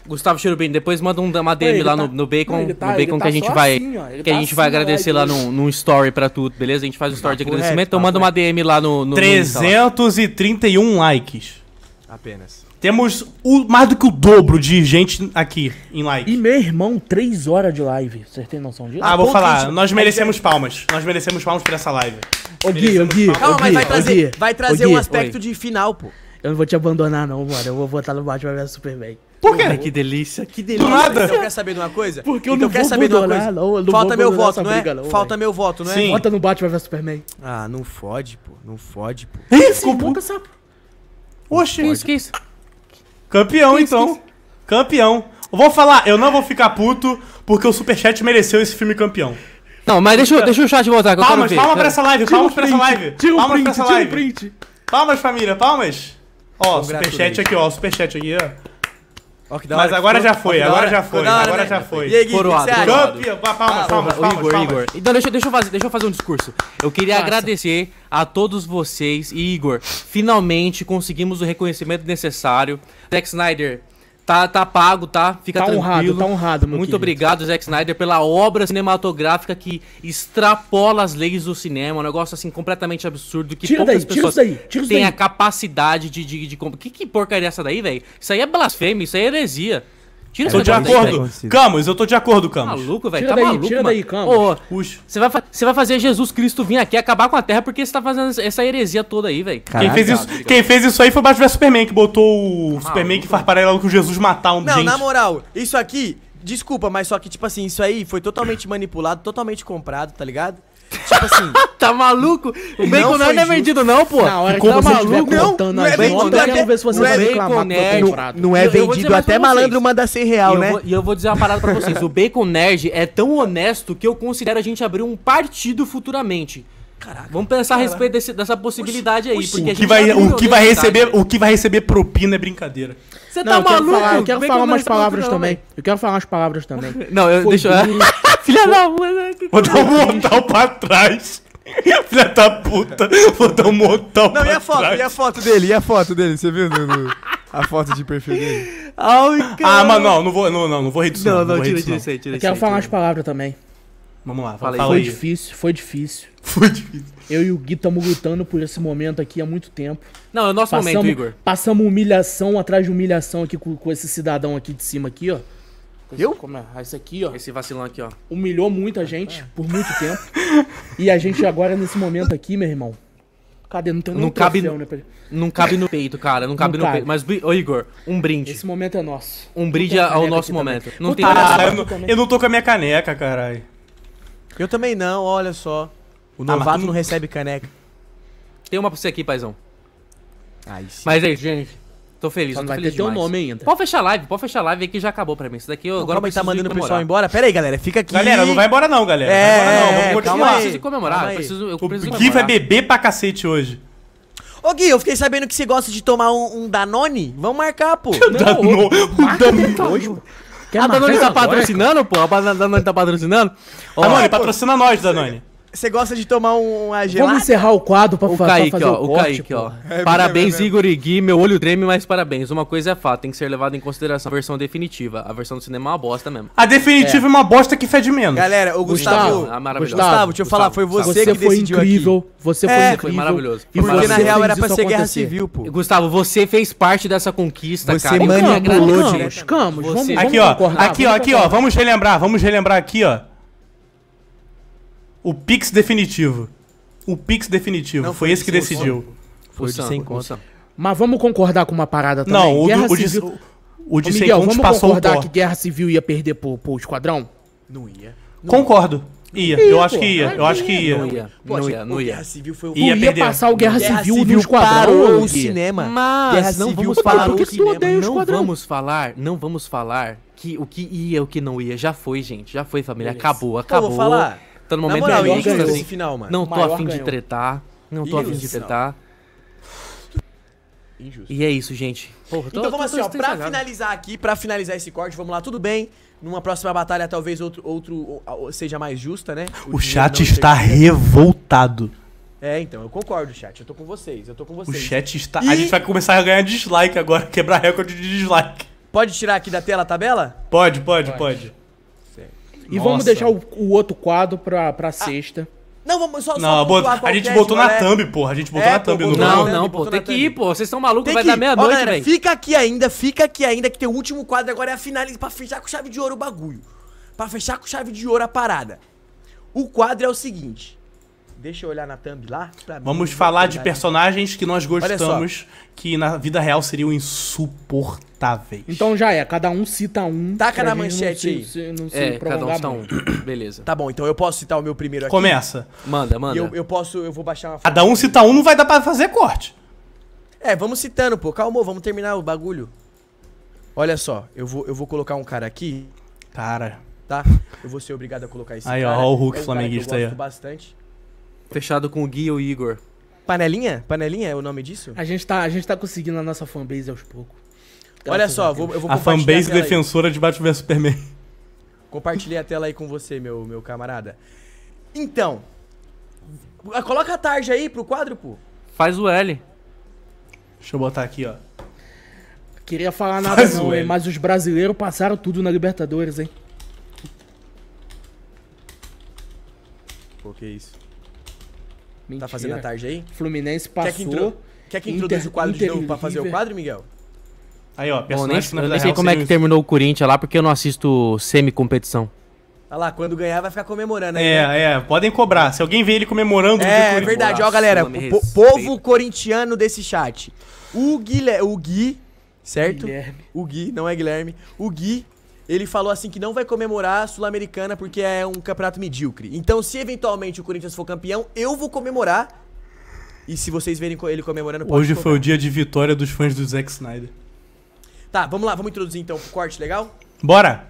Gustavo Cherubim, depois manda um, uma DM Oi, lá tá, no, no, Bacon, tá, no Bacon tá que a tá gente vai, assim, que a tá gente assim, vai agradecer lá num, no story pra tudo, beleza? A gente faz um tá story de agradecimento, então manda uma DM lá no... no 331 no likes. Apenas. Temos o, mais do que o dobro de gente aqui em like. E meu irmão, três horas de live. Vocês têm noção disso? Ah, vou Pô, falar. Gente... Nós é merecemos palmas. Nós merecemos palmas por essa live. Ô, Gui, ô, Gui. Calma, mas vai trazer, vai trazer um aspecto de final, pô. Eu não vou te abandonar, não, mano. Eu vou votar no Batman vs Superman. Por quê? Ai, que delícia, que delícia. Do nada. Então quer saber de uma coisa? Porque eu então, não quer saber de uma coisa? Não, não Falta meu voto, não é? Briga, não, Falta véio. meu voto, não é? Sim. Vota no Batman vs Superman. Ah, não fode, pô. Não fode, pô. Esse, Desculpa. sapo. Oxe. Que isso, que isso? Campeão, que então. Isso? Campeão. Eu vou falar, eu não vou ficar puto, porque o Superchat mereceu esse filme campeão. Não, mas deixa, deixa o chat voltar, que palmas, eu palmas, Palmas pra essa live, palmas pra essa live. Palmas pra essa live. Palmas, família, palmas. Ó, Congratuleiro. superchat aqui, ó, superchat aqui, ó. Ó, que da hora, Mas agora já foi, agora já foi, agora né? já foi. E aí, Gui, que você acha? palmas, palmas, palmas, palmas, Igor, Então deixa, deixa, eu fazer, deixa eu fazer um discurso. Eu queria agradecer a todos vocês. E Igor, finalmente conseguimos o reconhecimento necessário. Zack Snyder, Tá, tá pago, tá? Fica tá tranquilo. honrado, tá honrado, meu Muito querido. obrigado, Zack Snyder, pela obra cinematográfica que extrapola as leis do cinema. Um negócio, assim, completamente absurdo. Que tira poucas daí, pessoas tira daí, tira têm daí. a capacidade de... de, de... Que, que porcaria é essa daí, velho? Isso aí é blasfêmia, isso aí é heresia. Tira tô de acordo. Camus, eu tô de acordo, Camus. Maluco, velho. Tá daí, maluco, tira mano. daí, Camus. Você vai, você vai fazer Jesus Cristo vir aqui acabar com a Terra porque você tá fazendo essa heresia toda aí, velho. Quem, fez isso, quem fez isso aí foi o Batman Superman, que botou o tá Superman que faz paralelo com Jesus matar um Não, gente. na moral, isso aqui... Desculpa, mas só que, tipo assim, isso aí foi totalmente manipulado, totalmente comprado, tá ligado? Tipo assim. tá maluco? O bacon não é vendido, não, pô. Na hora é que tá você maluco, não, não é vendido até, quero ver se não, não é, é vendido até malandro manda ser real, né? E eu vou dizer uma parada pra vocês. O bacon nerd é tão honesto que eu considero a gente abrir um partido futuramente. Caraca. Vamos pensar caraca. a respeito desse, dessa possibilidade aí. Porque o, que vai, o, que vai receber, o que vai receber propina é brincadeira. Você tá não, maluco? Eu quero falar, eu quero falar umas palavras não, também. Eu quero falar umas palavras também. Não, eu, deixa eu. Filha da puta. Vou dar um mortal pra trás. Filha da puta. Vou dar um mortal não, pra trás. Não, e a foto? Trás. E a foto dele? E a foto dele? Você viu a foto de perfil dele? Ai, ah, cara. Ah, mas não, não vou, não, não, não vou Não, não, não, não tira, tira isso aí, tira Eu quero falar umas palavras também. Vamos lá, fala aí. Foi difícil, foi difícil. Foi difícil. Eu e o Gui estamos lutando por esse momento aqui há muito tempo. Não, é o nosso passamos, momento, Igor. Passamos humilhação atrás de humilhação aqui com, com esse cidadão aqui de cima aqui, ó. Eu? Como é? Ah, esse aqui, ó. Esse vacilão aqui, ó. Humilhou muita gente é. por muito tempo. e a gente agora, nesse momento aqui, meu irmão. Cadê? Não tem não cabe, troféu, né? Pra... Não cabe no peito, cara. Não cabe não no cabe. peito. Mas, ô Igor, um brinde. Esse momento é nosso. Um brinde ao nosso momento. Também. Não Puta, tem nada. eu, eu não tô com a minha caneca, caralho. Eu também não, olha só. O ah, novato ah, tu... não recebe caneca. Tem uma pra você aqui, paizão. Aí sim. Mas é isso, gente. Tô feliz, Só não tô vai feliz ter demais. teu nome ainda. Pode fechar a live, pode fechar a live que já acabou pra mim. Isso daqui eu não, agora calma, tá mandando o pessoal embora. Pera aí, galera, fica aqui. Galera, não vai embora não, galera. É, não vai embora não. Vamos calma aí. Eu preciso comemorar, calma preciso, eu preciso O Gui vai beber pra cacete hoje. Ô Gui, eu fiquei sabendo que você gosta de tomar um, um Danone. Vamos marcar, pô. Não, Danone, o Danone. Quer a tá Danone tá patrocinando, pô? A Danone tá patrocinando? Danone, patrocina nós, Danone. Você gosta de tomar um, uma gelada? Vamos encerrar o quadro pra, o fa Kaique, pra fazer ó, o, o Kaique, ó. É, é parabéns, é, é, é, Igor e Gui. Meu olho treme, mas parabéns. Uma coisa é fato, tem que ser levado em consideração a versão definitiva. A versão do cinema é uma bosta mesmo. A definitiva é, uma bosta que fede menos. Galera, o Gustavo... Gustavo, Gustavo, ah, deixa eu falar, foi você, você que foi decidiu incrível, aqui. Você foi é, incrível. Foi maravilhoso. porque, na real, era pra ser guerra civil, pô. Gustavo, você fez parte dessa conquista, você cara. Você manipulou, Camus, Vamos Aqui, ó, aqui, ó, aqui, ó. Vamos relembrar, vamos relembrar aqui, ó. O Pix definitivo. O Pix definitivo. Não, foi, foi esse que decidiu. Foi, de sem conta. Mas vamos concordar com uma parada também? Não, o, Guerra do, Civil... o de, o de Ô, Miguel, vamos concordar que Guerra Civil ia perder pro, pro Esquadrão? Não ia. Não Concordo. Ia, ia eu pô, acho que ia, eu acho que ia. Não ia, Pô, não ia. Não ia. Guerra Civil foi o ia, ia passar o Guerra, Guerra Civil, Civil no Esquadrão. Parou o cinema. Mas Guerra não Civil vamos falar o Não vamos falar, não vamos falar que o que ia, o que não ia, já foi, gente, já foi, família, acabou, acabou. Eu vou falar. Tá no momento moral, esse final, mano. Não tô afim de tretar. Não tô afim de tretar. Injusto. E é isso, gente. Porra, tô, então vamos assim, ó, pra finalizar aqui, pra finalizar esse corte, vamos lá, tudo bem. Numa próxima batalha, talvez outro, outro seja mais justa, né? O, o chat está revoltado. É, então, eu concordo, chat. Eu tô com vocês, eu tô com vocês. O chat está. E... A gente vai começar a ganhar dislike agora, quebrar recorde de dislike. Pode tirar aqui da tela a tabela? Pode, pode, pode. pode. E Nossa. vamos deixar o, o outro quadro pra, pra ah. sexta. Não, vamos só. Não, só bota, a gente botou na é... thumb, porra. A gente botou é, na thumb no Não, não, pô. Tem que ir, pô. Vocês são malucos, vai dar meia-noite, velho. Fica aqui ainda, fica aqui ainda, que tem o último quadro agora é a final Pra fechar com chave de ouro o bagulho. Pra fechar com chave de ouro a parada. O quadro é o seguinte: Deixa eu olhar na thumb lá. Vamos falar de personagens que nós gostamos, que na vida real seriam insuportáveis. Então já é, cada um cita um. Taca na manchete aí. é, cada um cita um. Beleza. Tá bom, então eu posso citar o meu primeiro aqui. Começa. Manda, manda. Eu, eu posso, eu vou baixar uma Cada um cita um, não vai dar pra fazer corte. É, vamos citando, pô. Calma, vamos terminar o bagulho. Olha só, eu vou, eu vou colocar um cara aqui. Cara. Tá? Eu vou ser obrigado a colocar esse aí, cara. Aí, ó, o Hulk é um flamenguista aí. Eu gosto aí, bastante. Fechado com o Gui e o Igor. Panelinha? Panelinha é o nome disso? A gente tá, a gente tá conseguindo a nossa fanbase aos poucos. Olha só, vou, eu vou A fanbase aí. defensora de Batman vs Superman. Compartilhei a tela aí com você, meu, meu camarada. Então, ah, coloca a tarde aí pro quadro, pô. Faz o L. Deixa eu botar aqui, ó. Queria falar nada Faz não, hein, mas os brasileiros passaram tudo na Libertadores, hein? Pô, que isso. Tá Mentira. Tá fazendo a tarde aí? Fluminense passou. Quer que, entrou, Quer que introduza Inter, o quadro Inter, de novo pra fazer River. o quadro, Miguel? Aí, ó, Bom, nem, eu nem sei como é que terminou o Corinthians lá, porque eu não assisto semi-competição. Olha tá lá, quando ganhar vai ficar comemorando aí. É, né? é, podem cobrar. Se alguém vê ele comemorando... É, é verdade. Ó, galera, po povo corintiano desse chat. O, Guilher o Gui, certo? Guilherme. O Gui, não é Guilherme. O Gui ele falou assim que não vai comemorar a Sul-Americana porque é um campeonato medíocre. Então, se eventualmente o Corinthians for campeão, eu vou comemorar. E se vocês verem ele comemorando, pode Hoje foi o dia de vitória dos fãs do Zack Snyder. Tá, vamos lá, vamos introduzir então o corte, legal? Bora!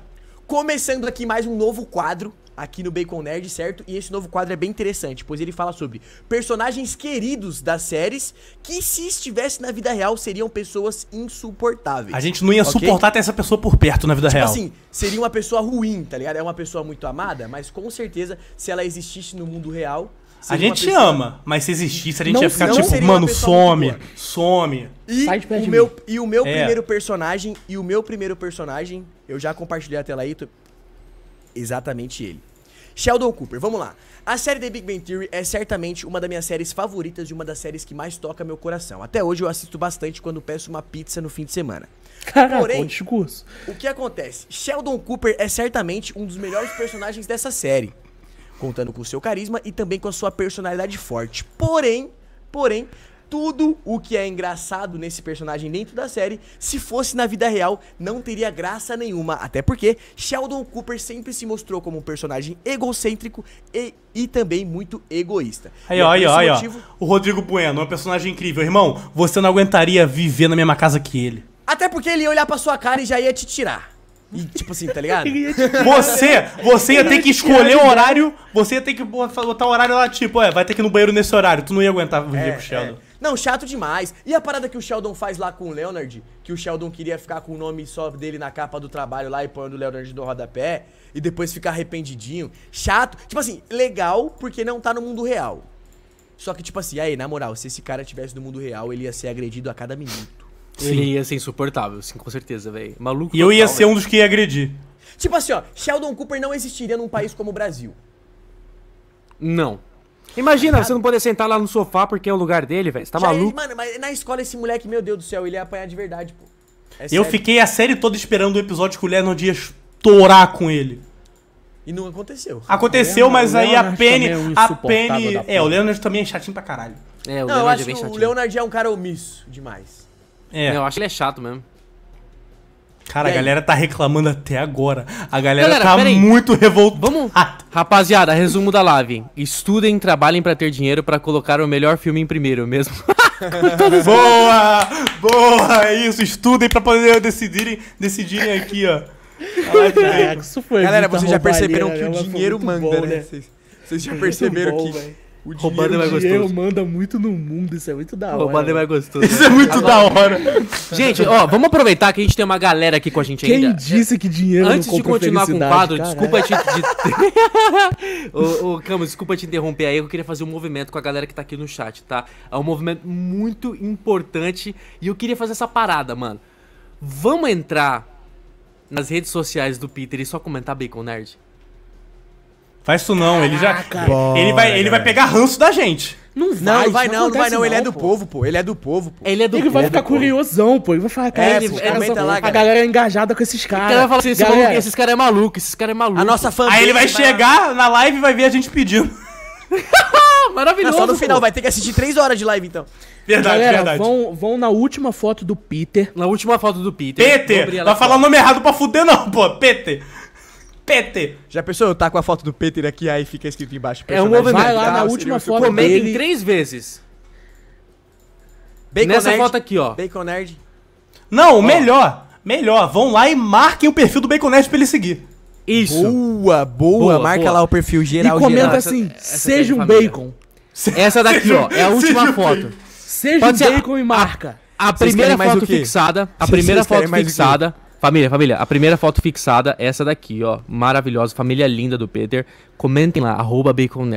Começando aqui mais um novo quadro aqui no Bacon Nerd, certo? E esse novo quadro é bem interessante, pois ele fala sobre personagens queridos das séries que, se estivesse na vida real, seriam pessoas insuportáveis. A gente não ia okay? suportar ter essa pessoa por perto na vida tipo real. assim, seria uma pessoa ruim, tá ligado? É uma pessoa muito amada, mas com certeza, se ela existisse no mundo real, a gente pessoa... ama, mas se existisse, a gente não, ia ficar tipo, mano, some, some. E o, meu, e o meu é. primeiro personagem, e o meu primeiro personagem, eu já compartilhei a tela aí, exatamente ele. Sheldon Cooper, vamos lá. A série The Big Bang Theory é certamente uma das minhas séries favoritas e uma das séries que mais toca meu coração. Até hoje eu assisto bastante quando peço uma pizza no fim de semana. Caraca, Porém, discurso. o que acontece? Sheldon Cooper é certamente um dos melhores personagens dessa série, contando com seu carisma e também com a sua personalidade forte. Porém, porém, tudo o que é engraçado nesse personagem dentro da série, se fosse na vida real, não teria graça nenhuma. Até porque Sheldon Cooper sempre se mostrou como um personagem egocêntrico e, e também muito egoísta. Aí, ó, é aí, ó, aí, ó. O Rodrigo Bueno é um personagem incrível. Irmão, você não aguentaria viver na mesma casa que ele. Até porque ele ia olhar pra sua cara e já ia te tirar. E, tipo assim, tá ligado? você, você ia ter que escolher o horário, você ia ter que botar o horário lá, tipo, é, vai ter que ir no banheiro nesse horário, tu não ia aguentar viver é, com o Sheldon. É. Não, chato demais. E a parada que o Sheldon faz lá com o Leonard, que o Sheldon queria ficar com o nome só dele na capa do trabalho lá e pondo o Leonard no rodapé e depois ficar arrependidinho. Chato. Tipo assim, legal porque não tá no mundo real. Só que, tipo assim, aí, na moral, se esse cara tivesse no mundo real, ele ia ser agredido a cada minuto. Sim. Ele ia ser insuportável, sim, com certeza, velho. Maluco. E eu ia ser véio. um dos que ia agredir. Tipo assim, ó, Sheldon Cooper não existiria num país como o Brasil. Não. Imagina, você não poder sentar lá no sofá porque é o lugar dele, velho. Você tá é, maluco? mano, mas na escola esse moleque, meu Deus do céu, ele ia apanhar de verdade, pô. É eu sério. fiquei a série toda esperando o episódio que o Lennon ia estourar com ele. E não aconteceu. Aconteceu, é, mas aí a Penny. É a Penny. É, o Leonard também é chatinho pra caralho. É, o não, Leonard eu acho é bem chatinho. O Leonard é um cara omisso demais. É. Não, eu acho que ele é chato mesmo. Cara, e a aí? galera tá reclamando até agora. A galera, galera tá muito revoltada. Vamos. Rapaziada, resumo da live. Estudem, trabalhem para ter dinheiro para colocar o melhor filme em primeiro mesmo. boa! Boa! É isso, estudem para poder decidirem, decidirem aqui, ó. Caraca, isso foi Galera, vocês já perceberam que o né? é dinheiro manda, bom, né? né? Vocês, vocês já perceberam bom, que véio. O dinheiro é mais manda muito no mundo, isso é muito da hora. Roubado é mais gostoso. Isso é muito da hora. gente, ó, vamos aproveitar que a gente tem uma galera aqui com a gente Quem ainda. Quem disse que dinheiro Antes de continuar com o quadro, caralho. desculpa te. De... ô, ô, Camus, desculpa te interromper aí. Eu queria fazer um movimento com a galera que tá aqui no chat, tá? É um movimento muito importante e eu queria fazer essa parada, mano. Vamos entrar nas redes sociais do Peter e só comentar Bacon Nerd? Faz isso não, ele já. ele, vai, ele vai pegar ranço da gente. Não vai, não, vai não, não, vai não. Ele é do povo, pô. Ele é do povo, pô. Ele é do ele povo. Ele é vai ficar curiosão, pô. Ele vai falar, cara, é, ele, é a galera. é engajada com esses caras. Ele vai falar assim, esse galera, maluco, esses caras é maluco, esses caras é maluco. A nossa fã. Aí ele vai chegar na live e vai ver a gente pedindo. Maravilhoso. Não, só no pô. final, vai ter que assistir três horas de live, então. Verdade, Galera, verdade. Vão, vão na última foto do Peter. Na última foto do Peter. Peter! Vai falar o nome errado pra fuder, não, pô. Peter. Peter. Já pensou eu tá com a foto do Peter aqui, aí fica escrito embaixo. É um movimento. Vai lá na última foto Comentem dele. três vezes. Bacon Nessa Nerd. foto aqui, ó. Bacon Nerd. Não, ó. melhor. Melhor. Vão lá e marquem o perfil do Bacon Nerd pra ele seguir. Isso. Boa, boa. boa marca boa. lá o perfil geral. E comenta geral. assim, essa, seja um bacon. Essa daqui, ó, é a última foto. Seja um bacon e marca. A primeira foto fixada, a primeira foto fixada. Família, família, a primeira foto fixada é essa daqui, ó. Maravilhosa, família linda do Peter. Comentem lá, arroba Bacon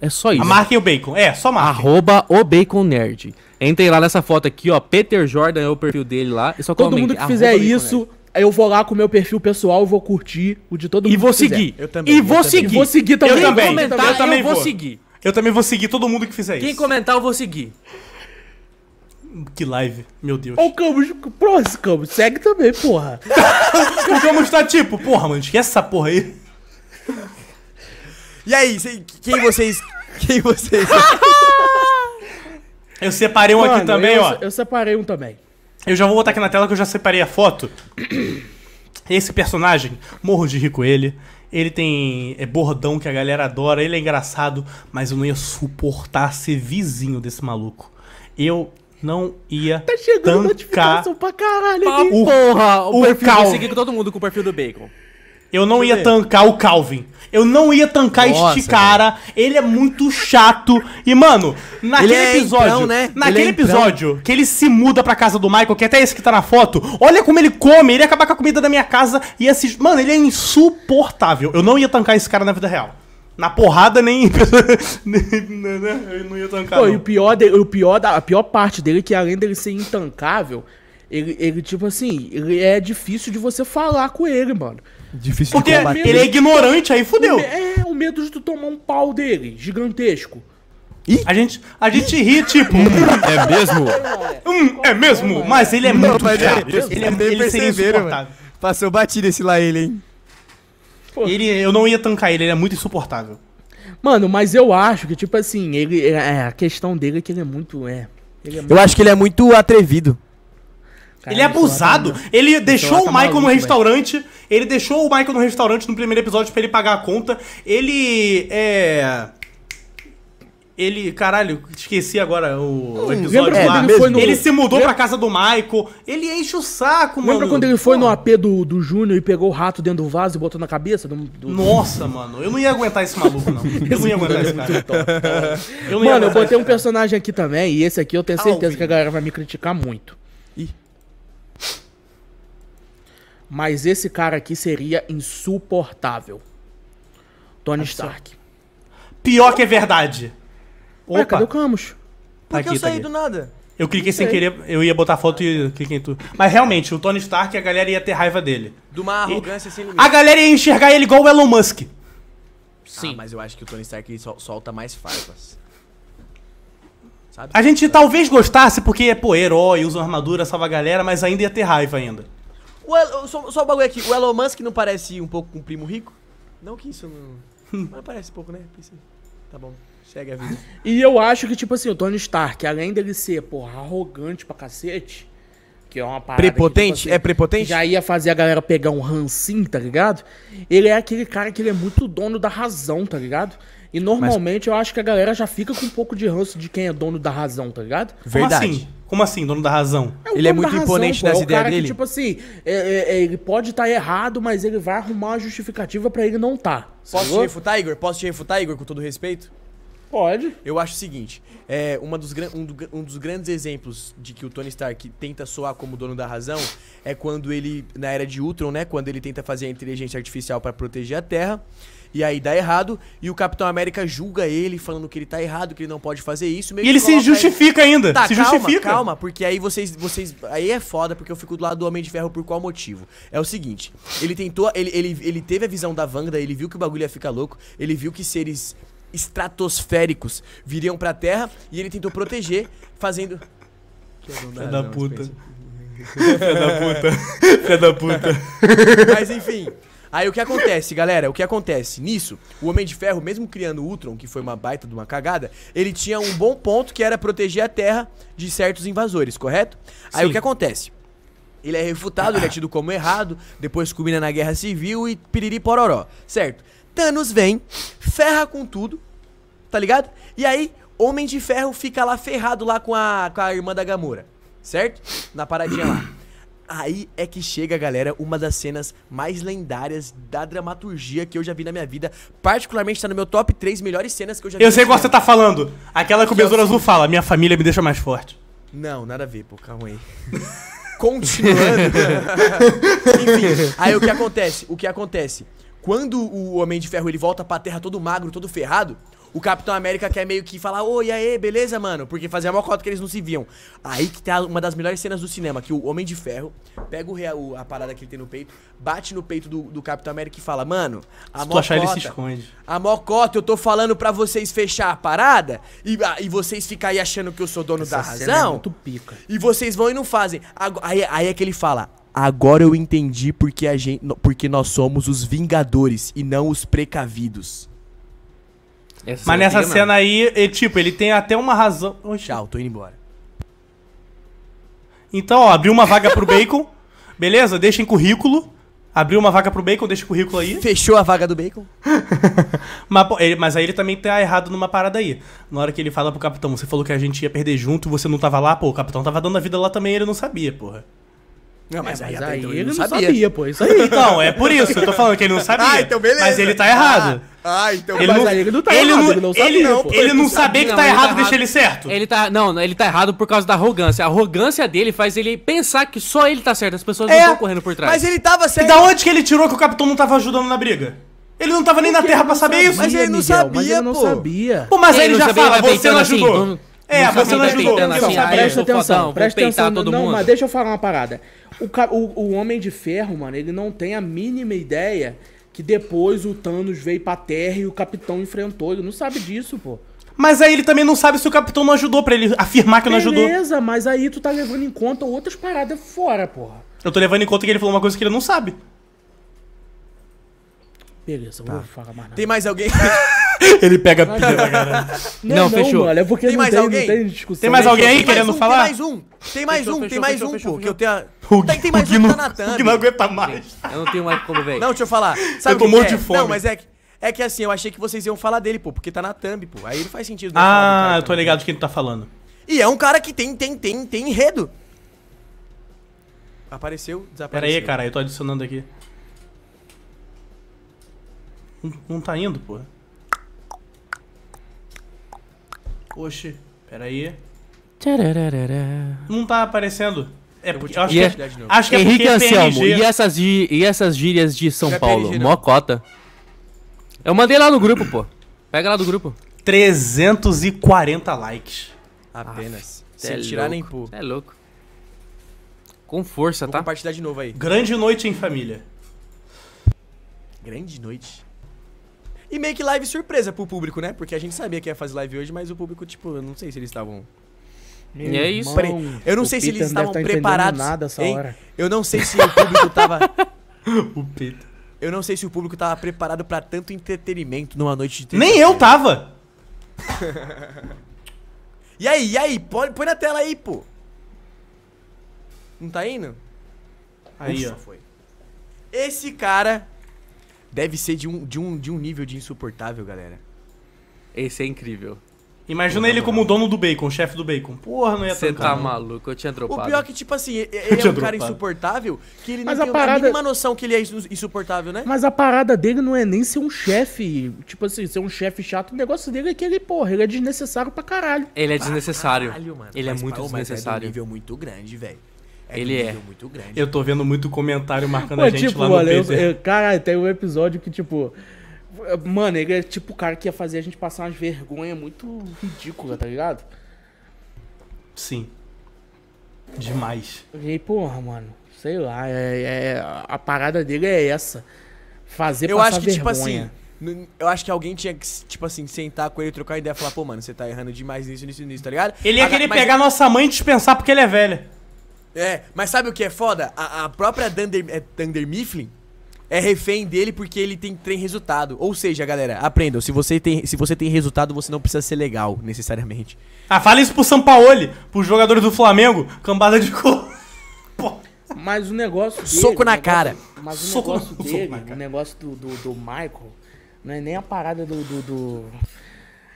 É só isso. Marquem o Bacon, é, só marquem. Arroba o Bacon Entrem lá nessa foto aqui, ó. Peter Jordan é o perfil dele lá. E é só Todo mundo que fizer isso, eu vou lá com o meu perfil pessoal, vou curtir o de todo mundo. E vou seguir. Eu também. E vou seguir. Vou seguir também. Eu também. Comentar, eu também vou seguir. Eu também vou seguir todo mundo que fizer Quem isso. Quem comentar, eu vou seguir. Que live, meu Deus. Ô, Camus, próximo, Camus, segue também, porra. o Camus tá tipo, porra, mano, esquece essa porra aí. E aí, quem vocês. Quem vocês. eu separei um mano, aqui também, eu, ó. Eu separei um também. Eu já vou botar aqui na tela que eu já separei a foto. Esse personagem, morro de rico ele. Ele tem é bordão que a galera adora, ele é engraçado, mas eu não ia suportar ser vizinho desse maluco. Eu não ia Tá chegando tancar notificação pra caralho aqui. o, Porra, o, o perfil. Calvin. Eu segui todo mundo com o perfil do Bacon. Eu não ia tancar o Calvin. Eu não ia tancar Nossa, este cara. Ele é muito chato. E, mano, naquele é episódio. Entrão, né? É naquele é episódio que ele se muda pra casa do Michael, que é até esse que tá na foto, olha como ele come, ele ia acabar com a comida da minha casa e esses. Mano, ele é insuportável. Eu não ia tancar esse cara na vida real. Na porrada nem. Né, não ia tancar. Pô, não. E o pior, o pior da, a pior parte dele é que além dele ser intancável, ele, ele, tipo assim, ele é difícil de você falar com ele, mano. Difícil Porque de combater. ele é ignorante, aí fudeu. O, é, o medo de tu tomar um pau dele, gigantesco. Ih? A gente, a gente ri, tipo. Hum, é mesmo? Hum, é mesmo? Mas ele é não, muito chato. É ele, é ele, é ele é seria Mano. Passou batido esse lá, ele, hein? Pô. Ele, eu não ia tancar ele, ele é muito insuportável. Mano, mas eu acho que, tipo assim, ele, é, é a questão dele é que ele é muito. É, ele é muito... Eu acho que ele é muito atrevido. Cara, ele é, é abusado. Ele deixou o Michael maluco, no restaurante. Ele deixou o Michael no restaurante no primeiro episódio para ele pagar a conta. Ele é. Ele, caralho, esqueci agora o episódio lembra lá. Ele, foi no... ele se mudou lembra... pra casa do Michael. Ele enche o saco, mano. Lembra quando ele foi no AP do, do Júnior e pegou o rato dentro do vaso e botou na cabeça? Do, do... Nossa, mano. Eu não ia aguentar esse maluco, não. Eu não ia aguentar esse cara. É eu mano, eu botei um personagem aqui também e esse aqui eu tenho tá certeza Alvin. que a galera vai me criticar muito. Ih. Mas esse cara aqui seria insuportável. Tony Stark. Pior que é verdade. Opa. cadê o Camus? Tá Por que eu tá saí do nada? Eu cliquei sem querer, eu ia botar foto e cliquei em tudo. Mas realmente, o Tony Stark, a galera ia ter raiva dele. De uma arrogância e... sem limite. A galera ia enxergar ele igual o Elon Musk. Ah, Sim. Ah, mas eu acho que o Tony Stark sol solta mais farpas. Sabe? A gente Sabe? talvez gostasse porque, é pô, herói, usa armadura, salva a galera, mas ainda ia ter raiva ainda. O El só, só o bagulho aqui, o Elon Musk não parece um pouco com um primo rico? Não que isso não... mas parece pouco, né? Pensei. Tá bom. Segue a vida. E eu acho que, tipo assim, o Tony Stark, além dele ser, porra, arrogante pra cacete, que é uma parada. Prepotente? Que, tipo assim, é prepotente? Já ia fazer a galera pegar um rancinho, tá ligado? Ele é aquele cara que ele é muito dono da razão, tá ligado? E normalmente Mas... eu acho que a galera já fica com um pouco de ranço de quem é dono da razão, tá ligado? Verdade. Como assim? Como assim, dono da razão? É ele é muito razão, imponente pô, nas é ideias dele. Que, tipo assim, é, é, é ele pode estar tá errado, mas ele vai arrumar uma justificativa para ele não estar. Tá, Posso te refutar, Igor? Posso te refutar, Igor, com todo respeito? Pode. Eu acho o seguinte: é uma dos, um, do, um dos grandes exemplos de que o Tony Stark tenta soar como dono da razão é quando ele, na era de Ultron, né? Quando ele tenta fazer a inteligência artificial para proteger a Terra. E aí dá errado, e o Capitão América julga ele, falando que ele tá errado, que ele não pode fazer isso. e ele se justifica ele... ainda. Tá, se calma, justifica. calma, porque aí vocês, vocês. Aí é foda, porque eu fico do lado do Homem de Ferro por qual motivo? É o seguinte: ele tentou. Ele, ele, ele teve a visão da Wanda, ele viu que o bagulho ia ficar louco, ele viu que seres estratosféricos viriam pra Terra e ele tentou proteger, fazendo. Fé da puta. Fé da puta. Fé da puta. Mas enfim. Aí o que acontece, galera? O que acontece? Nisso, o Homem de Ferro, mesmo criando o Ultron, que foi uma baita de uma cagada, ele tinha um bom ponto que era proteger a Terra de certos invasores, correto? Aí o que acontece? Ele é refutado, ele é tido como errado, depois culmina na Guerra Civil e piriri pororó, certo? Thanos vem, ferra com tudo, tá ligado? E aí, Homem de Ferro fica lá ferrado lá com a, com a irmã da Gamora, certo? Na paradinha lá. Aí é que chega, galera, uma das cenas mais lendárias da dramaturgia que eu já vi na minha vida. Particularmente tá no meu top 3 melhores cenas que eu já vi. Eu sei qual você tá falando. Aquela que o é Besouro Azul fala, minha família me deixa mais forte. Não, nada a ver, pô, calma aí. Continuando. Enfim, aí o que acontece? O que acontece? Quando o Homem de Ferro ele volta pra Terra todo magro, todo ferrado, o Capitão América quer meio que falar, oi, aê, beleza, mano? Porque fazia uma cota que eles não se viam. Aí que tá uma das melhores cenas do cinema, que o Homem de Ferro pega o real, a parada que ele tem no peito, bate no peito do, do Capitão América e fala, mano, a se mocota... achar, ele se esconde. A mocota, eu tô falando pra vocês fechar a parada e, ah, e vocês ficam aí achando que eu sou dono Essa da é razão. É muito pica. E vocês vão e não fazem. Aí, aí é que ele fala, Agora eu entendi porque, a gente, porque nós somos os vingadores e não os precavidos. Essa Mas nessa cena aí, é tipo, ele tem até uma razão. Oxi. Tchau, tô indo embora. Então, ó, abriu uma vaga pro Bacon. beleza? Deixa em currículo. Abriu uma vaga pro Bacon, deixa o currículo aí. Fechou a vaga do Bacon. mas, ele, mas, aí ele também tá errado numa parada aí. Na hora que ele fala pro capitão, você falou que a gente ia perder junto, você não tava lá, pô, o capitão tava dando a vida lá também, ele não sabia, porra. Não, mas, é, mas aí, aí então ele, ele, não sabia. sabia, pô. Isso aí. Então, é por isso. Eu tô falando que ele não ah, sabia. ah, então beleza. Mas ele tá errado. Ah, ah então ele mas não, aí ele não tá ele errado. Não, ele não sabia. Ele não, saber que tá, tá errado tá deixa ele certo. Ele tá, não, ele tá errado por causa da arrogância. A arrogância dele faz ele pensar que só ele tá certo. As pessoas é, não estão correndo por trás. Mas ele tava certo. E da onde que ele tirou que o capitão não tava ajudando na briga? Ele não tava nem na terra pra saber sabia, isso. Mas ele não sabia, mas ele não sabia. Pô, mas aí ele, já fala, tá você não assim, ajudou. É, não você não ajudou. Então, assim, presta ah, atenção, fodão, presta atenção. Todo não, mundo. mas deixa eu falar uma parada. O, o, o Homem de Ferro, mano, ele não tem a mínima ideia que depois o Thanos veio pra Terra e o Capitão enfrentou. Ele não sabe disso, pô. Mas aí ele também não sabe se o capitão não ajudou para ele afirmar que Beleza, não ajudou. Beleza, mas aí tu tá levando em conta outras paradas fora, porra. Eu tô levando em conta que ele falou uma coisa que ele não sabe. Beleza, tá. vou falar mais nada. Tem mais alguém? Ele pega a pilha, galera. Não, não, fechou. Mano, é porque tem não, mais tem, alguém? Não tem discussão. Tem mais alguém aí querendo um, falar? Tem mais um, tem mais fechou, um, fechou, tem mais fechou, um, pô. Que eu tenho a... O tem, tem mais um que tá na thumb. que não aguenta mais. Eu não tenho mais como ver. Não, deixa eu falar. Sabe eu tô morto é? de fome. Não, mas é que... É que assim, eu achei que vocês iam falar dele, pô, porque tá na thumb, pô. Aí não faz sentido. Não né, ah, cara, eu tô ligado de quem tu tá falando. E é um cara que tem, tem, tem, tem enredo. Apareceu, desapareceu. Pera aí, cara, eu tô adicionando aqui. Não, não tá indo, porra. Oxe, peraí. Não tá aparecendo. É porque, acho, que, é, é, acho que é Henrique Anselmo, é PNG... e essas, e essas gírias de São é Paulo? PNG, Mocota. Eu mandei lá no grupo, pô. Pega lá do grupo. 340 likes. Apenas. Se Sem é tirar louco. nem pôr. É louco. Com força, Vou tá? compartilhar de novo aí. Grande noite em família. Grande noite. E meio que live surpresa pro público, né? Porque a gente sabia que ia fazer live hoje, mas o público, tipo, eu não sei se eles estavam. Meu e é isso. Pre... Eu não sei Peter se eles estavam tá preparados. Nada essa hora. Eu não sei se o público tava. o Peter. Eu não sei se o público tava preparado para tanto entretenimento numa noite de Nem eu tava! e aí, e aí? Põe, põe na tela aí, pô. Não tá indo? Aí, Ufa, ó. Foi. Esse cara deve ser de um, de um, de um nível de insuportável, galera. Esse é incrível. Imagina ele como o dono do bacon, o chefe do bacon. Porra, não ia Você tá não. maluco, eu tinha dropado. O pior é que, tipo assim, ele é um dropado. cara insuportável que ele não Mas tem a, parada... a mínima noção que ele é insuportável, né? Mas a parada dele não é nem ser um chefe, tipo assim, ser um chefe chato. O negócio dele é que ele, porra, ele é desnecessário pra caralho. Ele é desnecessário. Caralho, mano. Ele é muito desnecessário. Mas é um nível muito grande, velho. É ele é. muito grande. Eu tô vendo muito comentário marcando Pô, a gente tipo, lá no Twitter. caralho, tem um episódio que, tipo... Mano, ele é tipo o cara que ia fazer a gente passar umas vergonhas muito ridículas, tá ligado? Sim. Demais. E aí, porra, mano, sei lá, é, é, a parada dele é essa. Fazer eu passar acho que, vergonha. tipo assim, eu acho que alguém tinha que, tipo assim, sentar com ele, trocar ideia e falar, pô, mano, você tá errando demais nisso, nisso, nisso, tá ligado? Ele ia querer mas... pegar nossa mãe e dispensar porque ele é velho. É, mas sabe o que é foda? A, a própria Dunder, é, Mifflin é refém dele porque ele tem, tem resultado. Ou seja, galera, aprendam. Se você, tem, se você tem resultado, você não precisa ser legal, necessariamente. Ah, fala isso pro Sampaoli, pro jogador do Flamengo, cambada de cor. Mas o negócio dele, Soco na negócio, cara. Mas o soco, negócio dele, o negócio do, do, do, Michael, não é nem a parada do, do, do...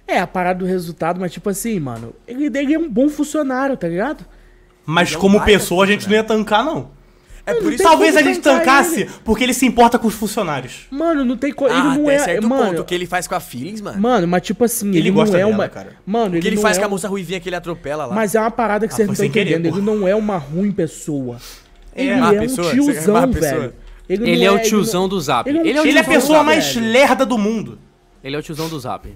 É, a parada do resultado, mas tipo assim, mano, ele, ele é um bom funcionário, tá ligado? Mas é como pessoa, a gente não ia tancar, não. É por isso Talvez a gente tancasse ele. porque ele se importa com os funcionários. Mano, não tem como. Ah, ele não até é. certo mano, ponto que ele faz com a Feelings, mano. Mano, mas tipo assim, ele, ele gosta não é dela, uma. Cara. Mano, ele o que ele, faz é... com a moça ruivinha que ele atropela lá. Mas é uma parada que ah, você não tá entendendo. ele não é uma ruim pessoa. É. É ele é, é pessoa, tiozão, velho. Ele, ele é, é, o tiozão do zap. Ele é, ele é a pessoa mais lerda do mundo. Ele é o tiozão do zap.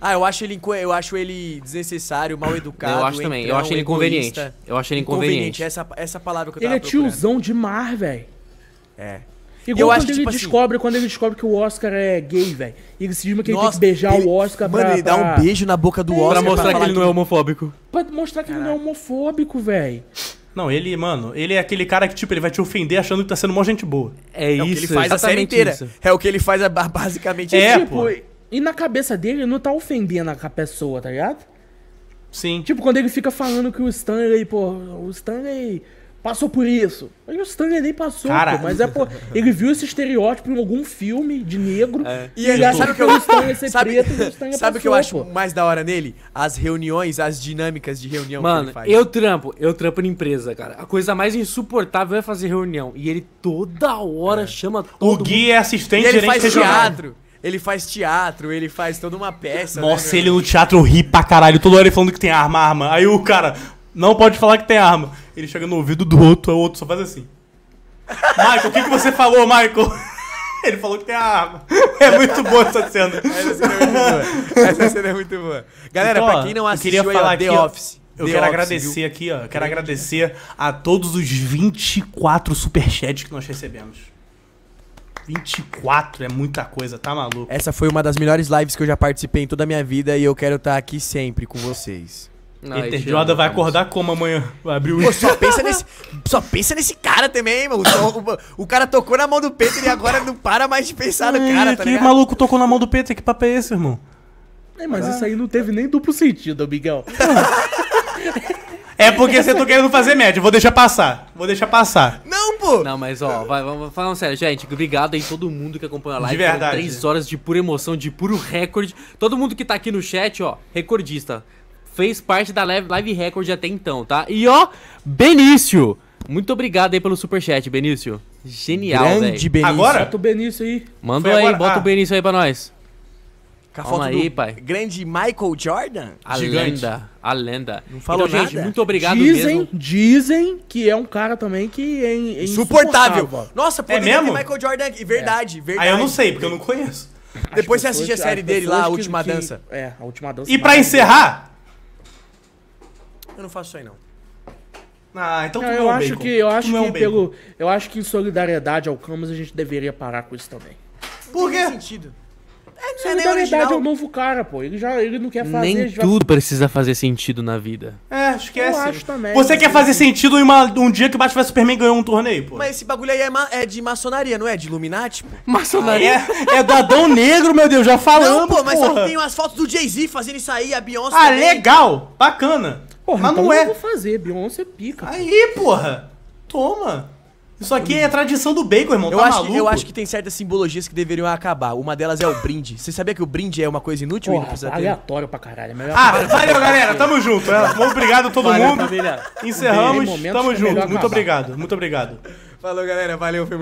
Ah, eu acho ele, eu acho ele desnecessário, mal educado. Eu acho entrão, também. eu acho ele egoísta. inconveniente. Eu acho ele inconveniente. Essa, essa palavra que eu tava Ele é procurando. tiozão de mar, velho. É. Igual eu quando acho que, ele tipo assim, descobre, assim, quando ele descobre que o Oscar é gay, velho. E ele se diz que ele tem que beijar o Oscar mano, pra... Mano, ele dá um beijo na boca do é, Oscar. Pra mostrar pra que ele não é homofóbico. Pra mostrar que Caraca. ele não é homofóbico, velho. Não, ele, mano, ele é aquele cara que, tipo, ele vai te ofender achando que tá sendo mó gente boa. É, é isso, o que ele faz a série inteira. Isso. É o que ele faz a, basicamente. Tipo, é, é tipo, pô. E na cabeça dele não tá ofendendo a pessoa, tá ligado? Sim. Tipo, quando ele fica falando que o Stanley, pô, o Stanley passou por isso. o Stanley nem passou, Cara. Pô, mas é pô, ele viu esse estereótipo em algum filme de negro é. e ele achava que o Stanley ser sabe, preto e o Stanley Sabe o que eu acho pô. mais da hora nele? As reuniões, as dinâmicas de reunião Mano, que ele faz. eu trampo, eu trampo na empresa, cara. A coisa mais insuportável é fazer reunião e ele toda hora é. chama todo O Gui mundo. é assistente e ele faz teatro. Ele faz teatro, ele faz toda uma peça. Né, Nossa, né, ele no teatro ri pra caralho. todo ele falando que tem arma, arma. Aí o cara, não pode falar que tem arma. Ele chega no ouvido do outro, o outro só faz assim. Michael, o que, que você falou, Michael? Ele falou que tem a arma. É muito boa essa cena. Essa cena é muito boa. Essa cena é muito boa. Galera, então, pra quem não assistiu, eu queria falar aí, ó, The aqui, Office. Eu The quero Office, agradecer viu? aqui, ó. Quero Grande. agradecer a todos os 24 superchats que nós recebemos. 24 é muita coisa, tá maluco? Essa foi uma das melhores lives que eu já participei em toda a minha vida e eu quero estar tá aqui sempre com vocês. Não, Eter vai acordar como amanhã? Vai abrir o Pô, só pensa nesse, só pensa nesse cara também, mano. O, o, cara tocou na mão do Peter e agora não para mais de pensar no cara, tá que ligado? maluco tocou na mão do Peter? Que papo é esse, irmão? É, mas ah. isso aí não teve nem duplo sentido, amigão. É porque você tá querendo fazer média. Vou deixar passar. Vou deixar passar. Não, pô! Não, mas ó, vai, vamos falar sério, gente. Obrigado aí todo mundo que acompanha a live. De verdade. três horas de pura emoção, de puro recorde. Todo mundo que tá aqui no chat, ó, recordista. Fez parte da live recorde até então, tá? E ó, Benício! Muito obrigado aí pelo superchat, Benício. Genial, velho. Grande véio. Benício. Agora? Bota o Benício aí. Manda aí, bota ah. o Benício aí pra nós. Com a Calma foto aí, do pai. grande Michael Jordan? A Gigante. lenda, a lenda. Não falou então, nada. gente, muito obrigado dizem, mesmo. Dizem que é um cara também que é, é insuportável. Nossa, poderia é mesmo? Michael Jordan aqui. Verdade, é. verdade. Aí ah, eu não sei, porque eu não conheço. Depois você assiste a série dele lá, A Última que, Dança. Que, é, A Última Dança. E é pra encerrar... Eu não faço isso aí, não. Ah, então não, tu não eu é acho que eu acho é que é um pelo eu acho que em solidariedade ao Camus a gente deveria parar com isso também. Por quê? Não tem sentido. É, Solidariedade é, o é novo cara, pô. Ele, já, ele não quer fazer. Nem tudo precisa fazer sentido na vida. É, esquece. É eu assim. acho também. Você quer né? fazer sentido em uma, um dia que o Batman Superman ganhou um torneio, pô. Mas esse bagulho aí é, ma é de maçonaria, não é? De Illuminati, pô. Maçonaria? Ah, é, é do Adão Negro, meu Deus, já falamos. Não, pô, mas porra. só tem umas fotos do Jay-Z fazendo isso aí, a Beyoncé. Ah, também. legal! Bacana. Porra, mas então não é. Eu vou fazer, Beyoncé é pica. Aí, porra! Toma! Isso aqui é tradição do bacon, irmão. Eu, tá acho que, eu, acho que, tem certas simbologias que deveriam acabar. Uma delas é o brinde. Você sabia que o brinde é uma coisa inútil Porra, e não tá aleatório ter? pra caralho. É ah, valeu, galera. Tamo junto. Né? Obrigado a todo valeu, mundo. Família. Encerramos. Tamo junto. Muito obrigado. Muito obrigado. Falou, galera. Valeu. Foi